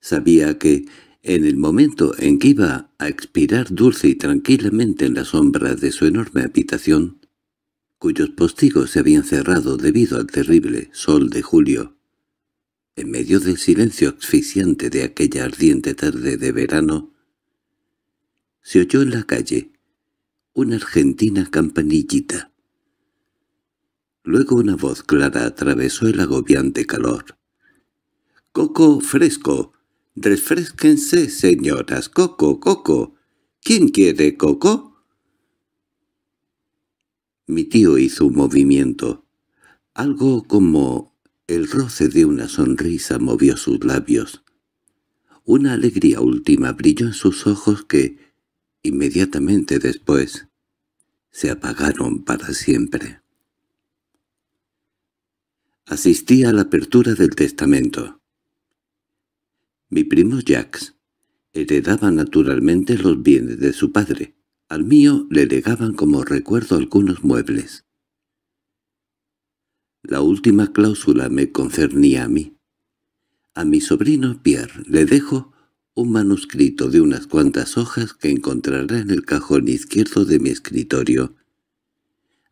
[SPEAKER 1] Sabía que, en el momento en que iba a expirar dulce y tranquilamente en la sombra de su enorme habitación, cuyos postigos se habían cerrado debido al terrible sol de julio, en medio del silencio asfixiante de aquella ardiente tarde de verano, se oyó en la calle una argentina campanillita. Luego una voz clara atravesó el agobiante calor. —¡Coco fresco! ¡Refresquense, señoras! ¡Coco, coco! ¿Quién quiere coco? Mi tío hizo un movimiento, algo como el roce de una sonrisa movió sus labios. Una alegría última brilló en sus ojos que, inmediatamente después, se apagaron para siempre. Asistí a la apertura del testamento. Mi primo Jacks heredaba naturalmente los bienes de su padre. Al mío le legaban como recuerdo algunos muebles. La última cláusula me concernía a mí. A mi sobrino Pierre le dejo un manuscrito de unas cuantas hojas que encontrará en el cajón izquierdo de mi escritorio.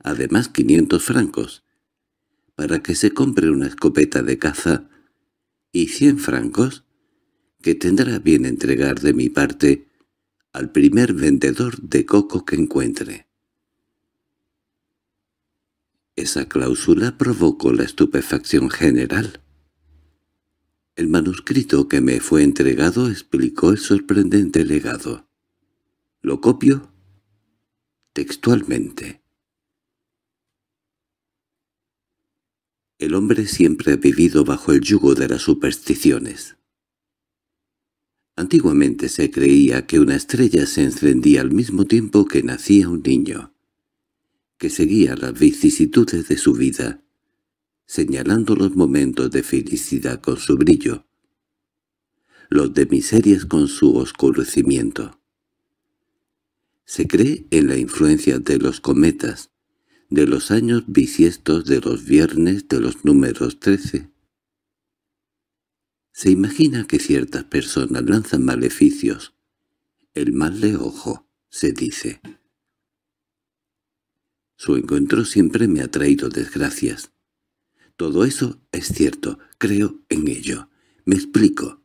[SPEAKER 1] Además 500 francos, para que se compre una escopeta de caza, y 100 francos, que tendrá bien entregar de mi parte al primer vendedor de coco que encuentre. Esa cláusula provocó la estupefacción general. El manuscrito que me fue entregado explicó el sorprendente legado. Lo copio textualmente. El hombre siempre ha vivido bajo el yugo de las supersticiones. Antiguamente se creía que una estrella se encendía al mismo tiempo que nacía un niño que seguía las vicisitudes de su vida, señalando los momentos de felicidad con su brillo, los de miserias con su oscurecimiento. Se cree en la influencia de los cometas, de los años bisiestos de los viernes de los números 13. Se imagina que ciertas personas lanzan maleficios. El mal de ojo, se dice. Su encuentro siempre me ha traído desgracias. Todo eso es cierto, creo en ello. Me explico.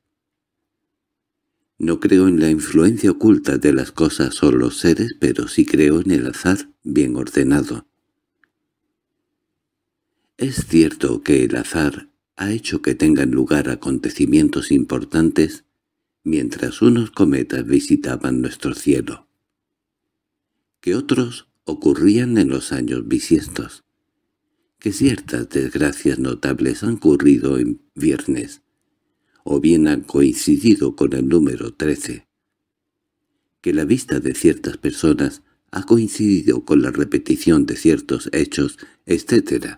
[SPEAKER 1] No creo en la influencia oculta de las cosas o los seres, pero sí creo en el azar bien ordenado. Es cierto que el azar ha hecho que tengan lugar acontecimientos importantes mientras unos cometas visitaban nuestro cielo, que otros ocurrían en los años bisiestos, que ciertas desgracias notables han ocurrido en viernes, o bien han coincidido con el número 13, que la vista de ciertas personas ha coincidido con la repetición de ciertos hechos, etc.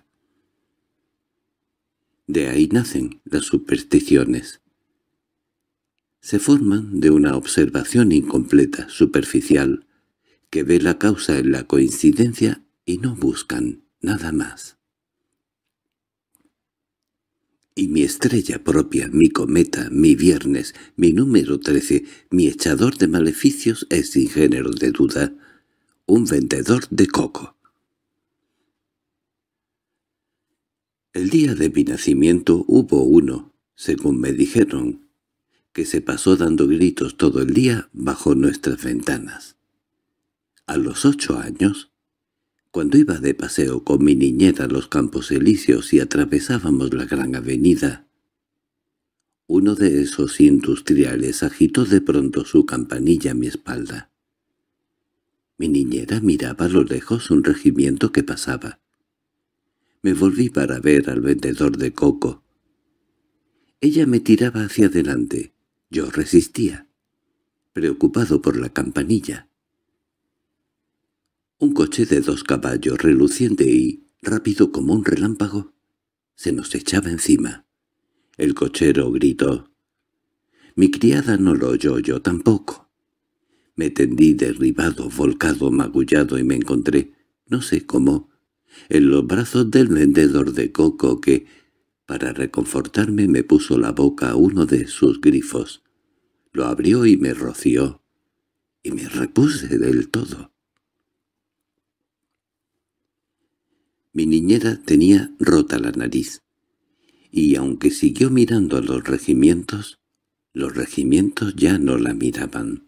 [SPEAKER 1] De ahí nacen las supersticiones. Se forman de una observación incompleta, superficial, que ve la causa en la coincidencia y no buscan nada más. Y mi estrella propia, mi cometa, mi viernes, mi número trece, mi echador de maleficios es, sin género de duda, un vendedor de coco. El día de mi nacimiento hubo uno, según me dijeron, que se pasó dando gritos todo el día bajo nuestras ventanas. A los ocho años, cuando iba de paseo con mi niñera a los campos elíseos y atravesábamos la gran avenida, uno de esos industriales agitó de pronto su campanilla a mi espalda. Mi niñera miraba a lo lejos un regimiento que pasaba. Me volví para ver al vendedor de coco. Ella me tiraba hacia adelante. Yo resistía, preocupado por la campanilla. Un coche de dos caballos reluciente y, rápido como un relámpago, se nos echaba encima. El cochero gritó. Mi criada no lo oyó yo tampoco. Me tendí derribado, volcado, magullado y me encontré, no sé cómo, en los brazos del vendedor de coco que, para reconfortarme, me puso la boca a uno de sus grifos. Lo abrió y me roció, y me repuse del todo. Mi niñera tenía rota la nariz, y aunque siguió mirando a los regimientos, los regimientos ya no la miraban.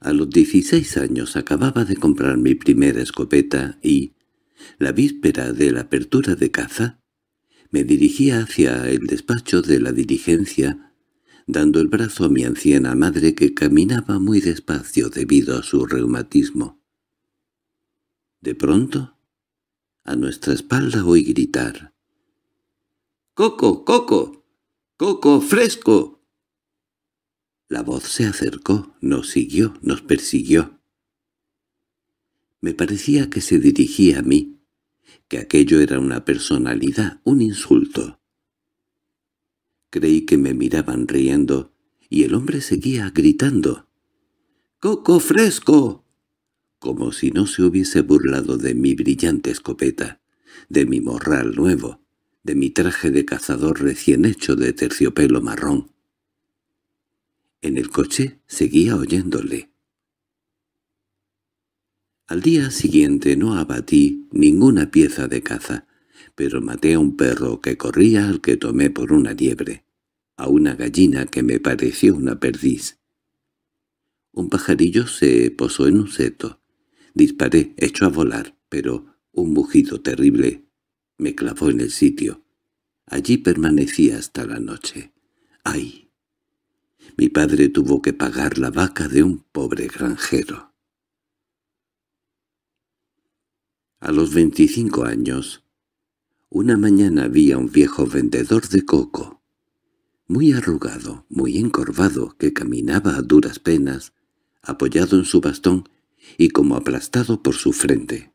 [SPEAKER 1] A los dieciséis años acababa de comprar mi primera escopeta y, la víspera de la apertura de caza, me dirigía hacia el despacho de la dirigencia, dando el brazo a mi anciana madre que caminaba muy despacio debido a su reumatismo. De pronto, a nuestra espalda oí gritar. —¡Coco, coco! ¡Coco, fresco! La voz se acercó, nos siguió, nos persiguió. Me parecía que se dirigía a mí, que aquello era una personalidad, un insulto. Creí que me miraban riendo, y el hombre seguía gritando. —¡Coco fresco! como si no se hubiese burlado de mi brillante escopeta, de mi morral nuevo, de mi traje de cazador recién hecho de terciopelo marrón. En el coche seguía oyéndole. Al día siguiente no abatí ninguna pieza de caza, pero maté a un perro que corría al que tomé por una liebre, a una gallina que me pareció una perdiz. Un pajarillo se posó en un seto, Disparé, hecho a volar, pero un mugido terrible me clavó en el sitio. Allí permanecí hasta la noche. ¡Ay! Mi padre tuvo que pagar la vaca de un pobre granjero. A los veinticinco años, una mañana había un viejo vendedor de coco, muy arrugado, muy encorvado, que caminaba a duras penas, apoyado en su bastón y como aplastado por su frente.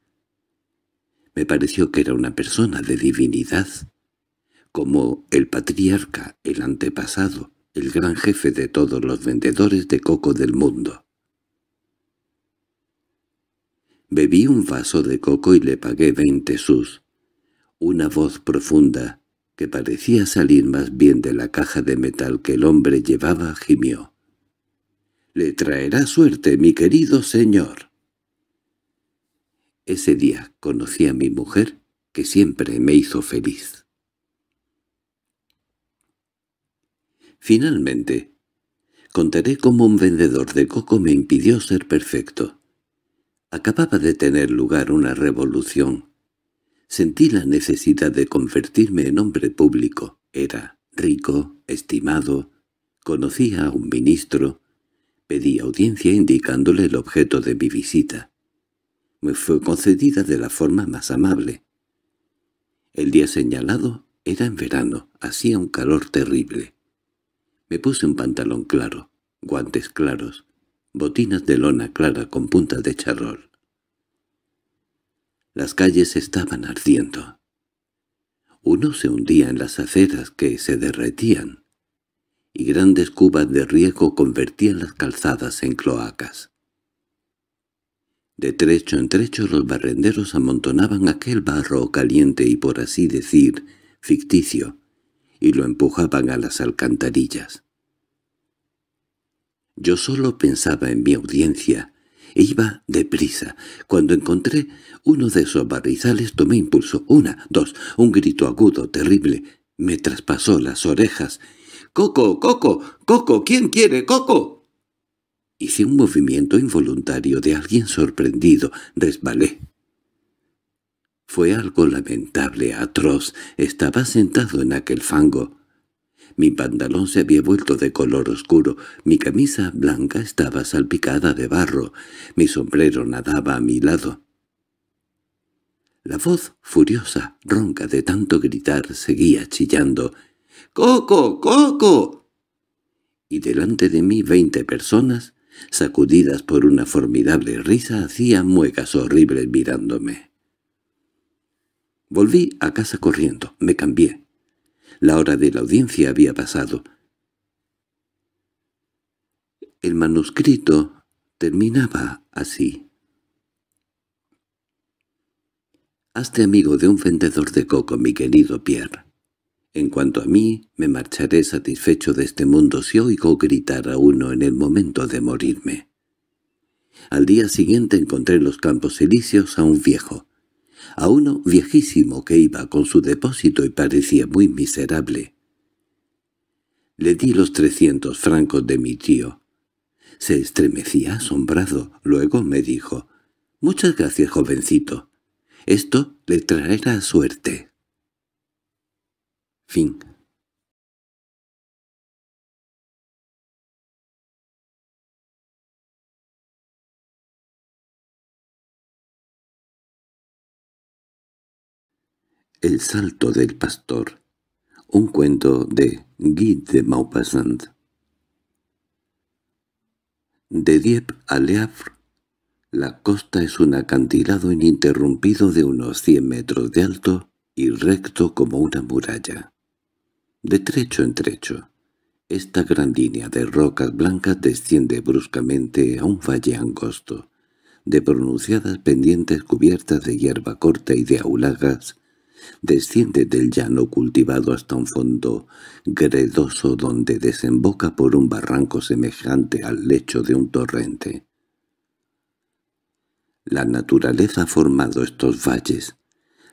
[SPEAKER 1] Me pareció que era una persona de divinidad, como el patriarca, el antepasado, el gran jefe de todos los vendedores de coco del mundo. Bebí un vaso de coco y le pagué veinte sus. Una voz profunda, que parecía salir más bien de la caja de metal que el hombre llevaba, gimió. Le traerá suerte, mi querido señor. Ese día conocí a mi mujer, que siempre me hizo feliz. Finalmente, contaré cómo un vendedor de coco me impidió ser perfecto. Acababa de tener lugar una revolución. Sentí la necesidad de convertirme en hombre público. Era rico, estimado, conocía a un ministro, Pedí audiencia indicándole el objeto de mi visita. Me fue concedida de la forma más amable. El día señalado era en verano, hacía un calor terrible. Me puse un pantalón claro, guantes claros, botinas de lona clara con puntas de charol. Las calles estaban ardiendo. Uno se hundía en las aceras que se derretían y grandes cubas de riego convertían las calzadas en cloacas. De trecho en trecho los barrenderos amontonaban aquel barro caliente y por así decir ficticio, y lo empujaban a las alcantarillas. Yo solo pensaba en mi audiencia, e iba deprisa. Cuando encontré uno de esos barrizales tomé impulso. Una, dos, un grito agudo, terrible. Me traspasó las orejas —¡Coco, Coco, Coco! ¿Quién quiere Coco? Hice un movimiento involuntario de alguien sorprendido. Resbalé. Fue algo lamentable, atroz. Estaba sentado en aquel fango. Mi pantalón se había vuelto de color oscuro, mi camisa blanca estaba salpicada de barro, mi sombrero nadaba a mi lado. La voz furiosa, ronca de tanto gritar, seguía chillando, ¡Coco! ¡Coco! Y delante de mí veinte personas, sacudidas por una formidable risa, hacían muecas horribles mirándome. Volví a casa corriendo, me cambié. La hora de la audiencia había pasado. El manuscrito terminaba así. Hazte amigo de un vendedor de coco, mi querido Pierre. En cuanto a mí, me marcharé satisfecho de este mundo si oigo gritar a uno en el momento de morirme. Al día siguiente encontré en los campos elíseos a un viejo, a uno viejísimo que iba con su depósito y parecía muy miserable. Le di los trescientos francos de mi tío. Se estremecía asombrado. Luego me dijo, «Muchas gracias, jovencito.
[SPEAKER 2] Esto le traerá suerte». Fin. El salto del pastor. Un cuento
[SPEAKER 1] de Guy de Maupassant. De Dieppe a Le Havre, la costa es un acantilado ininterrumpido de unos 100 metros de alto y recto como una muralla. De trecho en trecho, esta gran línea de rocas blancas desciende bruscamente a un valle angosto, de pronunciadas pendientes cubiertas de hierba corta y de aulagas, desciende del llano cultivado hasta un fondo gredoso donde desemboca por un barranco semejante al lecho de un torrente. La naturaleza ha formado estos valles,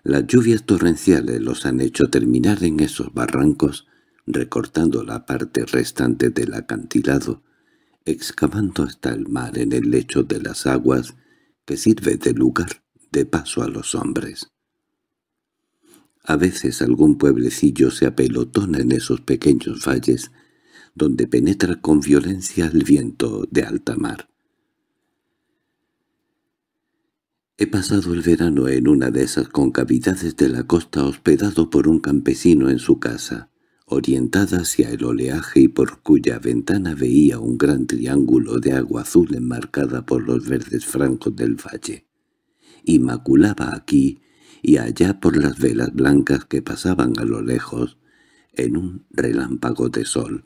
[SPEAKER 1] las lluvias torrenciales los han hecho terminar en esos barrancos, recortando la parte restante del acantilado, excavando hasta el mar en el lecho de las aguas que sirve de lugar de paso a los hombres. A veces algún pueblecillo se apelotona en esos pequeños valles, donde penetra con violencia el viento de alta mar. He pasado el verano en una de esas concavidades de la costa hospedado por un campesino en su casa, orientada hacia el oleaje y por cuya ventana veía un gran triángulo de agua azul enmarcada por los verdes francos del valle. Inmaculaba aquí y allá por las velas blancas que pasaban a lo lejos en un relámpago de sol,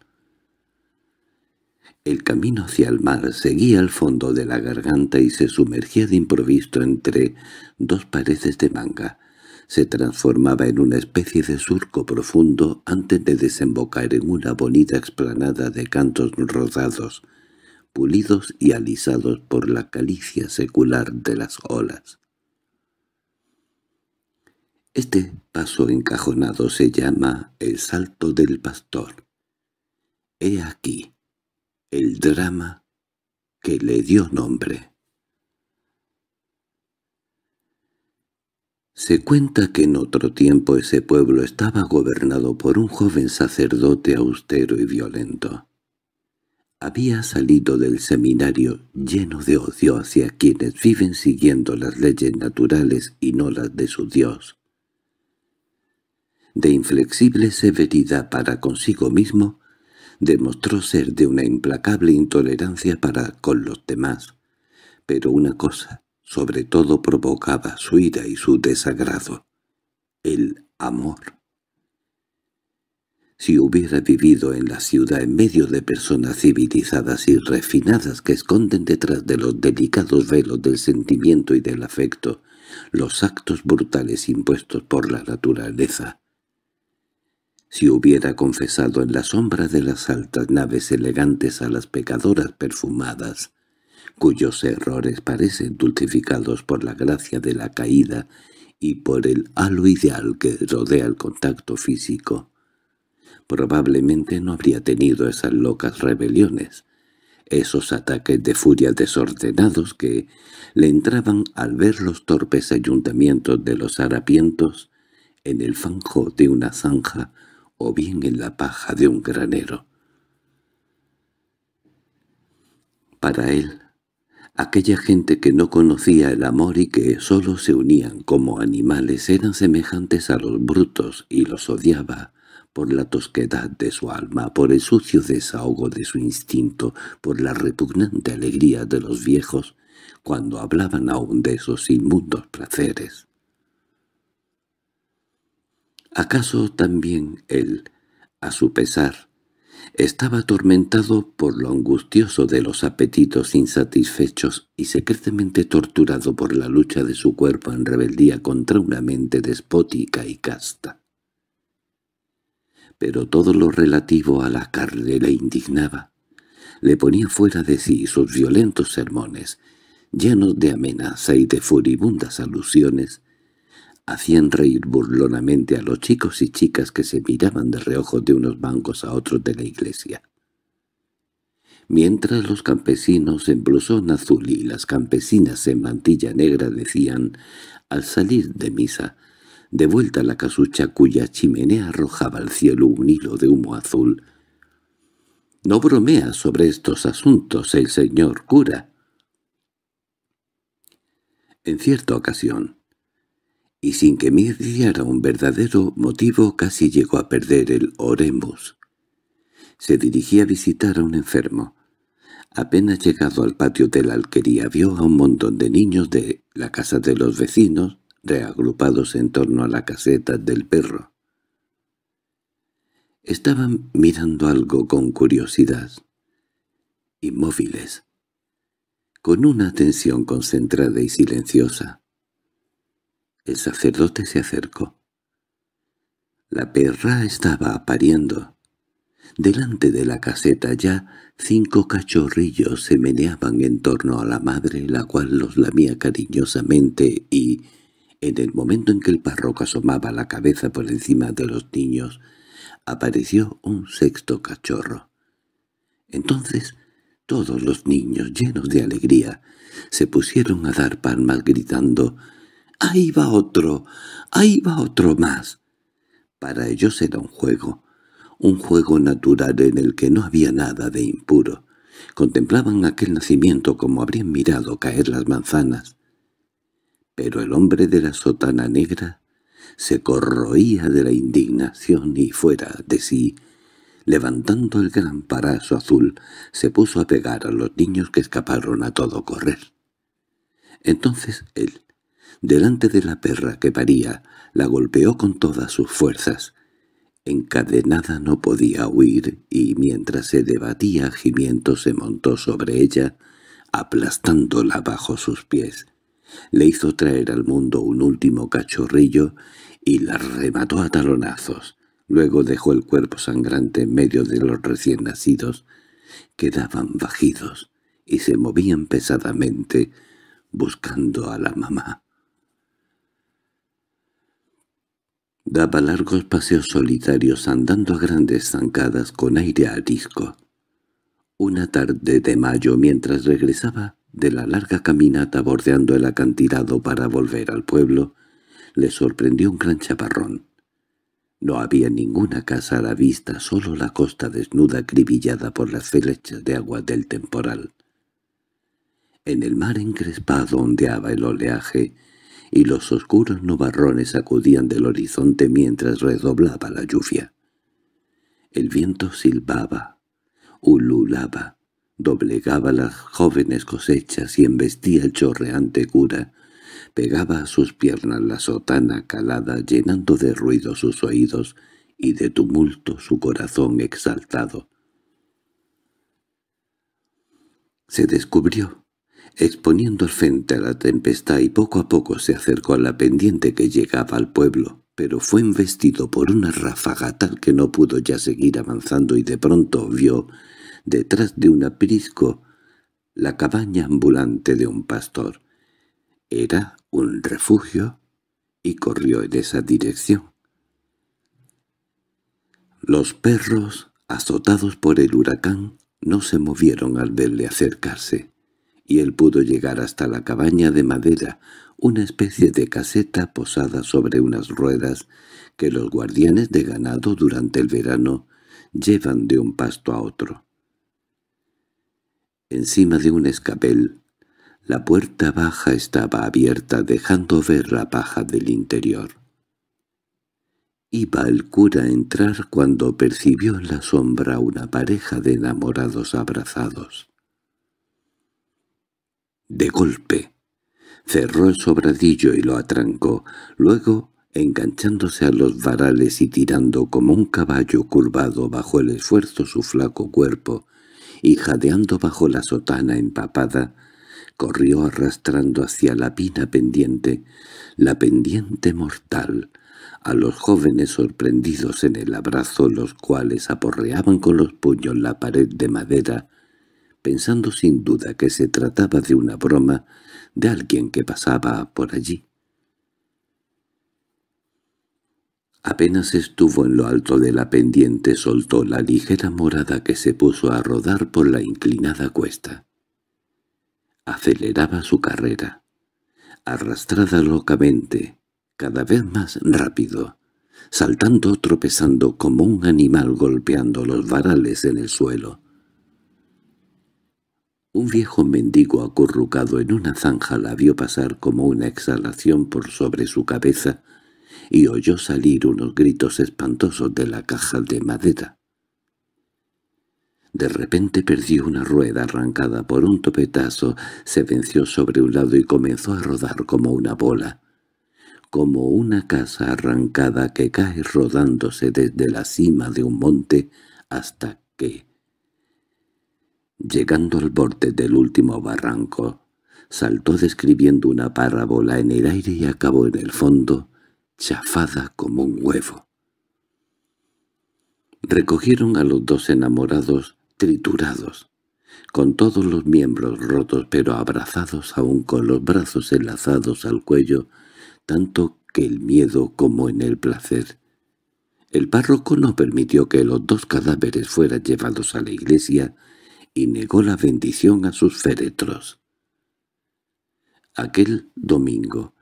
[SPEAKER 1] el camino hacia el mar seguía al fondo de la garganta y se sumergía de improviso entre dos paredes de manga. Se transformaba en una especie de surco profundo antes de desembocar en una bonita explanada de cantos rodados, pulidos y alisados por la calicia secular de las olas. Este paso encajonado se llama el salto del pastor. He aquí el drama que le dio nombre. Se cuenta que en otro tiempo ese pueblo estaba gobernado por un joven sacerdote austero y violento. Había salido del seminario lleno de odio hacia quienes viven siguiendo las leyes naturales y no las de su Dios. De inflexible severidad para consigo mismo, demostró ser de una implacable intolerancia para con los demás, pero una cosa sobre todo provocaba su ira y su desagrado, el amor. Si hubiera vivido en la ciudad en medio de personas civilizadas y refinadas que esconden detrás de los delicados velos del sentimiento y del afecto los actos brutales impuestos por la naturaleza, si hubiera confesado en la sombra de las altas naves elegantes a las pecadoras perfumadas, cuyos errores parecen dulcificados por la gracia de la caída y por el halo ideal que rodea el contacto físico. Probablemente no habría tenido esas locas rebeliones, esos ataques de furia desordenados que le entraban al ver los torpes ayuntamientos de los harapientos en el fanjo de una zanja o bien en la paja de un granero. Para él, aquella gente que no conocía el amor y que sólo se unían como animales eran semejantes a los brutos y los odiaba por la tosquedad de su alma, por el sucio desahogo de su instinto, por la repugnante alegría de los viejos, cuando hablaban aún de esos inmundos placeres. ¿Acaso también él, a su pesar, estaba atormentado por lo angustioso de los apetitos insatisfechos y secretamente torturado por la lucha de su cuerpo en rebeldía contra una mente despótica y casta? Pero todo lo relativo a la carne le indignaba. Le ponía fuera de sí sus violentos sermones, llenos de amenaza y de furibundas alusiones, hacían reír burlonamente a los chicos y chicas que se miraban de reojo de unos bancos a otros de la iglesia. Mientras los campesinos en blusón azul y las campesinas en mantilla negra decían, al salir de misa, de vuelta a la casucha cuya chimenea arrojaba al cielo un hilo de humo azul, «No bromea sobre estos asuntos el señor cura». En cierta ocasión, y sin que me un verdadero motivo casi llegó a perder el Oremus. Se dirigía a visitar a un enfermo. Apenas llegado al patio de la alquería vio a un montón de niños de la casa de los vecinos reagrupados en torno a la caseta del perro. Estaban mirando algo con curiosidad, inmóviles, con una atención concentrada y silenciosa. El sacerdote se acercó. La perra estaba pariendo. Delante de la caseta ya cinco cachorrillos se meneaban en torno a la madre, la cual los lamía cariñosamente y, en el momento en que el párroco asomaba la cabeza por encima de los niños, apareció un sexto cachorro. Entonces todos los niños, llenos de alegría, se pusieron a dar palmas gritando ¡Ahí va otro! ¡Ahí va otro más! Para ellos era un juego, un juego natural en el que no había nada de impuro. Contemplaban aquel nacimiento como habrían mirado caer las manzanas. Pero el hombre de la sotana negra se corroía de la indignación y fuera de sí, levantando el gran parazo azul, se puso a pegar a los niños que escaparon a todo correr. Entonces él, delante de la perra que paría, la golpeó con todas sus fuerzas. Encadenada no podía huir y mientras se debatía gimiento se montó sobre ella, aplastándola bajo sus pies. Le hizo traer al mundo un último cachorrillo y la remató a talonazos. Luego dejó el cuerpo sangrante en medio de los recién nacidos. Quedaban bajidos y se movían pesadamente buscando a la mamá. Daba largos paseos solitarios andando a grandes zancadas con aire arisco. Una tarde de mayo, mientras regresaba de la larga caminata bordeando el acantilado para volver al pueblo, le sorprendió un gran chaparrón. No había ninguna casa a la vista, solo la costa desnuda acribillada por las flechas de agua del temporal. En el mar encrespado ondeaba el oleaje, y los oscuros nubarrones sacudían del horizonte mientras redoblaba la lluvia. El viento silbaba, ululaba, doblegaba las jóvenes cosechas y embestía el chorreante cura, pegaba a sus piernas la sotana calada llenando de ruido sus oídos y de tumulto su corazón exaltado. Se descubrió exponiendo frente a la tempestad y poco a poco se acercó a la pendiente que llegaba al pueblo, pero fue investido por una ráfaga tal que no pudo ya seguir avanzando y de pronto vio, detrás de un aprisco, la cabaña ambulante de un pastor. Era un refugio y corrió en esa dirección. Los perros, azotados por el huracán, no se movieron al verle acercarse y él pudo llegar hasta la cabaña de madera, una especie de caseta posada sobre unas ruedas que los guardianes de ganado durante el verano llevan de un pasto a otro. Encima de un escapel, la puerta baja estaba abierta dejando ver la paja del interior. Iba el cura a entrar cuando percibió en la sombra una pareja de enamorados abrazados de golpe. Cerró el sobradillo y lo atrancó, luego, enganchándose a los varales y tirando como un caballo curvado bajo el esfuerzo su flaco cuerpo, y jadeando bajo la sotana empapada, corrió arrastrando hacia la pina pendiente, la pendiente mortal, a los jóvenes sorprendidos en el abrazo los cuales aporreaban con los puños la pared de madera pensando sin duda que se trataba de una broma de alguien que pasaba por allí. Apenas estuvo en lo alto de la pendiente soltó la ligera morada que se puso a rodar por la inclinada cuesta. Aceleraba su carrera, arrastrada locamente, cada vez más rápido, saltando tropezando como un animal golpeando los varales en el suelo. Un viejo mendigo acurrucado en una zanja la vio pasar como una exhalación por sobre su cabeza y oyó salir unos gritos espantosos de la caja de madera. De repente perdió una rueda arrancada por un topetazo, se venció sobre un lado y comenzó a rodar como una bola, como una casa arrancada que cae rodándose desde la cima de un monte hasta que, Llegando al borde del último barranco, saltó describiendo una parábola en el aire y acabó en el fondo, chafada como un huevo. Recogieron a los dos enamorados triturados, con todos los miembros rotos pero abrazados aún con los brazos enlazados al cuello, tanto que el miedo como en el placer. El párroco no permitió que los dos cadáveres fueran llevados a la iglesia y negó la bendición a sus féretros. Aquel domingo,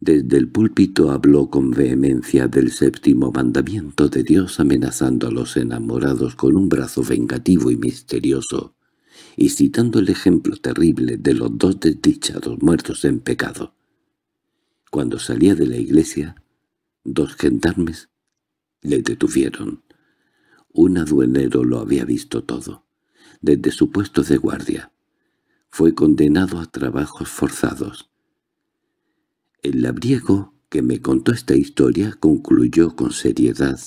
[SPEAKER 1] desde el púlpito habló con vehemencia del séptimo mandamiento de Dios amenazando a los enamorados con un brazo vengativo y misterioso, y citando el ejemplo terrible de los dos desdichados muertos en pecado. Cuando salía de la iglesia, dos gendarmes le detuvieron. Un aduanero lo había visto todo desde su puesto de guardia. Fue condenado a trabajos forzados. El labriego que me contó esta historia concluyó con seriedad.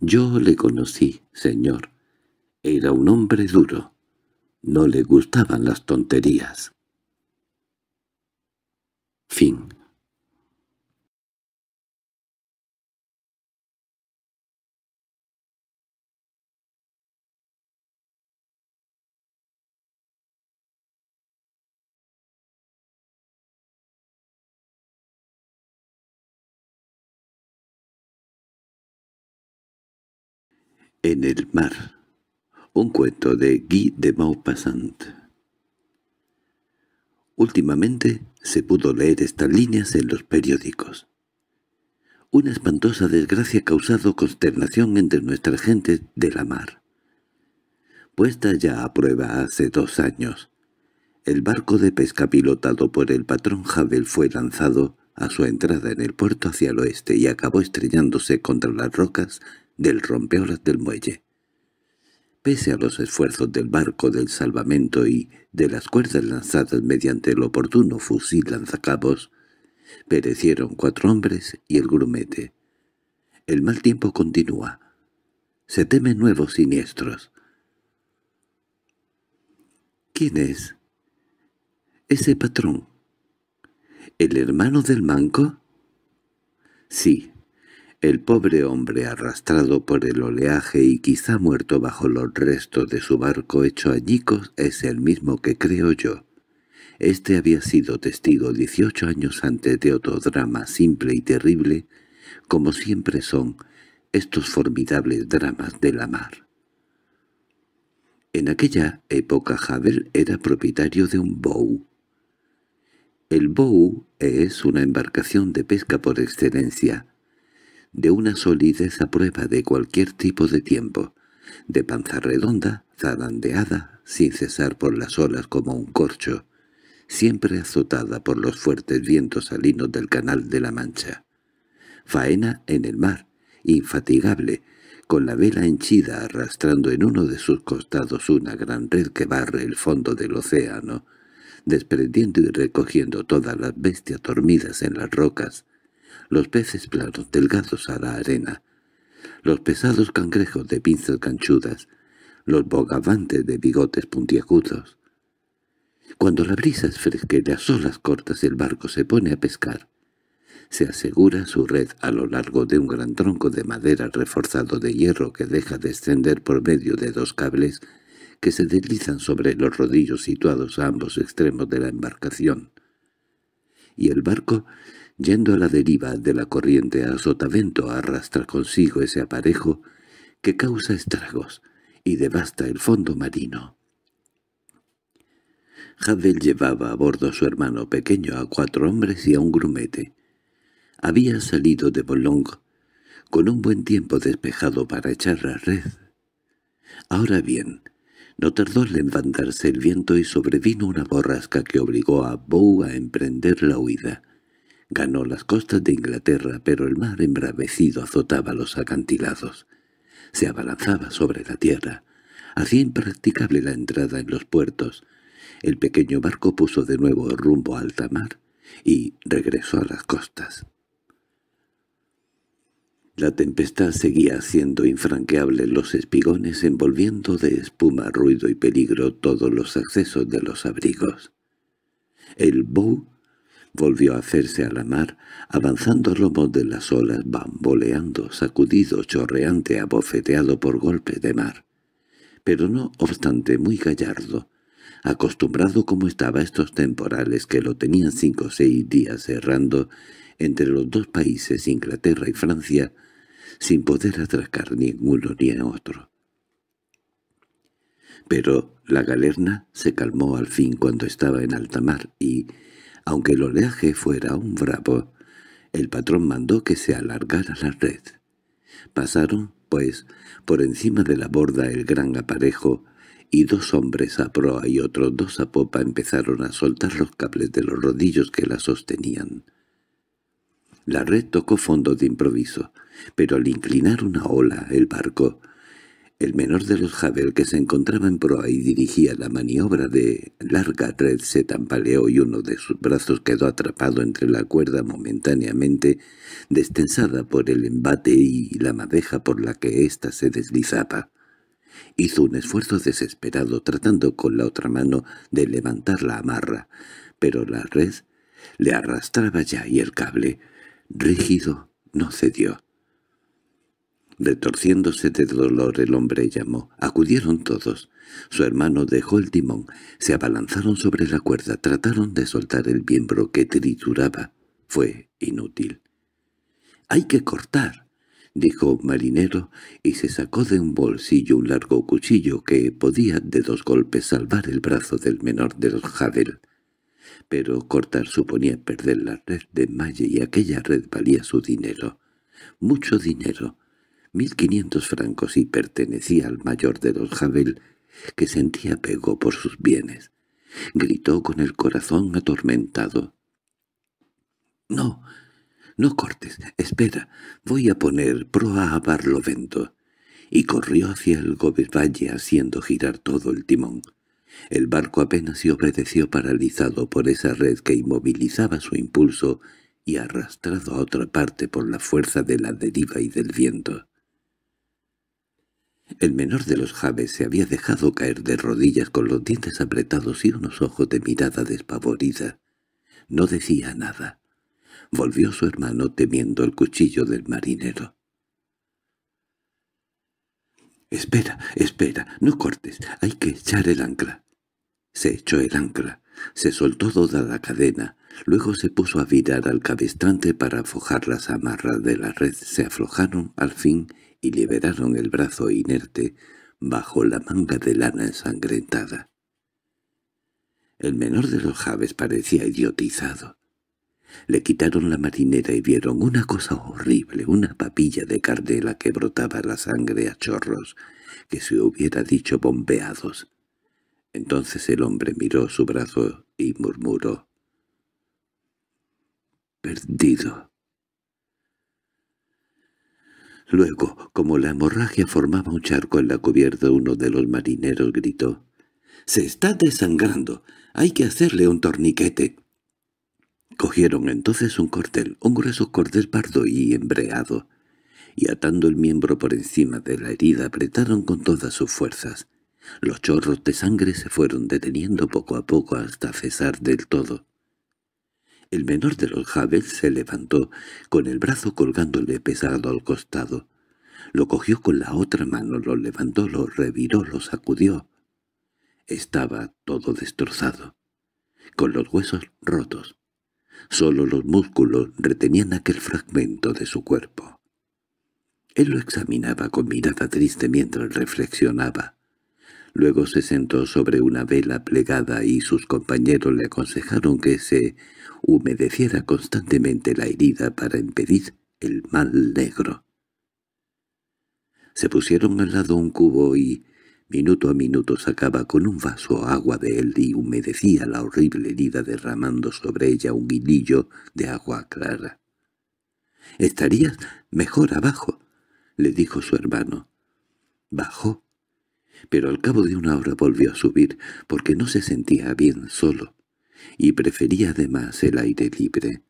[SPEAKER 1] Yo le conocí, señor. Era un hombre duro. No le gustaban las
[SPEAKER 2] tonterías. Fin En el mar. Un cuento de Guy de Maupassant.
[SPEAKER 1] Últimamente se pudo leer estas líneas en los periódicos. Una espantosa desgracia ha causado consternación entre nuestra gente de la mar. Puesta ya a prueba hace dos años, el barco de pesca pilotado por el patrón Havel fue lanzado a su entrada en el puerto hacia el oeste y acabó estrellándose contra las rocas del rompeolas del muelle. Pese a los esfuerzos del barco del salvamento y de las cuerdas lanzadas mediante el oportuno fusil lanzacabos, perecieron cuatro hombres y el grumete. El mal tiempo continúa. Se temen nuevos siniestros. ¿Quién es? Ese patrón. ¿El hermano del manco? Sí, el pobre hombre arrastrado por el oleaje y quizá muerto bajo los restos de su barco hecho añicos es el mismo que creo yo. Este había sido testigo 18 años antes de otro drama simple y terrible, como siempre son estos formidables dramas de la mar. En aquella época Havel era propietario de un bow. El bow es una embarcación de pesca por excelencia, de una solidez a prueba de cualquier tipo de tiempo, de panza redonda, zarandeada, sin cesar por las olas como un corcho, siempre azotada por los fuertes vientos salinos del Canal de la Mancha. Faena en el mar, infatigable, con la vela henchida arrastrando en uno de sus costados una gran red que barre el fondo del océano, desprendiendo y recogiendo todas las bestias dormidas en las rocas, los peces planos delgados a la arena, los pesados cangrejos de pinzas ganchudas, los bogavantes de bigotes puntiagudos. Cuando la brisa es fresca y las olas cortas el barco se pone a pescar, se asegura su red a lo largo de un gran tronco de madera reforzado de hierro que deja descender por medio de dos cables que se deslizan sobre los rodillos situados a ambos extremos de la embarcación. Y el barco Yendo a la deriva de la corriente a sotavento arrastra consigo ese aparejo que causa estragos y devasta el fondo marino. Havel llevaba a bordo a su hermano pequeño, a cuatro hombres y a un grumete. Había salido de Boulogne con un buen tiempo despejado para echar la red. Ahora bien, no tardó en levantarse el viento y sobrevino una borrasca que obligó a Bou a emprender la huida. Ganó las costas de Inglaterra, pero el mar embravecido azotaba los acantilados. Se abalanzaba sobre la tierra. Hacía impracticable la entrada en los puertos. El pequeño barco puso de nuevo rumbo a alta mar y regresó a las costas. La tempestad seguía haciendo infranqueables los espigones, envolviendo de espuma, ruido y peligro todos los accesos de los abrigos. El bow Volvió a hacerse a la mar, avanzando a lomos de las olas, bamboleando, sacudido, chorreante, abofeteado por golpes de mar. Pero no obstante muy gallardo, acostumbrado como estaba a estos temporales que lo tenían cinco o seis días errando entre los dos países Inglaterra y Francia, sin poder atracar ni en uno ni en otro. Pero la galerna se calmó al fin cuando estaba en alta mar y, aunque el oleaje fuera un bravo, el patrón mandó que se alargara la red. Pasaron, pues, por encima de la borda el gran aparejo, y dos hombres a proa y otros dos a popa empezaron a soltar los cables de los rodillos que la sostenían. La red tocó fondo de improviso, pero al inclinar una ola el barco el menor de los Havel que se encontraba en proa y dirigía la maniobra de larga red se tambaleó y uno de sus brazos quedó atrapado entre la cuerda momentáneamente, destensada por el embate y la madeja por la que ésta se deslizaba. Hizo un esfuerzo desesperado tratando con la otra mano de levantar la amarra, pero la red le arrastraba ya y el cable, rígido, no cedió. Retorciéndose de dolor el hombre llamó. Acudieron todos. Su hermano dejó el timón. Se abalanzaron sobre la cuerda. Trataron de soltar el miembro que trituraba. Fue inútil. —¡Hay que cortar! —dijo marinero, y se sacó de un bolsillo un largo cuchillo que podía de dos golpes salvar el brazo del menor de los Pero cortar suponía perder la red de Malle y aquella red valía su dinero. Mucho dinero mil quinientos francos y pertenecía al mayor de los Javel, que sentía apego por sus bienes. Gritó con el corazón atormentado. —¡No! —No cortes, espera, voy a poner proa a Barlovento. Y corrió hacia el Valle haciendo girar todo el timón. El barco apenas se obedeció paralizado por esa red que inmovilizaba su impulso y arrastrado a otra parte por la fuerza de la deriva y del viento. El menor de los Javes se había dejado caer de rodillas con los dientes apretados y unos ojos de mirada despavorida. No decía nada. Volvió su hermano temiendo el cuchillo del marinero. —Espera, espera, no cortes, hay que echar el ancla. Se echó el ancla, se soltó toda la cadena, luego se puso a virar al cabestrante para aflojar las amarras de la red, se aflojaron al fin y liberaron el brazo inerte bajo la manga de lana ensangrentada. El menor de los Javes parecía idiotizado. Le quitaron la marinera y vieron una cosa horrible, una papilla de carne la que brotaba la sangre a chorros, que se hubiera dicho bombeados. Entonces el hombre miró su brazo y murmuró. «Perdido». Luego, como la hemorragia formaba un charco en la cubierta, uno de los marineros gritó, «¡Se está desangrando! ¡Hay que hacerle un torniquete!» Cogieron entonces un cordel, un grueso cordel pardo y embreado, y atando el miembro por encima de la herida apretaron con todas sus fuerzas. Los chorros de sangre se fueron deteniendo poco a poco hasta cesar del todo. El menor de los Havel se levantó, con el brazo colgándole pesado al costado. Lo cogió con la otra mano, lo levantó, lo reviró, lo sacudió. Estaba todo destrozado, con los huesos rotos. Solo los músculos retenían aquel fragmento de su cuerpo. Él lo examinaba con mirada triste mientras reflexionaba. Luego se sentó sobre una vela plegada y sus compañeros le aconsejaron que se humedeciera constantemente la herida para impedir el mal negro. Se pusieron al lado un cubo y minuto a minuto sacaba con un vaso agua de él y humedecía la horrible herida derramando sobre ella un hilillo de agua clara. «Estarías mejor abajo», le dijo su hermano. —¿Bajo? pero al cabo de una hora volvió a subir porque no se sentía bien solo, y prefería además el aire libre.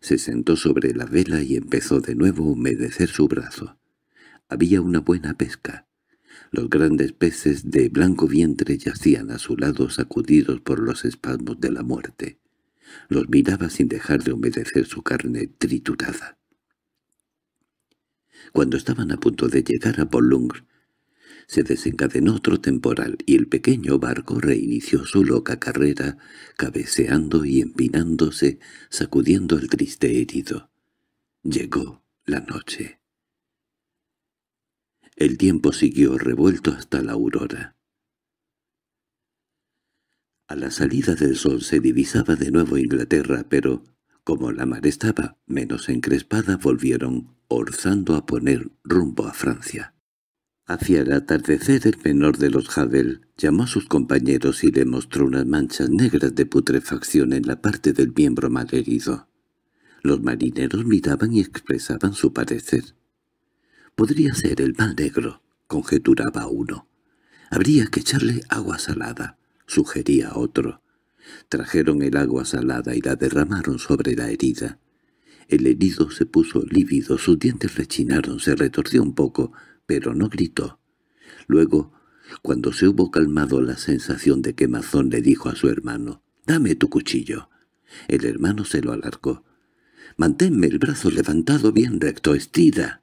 [SPEAKER 1] Se sentó sobre la vela y empezó de nuevo a humedecer su brazo. Había una buena pesca. Los grandes peces de blanco vientre yacían a su lado sacudidos por los espasmos de la muerte. Los miraba sin dejar de humedecer su carne triturada. Cuando estaban a punto de llegar a Polung, se desencadenó otro temporal y el pequeño barco reinició su loca carrera, cabeceando y empinándose, sacudiendo el triste herido. Llegó la noche. El tiempo siguió revuelto hasta la aurora. A la salida del sol se divisaba de nuevo Inglaterra, pero, como la mar estaba menos encrespada, volvieron orzando a poner rumbo a Francia. Hacia el atardecer el menor de los Havel llamó a sus compañeros y le mostró unas manchas negras de putrefacción en la parte del miembro malherido. Los marineros miraban y expresaban su parecer. «Podría ser el mal negro», conjeturaba uno. «Habría que echarle agua salada», sugería otro. Trajeron el agua salada y la derramaron sobre la herida. El herido se puso lívido, sus dientes rechinaron, se retorció un poco, pero no gritó. Luego, cuando se hubo calmado la sensación de quemazón, le dijo a su hermano, «Dame tu cuchillo». El hermano se lo alargó. «Manténme el brazo levantado bien recto, estira».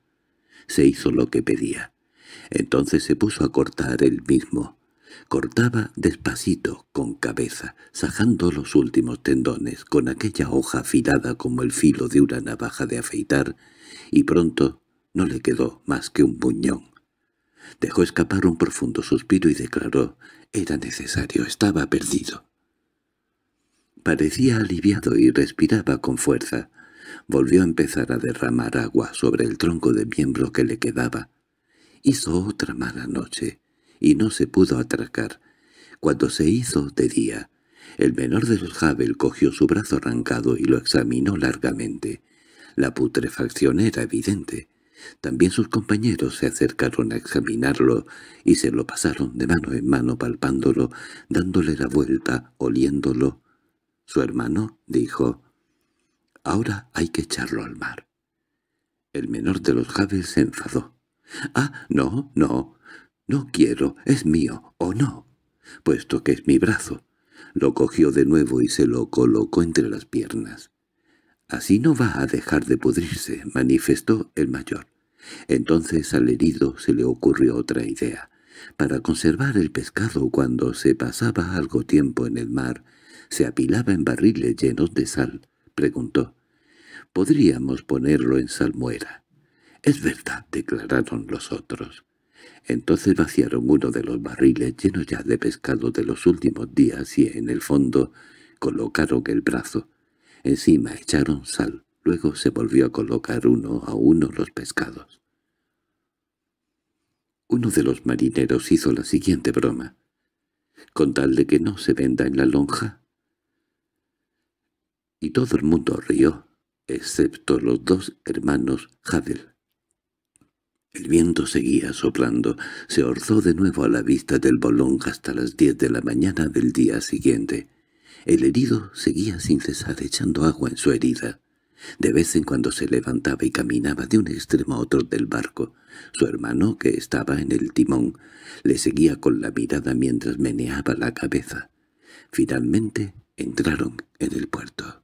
[SPEAKER 1] Se hizo lo que pedía. Entonces se puso a cortar él mismo. Cortaba despacito, con cabeza, sajando los últimos tendones, con aquella hoja afilada como el filo de una navaja de afeitar, y pronto no le quedó más que un puñón. Dejó escapar un profundo suspiro y declaró, era necesario, estaba perdido. Parecía aliviado y respiraba con fuerza. Volvió a empezar a derramar agua sobre el tronco de miembro que le quedaba. Hizo otra mala noche, y no se pudo atracar. Cuando se hizo de día, el menor de los javel cogió su brazo arrancado y lo examinó largamente. La putrefacción era evidente. También sus compañeros se acercaron a examinarlo y se lo pasaron de mano en mano palpándolo, dándole la vuelta, oliéndolo. Su hermano dijo, «Ahora hay que echarlo al mar». El menor de los Javes se enfadó. «Ah, no, no, no quiero, es mío, o no, puesto que es mi brazo». Lo cogió de nuevo y se lo colocó entre las piernas. «Así no va a dejar de pudrirse», manifestó el mayor. Entonces al herido se le ocurrió otra idea. Para conservar el pescado cuando se pasaba algo tiempo en el mar, se apilaba en barriles llenos de sal. Preguntó, «¿Podríamos ponerlo en salmuera?» «Es verdad», declararon los otros. Entonces vaciaron uno de los barriles llenos ya de pescado de los últimos días y en el fondo colocaron el brazo. Encima echaron sal. Luego se volvió a colocar uno a uno los pescados. Uno de los marineros hizo la siguiente broma. «¿Con tal de que no se venda en la lonja?» Y todo el mundo rió, excepto los dos hermanos Havel. El viento seguía soplando, se orzó de nuevo a la vista del bolón hasta las diez de la mañana del día siguiente. El herido seguía sin cesar echando agua en su herida. De vez en cuando se levantaba y caminaba de un extremo a otro del barco. Su hermano, que estaba en el timón, le seguía con la mirada mientras meneaba la cabeza. Finalmente entraron en el puerto.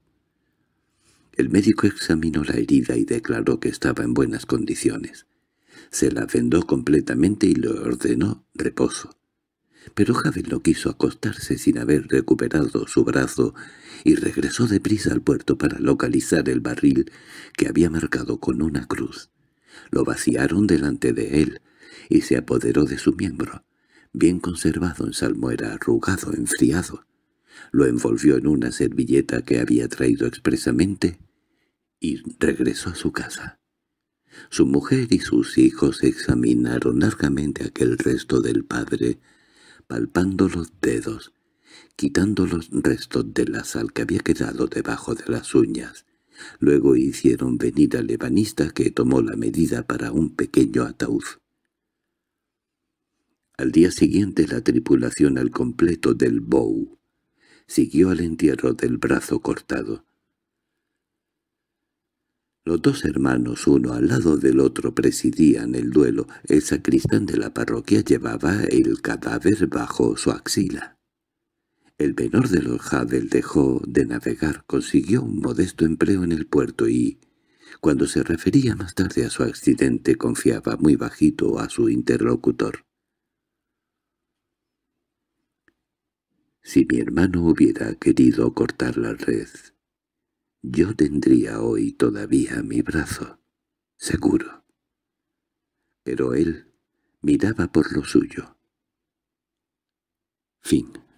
[SPEAKER 1] El médico examinó la herida y declaró que estaba en buenas condiciones. Se la vendó completamente y le ordenó reposo. Pero Javel no quiso acostarse sin haber recuperado su brazo y regresó deprisa al puerto para localizar el barril que había marcado con una cruz. Lo vaciaron delante de él y se apoderó de su miembro, bien conservado en salmuera, arrugado, enfriado. Lo envolvió en una servilleta que había traído expresamente y regresó a su casa. Su mujer y sus hijos examinaron largamente aquel resto del padre, palpando los dedos, quitando los restos de la sal que había quedado debajo de las uñas. Luego hicieron venir al ebanista que tomó la medida para un pequeño ataúd. Al día siguiente la tripulación al completo del Bow siguió al entierro del brazo cortado. Los dos hermanos, uno al lado del otro, presidían el duelo. El sacristán de la parroquia llevaba el cadáver bajo su axila. El menor de los Havel dejó de navegar, consiguió un modesto empleo en el puerto y, cuando se refería más tarde a su accidente, confiaba muy bajito a su interlocutor. Si mi hermano hubiera querido cortar la red, yo tendría hoy todavía mi brazo, seguro. Pero él miraba por lo
[SPEAKER 2] suyo. Fin